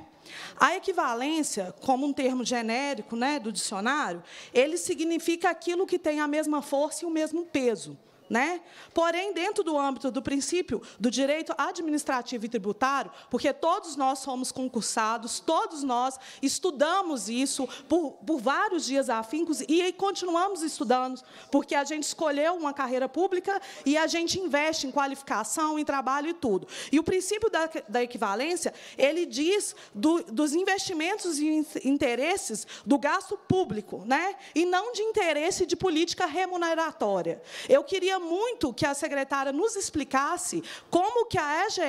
A equivalência, como um termo genérico né, do dicionário, ele significa aquilo que tem a mesma força e o mesmo peso. Né? Porém, dentro do âmbito do princípio do direito administrativo e tributário, porque todos nós somos concursados, todos nós estudamos isso por, por vários dias afincos e, continuamos estudando, porque a gente escolheu uma carreira pública e a gente investe em qualificação, em trabalho e tudo. E o princípio da, da equivalência, ele diz do, dos investimentos e interesses do gasto público, né? e não de interesse de política remuneratória. Eu queria muito que a secretária nos explicasse como que a EGE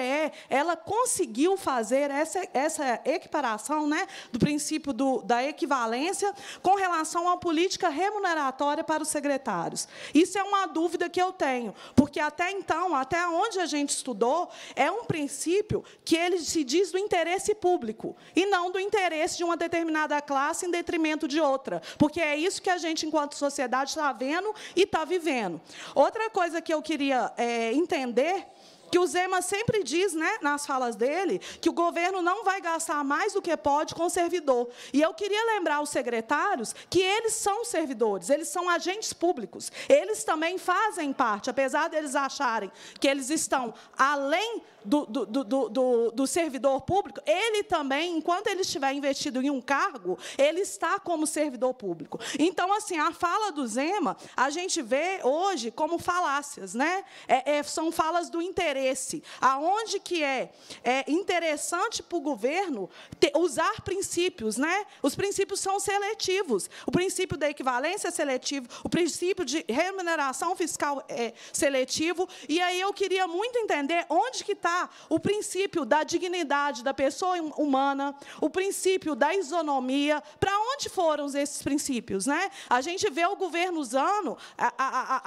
ela conseguiu fazer essa, essa equiparação né, do princípio do, da equivalência com relação à política remuneratória para os secretários. Isso é uma dúvida que eu tenho, porque até então, até onde a gente estudou, é um princípio que ele se diz do interesse público e não do interesse de uma determinada classe em detrimento de outra, porque é isso que a gente, enquanto sociedade, está vendo e está vivendo. Outra Outra coisa que eu queria é, entender que o Zema sempre diz, né, nas falas dele, que o governo não vai gastar mais do que pode com o servidor. E eu queria lembrar os secretários que eles são servidores, eles são agentes públicos. Eles também fazem parte, apesar deles acharem que eles estão além do, do, do, do, do servidor público, ele também, enquanto ele estiver investido em um cargo, ele está como servidor público. Então, assim, a fala do Zema, a gente vê hoje como falácias, né? É, é, são falas do interesse. Aonde que é, é interessante para o governo ter, usar princípios, né? Os princípios são seletivos. O princípio da equivalência é seletivo, o princípio de remuneração fiscal é seletivo. E aí eu queria muito entender onde que está o princípio da dignidade da pessoa hum, humana, o princípio da isonomia. Para onde foram esses princípios? Né? A gente vê o governo usando a, a,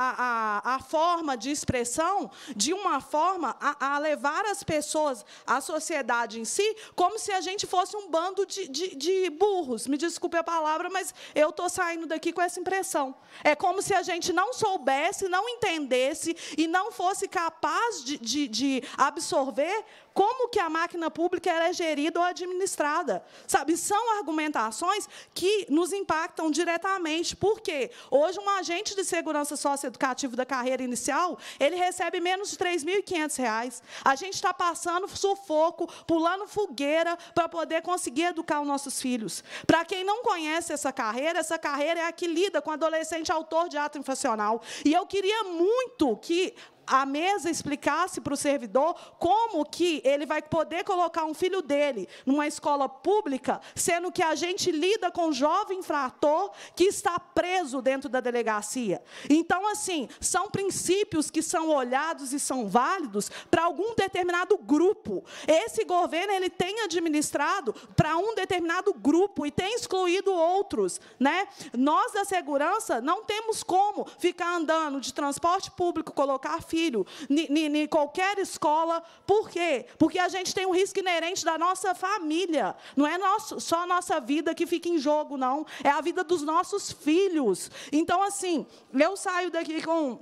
a, a forma de expressão de uma forma a, a, levar as pessoas, a sociedade em si, como se a gente fosse um bando de, de, de burros. Me desculpe a palavra, mas eu estou saindo daqui com essa impressão. É como se a gente não soubesse, não entendesse e não fosse capaz de, de, de absorver absorver como que a máquina pública era gerida ou administrada. Sabe, são argumentações que nos impactam diretamente. Por quê? Hoje, um agente de segurança socioeducativo da carreira inicial, ele recebe menos de R$ 3.500. A gente está passando sufoco, pulando fogueira, para poder conseguir educar os nossos filhos. Para quem não conhece essa carreira, essa carreira é a que lida com adolescente autor de ato infracional. E eu queria muito que a mesa explicasse para o servidor como que ele vai poder colocar um filho dele numa escola pública, sendo que a gente lida com um jovem infrator que está preso dentro da delegacia. Então, assim, são princípios que são olhados e são válidos para algum determinado grupo. Esse governo ele tem administrado para um determinado grupo e tem excluído outros, né? Nós da segurança não temos como ficar andando de transporte público, colocar filho filho, em qualquer escola. Por quê? Porque a gente tem um risco inerente da nossa família. Não é nosso, só a nossa vida que fica em jogo, não. É a vida dos nossos filhos. Então, assim, eu saio daqui com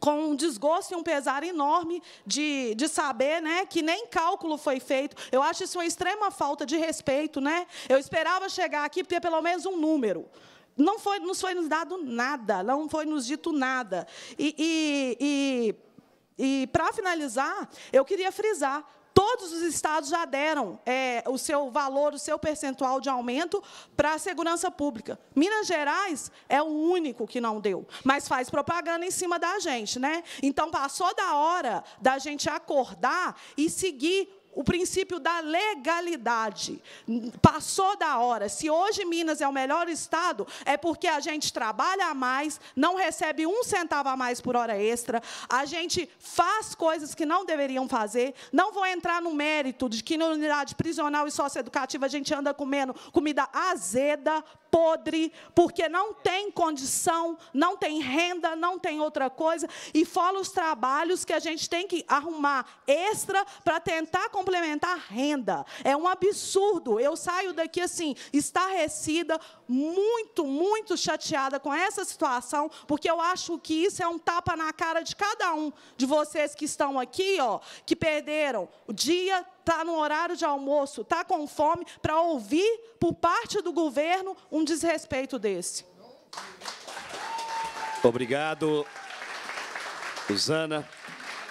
com um desgosto e um pesar enorme de, de saber né, que nem cálculo foi feito. Eu acho isso uma extrema falta de respeito. Né? Eu esperava chegar aqui ter pelo menos um número. Não foi, não foi nos dado nada, não foi nos dito nada. e, e, e e para finalizar, eu queria frisar todos os estados já deram é, o seu valor, o seu percentual de aumento para a segurança pública. Minas Gerais é o único que não deu, mas faz propaganda em cima da gente. Né? Então, passou da hora da gente acordar e seguir o princípio da legalidade. Passou da hora. Se hoje Minas é o melhor estado, é porque a gente trabalha a mais, não recebe um centavo a mais por hora extra, a gente faz coisas que não deveriam fazer. Não vou entrar no mérito de que na unidade prisional e socioeducativa a gente anda comendo comida azeda, podre, porque não tem condição, não tem renda, não tem outra coisa, e fora os trabalhos que a gente tem que arrumar extra para tentar complementar a renda. É um absurdo. Eu saio daqui assim, estarrecida, muito, muito chateada com essa situação, porque eu acho que isso é um tapa na cara de cada um de vocês que estão aqui, ó, que perderam o dia, está no horário de almoço, está com fome, para ouvir por parte do governo um desrespeito desse. Obrigado, Suzana.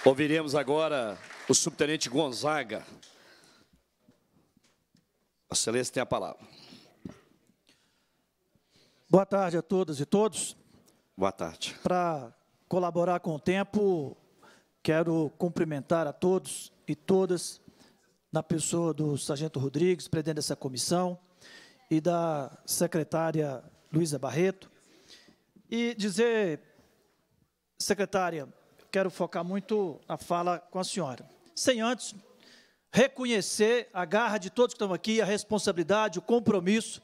Ouviremos agora o subtenente Gonzaga. A Celeste tem a palavra. Boa tarde a todas e todos. Boa tarde. Para colaborar com o tempo, quero cumprimentar a todos e todas na pessoa do Sargento Rodrigues, presidente dessa comissão, e da secretária Luísa Barreto. E dizer, secretária, quero focar muito a fala com a senhora, sem antes reconhecer a garra de todos que estão aqui, a responsabilidade, o compromisso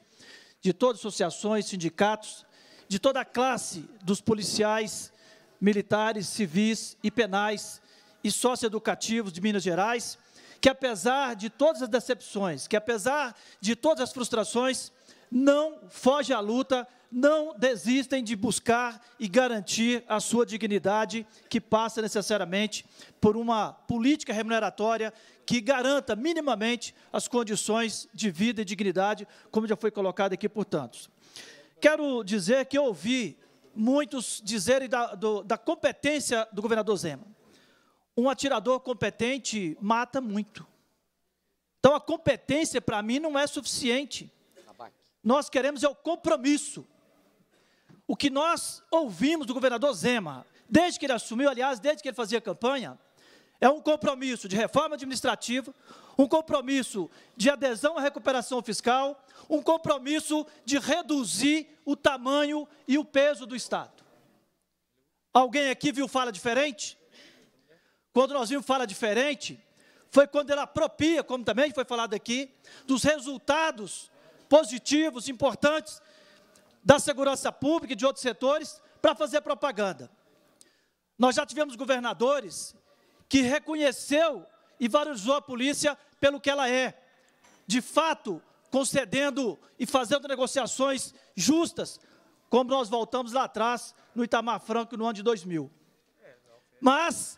de todas as associações, sindicatos, de toda a classe dos policiais, militares, civis e penais e socioeducativos de Minas Gerais que apesar de todas as decepções, que apesar de todas as frustrações, não foge à luta, não desistem de buscar e garantir a sua dignidade, que passa necessariamente por uma política remuneratória que garanta minimamente as condições de vida e dignidade, como já foi colocado aqui por tantos. Quero dizer que eu ouvi muitos dizerem da, do, da competência do governador Zema um atirador competente mata muito. Então a competência para mim não é suficiente. Nós queremos é o compromisso. O que nós ouvimos do governador Zema, desde que ele assumiu, aliás, desde que ele fazia campanha, é um compromisso de reforma administrativa, um compromisso de adesão à recuperação fiscal, um compromisso de reduzir o tamanho e o peso do Estado. Alguém aqui viu fala diferente? Quando nós vimos fala diferente, foi quando ele apropria, como também foi falado aqui, dos resultados positivos, importantes, da segurança pública e de outros setores para fazer propaganda. Nós já tivemos governadores que reconheceu e valorizou a polícia pelo que ela é, de fato, concedendo e fazendo negociações justas, como nós voltamos lá atrás, no Itamar Franco, no ano de 2000. Mas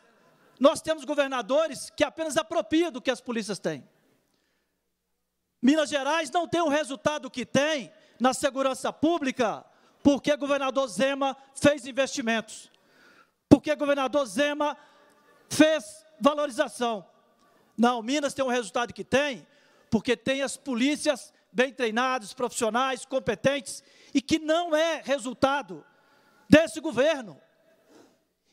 nós temos governadores que apenas apropria do que as polícias têm. Minas Gerais não tem o resultado que tem na segurança pública, porque o governador Zema fez investimentos, porque o governador Zema fez valorização. Não, Minas tem o resultado que tem, porque tem as polícias bem treinadas, profissionais, competentes, e que não é resultado desse governo.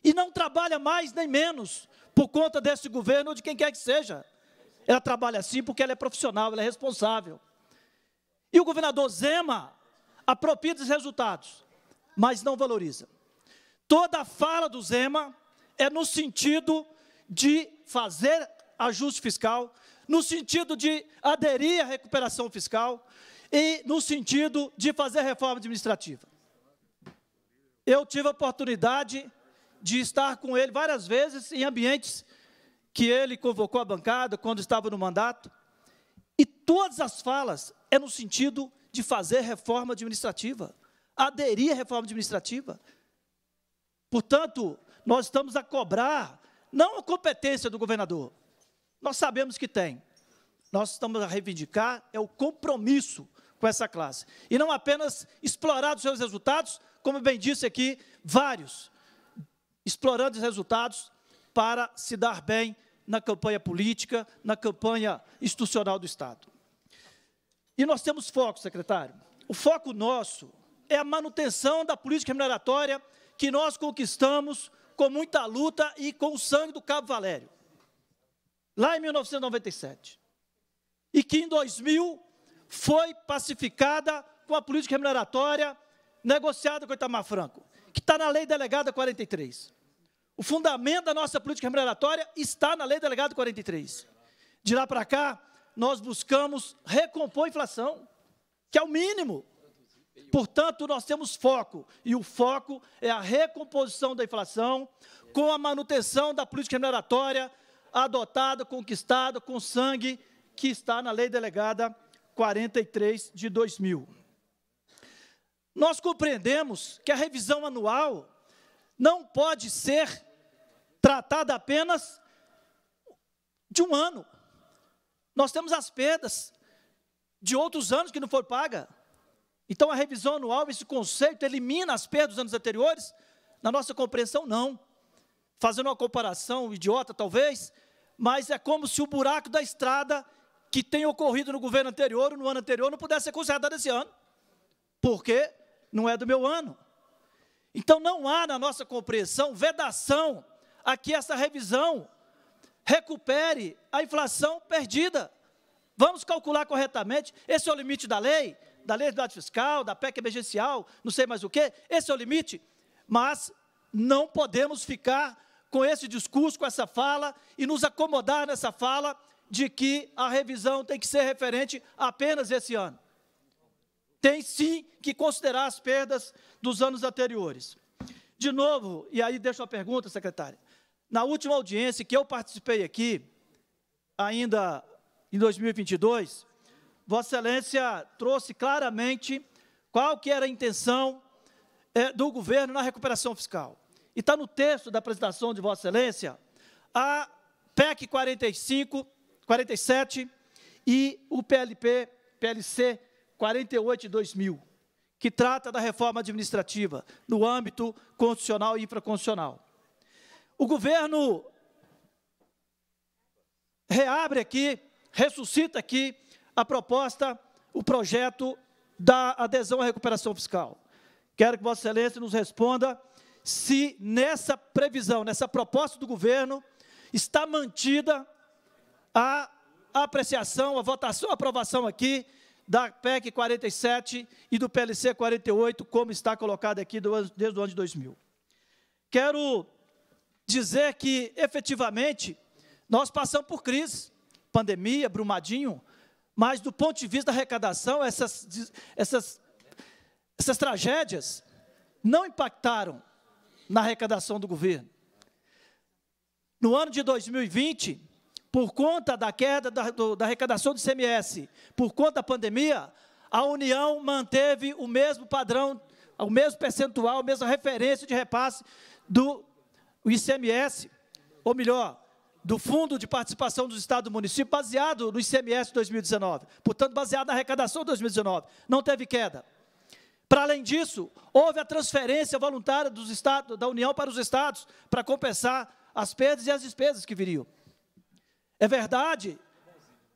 E não trabalha mais nem menos, por conta desse governo ou de quem quer que seja. Ela trabalha assim porque ela é profissional, ela é responsável. E o governador Zema apropria dos resultados, mas não valoriza. Toda a fala do Zema é no sentido de fazer ajuste fiscal, no sentido de aderir à recuperação fiscal e no sentido de fazer reforma administrativa. Eu tive a oportunidade de estar com ele várias vezes em ambientes que ele convocou a bancada quando estava no mandato. E todas as falas é no sentido de fazer reforma administrativa, aderir à reforma administrativa. Portanto, nós estamos a cobrar não a competência do governador. Nós sabemos que tem. Nós estamos a reivindicar é o compromisso com essa classe. E não apenas explorar os seus resultados, como bem disse aqui, vários explorando os resultados para se dar bem na campanha política, na campanha institucional do Estado. E nós temos foco, secretário. O foco nosso é a manutenção da política remuneratória que nós conquistamos com muita luta e com o sangue do Cabo Valério, lá em 1997. E que em 2000 foi pacificada com a política remuneratória negociada com o Itamar Franco, que está na Lei Delegada 43. O fundamento da nossa política remuneratória está na Lei Delegado 43. De lá para cá, nós buscamos recompor a inflação, que é o mínimo. Portanto, nós temos foco, e o foco é a recomposição da inflação com a manutenção da política remuneratória adotada, conquistada com sangue que está na Lei Delegada 43 de 2000. Nós compreendemos que a revisão anual não pode ser tratada apenas de um ano. Nós temos as perdas de outros anos que não foram paga. Então a revisão anual, esse conceito, elimina as perdas dos anos anteriores? Na nossa compreensão, não. Fazendo uma comparação idiota, talvez, mas é como se o buraco da estrada que tem ocorrido no governo anterior, no ano anterior, não pudesse ser consertado esse ano, porque não é do meu ano. Então não há na nossa compreensão vedação a que essa revisão recupere a inflação perdida. Vamos calcular corretamente, esse é o limite da lei, da lei de dado fiscal, da PEC emergencial, não sei mais o quê, esse é o limite, mas não podemos ficar com esse discurso, com essa fala, e nos acomodar nessa fala de que a revisão tem que ser referente apenas esse ano tem sim que considerar as perdas dos anos anteriores. De novo, e aí deixo a pergunta, secretária. Na última audiência que eu participei aqui, ainda em 2022, Vossa Excelência trouxe claramente qual que era a intenção é, do governo na recuperação fiscal. E está no texto da apresentação de Vossa Excelência a PEC 45, 47 e o PLP, PLC 48 de 2000, que trata da reforma administrativa no âmbito constitucional e infraconstitucional. O governo reabre aqui, ressuscita aqui a proposta, o projeto da adesão à recuperação fiscal. Quero que Vossa Excelência nos responda se nessa previsão, nessa proposta do governo, está mantida a apreciação, a votação, a aprovação aqui da PEC 47 e do PLC 48, como está colocado aqui desde o ano de 2000. Quero dizer que, efetivamente, nós passamos por crise, pandemia, brumadinho, mas do ponto de vista da arrecadação, essas, essas, essas tragédias não impactaram na arrecadação do governo. No ano de 2020, por conta da queda da, do, da arrecadação do ICMS, por conta da pandemia, a União manteve o mesmo padrão, o mesmo percentual, a mesma referência de repasse do ICMS, ou melhor, do Fundo de Participação dos Estados e do Municípios, baseado no ICMS 2019, portanto, baseado na arrecadação de 2019. Não teve queda. Para além disso, houve a transferência voluntária dos estados, da União para os Estados, para compensar as perdas e as despesas que viriam. É verdade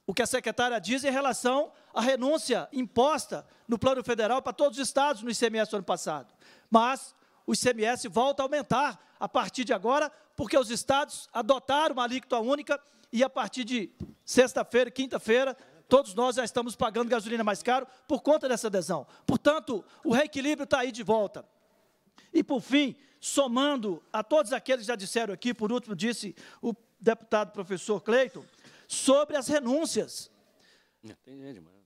o que a secretária diz em relação à renúncia imposta no plano federal para todos os estados no ICMS do ano passado. Mas o ICMS volta a aumentar a partir de agora, porque os estados adotaram uma alíquota única e a partir de sexta-feira, quinta-feira, todos nós já estamos pagando gasolina mais caro por conta dessa adesão. Portanto, o reequilíbrio está aí de volta. E, por fim, somando a todos aqueles que já disseram aqui, por último disse o deputado professor Cleiton, sobre as renúncias.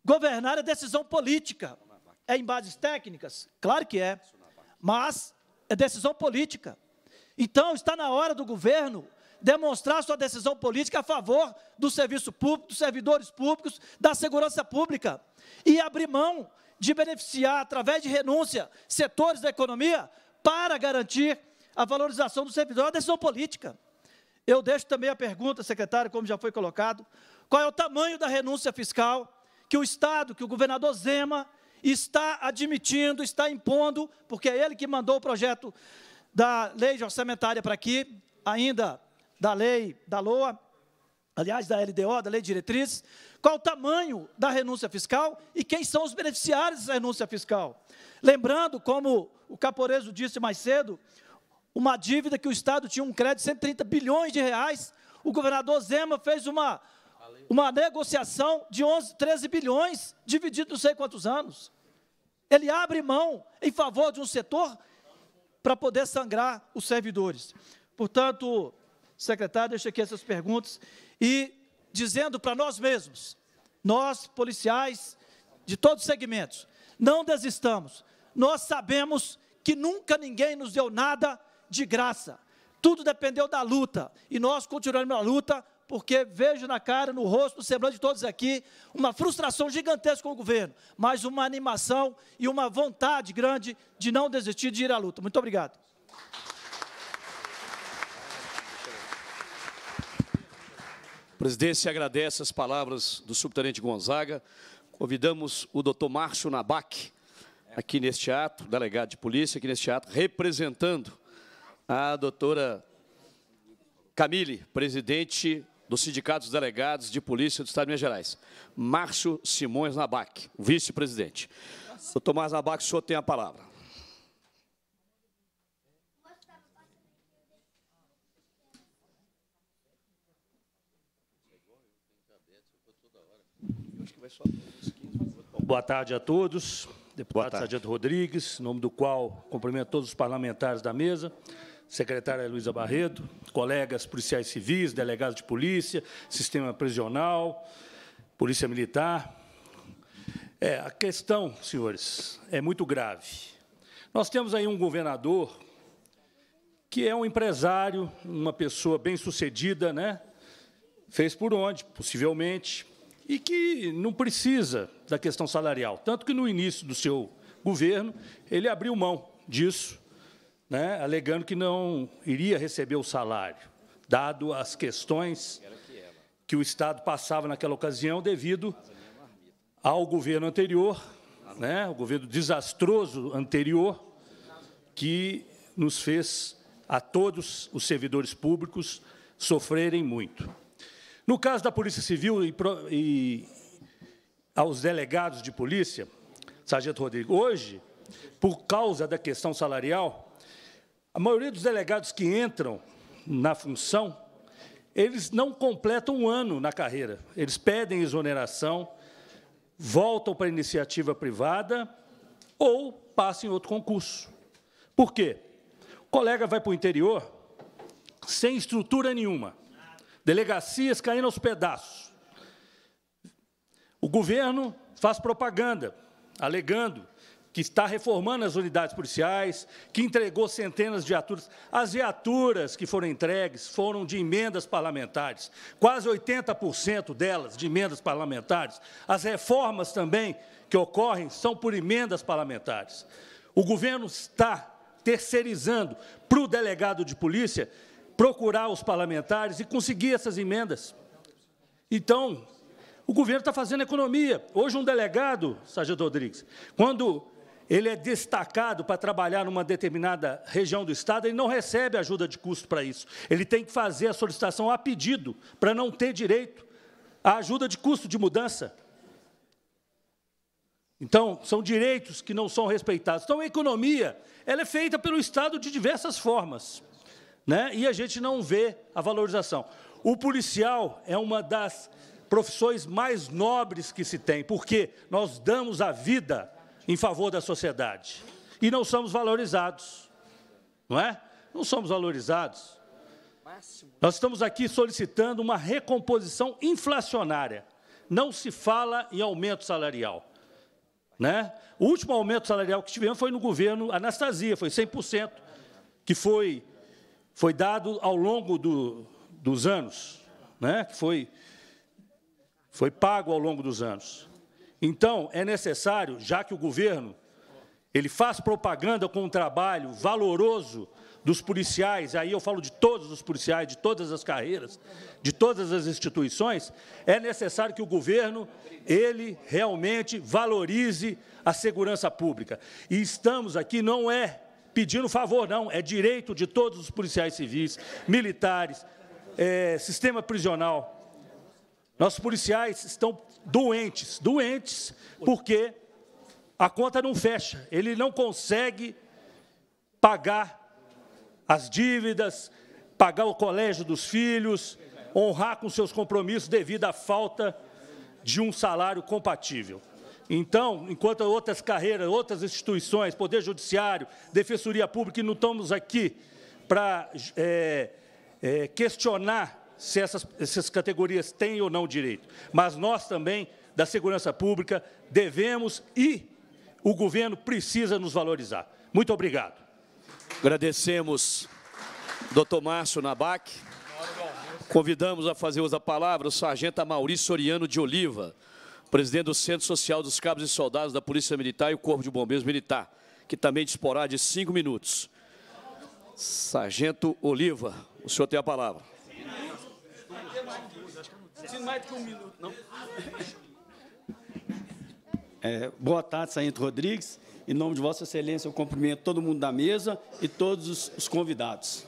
Governar é decisão política. É em bases técnicas? Claro que é. Mas é decisão política. Então, está na hora do governo demonstrar sua decisão política a favor do serviço público, dos servidores públicos, da segurança pública. E abrir mão de beneficiar, através de renúncia, setores da economia para garantir a valorização do servidor. É uma decisão política. Eu deixo também a pergunta, secretário, como já foi colocado: qual é o tamanho da renúncia fiscal que o Estado, que o governador Zema está admitindo, está impondo, porque é ele que mandou o projeto da lei orçamentária para aqui, ainda da lei da LOA, aliás, da LDO, da Lei de Diretriz, qual o tamanho da renúncia fiscal e quem são os beneficiários dessa renúncia fiscal. Lembrando, como o Caporeso disse mais cedo, uma dívida que o Estado tinha um crédito de 130 bilhões de reais. O governador Zema fez uma, uma negociação de 11, 13 bilhões, dividido não sei quantos anos. Ele abre mão em favor de um setor para poder sangrar os servidores. Portanto, secretário, deixo aqui essas perguntas e dizendo para nós mesmos, nós, policiais de todos os segmentos, não desistamos. Nós sabemos que nunca ninguém nos deu nada de graça. Tudo dependeu da luta. E nós continuamos na luta, porque vejo na cara, no rosto, no semblante de todos aqui, uma frustração gigantesca com o governo, mas uma animação e uma vontade grande de não desistir de ir à luta. Muito obrigado. presidência agradece as palavras do subtenente Gonzaga. Convidamos o doutor Márcio Nabac, aqui neste ato, delegado de polícia, aqui neste ato, representando a doutora Camille, presidente do Sindicato dos Delegados de Polícia do Estado de Minas Gerais. Márcio Simões Nabac, vice-presidente. Doutor Márcio Nabac, o senhor tem a palavra. Boa tarde a todos. Deputado Sargento Rodrigues, em nome do qual cumprimento todos os parlamentares da mesa secretária Luísa Barreto, colegas policiais civis, delegados de polícia, sistema prisional, polícia militar. É, a questão, senhores, é muito grave. Nós temos aí um governador que é um empresário, uma pessoa bem-sucedida, né? fez por onde, possivelmente, e que não precisa da questão salarial. Tanto que, no início do seu governo, ele abriu mão disso né, alegando que não iria receber o salário, dado as questões que o Estado passava naquela ocasião devido ao governo anterior, né, o governo desastroso anterior, que nos fez, a todos os servidores públicos, sofrerem muito. No caso da Polícia Civil e, e aos delegados de polícia, Sargento Rodrigo, hoje, por causa da questão salarial, a maioria dos delegados que entram na função, eles não completam um ano na carreira. Eles pedem exoneração, voltam para a iniciativa privada ou passam em outro concurso. Por quê? O colega vai para o interior sem estrutura nenhuma, delegacias caindo aos pedaços. O governo faz propaganda, alegando que está reformando as unidades policiais, que entregou centenas de viaturas. As viaturas que foram entregues foram de emendas parlamentares, quase 80% delas de emendas parlamentares. As reformas também que ocorrem são por emendas parlamentares. O governo está terceirizando para o delegado de polícia procurar os parlamentares e conseguir essas emendas. Então, o governo está fazendo economia. Hoje, um delegado, Sargento Rodrigues, quando ele é destacado para trabalhar numa determinada região do Estado, ele não recebe ajuda de custo para isso. Ele tem que fazer a solicitação a pedido, para não ter direito à ajuda de custo de mudança. Então, são direitos que não são respeitados. Então, a economia ela é feita pelo Estado de diversas formas, né? e a gente não vê a valorização. O policial é uma das profissões mais nobres que se tem, porque nós damos a vida em favor da sociedade. E não somos valorizados, não é? Não somos valorizados. Nós estamos aqui solicitando uma recomposição inflacionária. Não se fala em aumento salarial. Né? O último aumento salarial que tivemos foi no governo Anastasia, foi 100%, que foi, foi dado ao longo do, dos anos, né? que foi, foi pago ao longo dos anos. Então, é necessário, já que o governo ele faz propaganda com um trabalho valoroso dos policiais, aí eu falo de todos os policiais, de todas as carreiras, de todas as instituições, é necessário que o governo ele realmente valorize a segurança pública. E estamos aqui não é pedindo favor, não, é direito de todos os policiais civis, militares, é, sistema prisional. Nossos policiais estão doentes, doentes, porque a conta não fecha, ele não consegue pagar as dívidas, pagar o colégio dos filhos, honrar com seus compromissos devido à falta de um salário compatível. Então, enquanto outras carreiras, outras instituições, Poder Judiciário, Defensoria Pública, e não estamos aqui para é, é, questionar se essas, essas categorias têm ou não direito. Mas nós também, da segurança pública, devemos e o governo precisa nos valorizar. Muito obrigado. Agradecemos, doutor Márcio Nabac. Convidamos a fazer uso da palavra o sargento Maurício Soriano de Oliva, presidente do Centro Social dos Cabos e Soldados da Polícia Militar e o Corpo de Bombeiros Militar, que também disporá de cinco minutos. Sargento Oliva, o senhor tem a palavra mais mais do que um minuto, não. É, boa tarde, Sargento Rodrigues. Em nome de Vossa Excelência, eu cumprimento todo mundo da mesa e todos os, os convidados.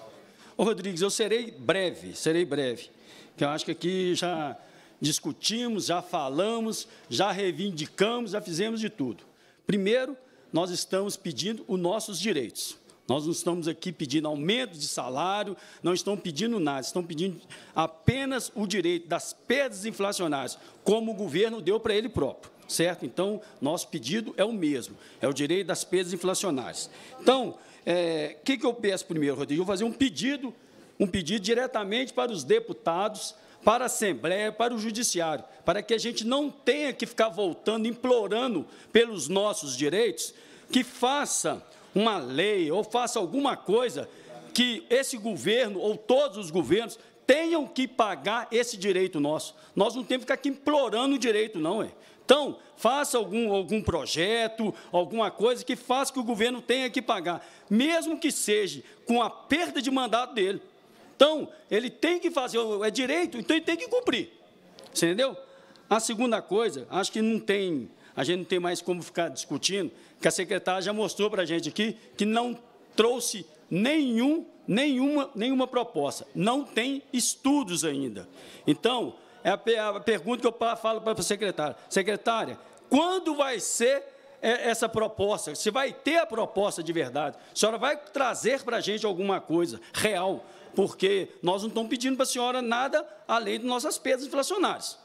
Ô, Rodrigues, eu serei breve, serei breve, que eu acho que aqui já discutimos, já falamos, já reivindicamos, já fizemos de tudo. Primeiro, nós estamos pedindo os nossos direitos. Nós não estamos aqui pedindo aumento de salário, não estão pedindo nada, estão pedindo apenas o direito das perdas inflacionárias, como o governo deu para ele próprio, certo? Então, nosso pedido é o mesmo, é o direito das perdas inflacionárias. Então, o é, que, que eu peço primeiro, Rodrigo? Eu vou fazer um pedido, um pedido diretamente para os deputados, para a Assembleia, para o Judiciário, para que a gente não tenha que ficar voltando, implorando pelos nossos direitos, que faça uma lei ou faça alguma coisa que esse governo ou todos os governos tenham que pagar esse direito nosso. Nós não temos que ficar aqui implorando o direito, não, é. Então, faça algum, algum projeto, alguma coisa que faça que o governo tenha que pagar, mesmo que seja com a perda de mandato dele. Então, ele tem que fazer, é direito, então ele tem que cumprir. Você entendeu? A segunda coisa, acho que não tem a gente não tem mais como ficar discutindo, que a secretária já mostrou para a gente aqui que não trouxe nenhum, nenhuma, nenhuma proposta, não tem estudos ainda. Então, é a, a pergunta que eu falo para a secretária. Secretária, quando vai ser é, essa proposta, se vai ter a proposta de verdade. A senhora vai trazer para a gente alguma coisa real, porque nós não estamos pedindo para a senhora nada além das nossas perdas inflacionárias.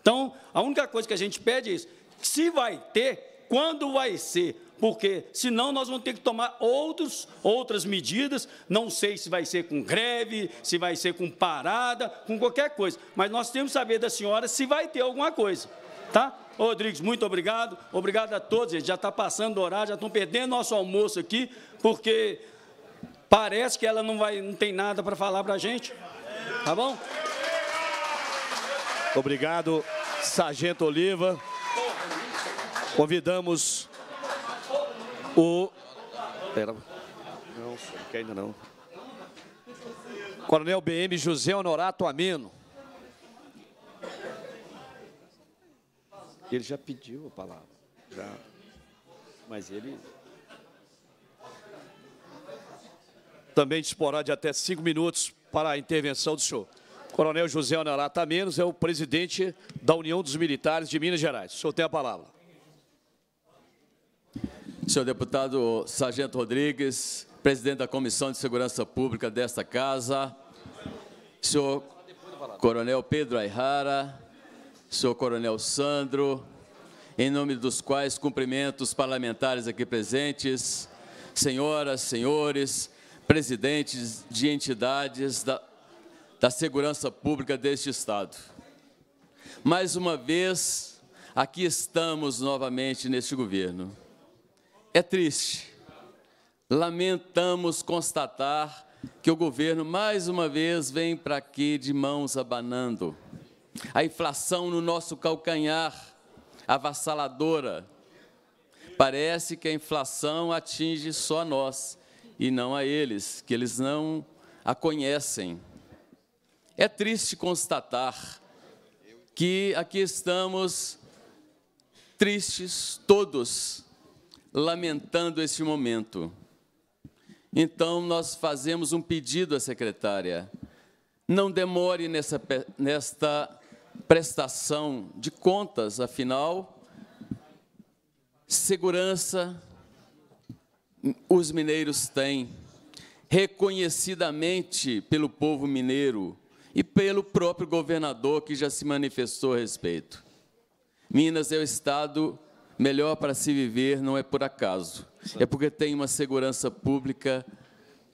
Então, a única coisa que a gente pede é isso se vai ter, quando vai ser, porque senão nós vamos ter que tomar outros, outras medidas, não sei se vai ser com greve, se vai ser com parada, com qualquer coisa, mas nós temos que saber da senhora se vai ter alguma coisa, tá? Rodrigues, muito obrigado, obrigado a todos, gente. já está passando o horário, já estão perdendo nosso almoço aqui, porque parece que ela não, vai, não tem nada para falar para a gente, tá bom? Obrigado, Sargento Oliva. Convidamos o. Pera, não, que ainda não. Coronel BM José Honorato Ameno. Ele já pediu a palavra. Já. Mas ele. Também disporá de até cinco minutos para a intervenção do senhor. Coronel José Honorato Amenos é o presidente da União dos Militares de Minas Gerais. O senhor tem a palavra senhor deputado Sargento Rodrigues, presidente da Comissão de Segurança Pública desta Casa, senhor Coronel Pedro Aihara, senhor Coronel Sandro, em nome dos quais cumprimento os parlamentares aqui presentes, senhoras, senhores, presidentes de entidades da, da segurança pública deste Estado. Mais uma vez, aqui estamos novamente neste governo é triste. Lamentamos constatar que o governo mais uma vez vem para aqui de mãos abanando. A inflação no nosso calcanhar, avassaladora. Parece que a inflação atinge só a nós e não a eles, que eles não a conhecem. É triste constatar que aqui estamos tristes todos lamentando este momento. Então, nós fazemos um pedido à secretária: não demore nessa, nesta prestação de contas, afinal, segurança os mineiros têm, reconhecidamente pelo povo mineiro e pelo próprio governador que já se manifestou a respeito. Minas é o estado melhor para se viver não é por acaso, é porque tem uma segurança pública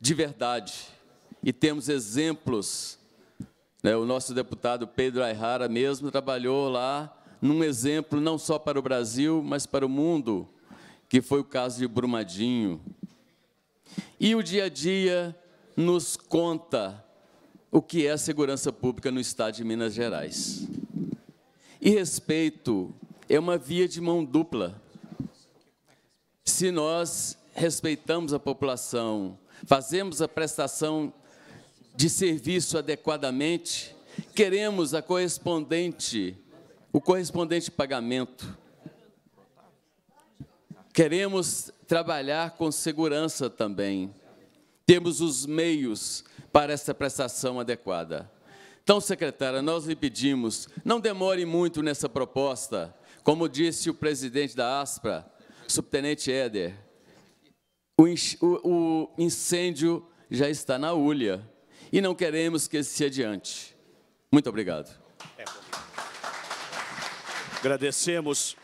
de verdade. E temos exemplos. Né? O nosso deputado Pedro Ayrara mesmo trabalhou lá num exemplo não só para o Brasil, mas para o mundo, que foi o caso de Brumadinho. E o dia a dia nos conta o que é a segurança pública no Estado de Minas Gerais. E respeito é uma via de mão dupla. Se nós respeitamos a população, fazemos a prestação de serviço adequadamente, queremos a correspondente, o correspondente pagamento. Queremos trabalhar com segurança também. Temos os meios para essa prestação adequada. Então, secretária, nós lhe pedimos, não demore muito nessa proposta, como disse o presidente da ASPRA, subtenente Éder, o, o, incêndio já está na ulha e não queremos que esse se adiante. Muito obrigado. Agradecemos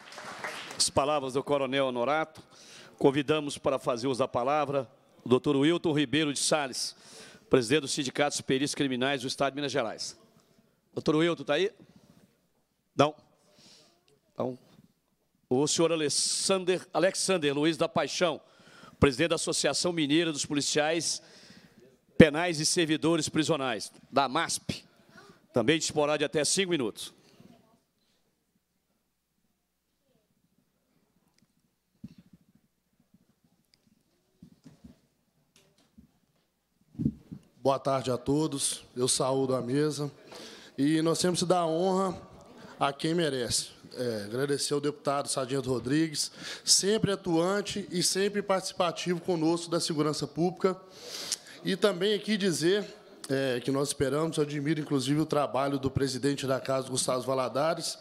as palavras do coronel Honorato. Convidamos para fazer uso da palavra o doutor Wilton Ribeiro de Sales, presidente do Sindicato dos Perícios Criminais do Estado de Minas Gerais. Doutor Wilton, está aí? Não. Então, o senhor Alexander, Alexander Luiz da Paixão, presidente da Associação Mineira dos Policiais Penais e Servidores Prisionais, da MASP. Também disporá de até cinco minutos. Boa tarde a todos. Eu saúdo a mesa. E nós temos que dar honra a quem merece é, agradecer ao deputado Sargento Rodrigues, sempre atuante e sempre participativo conosco da segurança pública. E também aqui dizer é, que nós esperamos. Eu admiro, inclusive, o trabalho do presidente da Casa, Gustavo Valadares.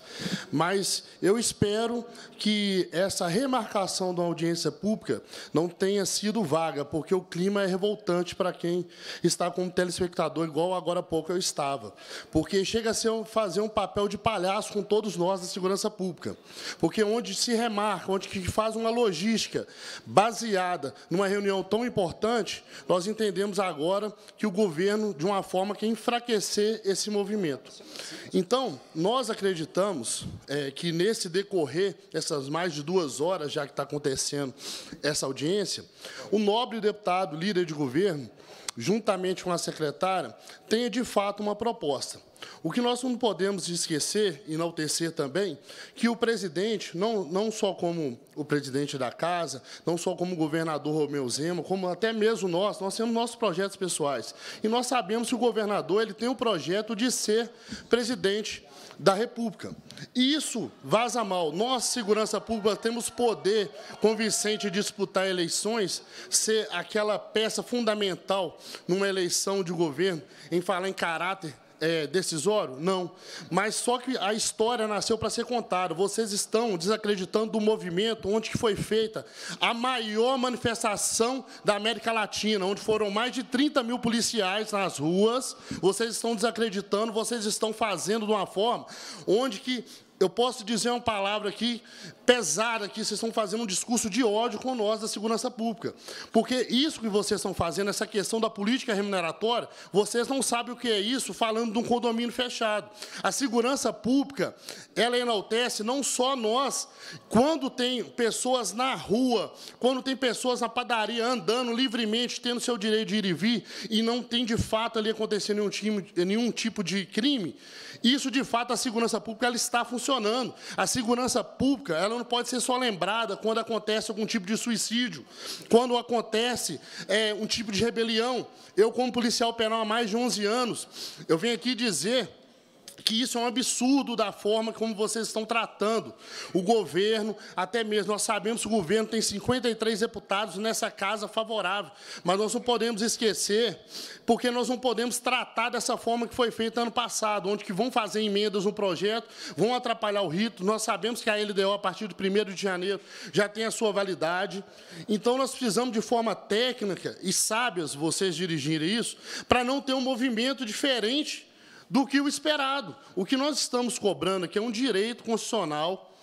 Mas eu espero que essa remarcação da audiência pública não tenha sido vaga, porque o clima é revoltante para quem está como telespectador, igual agora há pouco eu estava. Porque chega a ser um, fazer um papel de palhaço com todos nós da segurança pública. Porque onde se remarca, onde que faz uma logística baseada numa reunião tão importante, nós entendemos agora que o governo de uma forma que é enfraquecer esse movimento. Então, nós acreditamos é, que, nesse decorrer, essas mais de duas horas já que está acontecendo essa audiência, o nobre deputado, líder de governo, juntamente com a secretária, tenha de fato uma proposta. O que nós não podemos esquecer, e enaltecer também, que o presidente, não, não só como o presidente da casa, não só como o governador Romeu Zema, como até mesmo nós, nós temos nossos projetos pessoais. E nós sabemos que o governador ele tem o projeto de ser presidente da República. E isso vaza mal. Nós, segurança pública, temos poder convincente de disputar eleições, ser aquela peça fundamental numa eleição de governo, em falar em caráter é, decisório? Não. Mas só que a história nasceu para ser contada. Vocês estão desacreditando do movimento onde foi feita a maior manifestação da América Latina, onde foram mais de 30 mil policiais nas ruas. Vocês estão desacreditando, vocês estão fazendo de uma forma onde que eu posso dizer uma palavra aqui pesada que vocês estão fazendo um discurso de ódio com nós da segurança pública. Porque isso que vocês estão fazendo, essa questão da política remuneratória, vocês não sabem o que é isso falando de um condomínio fechado. A segurança pública, ela enaltece não só nós, quando tem pessoas na rua, quando tem pessoas na padaria andando livremente, tendo seu direito de ir e vir, e não tem de fato ali acontecendo nenhum, time, nenhum tipo de crime, isso de fato a segurança pública ela está funcionando funcionando. A segurança pública ela não pode ser só lembrada quando acontece algum tipo de suicídio, quando acontece é, um tipo de rebelião. Eu, como policial penal há mais de 11 anos, eu venho aqui dizer que isso é um absurdo da forma como vocês estão tratando o governo, até mesmo nós sabemos que o governo tem 53 deputados nessa casa favorável, mas nós não podemos esquecer, porque nós não podemos tratar dessa forma que foi feita ano passado, onde que vão fazer emendas no projeto, vão atrapalhar o rito, nós sabemos que a LDO, a partir de 1 de janeiro, já tem a sua validade, então nós precisamos, de forma técnica e sábias, vocês dirigirem isso, para não ter um movimento diferente do que o esperado. O que nós estamos cobrando aqui é um direito constitucional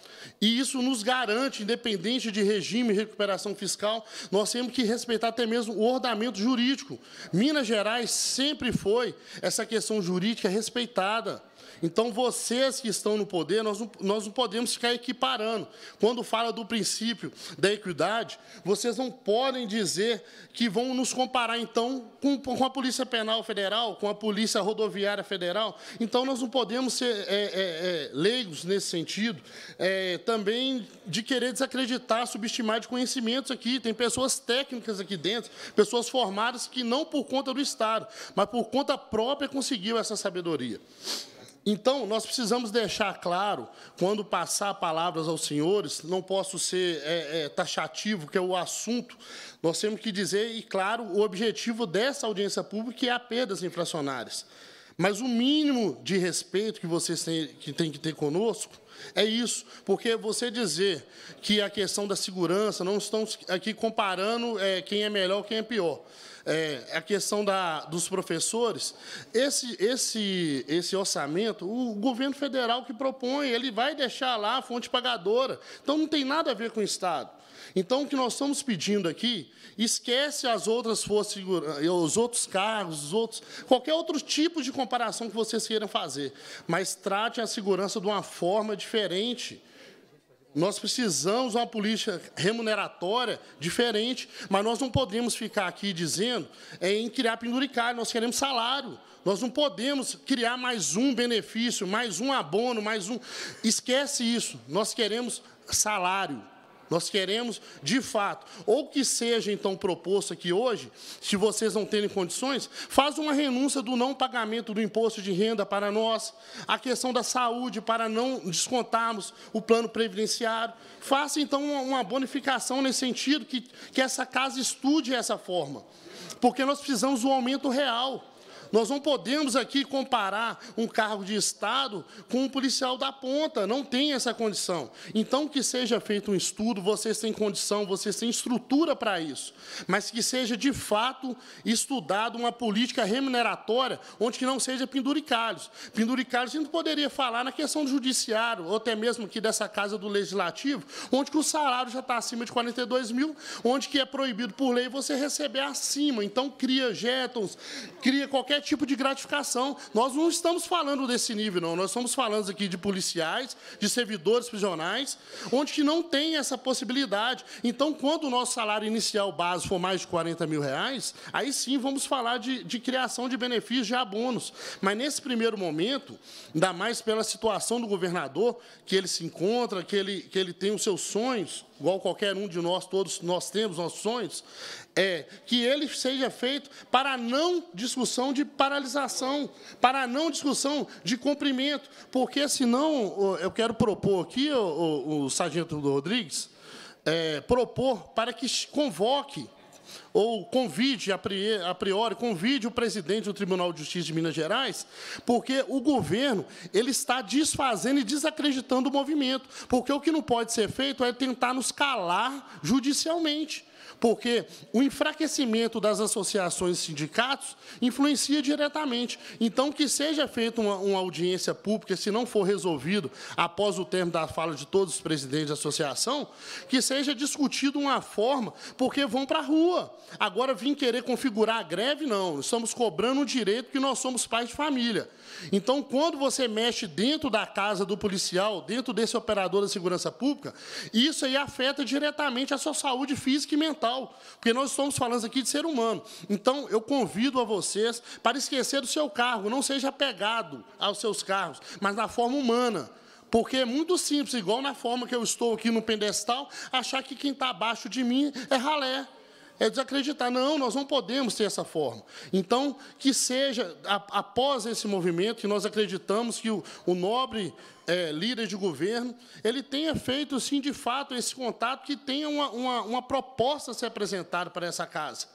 e isso nos garante, independente de regime e recuperação fiscal, nós temos que respeitar até mesmo o ordenamento jurídico. Minas Gerais sempre foi essa questão jurídica é respeitada. Então, vocês que estão no poder, nós não, nós não podemos ficar equiparando. Quando fala do princípio da equidade, vocês não podem dizer que vão nos comparar, então, com, com a Polícia Penal Federal, com a Polícia Rodoviária Federal. Então, nós não podemos ser é, é, é, leigos nesse sentido, é, também de querer desacreditar, subestimar de conhecimentos aqui. Tem pessoas técnicas aqui dentro, pessoas formadas que não por conta do Estado, mas por conta própria conseguiu essa sabedoria. Então, nós precisamos deixar claro, quando passar palavras aos senhores, não posso ser é, é, taxativo, que é o assunto, nós temos que dizer, e claro, o objetivo dessa audiência pública é a perdas inflacionárias. Mas o mínimo de respeito que vocês têm que, têm que ter conosco é isso, porque você dizer que a questão da segurança, não estamos aqui comparando é, quem é melhor quem é pior. É, a questão da, dos professores, esse, esse, esse orçamento, o governo federal que propõe, ele vai deixar lá a fonte pagadora. Então, não tem nada a ver com o Estado. Então, o que nós estamos pedindo aqui, esquece as outras forças, eh, os outros carros, os outros, qualquer outro tipo de comparação que vocês queiram fazer, mas trate a segurança de uma forma diferente. Nós precisamos de uma política remuneratória diferente, mas nós não podemos ficar aqui dizendo eh, em criar penduricário, nós queremos salário. Nós não podemos criar mais um benefício, mais um abono, mais um. Esquece isso. Nós queremos salário. Nós queremos, de fato, ou que seja então proposto aqui hoje, se vocês não terem condições, faz uma renúncia do não pagamento do imposto de renda para nós, a questão da saúde para não descontarmos o plano previdenciário. Faça então uma bonificação nesse sentido, que, que essa casa estude essa forma, porque nós precisamos do aumento real. Nós não podemos aqui comparar um cargo de Estado com um policial da ponta, não tem essa condição. Então, que seja feito um estudo, vocês têm condição, vocês têm estrutura para isso, mas que seja, de fato, estudado uma política remuneratória onde que não seja penduricalhos. Penduricalhos a gente poderia falar na questão do judiciário, ou até mesmo aqui dessa Casa do Legislativo, onde que o salário já está acima de 42 mil, onde que é proibido por lei você receber acima. Então, cria jetons, cria qualquer tipo de gratificação. Nós não estamos falando desse nível, não. Nós estamos falando aqui de policiais, de servidores prisionais, onde que não tem essa possibilidade. Então, quando o nosso salário inicial base for mais de 40 mil reais, aí sim vamos falar de, de criação de benefícios de abonos. Mas nesse primeiro momento, ainda mais pela situação do governador que ele se encontra, que ele, que ele tem os seus sonhos igual qualquer um de nós, todos nós temos nossos sonhos, é que ele seja feito para não discussão de paralisação, para não discussão de cumprimento, porque senão eu quero propor aqui, o, o, o sargento Rodrigues, é, propor para que convoque ou convide, a priori, convide o presidente do Tribunal de Justiça de Minas Gerais, porque o governo ele está desfazendo e desacreditando o movimento. Porque o que não pode ser feito é tentar nos calar judicialmente porque o enfraquecimento das associações e sindicatos influencia diretamente. Então, que seja feita uma, uma audiência pública, se não for resolvido após o termo da fala de todos os presidentes da associação, que seja discutido uma forma, porque vão para a rua. Agora, vim querer configurar a greve, não. Estamos cobrando o direito que nós somos pais de família. Então, quando você mexe dentro da casa do policial, dentro desse operador da segurança pública, isso aí afeta diretamente a sua saúde física e mental porque nós estamos falando aqui de ser humano. Então, eu convido a vocês para esquecer do seu cargo, não seja apegado aos seus cargos, mas na forma humana. Porque é muito simples, igual na forma que eu estou aqui no pedestal, achar que quem está abaixo de mim é ralé é desacreditar. Não, nós não podemos ter essa forma. Então, que seja após esse movimento que nós acreditamos que o, o nobre é, líder de governo ele tenha feito, sim, de fato, esse contato, que tenha uma, uma, uma proposta a ser apresentada para essa casa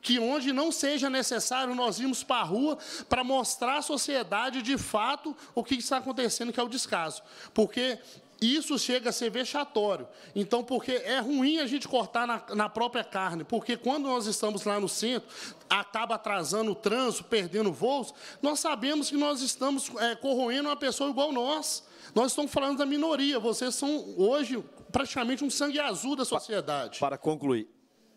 que onde não seja necessário nós irmos para a rua para mostrar à sociedade de fato o que está acontecendo, que é o descaso. Porque isso chega a ser vexatório. Então, porque é ruim a gente cortar na, na própria carne, porque quando nós estamos lá no centro, acaba atrasando o trânsito, perdendo voos, nós sabemos que nós estamos é, corroendo uma pessoa igual nós. Nós estamos falando da minoria. Vocês são, hoje, praticamente um sangue azul da sociedade. para, para concluir,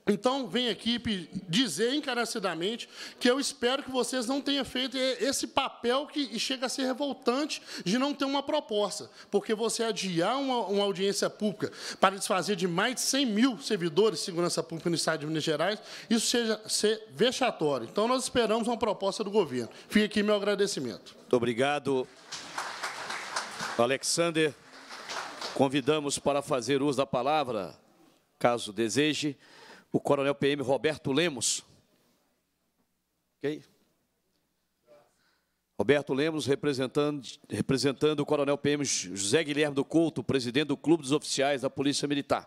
então, vem aqui dizer encarecidamente que eu espero que vocês não tenham feito esse papel que chega a ser revoltante de não ter uma proposta, porque você adiar uma, uma audiência pública para desfazer de mais de 100 mil servidores de segurança pública no Estado de Minas Gerais, isso seja ser vexatório. Então, nós esperamos uma proposta do governo. Fica aqui meu agradecimento. Muito obrigado, Alexander. Convidamos para fazer uso da palavra, caso deseje o coronel PM Roberto Lemos. Ok? Roberto Lemos, representando, representando o coronel PM José Guilherme do Couto, presidente do Clube dos Oficiais da Polícia Militar.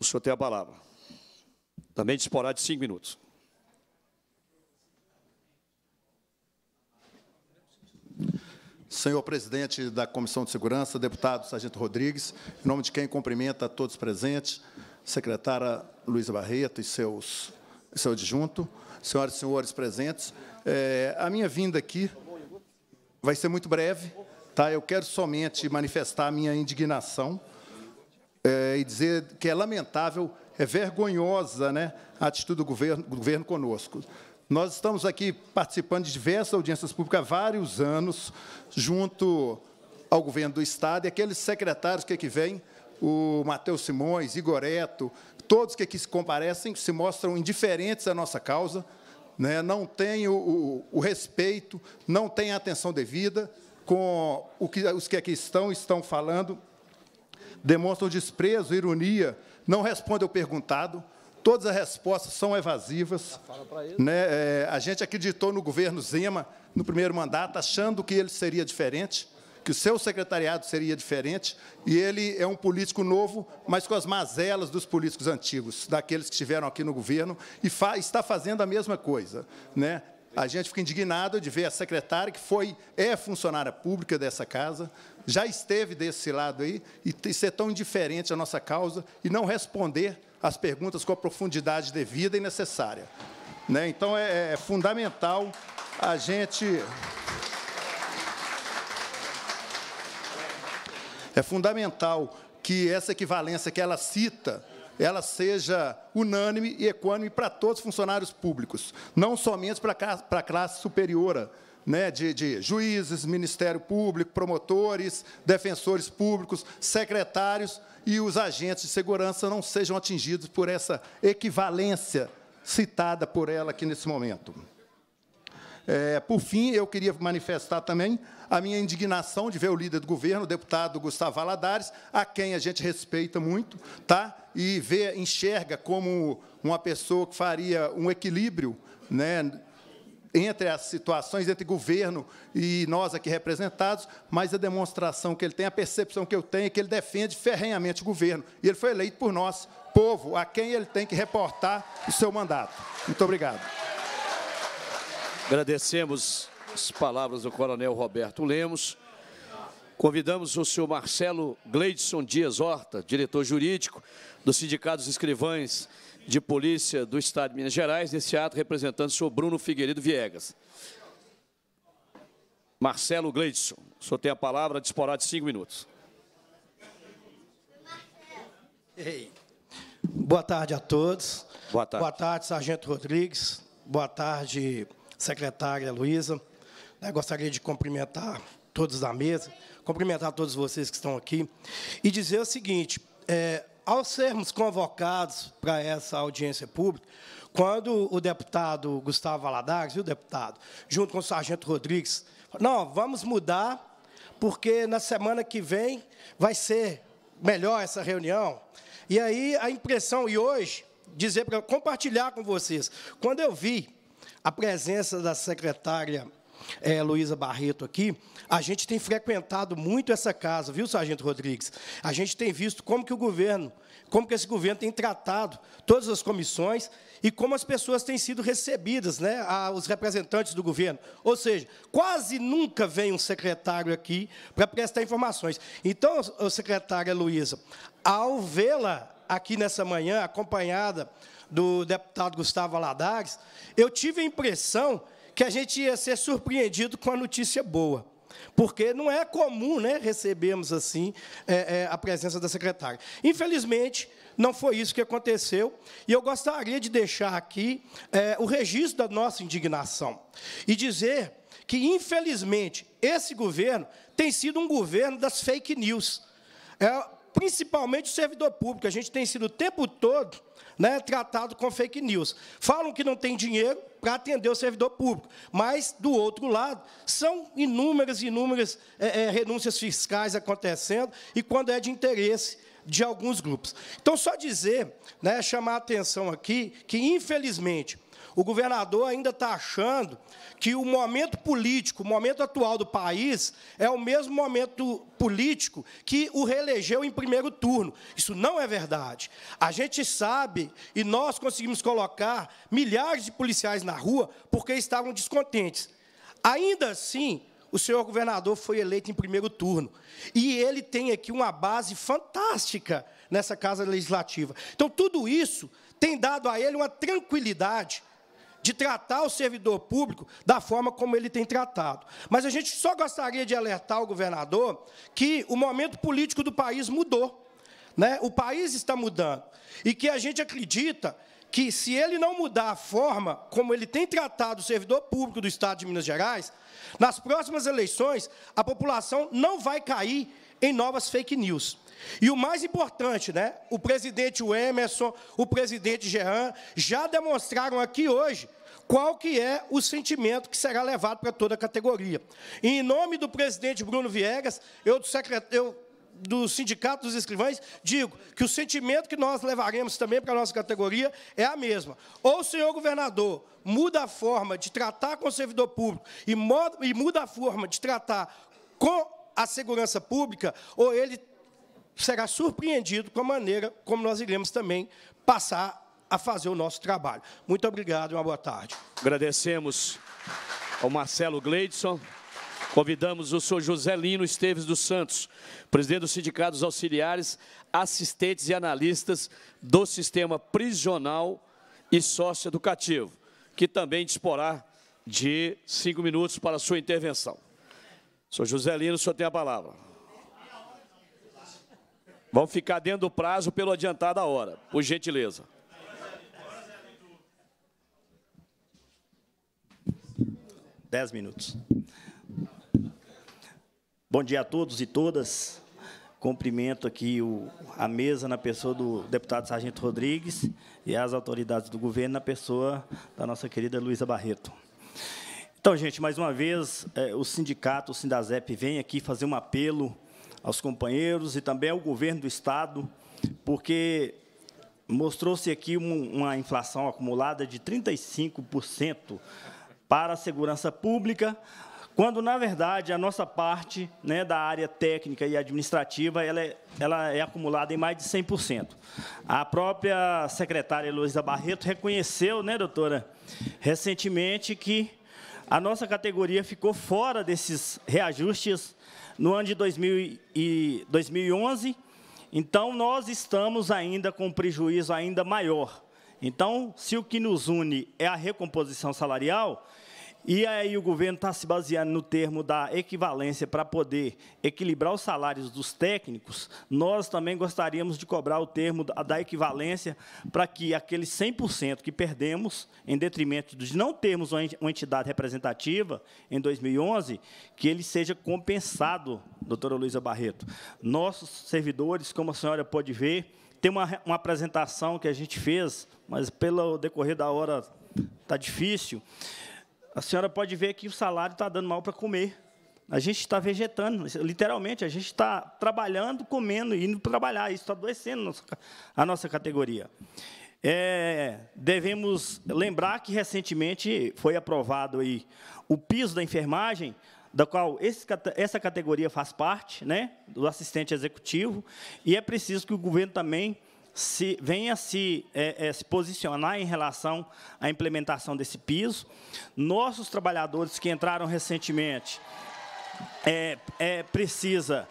O senhor tem a palavra. Também disporá de cinco minutos. Senhor presidente da Comissão de Segurança, deputado Sargento Rodrigues, em nome de quem cumprimenta a todos presentes, secretária Luísa Barreto e seus, seu adjunto, senhoras e senhores presentes. É, a minha vinda aqui vai ser muito breve. Tá? Eu quero somente manifestar a minha indignação é, e dizer que é lamentável, é vergonhosa né, a atitude do governo, do governo conosco. Nós estamos aqui participando de diversas audiências públicas há vários anos, junto ao governo do Estado, e aqueles secretários que aqui vêm, o Matheus Simões, Igoreto, Todos que aqui se comparecem se mostram indiferentes à nossa causa, né? não têm o, o, o respeito, não têm a atenção devida com o que os que aqui estão estão falando, demonstram desprezo, ironia, não respondem ao perguntado, todas as respostas são evasivas. Né? É, a gente acreditou no governo Zema, no primeiro mandato, achando que ele seria diferente que o seu secretariado seria diferente, e ele é um político novo, mas com as mazelas dos políticos antigos, daqueles que estiveram aqui no governo, e fa está fazendo a mesma coisa. Né? A gente fica indignado de ver a secretária, que foi é funcionária pública dessa casa, já esteve desse lado aí, e ser tão indiferente à nossa causa e não responder às perguntas com a profundidade devida e necessária. Né? Então, é, é fundamental a gente É fundamental que essa equivalência que ela cita, ela seja unânime e equânime para todos os funcionários públicos, não somente para a classe superior, né, de, de, juízes, Ministério Público, promotores, defensores públicos, secretários e os agentes de segurança não sejam atingidos por essa equivalência citada por ela aqui nesse momento. É, por fim, eu queria manifestar também a minha indignação de ver o líder do governo, o deputado Gustavo Valadares, a quem a gente respeita muito, tá? e vê, enxerga como uma pessoa que faria um equilíbrio né, entre as situações, entre governo e nós aqui representados, mas a demonstração que ele tem, a percepção que eu tenho, é que ele defende ferrenhamente o governo. E ele foi eleito por nós, povo, a quem ele tem que reportar o seu mandato. Muito obrigado. Agradecemos as palavras do Coronel Roberto Lemos. Convidamos o senhor Marcelo Gleidson Dias Horta, diretor jurídico do Sindicato dos Escrivães de Polícia do Estado de Minas Gerais, nesse ato representando o senhor Bruno Figueiredo Viegas. Marcelo Gleidson, o senhor tem a palavra, disporá de cinco minutos. Ei. Boa tarde a todos. Boa tarde. Boa tarde, Sargento Rodrigues. Boa tarde, secretária Luísa. Né, gostaria de cumprimentar todos da mesa, cumprimentar todos vocês que estão aqui e dizer o seguinte: é, ao sermos convocados para essa audiência pública, quando o deputado Gustavo Valadares e o deputado, junto com o sargento Rodrigues, não, vamos mudar, porque na semana que vem vai ser melhor essa reunião. E aí a impressão, e hoje, dizer para compartilhar com vocês, quando eu vi a presença da secretária é, Luísa Barreto aqui, a gente tem frequentado muito essa casa, viu, Sargento Rodrigues? A gente tem visto como que o governo, como que esse governo tem tratado todas as comissões e como as pessoas têm sido recebidas, né, a, os representantes do governo. Ou seja, quase nunca vem um secretário aqui para prestar informações. Então, secretária Luísa, ao vê-la aqui nessa manhã, acompanhada do deputado Gustavo Aladares, eu tive a impressão que a gente ia ser surpreendido com a notícia boa. Porque não é comum né, recebermos assim é, é, a presença da secretária. Infelizmente, não foi isso que aconteceu, e eu gostaria de deixar aqui é, o registro da nossa indignação e dizer que, infelizmente, esse governo tem sido um governo das fake news. É, principalmente o servidor público. A gente tem sido o tempo todo né, tratado com fake news. Falam que não tem dinheiro para atender o servidor público, mas, do outro lado, são inúmeras, e inúmeras é, é, renúncias fiscais acontecendo, e quando é de interesse de alguns grupos. Então, só dizer, né, chamar a atenção aqui, que, infelizmente, o governador ainda está achando que o momento político, o momento atual do país, é o mesmo momento político que o reelegeu em primeiro turno. Isso não é verdade. A gente sabe e nós conseguimos colocar milhares de policiais na rua porque estavam descontentes. Ainda assim, o senhor governador foi eleito em primeiro turno. E ele tem aqui uma base fantástica nessa Casa Legislativa. Então, tudo isso tem dado a ele uma tranquilidade de tratar o servidor público da forma como ele tem tratado. Mas a gente só gostaria de alertar o governador que o momento político do país mudou. Né? O país está mudando. E que a gente acredita que, se ele não mudar a forma como ele tem tratado o servidor público do Estado de Minas Gerais, nas próximas eleições, a população não vai cair em novas fake news. E o mais importante, né? O presidente Emerson, o presidente Jean já demonstraram aqui hoje qual que é o sentimento que será levado para toda a categoria. E em nome do presidente Bruno Viegas, eu do, eu do Sindicato dos Escrivães, digo que o sentimento que nós levaremos também para a nossa categoria é a mesma. Ou, o senhor governador, muda a forma de tratar com o servidor público e muda a forma de tratar com a segurança pública, ou ele será surpreendido com a maneira como nós iremos também passar a fazer o nosso trabalho. Muito obrigado e uma boa tarde. Agradecemos ao Marcelo Gleidson. Convidamos o senhor José Lino Esteves dos Santos, presidente do Sindicato dos Auxiliares, assistentes e analistas do sistema prisional e socioeducativo, que também disporá de cinco minutos para a sua intervenção. Sou José Lino, o senhor tem a palavra. Vamos ficar dentro do prazo pelo adiantado da hora, por gentileza. Dez minutos. Bom dia a todos e todas. Cumprimento aqui o, a mesa na pessoa do deputado Sargento Rodrigues e as autoridades do governo na pessoa da nossa querida Luísa Barreto. Então, gente, mais uma vez, é, o sindicato, o Sindazep, vem aqui fazer um apelo aos companheiros e também ao governo do Estado, porque mostrou-se aqui uma inflação acumulada de 35% para a segurança pública, quando, na verdade, a nossa parte né, da área técnica e administrativa ela é, ela é acumulada em mais de 100%. A própria secretária Luísa Barreto reconheceu, né, doutora, recentemente, que a nossa categoria ficou fora desses reajustes no ano de 2011, então nós estamos ainda com um prejuízo ainda maior. Então, se o que nos une é a recomposição salarial, e aí o governo está se baseando no termo da equivalência para poder equilibrar os salários dos técnicos. Nós também gostaríamos de cobrar o termo da equivalência para que aqueles 100% que perdemos, em detrimento de não termos uma entidade representativa em 2011, que ele seja compensado, doutora Luísa Barreto. Nossos servidores, como a senhora pode ver, tem uma, uma apresentação que a gente fez, mas pelo decorrer da hora está difícil a senhora pode ver que o salário está dando mal para comer. A gente está vegetando, literalmente, a gente está trabalhando, comendo, indo trabalhar. Isso está adoecendo a nossa, a nossa categoria. É, devemos lembrar que recentemente foi aprovado aí o piso da enfermagem, da qual esse, essa categoria faz parte, né, do assistente executivo, e é preciso que o governo também se venha se, é, é, se posicionar em relação à implementação desse piso. Nossos trabalhadores que entraram recentemente é, é, precisa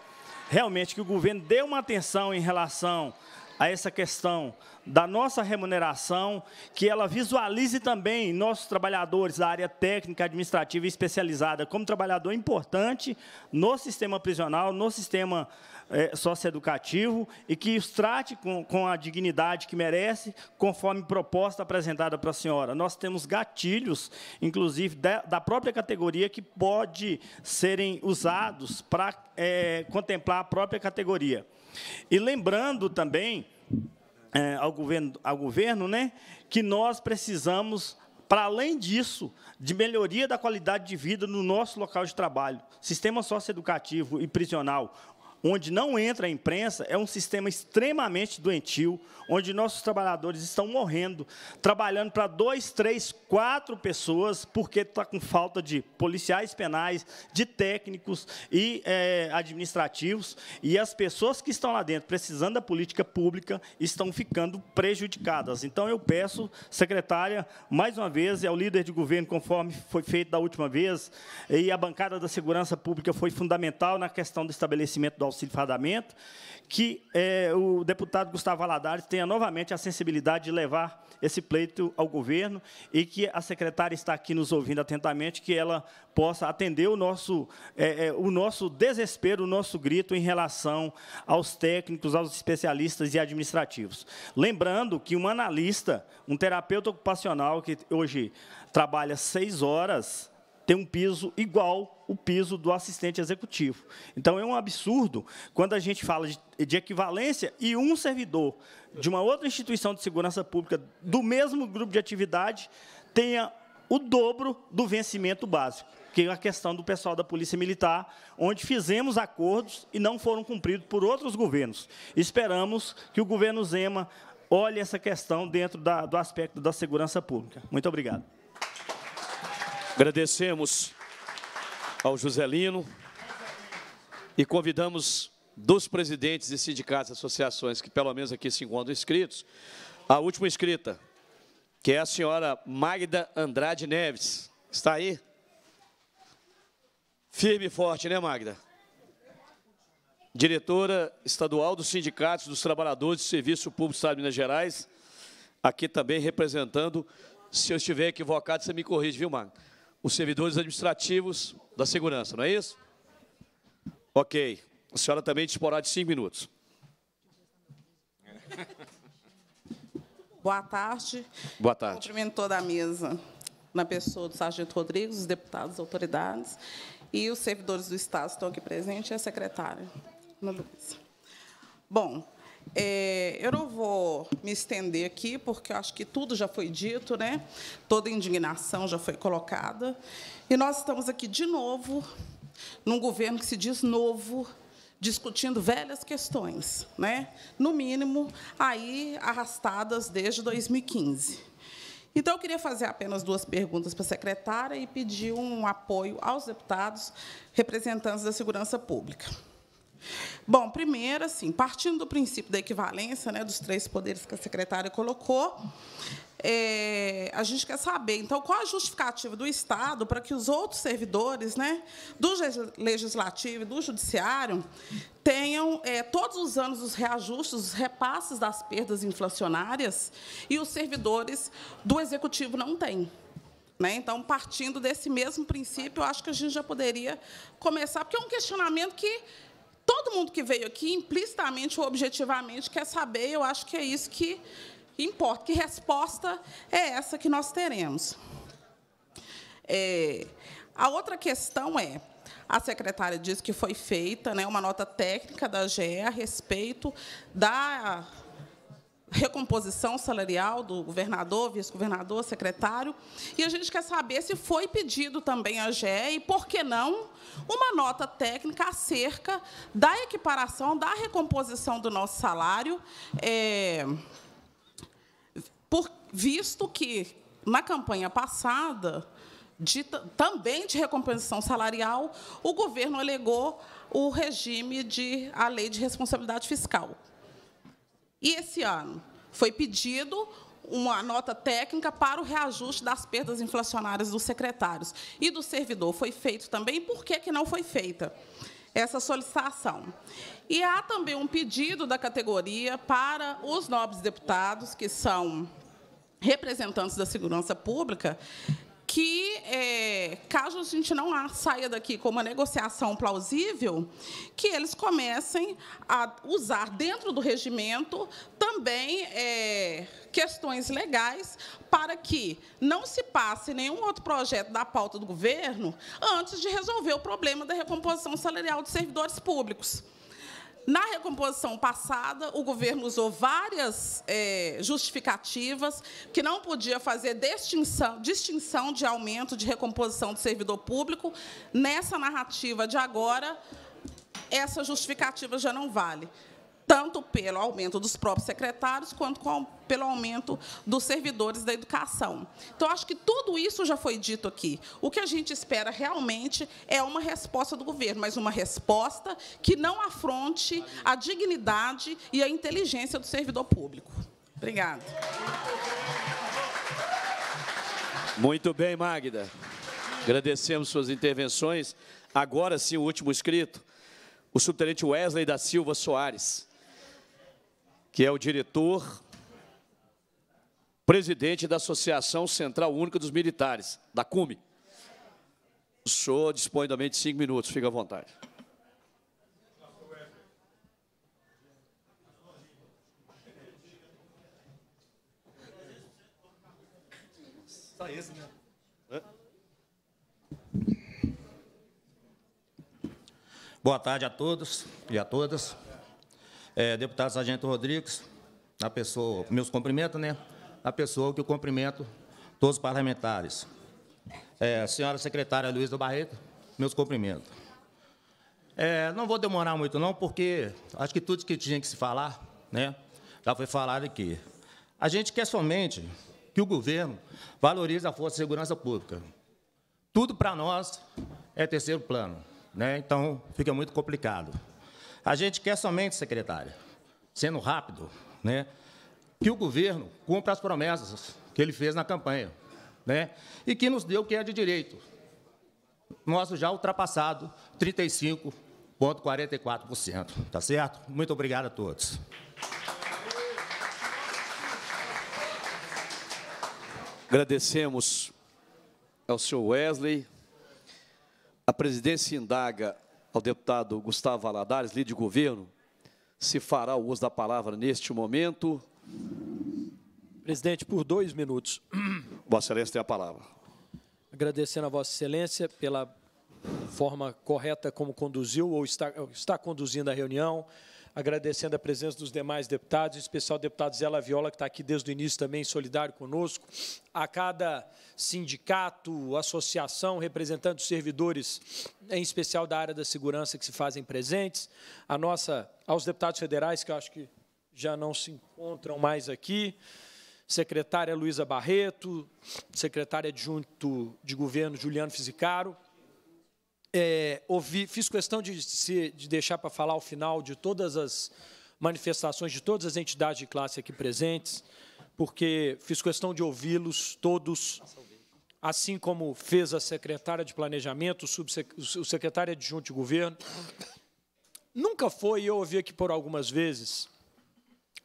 realmente que o governo dê uma atenção em relação a essa questão da nossa remuneração, que ela visualize também nossos trabalhadores da área técnica, administrativa e especializada como trabalhador importante no sistema prisional, no sistema é, socioeducativo, e que os trate com, com a dignidade que merece, conforme proposta apresentada para a senhora. Nós temos gatilhos, inclusive, da, da própria categoria, que pode serem usados para é, contemplar a própria categoria. E lembrando também é, ao, governo, ao governo né, que nós precisamos, para além disso, de melhoria da qualidade de vida no nosso local de trabalho. Sistema socioeducativo e prisional onde não entra a imprensa, é um sistema extremamente doentio, onde nossos trabalhadores estão morrendo, trabalhando para dois, três, quatro pessoas, porque está com falta de policiais penais, de técnicos e é, administrativos, e as pessoas que estão lá dentro, precisando da política pública, estão ficando prejudicadas. Então, eu peço, secretária, mais uma vez, é o líder de governo, conforme foi feito da última vez, e a bancada da segurança pública foi fundamental na questão do estabelecimento do auxílio fardamento, que é, o deputado Gustavo Aladares tenha novamente a sensibilidade de levar esse pleito ao governo e que a secretária está aqui nos ouvindo atentamente, que ela possa atender o nosso, é, é, o nosso desespero, o nosso grito em relação aos técnicos, aos especialistas e administrativos. Lembrando que um analista, um terapeuta ocupacional que hoje trabalha seis horas tem um piso igual o piso do assistente executivo. Então, é um absurdo quando a gente fala de, de equivalência e um servidor de uma outra instituição de segurança pública do mesmo grupo de atividade tenha o dobro do vencimento básico, que é a questão do pessoal da Polícia Militar, onde fizemos acordos e não foram cumpridos por outros governos. Esperamos que o governo Zema olhe essa questão dentro da, do aspecto da segurança pública. Muito obrigado. Agradecemos ao Joselino e convidamos dos presidentes de sindicatos e associações que pelo menos aqui se encontram inscritos, a última inscrita, que é a senhora Magda Andrade Neves. Está aí? Firme e forte, né, Magda? Diretora estadual dos Sindicatos dos Trabalhadores de Serviço Público do Estado de Minas Gerais, aqui também representando, se eu estiver equivocado, você me corrige, viu, Magda? os servidores administrativos da segurança, não é isso? Ok. A senhora também disporá de cinco minutos. Boa tarde. Boa tarde. Cumprimento toda a mesa, na pessoa do Sargento Rodrigues, os deputados, autoridades, e os servidores do Estado estão aqui presentes, e a secretária, Ana Luísa. Bom, é, eu não vou me estender aqui, porque acho que tudo já foi dito, né? toda indignação já foi colocada. E nós estamos aqui de novo, num governo que se diz novo, discutindo velhas questões, né? no mínimo, aí arrastadas desde 2015. Então, eu queria fazer apenas duas perguntas para a secretária e pedir um apoio aos deputados representantes da segurança pública. Bom, primeiro, assim, partindo do princípio da equivalência né, dos três poderes que a secretária colocou, é, a gente quer saber, então, qual a justificativa do Estado para que os outros servidores né, do Legislativo e do Judiciário tenham é, todos os anos os reajustes, os repasses das perdas inflacionárias e os servidores do Executivo não têm. Né? Então, partindo desse mesmo princípio, eu acho que a gente já poderia começar, porque é um questionamento que todo mundo que veio aqui, implicitamente ou objetivamente, quer saber, eu acho que é isso que importa. Que resposta é essa que nós teremos? É, a outra questão é, a secretária disse que foi feita né, uma nota técnica da GE a respeito da recomposição salarial do governador, vice-governador, secretário, e a gente quer saber se foi pedido também à GE e, por que não, uma nota técnica acerca da equiparação, da recomposição do nosso salário, é, por, visto que, na campanha passada, de, também de recomposição salarial, o governo alegou o regime de a lei de responsabilidade fiscal. E esse ano foi pedido uma nota técnica para o reajuste das perdas inflacionárias dos secretários e do servidor. Foi feito também, por que, que não foi feita essa solicitação? E há também um pedido da categoria para os nobres deputados, que são representantes da segurança pública, que, é, caso a gente não saia daqui com uma negociação plausível, que eles comecem a usar dentro do regimento também é, questões legais para que não se passe nenhum outro projeto da pauta do governo antes de resolver o problema da recomposição salarial dos servidores públicos. Na recomposição passada, o governo usou várias é, justificativas que não podia fazer distinção, distinção de aumento de recomposição de servidor público. Nessa narrativa de agora, essa justificativa já não vale tanto pelo aumento dos próprios secretários, quanto com, pelo aumento dos servidores da educação. Então, acho que tudo isso já foi dito aqui. O que a gente espera realmente é uma resposta do governo, mas uma resposta que não afronte a dignidade e a inteligência do servidor público. Obrigada. Muito bem, Magda. Agradecemos suas intervenções. Agora sim, o último escrito, o subtenente Wesley da Silva Soares que é o diretor presidente da Associação Central Única dos Militares, da CUME. O senhor dispõe também de cinco minutos, fica à vontade. Né? Boa tarde a todos e a todas. É, deputado Sargento Rodrigues, a pessoa, meus cumprimentos, né? A pessoa que eu cumprimento todos os parlamentares. É, senhora secretária Luiz do Barreto, meus cumprimentos. É, não vou demorar muito, não, porque acho que tudo que tinha que se falar né, já foi falado aqui. A gente quer somente que o governo valorize a Força de Segurança Pública. Tudo para nós é terceiro plano. Né? Então, fica muito complicado. A gente quer somente, secretária, sendo rápido, né, que o governo cumpra as promessas que ele fez na campanha né, e que nos deu o que é de direito. Nosso já ultrapassado 35,44%. Tá certo? Muito obrigado a todos. Agradecemos ao senhor Wesley. A presidência indaga ao deputado Gustavo Aladares, líder de governo, se fará o uso da palavra neste momento. Presidente, por dois minutos. Vossa Excelência tem a palavra. Agradecendo a Vossa Excelência pela forma correta como conduziu ou está, está conduzindo a reunião, agradecendo a presença dos demais deputados, em especial o deputado Zé Laviola, que está aqui desde o início também, solidário conosco, a cada sindicato, associação, representante dos servidores, em especial da área da segurança, que se fazem presentes, a nossa, aos deputados federais, que eu acho que já não se encontram mais aqui, secretária Luísa Barreto, secretária adjunto de governo Juliano Fisicaro, é, ouvi, fiz questão de, de deixar para falar ao final de todas as manifestações de todas as entidades de classe aqui presentes, porque fiz questão de ouvi-los todos, assim como fez a secretária de Planejamento, o, o secretário adjunto de Governo. Nunca foi, e eu ouvi aqui por algumas vezes,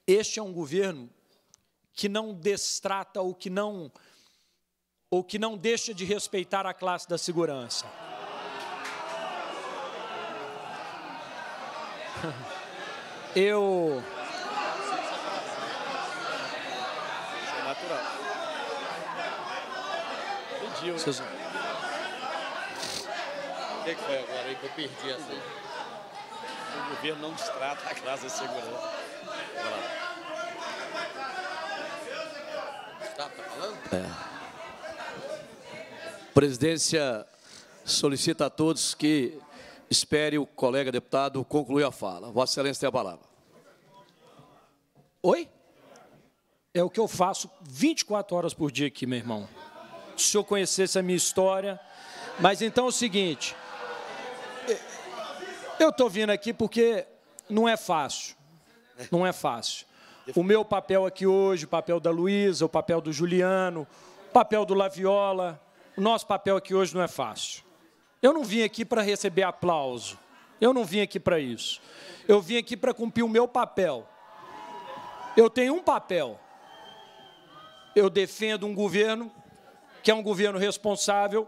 este é um governo que não destrata ou que não, ou que não deixa de respeitar a classe da segurança. Eu. Isso é Natural. Pediu. Né? Seus... O que, é foi agora aí que eu perdi essa? Assim. O governo não destrata a classe de segurança. Tá, tá falando? É. Presidência solicita a todos que Espere o colega deputado concluir a fala. Vossa Excelência tem a palavra. Oi? É o que eu faço 24 horas por dia aqui, meu irmão. Se eu conhecesse a minha história. Mas então é o seguinte. Eu estou vindo aqui porque não é fácil. Não é fácil. O meu papel aqui hoje, o papel da Luísa, o papel do Juliano, o papel do Laviola, o nosso papel aqui hoje não é fácil. Eu não vim aqui para receber aplauso. Eu não vim aqui para isso. Eu vim aqui para cumprir o meu papel. Eu tenho um papel. Eu defendo um governo que é um governo responsável,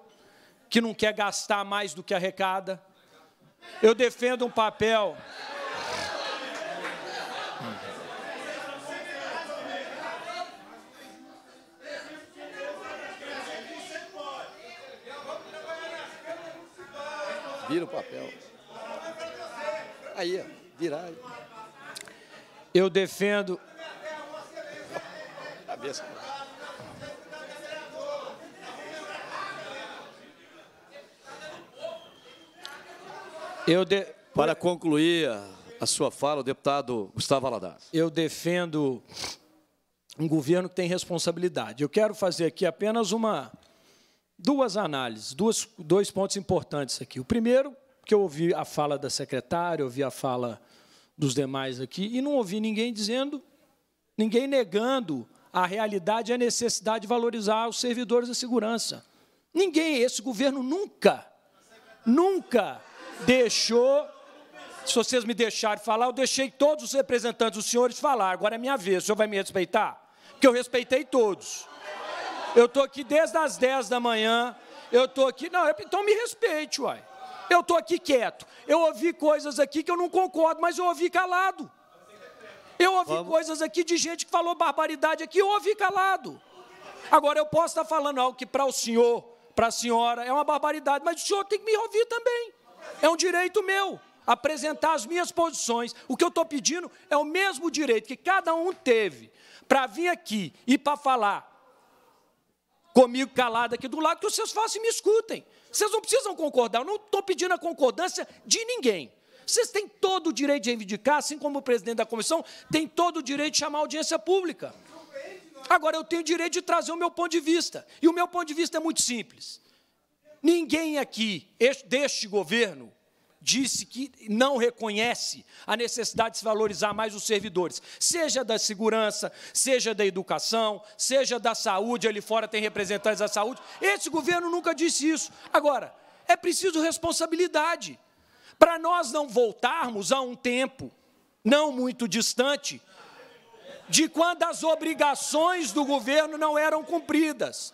que não quer gastar mais do que arrecada. Eu defendo um papel vira o papel. Aí, ó, virar. Eu defendo. Cabeça. Eu de... Para concluir a sua fala, o deputado Gustavo Aladás. Eu defendo um governo que tem responsabilidade. Eu quero fazer aqui apenas uma duas análises, duas, dois pontos importantes aqui. O primeiro, que eu ouvi a fala da secretária, ouvi a fala dos demais aqui, e não ouvi ninguém dizendo, ninguém negando a realidade e a necessidade de valorizar os servidores da segurança. Ninguém, esse governo nunca, nunca deixou. Se vocês me deixarem falar, eu deixei todos os representantes dos senhores falar. Agora é minha vez. O senhor vai me respeitar? Porque eu respeitei todos. Eu estou aqui desde as 10 da manhã. Eu estou aqui. Não, é, então me respeite, uai. Eu estou aqui quieto. Eu ouvi coisas aqui que eu não concordo, mas eu ouvi calado. Eu ouvi Vamos. coisas aqui de gente que falou barbaridade aqui, eu ouvi calado. Agora eu posso estar falando algo que para o senhor, para a senhora, é uma barbaridade, mas o senhor tem que me ouvir também. É um direito meu apresentar as minhas posições. O que eu estou pedindo é o mesmo direito que cada um teve para vir aqui e para falar comigo calado aqui do lado, que vocês façam e me escutem. Vocês não precisam concordar, eu não estou pedindo a concordância de ninguém. Vocês têm todo o direito de reivindicar, assim como o presidente da comissão tem todo o direito de chamar a audiência pública. Agora, eu tenho o direito de trazer o meu ponto de vista. E o meu ponto de vista é muito simples. Ninguém aqui, deste governo, disse que não reconhece a necessidade de se valorizar mais os servidores, seja da segurança, seja da educação, seja da saúde, ali fora tem representantes da saúde. Esse governo nunca disse isso. Agora, é preciso responsabilidade para nós não voltarmos a um tempo não muito distante de quando as obrigações do governo não eram cumpridas.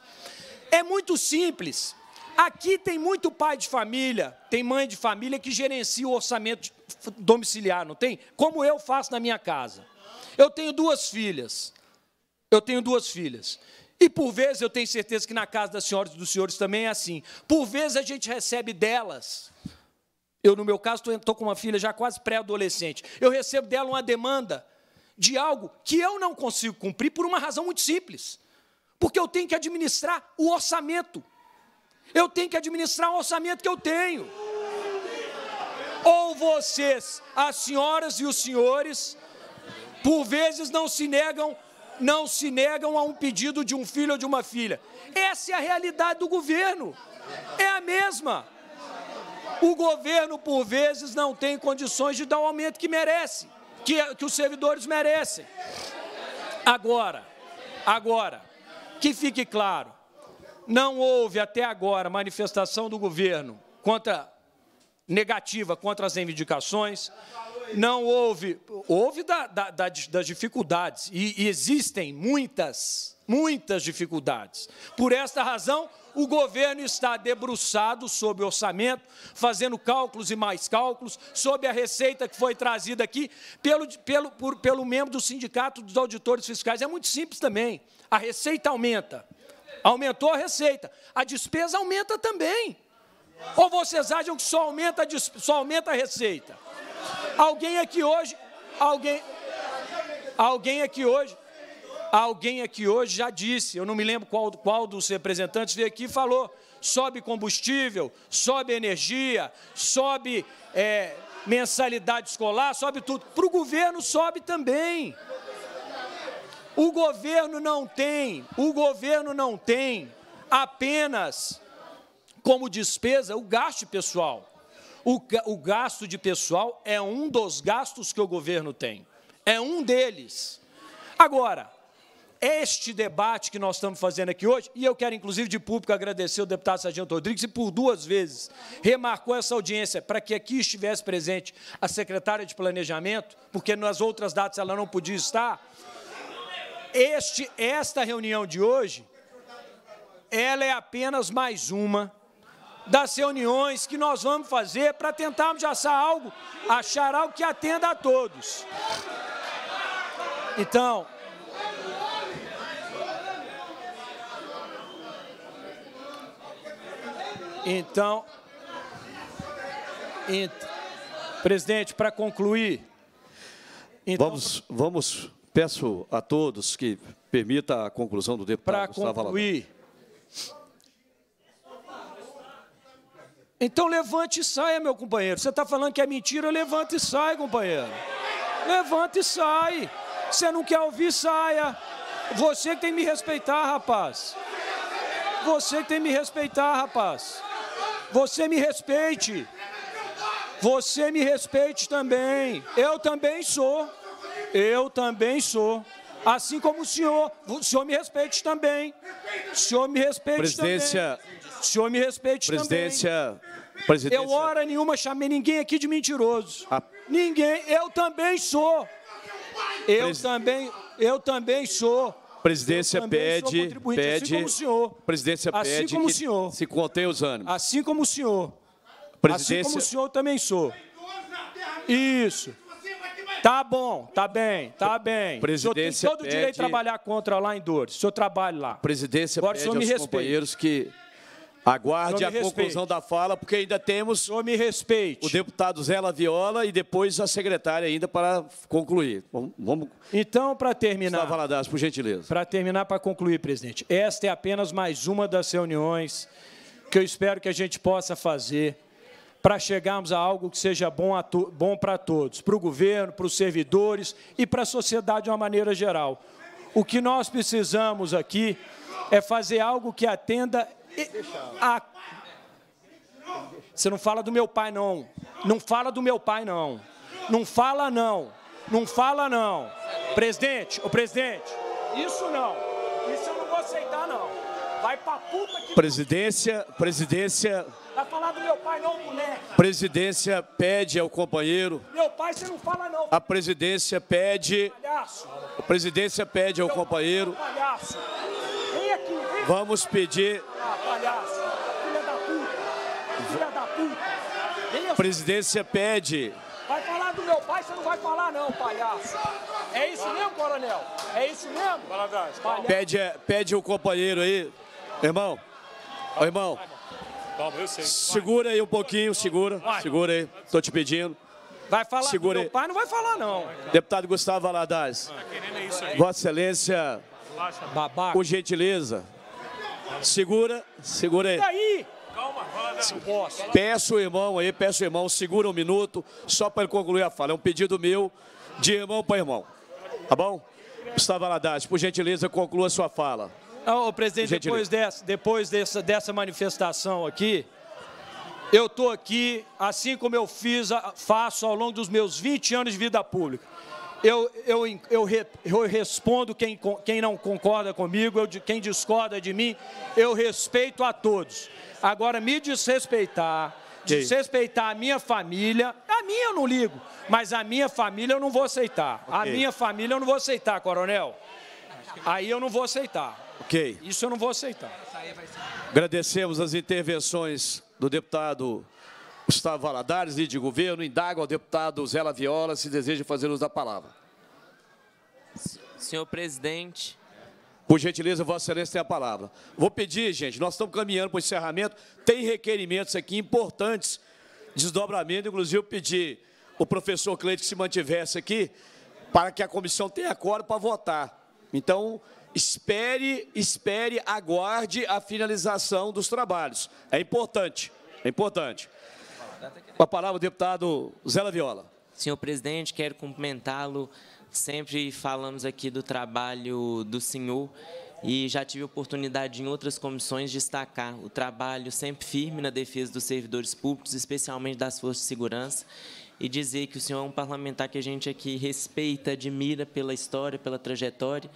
É muito simples. Aqui tem muito pai de família, tem mãe de família que gerencia o orçamento domiciliar, não tem? Como eu faço na minha casa. Eu tenho duas filhas. Eu tenho duas filhas. E por vezes eu tenho certeza que na casa das senhoras e dos senhores também é assim. Por vezes a gente recebe delas. Eu, no meu caso, estou com uma filha já quase pré-adolescente. Eu recebo dela uma demanda de algo que eu não consigo cumprir por uma razão muito simples. Porque eu tenho que administrar o orçamento eu tenho que administrar o orçamento que eu tenho. Ou vocês, as senhoras e os senhores, por vezes não se negam, não se negam a um pedido de um filho ou de uma filha. Essa é a realidade do governo. É a mesma. O governo, por vezes, não tem condições de dar o aumento que merece, que, que os servidores merecem. Agora, agora, que fique claro, não houve até agora manifestação do governo contra negativa contra as reivindicações. Não houve, houve da, da, da, das dificuldades, e, e existem muitas, muitas dificuldades. Por esta razão, o governo está debruçado sobre o orçamento, fazendo cálculos e mais cálculos, sobre a receita que foi trazida aqui pelo, pelo, por, pelo membro do Sindicato dos Auditores Fiscais. É muito simples também. A receita aumenta, Aumentou a receita. A despesa aumenta também. Ou vocês acham que só aumenta a, só aumenta a receita? Alguém aqui hoje. Alguém. Alguém aqui hoje. Alguém aqui hoje já disse, eu não me lembro qual, qual dos representantes veio aqui e falou: sobe combustível, sobe energia, sobe é, mensalidade escolar, sobe tudo. Para o governo sobe também. O governo não tem, o governo não tem apenas como despesa o gasto pessoal. O, o gasto de pessoal é um dos gastos que o governo tem. É um deles. Agora, este debate que nós estamos fazendo aqui hoje, e eu quero, inclusive, de público agradecer o deputado Sargento Rodrigues, que por duas vezes remarcou essa audiência para que aqui estivesse presente a secretária de Planejamento, porque nas outras datas ela não podia estar este, esta reunião de hoje, ela é apenas mais uma das reuniões que nós vamos fazer para tentarmos achar algo, achar algo que atenda a todos. Então, então, ent, presidente, para concluir, então, vamos, vamos Peço a todos que permita a conclusão do deputado Para concluir. Então levante e saia, meu companheiro. Você está falando que é mentira, Levante e saia, companheiro. Levante e saia. Você não quer ouvir, saia. Você que tem que me respeitar, rapaz. Você que tem que me respeitar, rapaz. Você me respeite. Você me respeite também. Eu também sou. Eu também sou. Assim como o senhor, o senhor me respeite também. O senhor me respeite presidência, também. O senhor me respeite presidência, também. Presidência. Eu hora nenhuma chamei ninguém aqui de mentiroso. A... Ninguém. Eu também sou. Eu também, eu também sou. Presidência pede, assim pede, assim senhor, Presidência assim pede como o senhor, se contém os ânimos. Assim como o senhor. Presidência... Assim como o senhor também sou. Isso. Tá bom, tá bem, tá bem. Presidência o senhor tem todo o direito de trabalhar contra lá em Dores. O senhor trabalha lá. Presidência Agora, pede o senhor me aos companheiros que aguarde a respeite. conclusão da fala, porque ainda temos o, me respeite. o deputado Zé Viola e depois a secretária ainda para concluir. Vamos, vamos... Então, para terminar... Valadares, por gentileza. Para terminar, para concluir, presidente, esta é apenas mais uma das reuniões que eu espero que a gente possa fazer para chegarmos a algo que seja bom, bom para todos, para o governo, para os servidores e para a sociedade de uma maneira geral. O que nós precisamos aqui é fazer algo que atenda a... Você não fala do meu pai, não. Não fala do meu pai, não. Não fala, não. Não fala, não. Presidente, o presidente, isso não. Isso eu não vou aceitar, não. Vai pra puta que. Presidência, presidência. Vai tá falar do meu pai, não, moleque. Presidência pede ao companheiro. Meu pai, você não fala, não. A presidência pede. Palhaço. A presidência pede ao meu é companheiro. Palhaço. Vem aqui, vem. Vamos pedir. Ah, palhaço. Filha da puta. Filha da puta. Vem, a presidência pede. Vai falar do meu pai, você não vai falar, não, palhaço. É isso mesmo, coronel? É isso mesmo? Palhaço. Pede, pede o companheiro aí. Irmão, calma, irmão, calma, eu sei. segura aí um pouquinho, segura, vai. segura aí, tô te pedindo. Vai falar segura meu pai, não vai falar não. Deputado Gustavo Valadares, tá é Vossa Excelência, Babaca. por gentileza, segura, segura aí. Calma, Peço o irmão aí, peço o irmão, segura um minuto, só para ele concluir a fala. É um pedido meu de irmão para irmão. Tá bom? Gustavo Valadares, por gentileza, conclua a sua fala. Não, ah, presidente, depois, dessa, depois dessa, dessa manifestação aqui, eu estou aqui, assim como eu fiz, faço ao longo dos meus 20 anos de vida pública. Eu, eu, eu, re, eu respondo quem, quem não concorda comigo, eu, quem discorda de mim, eu respeito a todos. Agora, me desrespeitar, desrespeitar a minha família, a minha eu não ligo, mas a minha família eu não vou aceitar. A minha família eu não vou aceitar, coronel. Aí eu não vou aceitar. Ok. Isso eu não vou aceitar. Agradecemos as intervenções do deputado Gustavo Valadares líder de governo. Indago ao deputado Zé Viola se deseja fazer uso da palavra. Senhor presidente. Por gentileza, Vossa Excelência tem a palavra. Vou pedir, gente, nós estamos caminhando para o encerramento. Tem requerimentos aqui importantes, desdobramento, inclusive pedir o professor Cleide que se mantivesse aqui para que a comissão tenha acordo para votar. Então, espere, espere, aguarde a finalização dos trabalhos. É importante, é importante. Com a palavra o deputado Zé Viola. Senhor presidente, quero cumprimentá-lo. Sempre falamos aqui do trabalho do senhor e já tive oportunidade em outras comissões de destacar o trabalho sempre firme na defesa dos servidores públicos, especialmente das forças de segurança, e dizer que o senhor é um parlamentar que a gente aqui respeita, admira pela história, pela trajetória,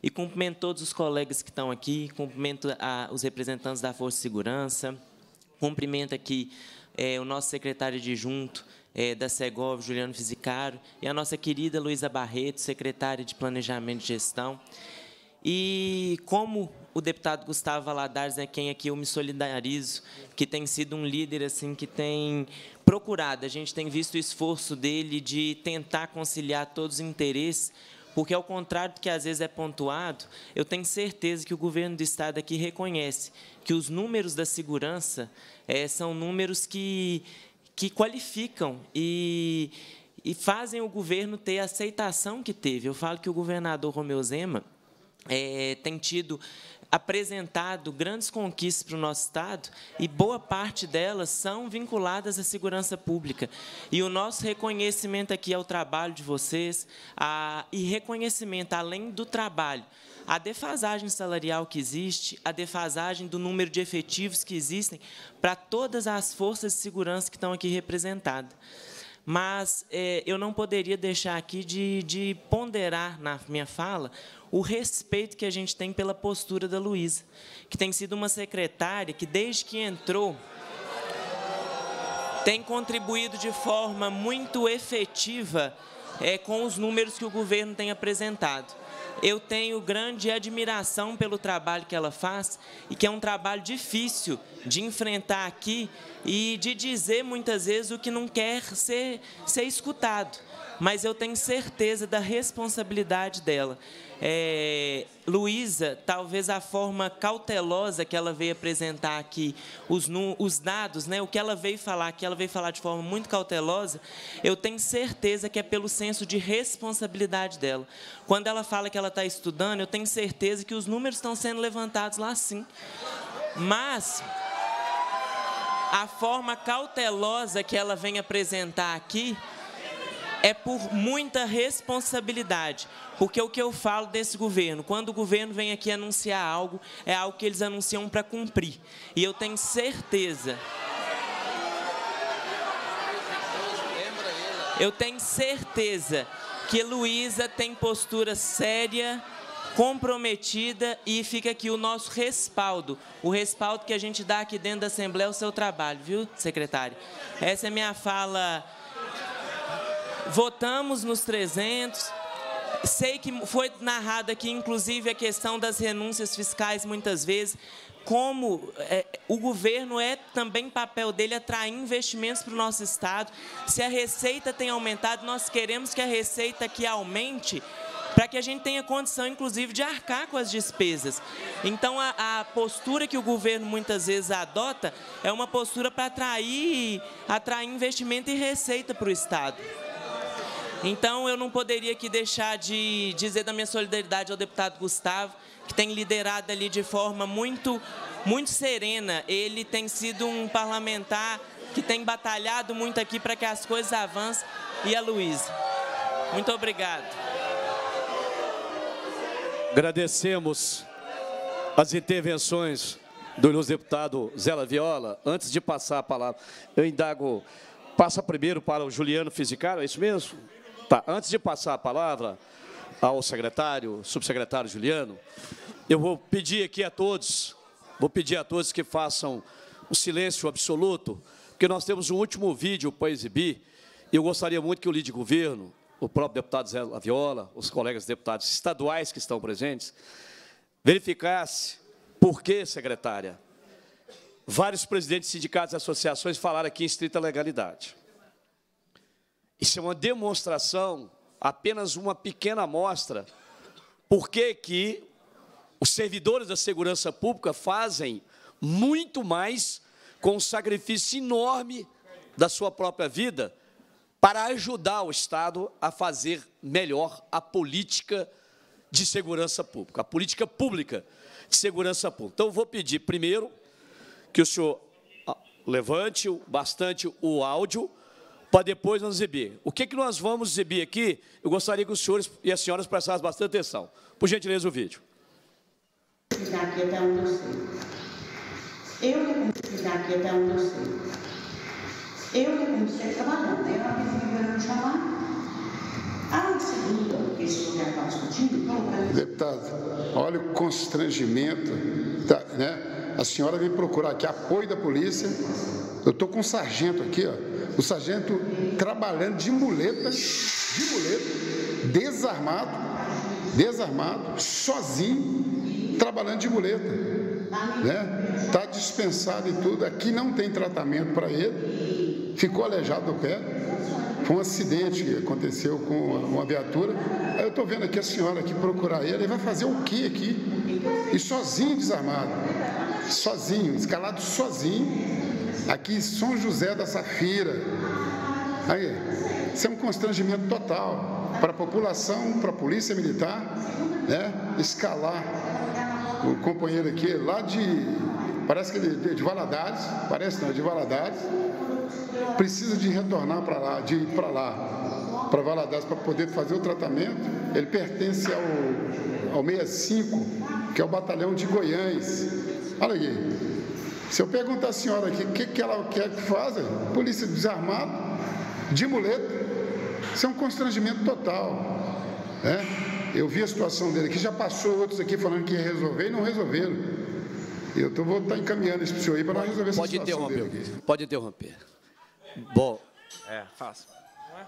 e cumprimento todos os colegas que estão aqui, cumprimento a, os representantes da Força de Segurança, cumprimento aqui é, o nosso secretário adjunto é, da Segov, Juliano Fisicaro, e a nossa querida Luísa Barreto, secretária de Planejamento e Gestão. E como o deputado Gustavo Valadares é quem aqui eu me solidarizo, que tem sido um líder assim que tem procurado, a gente tem visto o esforço dele de tentar conciliar todos os interesses porque, ao contrário do que às vezes é pontuado, eu tenho certeza que o governo do Estado aqui reconhece que os números da segurança é, são números que, que qualificam e, e fazem o governo ter a aceitação que teve. Eu falo que o governador Romeu Zema é, tem tido apresentado grandes conquistas para o nosso Estado e boa parte delas são vinculadas à segurança pública. E o nosso reconhecimento aqui ao trabalho de vocês a, e reconhecimento, além do trabalho, a defasagem salarial que existe, a defasagem do número de efetivos que existem para todas as forças de segurança que estão aqui representadas mas é, eu não poderia deixar aqui de, de, ponderar na minha fala o respeito que a gente tem pela postura da Luísa, que tem sido uma secretária que, desde que entrou, tem contribuído de forma muito efetiva é, com os números que o governo tem apresentado eu tenho grande admiração pelo trabalho que ela faz e que é um trabalho difícil de enfrentar aqui e de dizer muitas vezes o que não quer ser, ser escutado. Mas eu tenho certeza da responsabilidade dela é, Luísa, talvez a forma cautelosa que ela veio apresentar aqui, os, os dados, né, o que ela veio falar, que ela veio falar de forma muito cautelosa, eu tenho certeza que é pelo senso de responsabilidade dela. Quando ela fala que ela está estudando, eu tenho certeza que os números estão sendo levantados lá sim. Mas a forma cautelosa que ela vem apresentar aqui, é por muita responsabilidade, porque o que eu falo desse governo, quando o governo vem aqui anunciar algo, é algo que eles anunciam para cumprir. E eu tenho certeza. Eu tenho certeza que Luísa tem postura séria, comprometida e fica aqui o nosso respaldo, o respaldo que a gente dá aqui dentro da Assembleia ao é seu trabalho, viu, secretário? Essa é a minha fala votamos nos 300. Sei que foi narrado aqui, inclusive, a questão das renúncias fiscais, muitas vezes, como é, o governo é também papel dele atrair investimentos para o nosso Estado. Se a receita tem aumentado, nós queremos que a receita aqui aumente para que a gente tenha condição, inclusive, de arcar com as despesas. Então, a, a postura que o governo muitas vezes adota é uma postura para atrair, atrair investimento e receita para o Estado. Então eu não poderia aqui deixar de dizer da minha solidariedade ao deputado Gustavo, que tem liderado ali de forma muito, muito serena. Ele tem sido um parlamentar que tem batalhado muito aqui para que as coisas avancem. E a Luísa. Muito obrigado. Agradecemos as intervenções do ilustre deputado Zé Viola. Antes de passar a palavra, eu indago... Passa primeiro para o Juliano Fisicaro, é isso mesmo? Tá, antes de passar a palavra ao secretário, subsecretário Juliano, eu vou pedir aqui a todos, vou pedir a todos que façam um silêncio absoluto, porque nós temos um último vídeo para exibir, e eu gostaria muito que o líder de governo, o próprio deputado Zé Laviola, os colegas deputados estaduais que estão presentes, verificasse por que, secretária, vários presidentes de sindicatos e associações falaram aqui em estrita legalidade. Isso é uma demonstração, apenas uma pequena amostra, porque que os servidores da segurança pública fazem muito mais com um sacrifício enorme da sua própria vida para ajudar o Estado a fazer melhor a política de segurança pública, a política pública de segurança pública. Então, eu vou pedir primeiro que o senhor ah, levante bastante o áudio para depois nós exibir. O que, que nós vamos exibir aqui, eu gostaria que os senhores e as senhoras prestassem bastante atenção. Por gentileza, o vídeo. eu comecei até onde eu sei. Eu comecei trabalhando. Né? me chamar. Ah, Deputado, olha o constrangimento. Tá, né? A senhora veio procurar aqui apoio da polícia. Eu estou com um sargento aqui, ó. O sargento trabalhando de muleta, de muleta, desarmado, desarmado, sozinho, trabalhando de muleta. Né? Tá dispensado e tudo. Aqui não tem tratamento para ele. Ficou aleijado o pé. Foi um acidente que aconteceu com uma viatura. Aí eu estou vendo aqui a senhora aqui procurar ele. Ele vai fazer o que aqui? E sozinho desarmado. Sozinho, escalado sozinho aqui em São José da Safira. Aí, isso é um constrangimento total para a população, para a polícia militar, né? Escalar o companheiro aqui lá de, parece que é de Valadares, parece não, é de Valadares, precisa de retornar para lá, de ir para lá, para Valadares, para poder fazer o tratamento. Ele pertence ao, ao 65, que é o batalhão de Goiás. Olha aí. Se eu perguntar à senhora aqui o que, que ela quer que faça, polícia desarmada, de muleta, isso é um constrangimento total. Né? Eu vi a situação dele aqui, já passou outros aqui falando que ia resolver e não resolveram. Eu tô, vou estar tá encaminhando isso para o senhor aí para nós resolver essa pode situação. Pode interromper, pode interromper. Bom, é,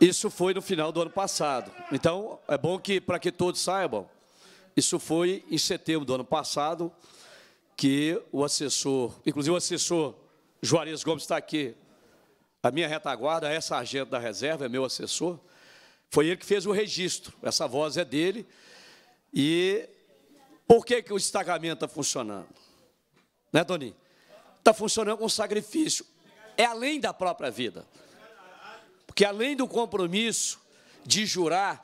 Isso foi no final do ano passado. Então, é bom que, para que todos saibam, isso foi em setembro do ano passado que o assessor, inclusive o assessor Juarez Gomes está aqui, a minha retaguarda é sargento da reserva, é meu assessor, foi ele que fez o registro, essa voz é dele. E por que, que o destacamento está funcionando? Né, Toninho? Está funcionando com sacrifício. É além da própria vida. Porque além do compromisso de jurar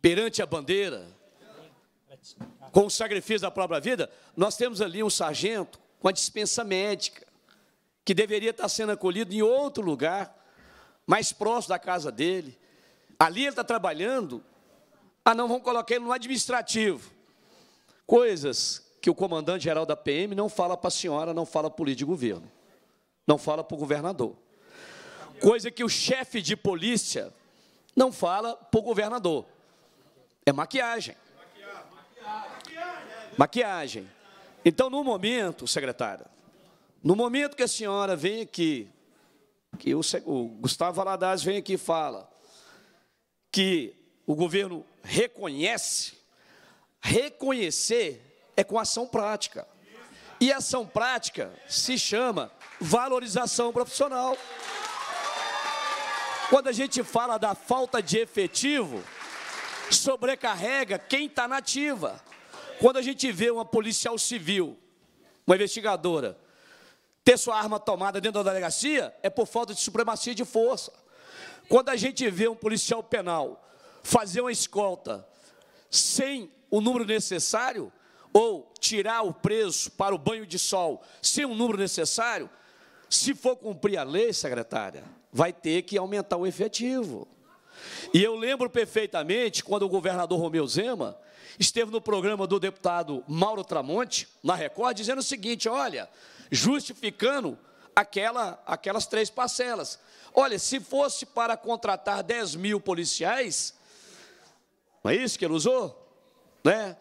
perante a bandeira, com o sacrifício da própria vida, nós temos ali um sargento com a dispensa médica, que deveria estar sendo acolhido em outro lugar, mais próximo da casa dele. Ali ele está trabalhando, ah, não, vamos colocar ele no administrativo. Coisas que o comandante-geral da PM não fala para a senhora, não fala para o líder de governo, não fala para o governador. Coisa que o chefe de polícia não fala para o governador. É maquiagem. Maquiagem. Então, no momento, secretária, no momento que a senhora vem aqui, que o, o Gustavo Valadares vem aqui e fala que o governo reconhece, reconhecer é com ação prática. E ação prática se chama valorização profissional. Quando a gente fala da falta de efetivo, sobrecarrega quem está nativa. Quando a gente vê uma policial civil, uma investigadora, ter sua arma tomada dentro da delegacia, é por falta de supremacia de força. Quando a gente vê um policial penal fazer uma escolta sem o número necessário, ou tirar o preso para o banho de sol sem o número necessário, se for cumprir a lei, secretária, vai ter que aumentar o efetivo. E eu lembro perfeitamente quando o governador Romeu Zema esteve no programa do deputado Mauro Tramonte, na Record, dizendo o seguinte: olha, justificando aquela, aquelas três parcelas. Olha, se fosse para contratar 10 mil policiais, não é isso que ele usou? Né?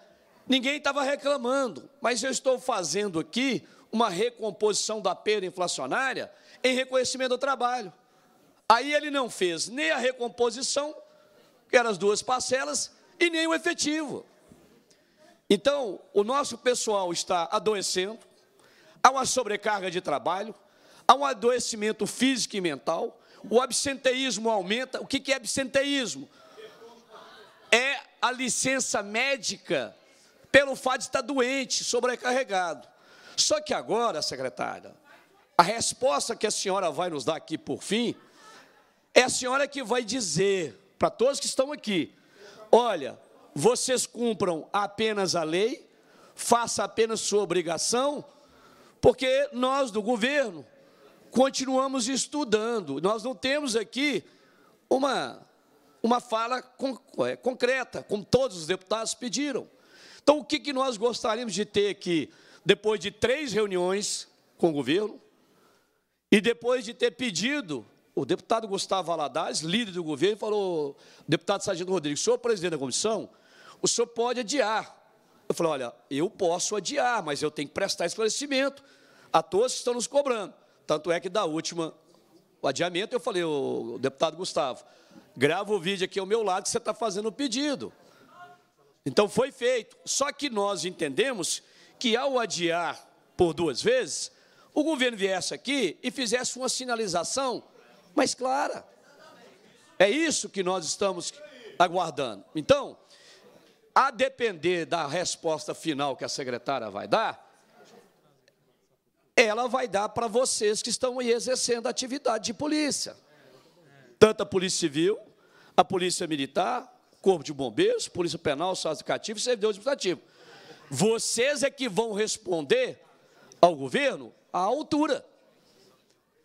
Ninguém estava reclamando, mas eu estou fazendo aqui uma recomposição da perda inflacionária em reconhecimento do trabalho. Aí ele não fez nem a recomposição, que eram as duas parcelas, e nem o efetivo. Então, o nosso pessoal está adoecendo, há uma sobrecarga de trabalho, há um adoecimento físico e mental, o absenteísmo aumenta. O que é absenteísmo? É a licença médica pelo fato de estar doente, sobrecarregado. Só que agora, secretária, a resposta que a senhora vai nos dar aqui por fim é a senhora que vai dizer para todos que estão aqui: olha, vocês cumpram apenas a lei, faça apenas sua obrigação, porque nós do governo continuamos estudando. Nós não temos aqui uma, uma fala é, concreta, como todos os deputados pediram. Então, o que, que nós gostaríamos de ter aqui, depois de três reuniões com o governo, e depois de ter pedido, o deputado Gustavo Aladares, líder do governo, falou, deputado Sargento Rodrigues, senhor presidente da comissão, o senhor pode adiar. Eu falei, olha, eu posso adiar, mas eu tenho que prestar esclarecimento a todos que estão nos cobrando. Tanto é que da última, o adiamento, eu falei, o deputado Gustavo, grava o vídeo aqui ao meu lado que você está fazendo o pedido. Então foi feito. Só que nós entendemos que ao adiar por duas vezes, o governo viesse aqui e fizesse uma sinalização mais clara. É isso que nós estamos aguardando. Então, a depender da resposta final que a secretária vai dar, ela vai dar para vocês que estão aí exercendo atividade de polícia. Tanto a Polícia Civil, a Polícia Militar, Corpo de Bombeiros, Polícia Penal, Estado Cativo e Servidor Administrativo. Vocês é que vão responder ao governo à altura.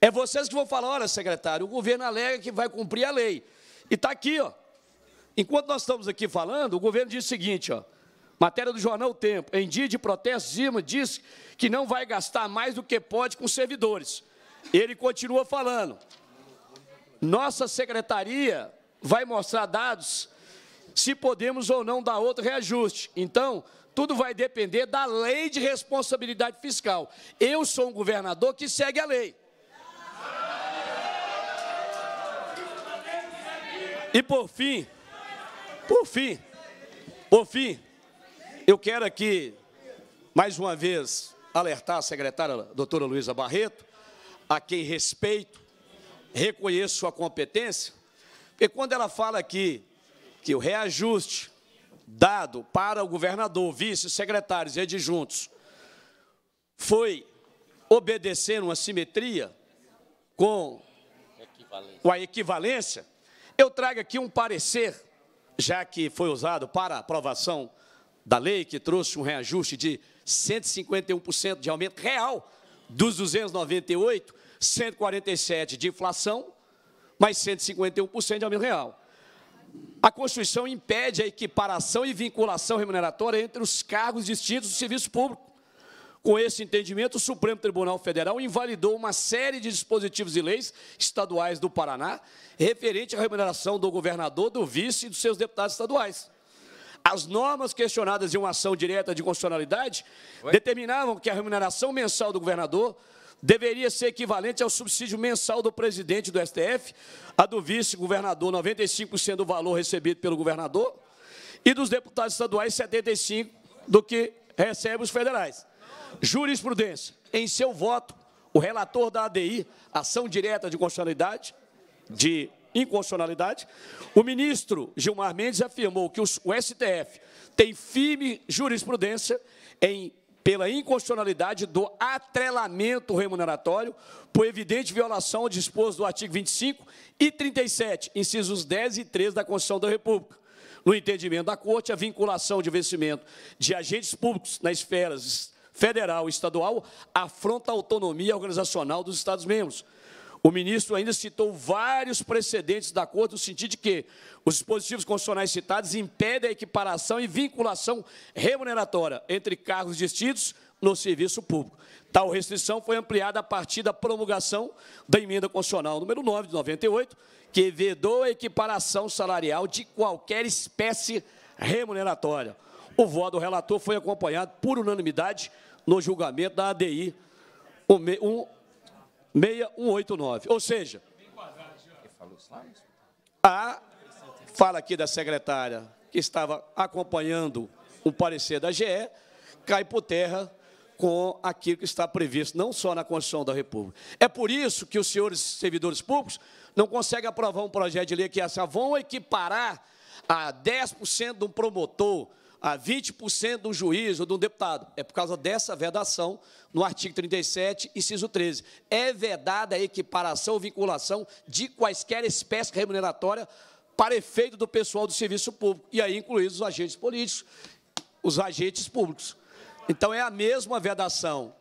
É vocês que vão falar, olha, secretário, o governo alega que vai cumprir a lei. E está aqui, ó, Enquanto nós estamos aqui falando, o governo diz o seguinte, ó, matéria do jornal o Tempo, em dia de protesto, Zima diz que não vai gastar mais do que pode com servidores. Ele continua falando. Nossa secretaria vai mostrar dados se podemos ou não dar outro reajuste. Então, tudo vai depender da lei de responsabilidade fiscal. Eu sou um governador que segue a lei. E por fim, por fim, por fim, eu quero aqui, mais uma vez, alertar a secretária doutora Luísa Barreto, a quem respeito, reconheço sua competência, porque quando ela fala aqui que o reajuste dado para o governador, vice, secretários e adjuntos foi obedecer uma simetria com a equivalência, eu trago aqui um parecer já que foi usado para aprovação da lei, que trouxe um reajuste de 151% de aumento real dos 298, 147 de inflação, mais 151% de aumento real. A Constituição impede a equiparação e vinculação remuneratória entre os cargos distintos do serviço público com esse entendimento, o Supremo Tribunal Federal invalidou uma série de dispositivos e leis estaduais do Paraná referente à remuneração do governador, do vice e dos seus deputados estaduais. As normas questionadas em uma ação direta de constitucionalidade Oi? determinavam que a remuneração mensal do governador deveria ser equivalente ao subsídio mensal do presidente do STF, a do vice-governador, 95% do valor recebido pelo governador, e dos deputados estaduais, 75% do que recebem os federais. Jurisprudência. Em seu voto, o relator da ADI, ação direta de constitucionalidade, de inconstitucionalidade, o ministro Gilmar Mendes afirmou que o STF tem firme jurisprudência em pela inconstitucionalidade do atrelamento remuneratório por evidente violação ao disposto do artigo 25 e 37, incisos 10 e 13 da Constituição da República. No entendimento da Corte, a vinculação de vencimento de agentes públicos nas esferas federal e estadual afronta a autonomia organizacional dos Estados-membros. O ministro ainda citou vários precedentes da Corte, no sentido de que os dispositivos constitucionais citados impedem a equiparação e vinculação remuneratória entre cargos distintos no serviço público. Tal restrição foi ampliada a partir da promulgação da emenda constitucional número 9 de 98, que vedou a equiparação salarial de qualquer espécie remuneratória. O voto do relator foi acompanhado por unanimidade no julgamento da ADI 6189. Ou seja, a fala aqui da secretária que estava acompanhando o parecer da GE cai por terra com aquilo que está previsto, não só na Constituição da República. É por isso que os senhores servidores públicos não conseguem aprovar um projeto de lei que é assim, vão equiparar a 10% de um promotor, a 20% do juiz ou um deputado. É por causa dessa vedação no artigo 37, inciso 13. É vedada a equiparação ou vinculação de quaisquer espécie remuneratória para efeito do pessoal do serviço público, e aí incluídos os agentes políticos, os agentes públicos. Então, é a mesma vedação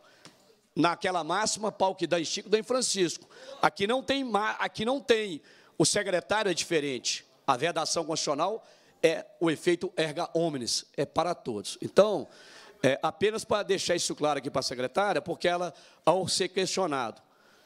naquela máxima pau que dá em Chico, dá em Francisco. Aqui não tem, aqui não tem o secretário é diferente. A vedação constitucional é o efeito erga omnes, é para todos. Então, é, apenas para deixar isso claro aqui para a secretária, porque ela, ao ser questionado,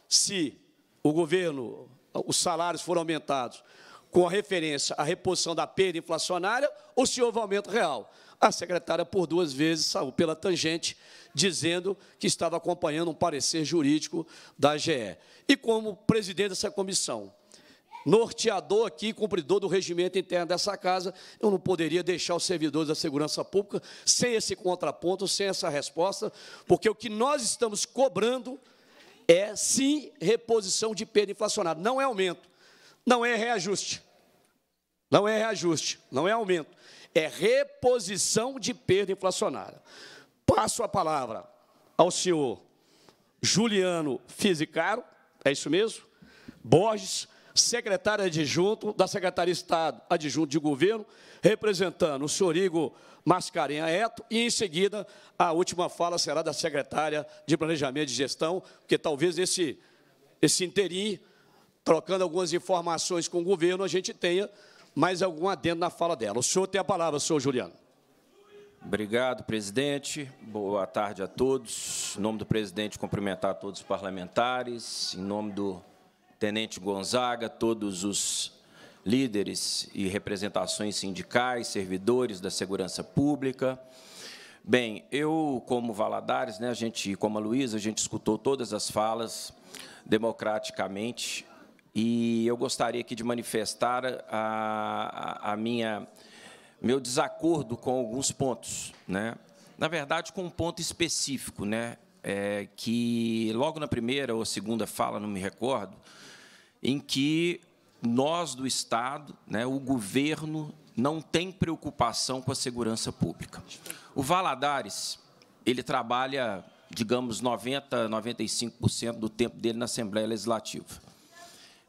se o governo, os salários foram aumentados com a referência à reposição da perda inflacionária ou se houve aumento real. A secretária, por duas vezes, saiu pela tangente, dizendo que estava acompanhando um parecer jurídico da AGE. E como presidente dessa comissão, norteador aqui, cumpridor do regimento interno dessa casa, eu não poderia deixar os servidores da segurança pública sem esse contraponto, sem essa resposta, porque o que nós estamos cobrando é sim reposição de perda inflacionada, não é aumento, não é reajuste. Não é reajuste, não é aumento, é reposição de perda inflacionária. Passo a palavra ao senhor Juliano Fisicaro, é isso mesmo? Borges, secretário adjunto da Secretaria de Estado adjunto de Governo, representando o senhor Igor Mascarenha Eto, e, em seguida, a última fala será da secretária de Planejamento e Gestão, porque talvez esse, esse interim, trocando algumas informações com o governo, a gente tenha mais algum adendo na fala dela. O senhor tem a palavra, senhor Juliano. Obrigado, presidente. Boa tarde a todos. Em nome do presidente, cumprimentar todos os parlamentares. Em nome do Tenente Gonzaga, todos os líderes e representações sindicais, servidores da segurança pública. Bem, eu, como Valadares, né, a gente, como a Luísa, a gente escutou todas as falas democraticamente e eu gostaria aqui de manifestar a, a, minha, meu desacordo com alguns pontos. Né? Na verdade, com um ponto específico, né? É, que logo na primeira ou segunda fala, não me recordo, em que nós do Estado, né, o governo, não tem preocupação com a segurança pública. O Valadares, ele trabalha, digamos, 90%, 95% do tempo dele na Assembleia Legislativa.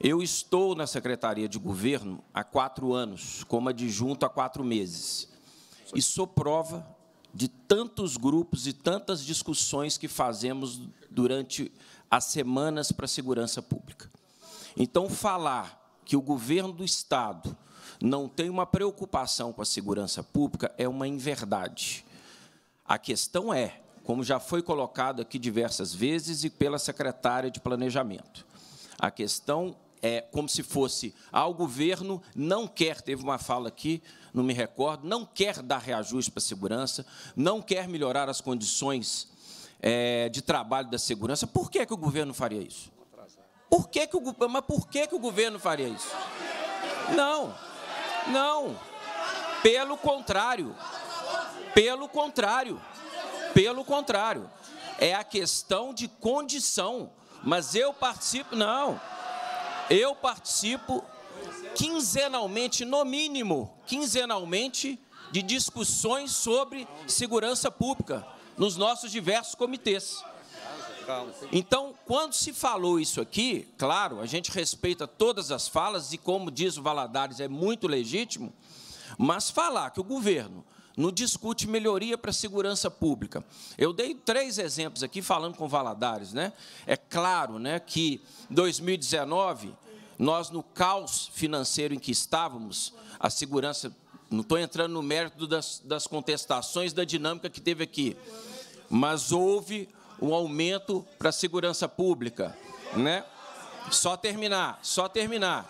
Eu estou na Secretaria de Governo há quatro anos, como adjunto há quatro meses, e sou prova de tantos grupos e tantas discussões que fazemos durante as semanas para a segurança pública. Então, falar que o governo do Estado não tem uma preocupação com a segurança pública é uma inverdade. A questão é, como já foi colocado aqui diversas vezes e pela secretária de Planejamento, a questão é como se fosse ah, O governo não quer, teve uma fala aqui, não me recordo, não quer dar reajuste para a segurança, não quer melhorar as condições é, de trabalho da segurança. Por que, é que o governo faria isso? Por que que o, mas por que, que o governo faria isso? Não, não. Pelo contrário. Pelo contrário. Pelo contrário. É a questão de condição. Mas eu participo, não. Eu participo quinzenalmente, no mínimo, quinzenalmente, de discussões sobre segurança pública nos nossos diversos comitês. Então, quando se falou isso aqui, claro, a gente respeita todas as falas e, como diz o Valadares, é muito legítimo, mas falar que o governo não discute melhoria para a segurança pública. Eu dei três exemplos aqui falando com o Valadares. Né? É claro né, que 2019, nós, no caos financeiro em que estávamos, a segurança. Não estou entrando no mérito das, das contestações da dinâmica que teve aqui, mas houve um aumento para a segurança pública, né? Só terminar, só terminar.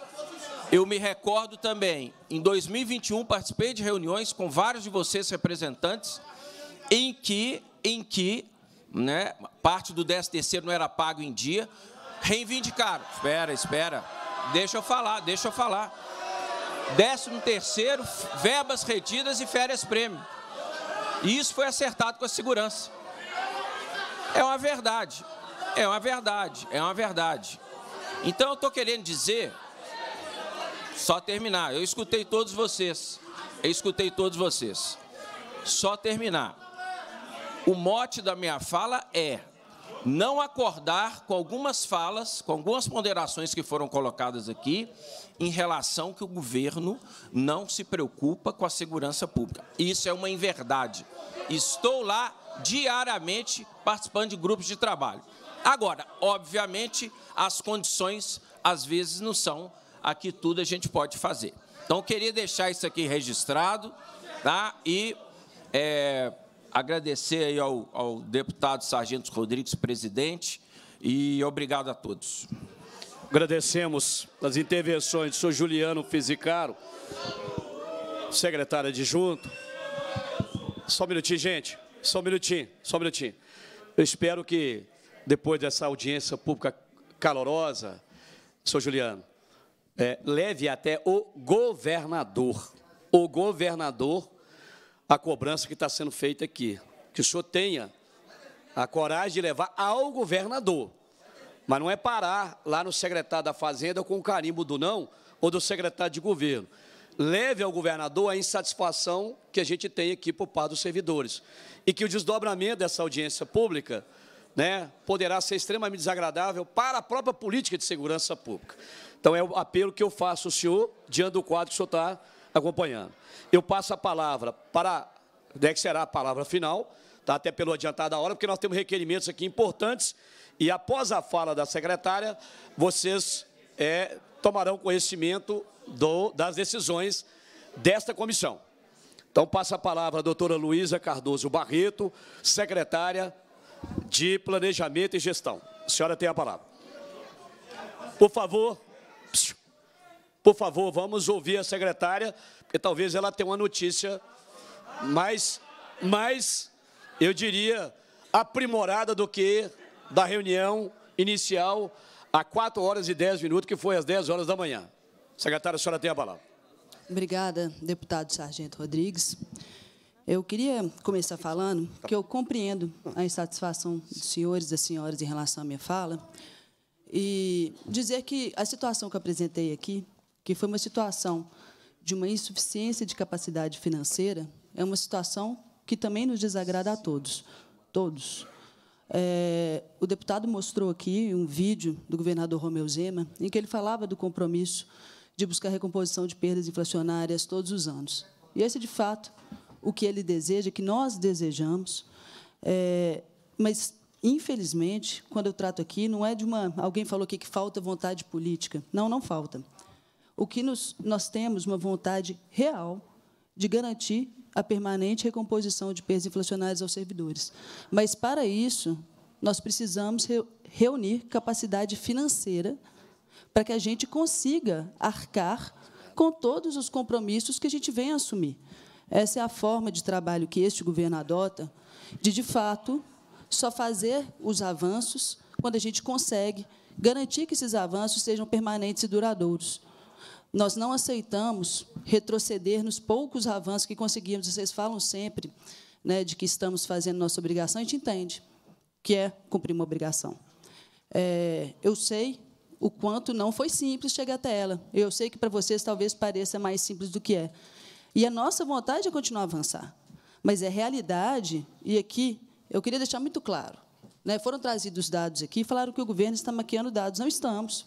Eu me recordo também, em 2021 participei de reuniões com vários de vocês representantes em que em que, né, parte do 13 não era pago em dia, reivindicaram. Espera, espera. Deixa eu falar, deixa eu falar. 13 verbas retidas e férias prêmio. E isso foi acertado com a segurança. É uma verdade. É uma verdade. É uma verdade. Então eu estou querendo dizer, só terminar. Eu escutei todos vocês. Eu escutei todos vocês. Só terminar. O mote da minha fala é não acordar com algumas falas, com algumas ponderações que foram colocadas aqui, em relação que o governo não se preocupa com a segurança pública. Isso é uma inverdade. Estou lá diariamente participando de grupos de trabalho. Agora, obviamente, as condições às vezes não são aqui tudo a gente pode fazer. Então, queria deixar isso aqui registrado tá? e é, agradecer aí ao, ao deputado Sargento Rodrigues, presidente, e obrigado a todos. Agradecemos as intervenções do senhor Juliano Fisicaro, secretário adjunto, só um minutinho, gente. Só um minutinho, só um minutinho. Eu espero que, depois dessa audiência pública calorosa, senhor Juliano, é, leve até o governador, o governador, a cobrança que está sendo feita aqui. Que o senhor tenha a coragem de levar ao governador. Mas não é parar lá no secretário da Fazenda com o carimbo do não ou do secretário de governo leve ao governador a insatisfação que a gente tem aqui por parte dos servidores. E que o desdobramento dessa audiência pública né, poderá ser extremamente desagradável para a própria política de segurança pública. Então, é o apelo que eu faço ao senhor, diante do quadro que o senhor está acompanhando. Eu passo a palavra para, né, que será a palavra final, tá, até pelo adiantado da hora, porque nós temos requerimentos aqui importantes, e após a fala da secretária, vocês é, tomarão conhecimento do, das decisões desta comissão. Então, passa a palavra à doutora Luísa Cardoso Barreto, secretária de Planejamento e Gestão. A senhora tem a palavra. Por favor, por favor, vamos ouvir a secretária, porque talvez ela tenha uma notícia mais, mais eu diria, aprimorada do que da reunião inicial a 4 horas e 10 minutos, que foi às 10 horas da manhã. Secretária, a senhora tem a palavra. Obrigada, deputado Sargento Rodrigues. Eu queria começar falando que eu compreendo a insatisfação dos senhores e das senhoras em relação à minha fala e dizer que a situação que apresentei aqui, que foi uma situação de uma insuficiência de capacidade financeira, é uma situação que também nos desagrada a todos, todos. É, o deputado mostrou aqui um vídeo do governador Romeu Zema, em que ele falava do compromisso de buscar recomposição de perdas inflacionárias todos os anos. E esse, de fato, o que ele deseja, que nós desejamos, é, mas, infelizmente, quando eu trato aqui, não é de uma... Alguém falou aqui que falta vontade política. Não, não falta. O que nos, nós temos uma vontade real de garantir a permanente recomposição de perdas inflacionárias aos servidores. Mas, para isso, nós precisamos reunir capacidade financeira para que a gente consiga arcar com todos os compromissos que a gente vem assumir. Essa é a forma de trabalho que este governo adota, de, de fato, só fazer os avanços quando a gente consegue garantir que esses avanços sejam permanentes e duradouros. Nós não aceitamos retroceder nos poucos avanços que conseguimos. Vocês falam sempre né, de que estamos fazendo nossa obrigação, a gente entende que é cumprir uma obrigação. É, eu sei o quanto não foi simples chegar até ela. Eu sei que para vocês talvez pareça mais simples do que é. E a nossa vontade é continuar a avançar. Mas é realidade, e aqui eu queria deixar muito claro. Né, foram trazidos dados aqui, falaram que o governo está maquiando dados. Não estamos.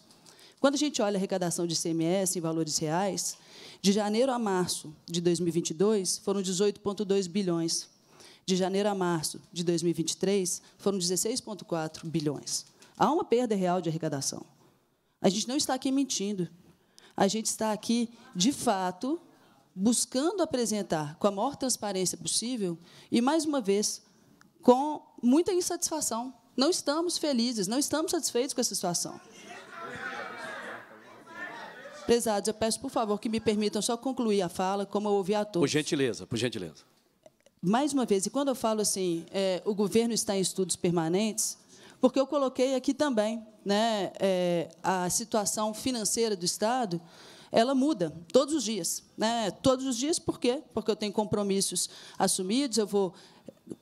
Quando a gente olha a arrecadação de CMS em valores reais, de janeiro a março de 2022 foram 18,2 bilhões. De janeiro a março de 2023 foram 16,4 bilhões. Há uma perda real de arrecadação. A gente não está aqui mentindo. A gente está aqui, de fato, buscando apresentar com a maior transparência possível e, mais uma vez, com muita insatisfação. Não estamos felizes, não estamos satisfeitos com essa situação. Prezados, eu peço, por favor, que me permitam só concluir a fala, como eu ouvi a todos. Por gentileza, por gentileza. Mais uma vez, e quando eu falo assim, é, o governo está em estudos permanentes, porque eu coloquei aqui também né, é, a situação financeira do Estado, ela muda todos os dias. Né? Todos os dias, por quê? Porque eu tenho compromissos assumidos, eu vou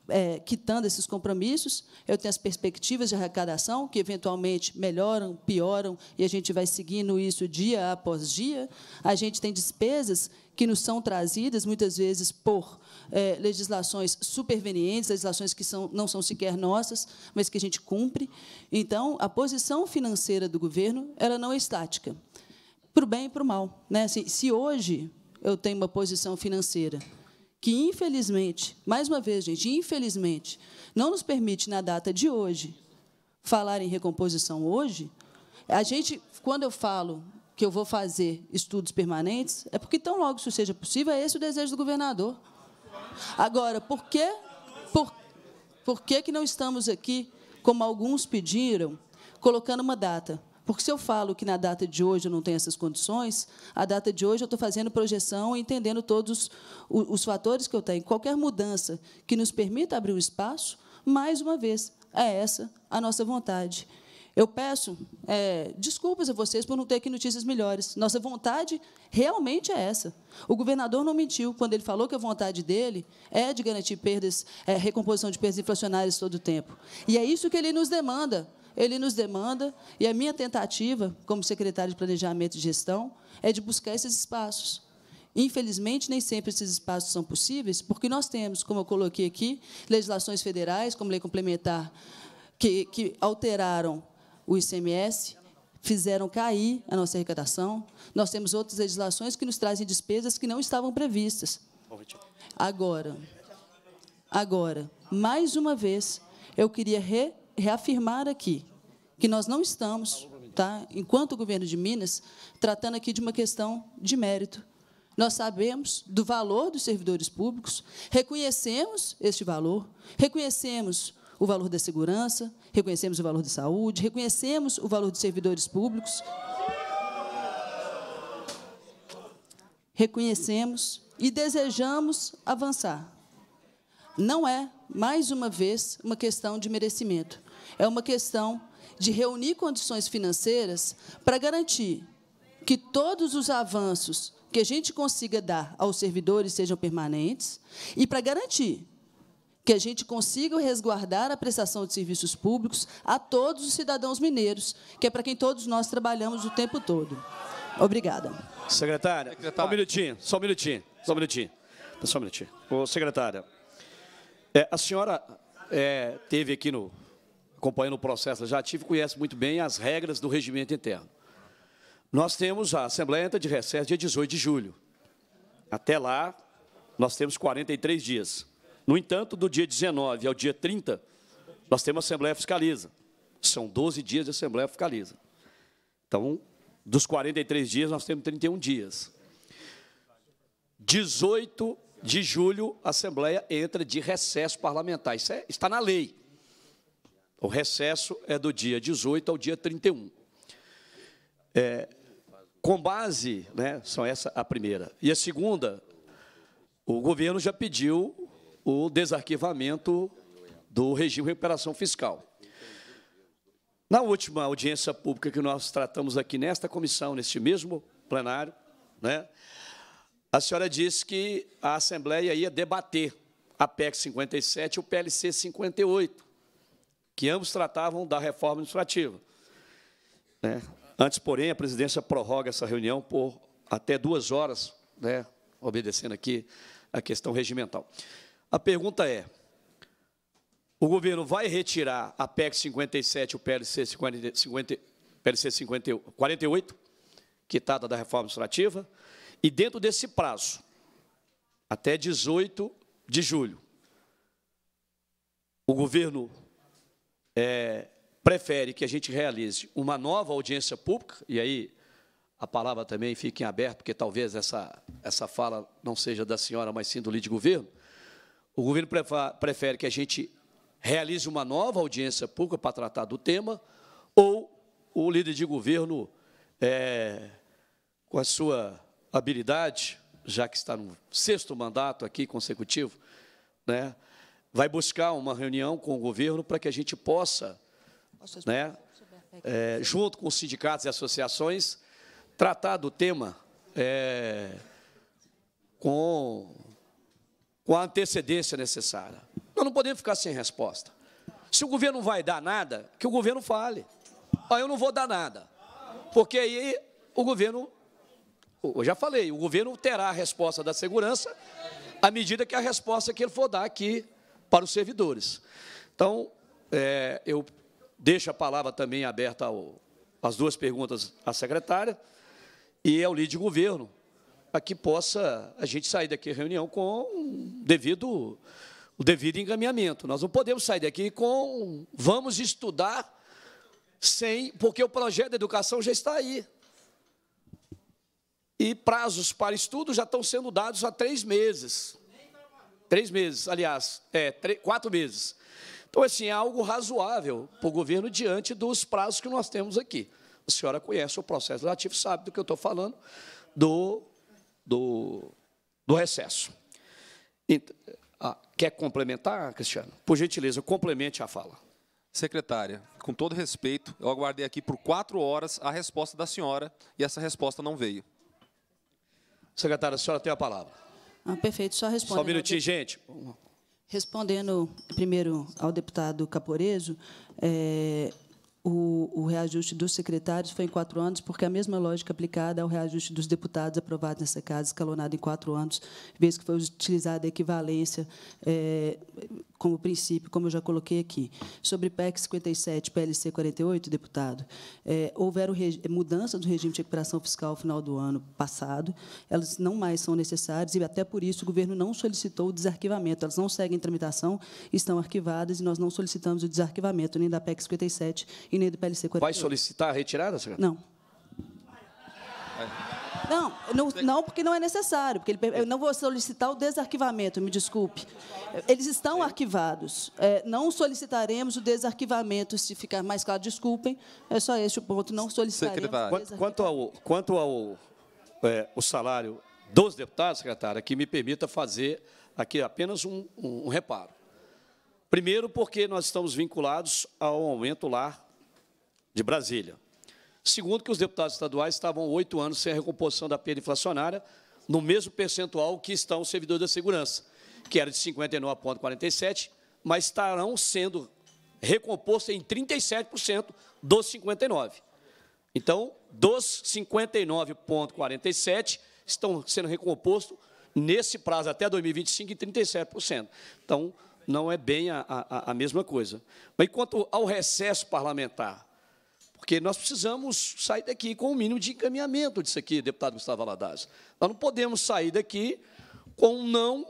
é, quitando esses compromissos, eu tenho as perspectivas de arrecadação, que eventualmente melhoram, pioram, e a gente vai seguindo isso dia após dia. A gente tem despesas que nos são trazidas, muitas vezes, por é, legislações supervenientes, legislações que são, não são sequer nossas, mas que a gente cumpre. Então, a posição financeira do governo ela não é estática, para o bem e para o mal. Né? Assim, se hoje eu tenho uma posição financeira que, infelizmente, mais uma vez, gente, infelizmente, não nos permite, na data de hoje, falar em recomposição hoje. A gente, quando eu falo que eu vou fazer estudos permanentes, é porque, tão logo isso seja possível, é esse o desejo do governador. Agora, por que, por, por que, que não estamos aqui, como alguns pediram, colocando uma data? Porque se eu falo que na data de hoje eu não tenho essas condições, a data de hoje eu estou fazendo projeção e entendendo todos os, os fatores que eu tenho. Qualquer mudança que nos permita abrir o espaço, mais uma vez, é essa a nossa vontade. Eu peço é, desculpas a vocês por não ter aqui notícias melhores. Nossa vontade realmente é essa. O governador não mentiu quando ele falou que a vontade dele é de garantir perdas, é, recomposição de perdas inflacionárias todo o tempo. E é isso que ele nos demanda ele nos demanda, e a minha tentativa, como secretário de Planejamento e Gestão, é de buscar esses espaços. Infelizmente, nem sempre esses espaços são possíveis, porque nós temos, como eu coloquei aqui, legislações federais, como lei complementar, que, que alteraram o ICMS, fizeram cair a nossa arrecadação. Nós temos outras legislações que nos trazem despesas que não estavam previstas. Agora, agora, mais uma vez, eu queria re reafirmar aqui que nós não estamos, tá, enquanto governo de Minas, tratando aqui de uma questão de mérito. Nós sabemos do valor dos servidores públicos, reconhecemos este valor, reconhecemos o valor da segurança, reconhecemos o valor da saúde, reconhecemos o valor dos servidores públicos. Reconhecemos e desejamos avançar. Não é, mais uma vez, uma questão de merecimento. É uma questão de reunir condições financeiras para garantir que todos os avanços que a gente consiga dar aos servidores sejam permanentes e para garantir que a gente consiga resguardar a prestação de serviços públicos a todos os cidadãos mineiros, que é para quem todos nós trabalhamos o tempo todo. Obrigada. Secretária, Secretário. só um minutinho, só um minutinho, só um minutinho. Só um minutinho. Ô, secretária, é, a senhora é, teve aqui no, acompanhando o processo legislativo, conhece muito bem as regras do regimento interno. Nós temos a Assembleia entra de recesso dia 18 de julho. Até lá, nós temos 43 dias. No entanto, do dia 19 ao dia 30, nós temos a Assembleia Fiscaliza. São 12 dias de Assembleia Fiscaliza. Então, dos 43 dias, nós temos 31 dias. 18 de julho, a Assembleia entra de recesso parlamentar. Isso é, está na lei. O recesso é do dia 18 ao dia 31. É, com base, né, são essa a primeira. E a segunda, o governo já pediu o desarquivamento do regime de recuperação fiscal. Na última audiência pública que nós tratamos aqui nesta comissão, neste mesmo plenário, né, a senhora disse que a Assembleia ia debater a PEC 57 e o PLC 58 que ambos tratavam da reforma administrativa. Né? Antes, porém, a presidência prorroga essa reunião por até duas horas, né? obedecendo aqui a questão regimental. A pergunta é, o governo vai retirar a PEC 57 e o PLC, 50, 50, PLC 50, 48, quitada da reforma administrativa, e dentro desse prazo, até 18 de julho, o governo é, prefere que a gente realize uma nova audiência pública, e aí a palavra também fica em aberto, porque talvez essa, essa fala não seja da senhora, mas sim do líder de governo, o governo prefere que a gente realize uma nova audiência pública para tratar do tema, ou o líder de governo, é, com a sua habilidade, já que está no sexto mandato aqui consecutivo, né, vai buscar uma reunião com o governo para que a gente possa, né, é, junto com os sindicatos e associações, tratar do tema é, com, com a antecedência necessária. Nós não podemos ficar sem resposta. Se o governo não vai dar nada, que o governo fale. Ah, eu não vou dar nada. Porque aí o governo, eu já falei, o governo terá a resposta da segurança à medida que a resposta que ele for dar aqui para os servidores. Então, é, eu deixo a palavra também aberta às duas perguntas à secretária e ao líder de governo, para que possa a gente sair daqui a reunião com devido, o devido encaminhamento. Nós não podemos sair daqui com vamos estudar sem, porque o projeto de educação já está aí. E prazos para estudo já estão sendo dados há três meses. Três meses, aliás, é, três, quatro meses. Então, assim, é algo razoável para o governo diante dos prazos que nós temos aqui. A senhora conhece o processo relativo, sabe do que eu estou falando, do, do, do recesso. Então, ah, quer complementar, Cristiano? Por gentileza, complemente a fala. Secretária, com todo respeito, eu aguardei aqui por quatro horas a resposta da senhora e essa resposta não veio. Secretária, a senhora tem a palavra. Ah, perfeito, só respondendo. Só um minutinho, gente. Respondendo primeiro ao deputado Caporeso, é, o, o, reajuste dos secretários foi em quatro anos, porque a mesma lógica aplicada ao reajuste dos deputados aprovados nessa casa, escalonado em quatro anos, vez que foi utilizada a equivalência é, como princípio, como eu já coloquei aqui. Sobre PEC 57, PLC 48, deputado, é, houveram mudança do regime de recuperação fiscal no final do ano passado, elas não mais são necessárias, e até por isso o governo não solicitou o desarquivamento, elas não seguem tramitação, estão arquivadas, e nós não solicitamos o desarquivamento nem da PEC 57 e nem do PLC 48. Vai solicitar a retirada, secretário? Não. Vai. Não, não, não, porque não é necessário, porque ele, eu não vou solicitar o desarquivamento, me desculpe. Eles estão é. arquivados. É, não solicitaremos o desarquivamento, se ficar mais claro, desculpem, é só este o ponto, não solicitaremos Secretário. Quanto ao, quanto ao é, o salário dos deputados, secretária, é que me permita fazer aqui apenas um, um, um reparo. Primeiro, porque nós estamos vinculados ao aumento lá de Brasília. Segundo, que os deputados estaduais estavam oito anos sem a recomposição da perda inflacionária, no mesmo percentual que estão os servidores da segurança, que era de 59,47, mas estarão sendo recomposto em 37% dos 59. Então, dos 59,47 estão sendo recomposto nesse prazo até 2025 em 37%. Então, não é bem a, a, a mesma coisa. Mas quanto ao recesso parlamentar, porque nós precisamos sair daqui com o um mínimo de encaminhamento disso aqui, deputado Gustavo Aladaz. Nós não podemos sair daqui com um não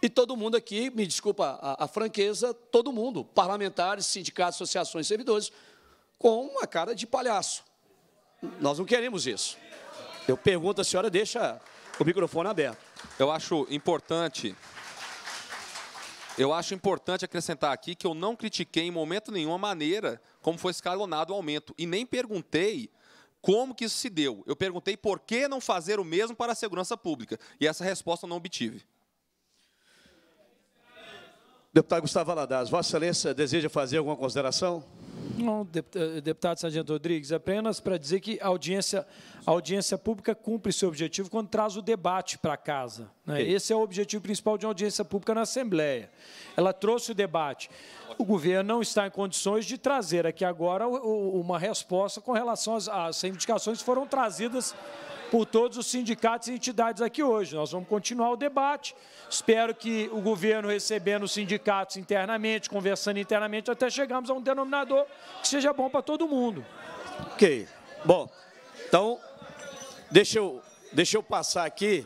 e todo mundo aqui, me desculpa a, a franqueza, todo mundo, parlamentares, sindicatos, associações, servidores, com uma cara de palhaço. Nós não queremos isso. Eu pergunto, a senhora deixa o microfone aberto. Eu acho importante eu acho importante acrescentar aqui que eu não critiquei em momento nenhum a maneira como foi escalonado o aumento. E nem perguntei como que isso se deu. Eu perguntei por que não fazer o mesmo para a segurança pública. E essa resposta eu não obtive. Deputado Gustavo Aladaz, Vossa Excelência deseja fazer alguma consideração? Não, eh, deputado Sargento Rodrigues, apenas para dizer que a audiência, a audiência pública cumpre seu objetivo quando traz o debate para casa. Né? Esse é o objetivo principal de uma audiência pública na Assembleia. Ela trouxe o debate o governo não está em condições de trazer aqui agora uma resposta com relação às reivindicações que foram trazidas por todos os sindicatos e entidades aqui hoje. Nós vamos continuar o debate. Espero que o governo recebendo os sindicatos internamente, conversando internamente, até chegarmos a um denominador que seja bom para todo mundo. Ok. Bom, então, deixa eu, deixa eu passar aqui.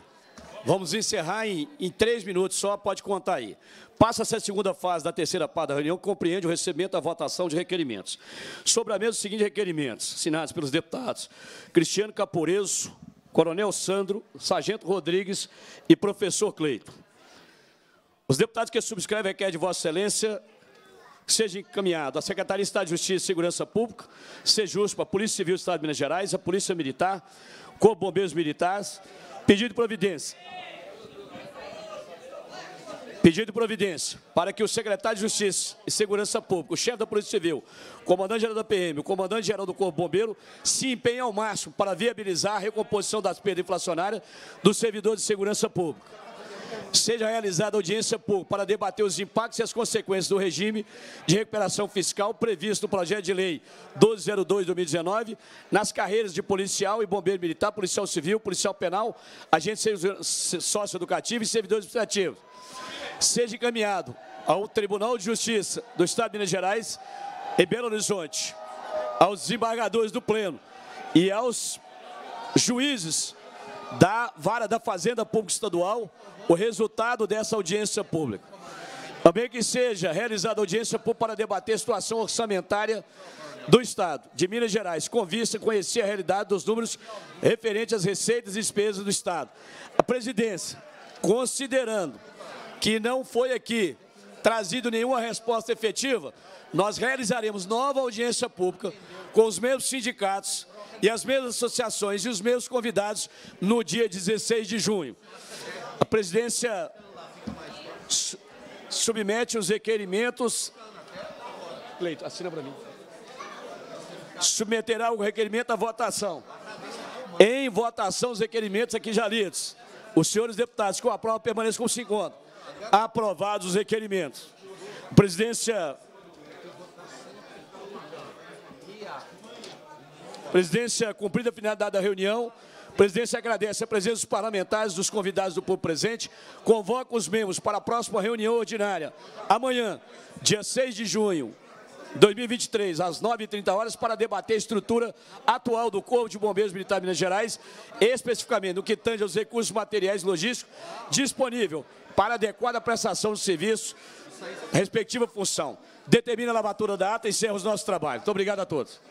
Vamos encerrar em, em três minutos só, pode contar aí. Passa-se a segunda fase da terceira parte da reunião, compreende o recebimento da votação de requerimentos. Sobre a mesa, os seguintes requerimentos, assinados pelos deputados Cristiano Caporeso, Coronel Sandro, Sargento Rodrigues e Professor Cleito. Os deputados que subscrevem requer de Vossa Excelência seja encaminhado à Secretaria de Estado de Justiça e Segurança Pública, para a Polícia Civil do Estado de Minas Gerais, a Polícia Militar, Corpo Bombeiros Militares, Pedido de providência. Pedido de providência para que o secretário de Justiça e Segurança Pública, o chefe da Polícia Civil, o comandante-geral da PM, o comandante-geral do Corpo Bombeiro, se empenhem ao máximo para viabilizar a recomposição das perdas inflacionárias do servidor de segurança pública seja realizada audiência pública para debater os impactos e as consequências do regime de recuperação fiscal previsto no projeto de lei 1202-2019 nas carreiras de policial e bombeiro militar, policial civil, policial penal, agente socioeducativo e servidores administrativos. Seja encaminhado ao Tribunal de Justiça do Estado de Minas Gerais e Belo Horizonte, aos desembargadores do Pleno e aos juízes da Vara da Fazenda Pública Estadual o resultado dessa audiência pública. Também que seja realizada audiência pública para debater a situação orçamentária do Estado de Minas Gerais, com vista a conhecer a realidade dos números referentes às receitas e despesas do Estado. A presidência, considerando que não foi aqui trazido nenhuma resposta efetiva, nós realizaremos nova audiência pública com os mesmos sindicatos e as mesmas associações e os mesmos convidados no dia 16 de junho. A presidência submete os requerimentos... Leito, assina para mim. Submeterá o requerimento à votação. Em votação, os requerimentos aqui já lidos. Os senhores deputados que o aprovam permaneçam como se encontram. Aprovados os requerimentos. Presidência. Presidência, cumprida a finalidade da reunião. Presidência agradece a presença dos parlamentares, dos convidados do povo presente. Convoca os membros para a próxima reunião ordinária. Amanhã, dia 6 de junho, 2023, às 9h30 horas, para debater a estrutura atual do Corpo de Bombeiros Militar de Minas Gerais, especificamente no que tange aos recursos materiais e logísticos disponível para adequada prestação de serviço, respectiva função. Determina a lavatura da ata e encerra os nossos trabalhos. Muito obrigado a todos.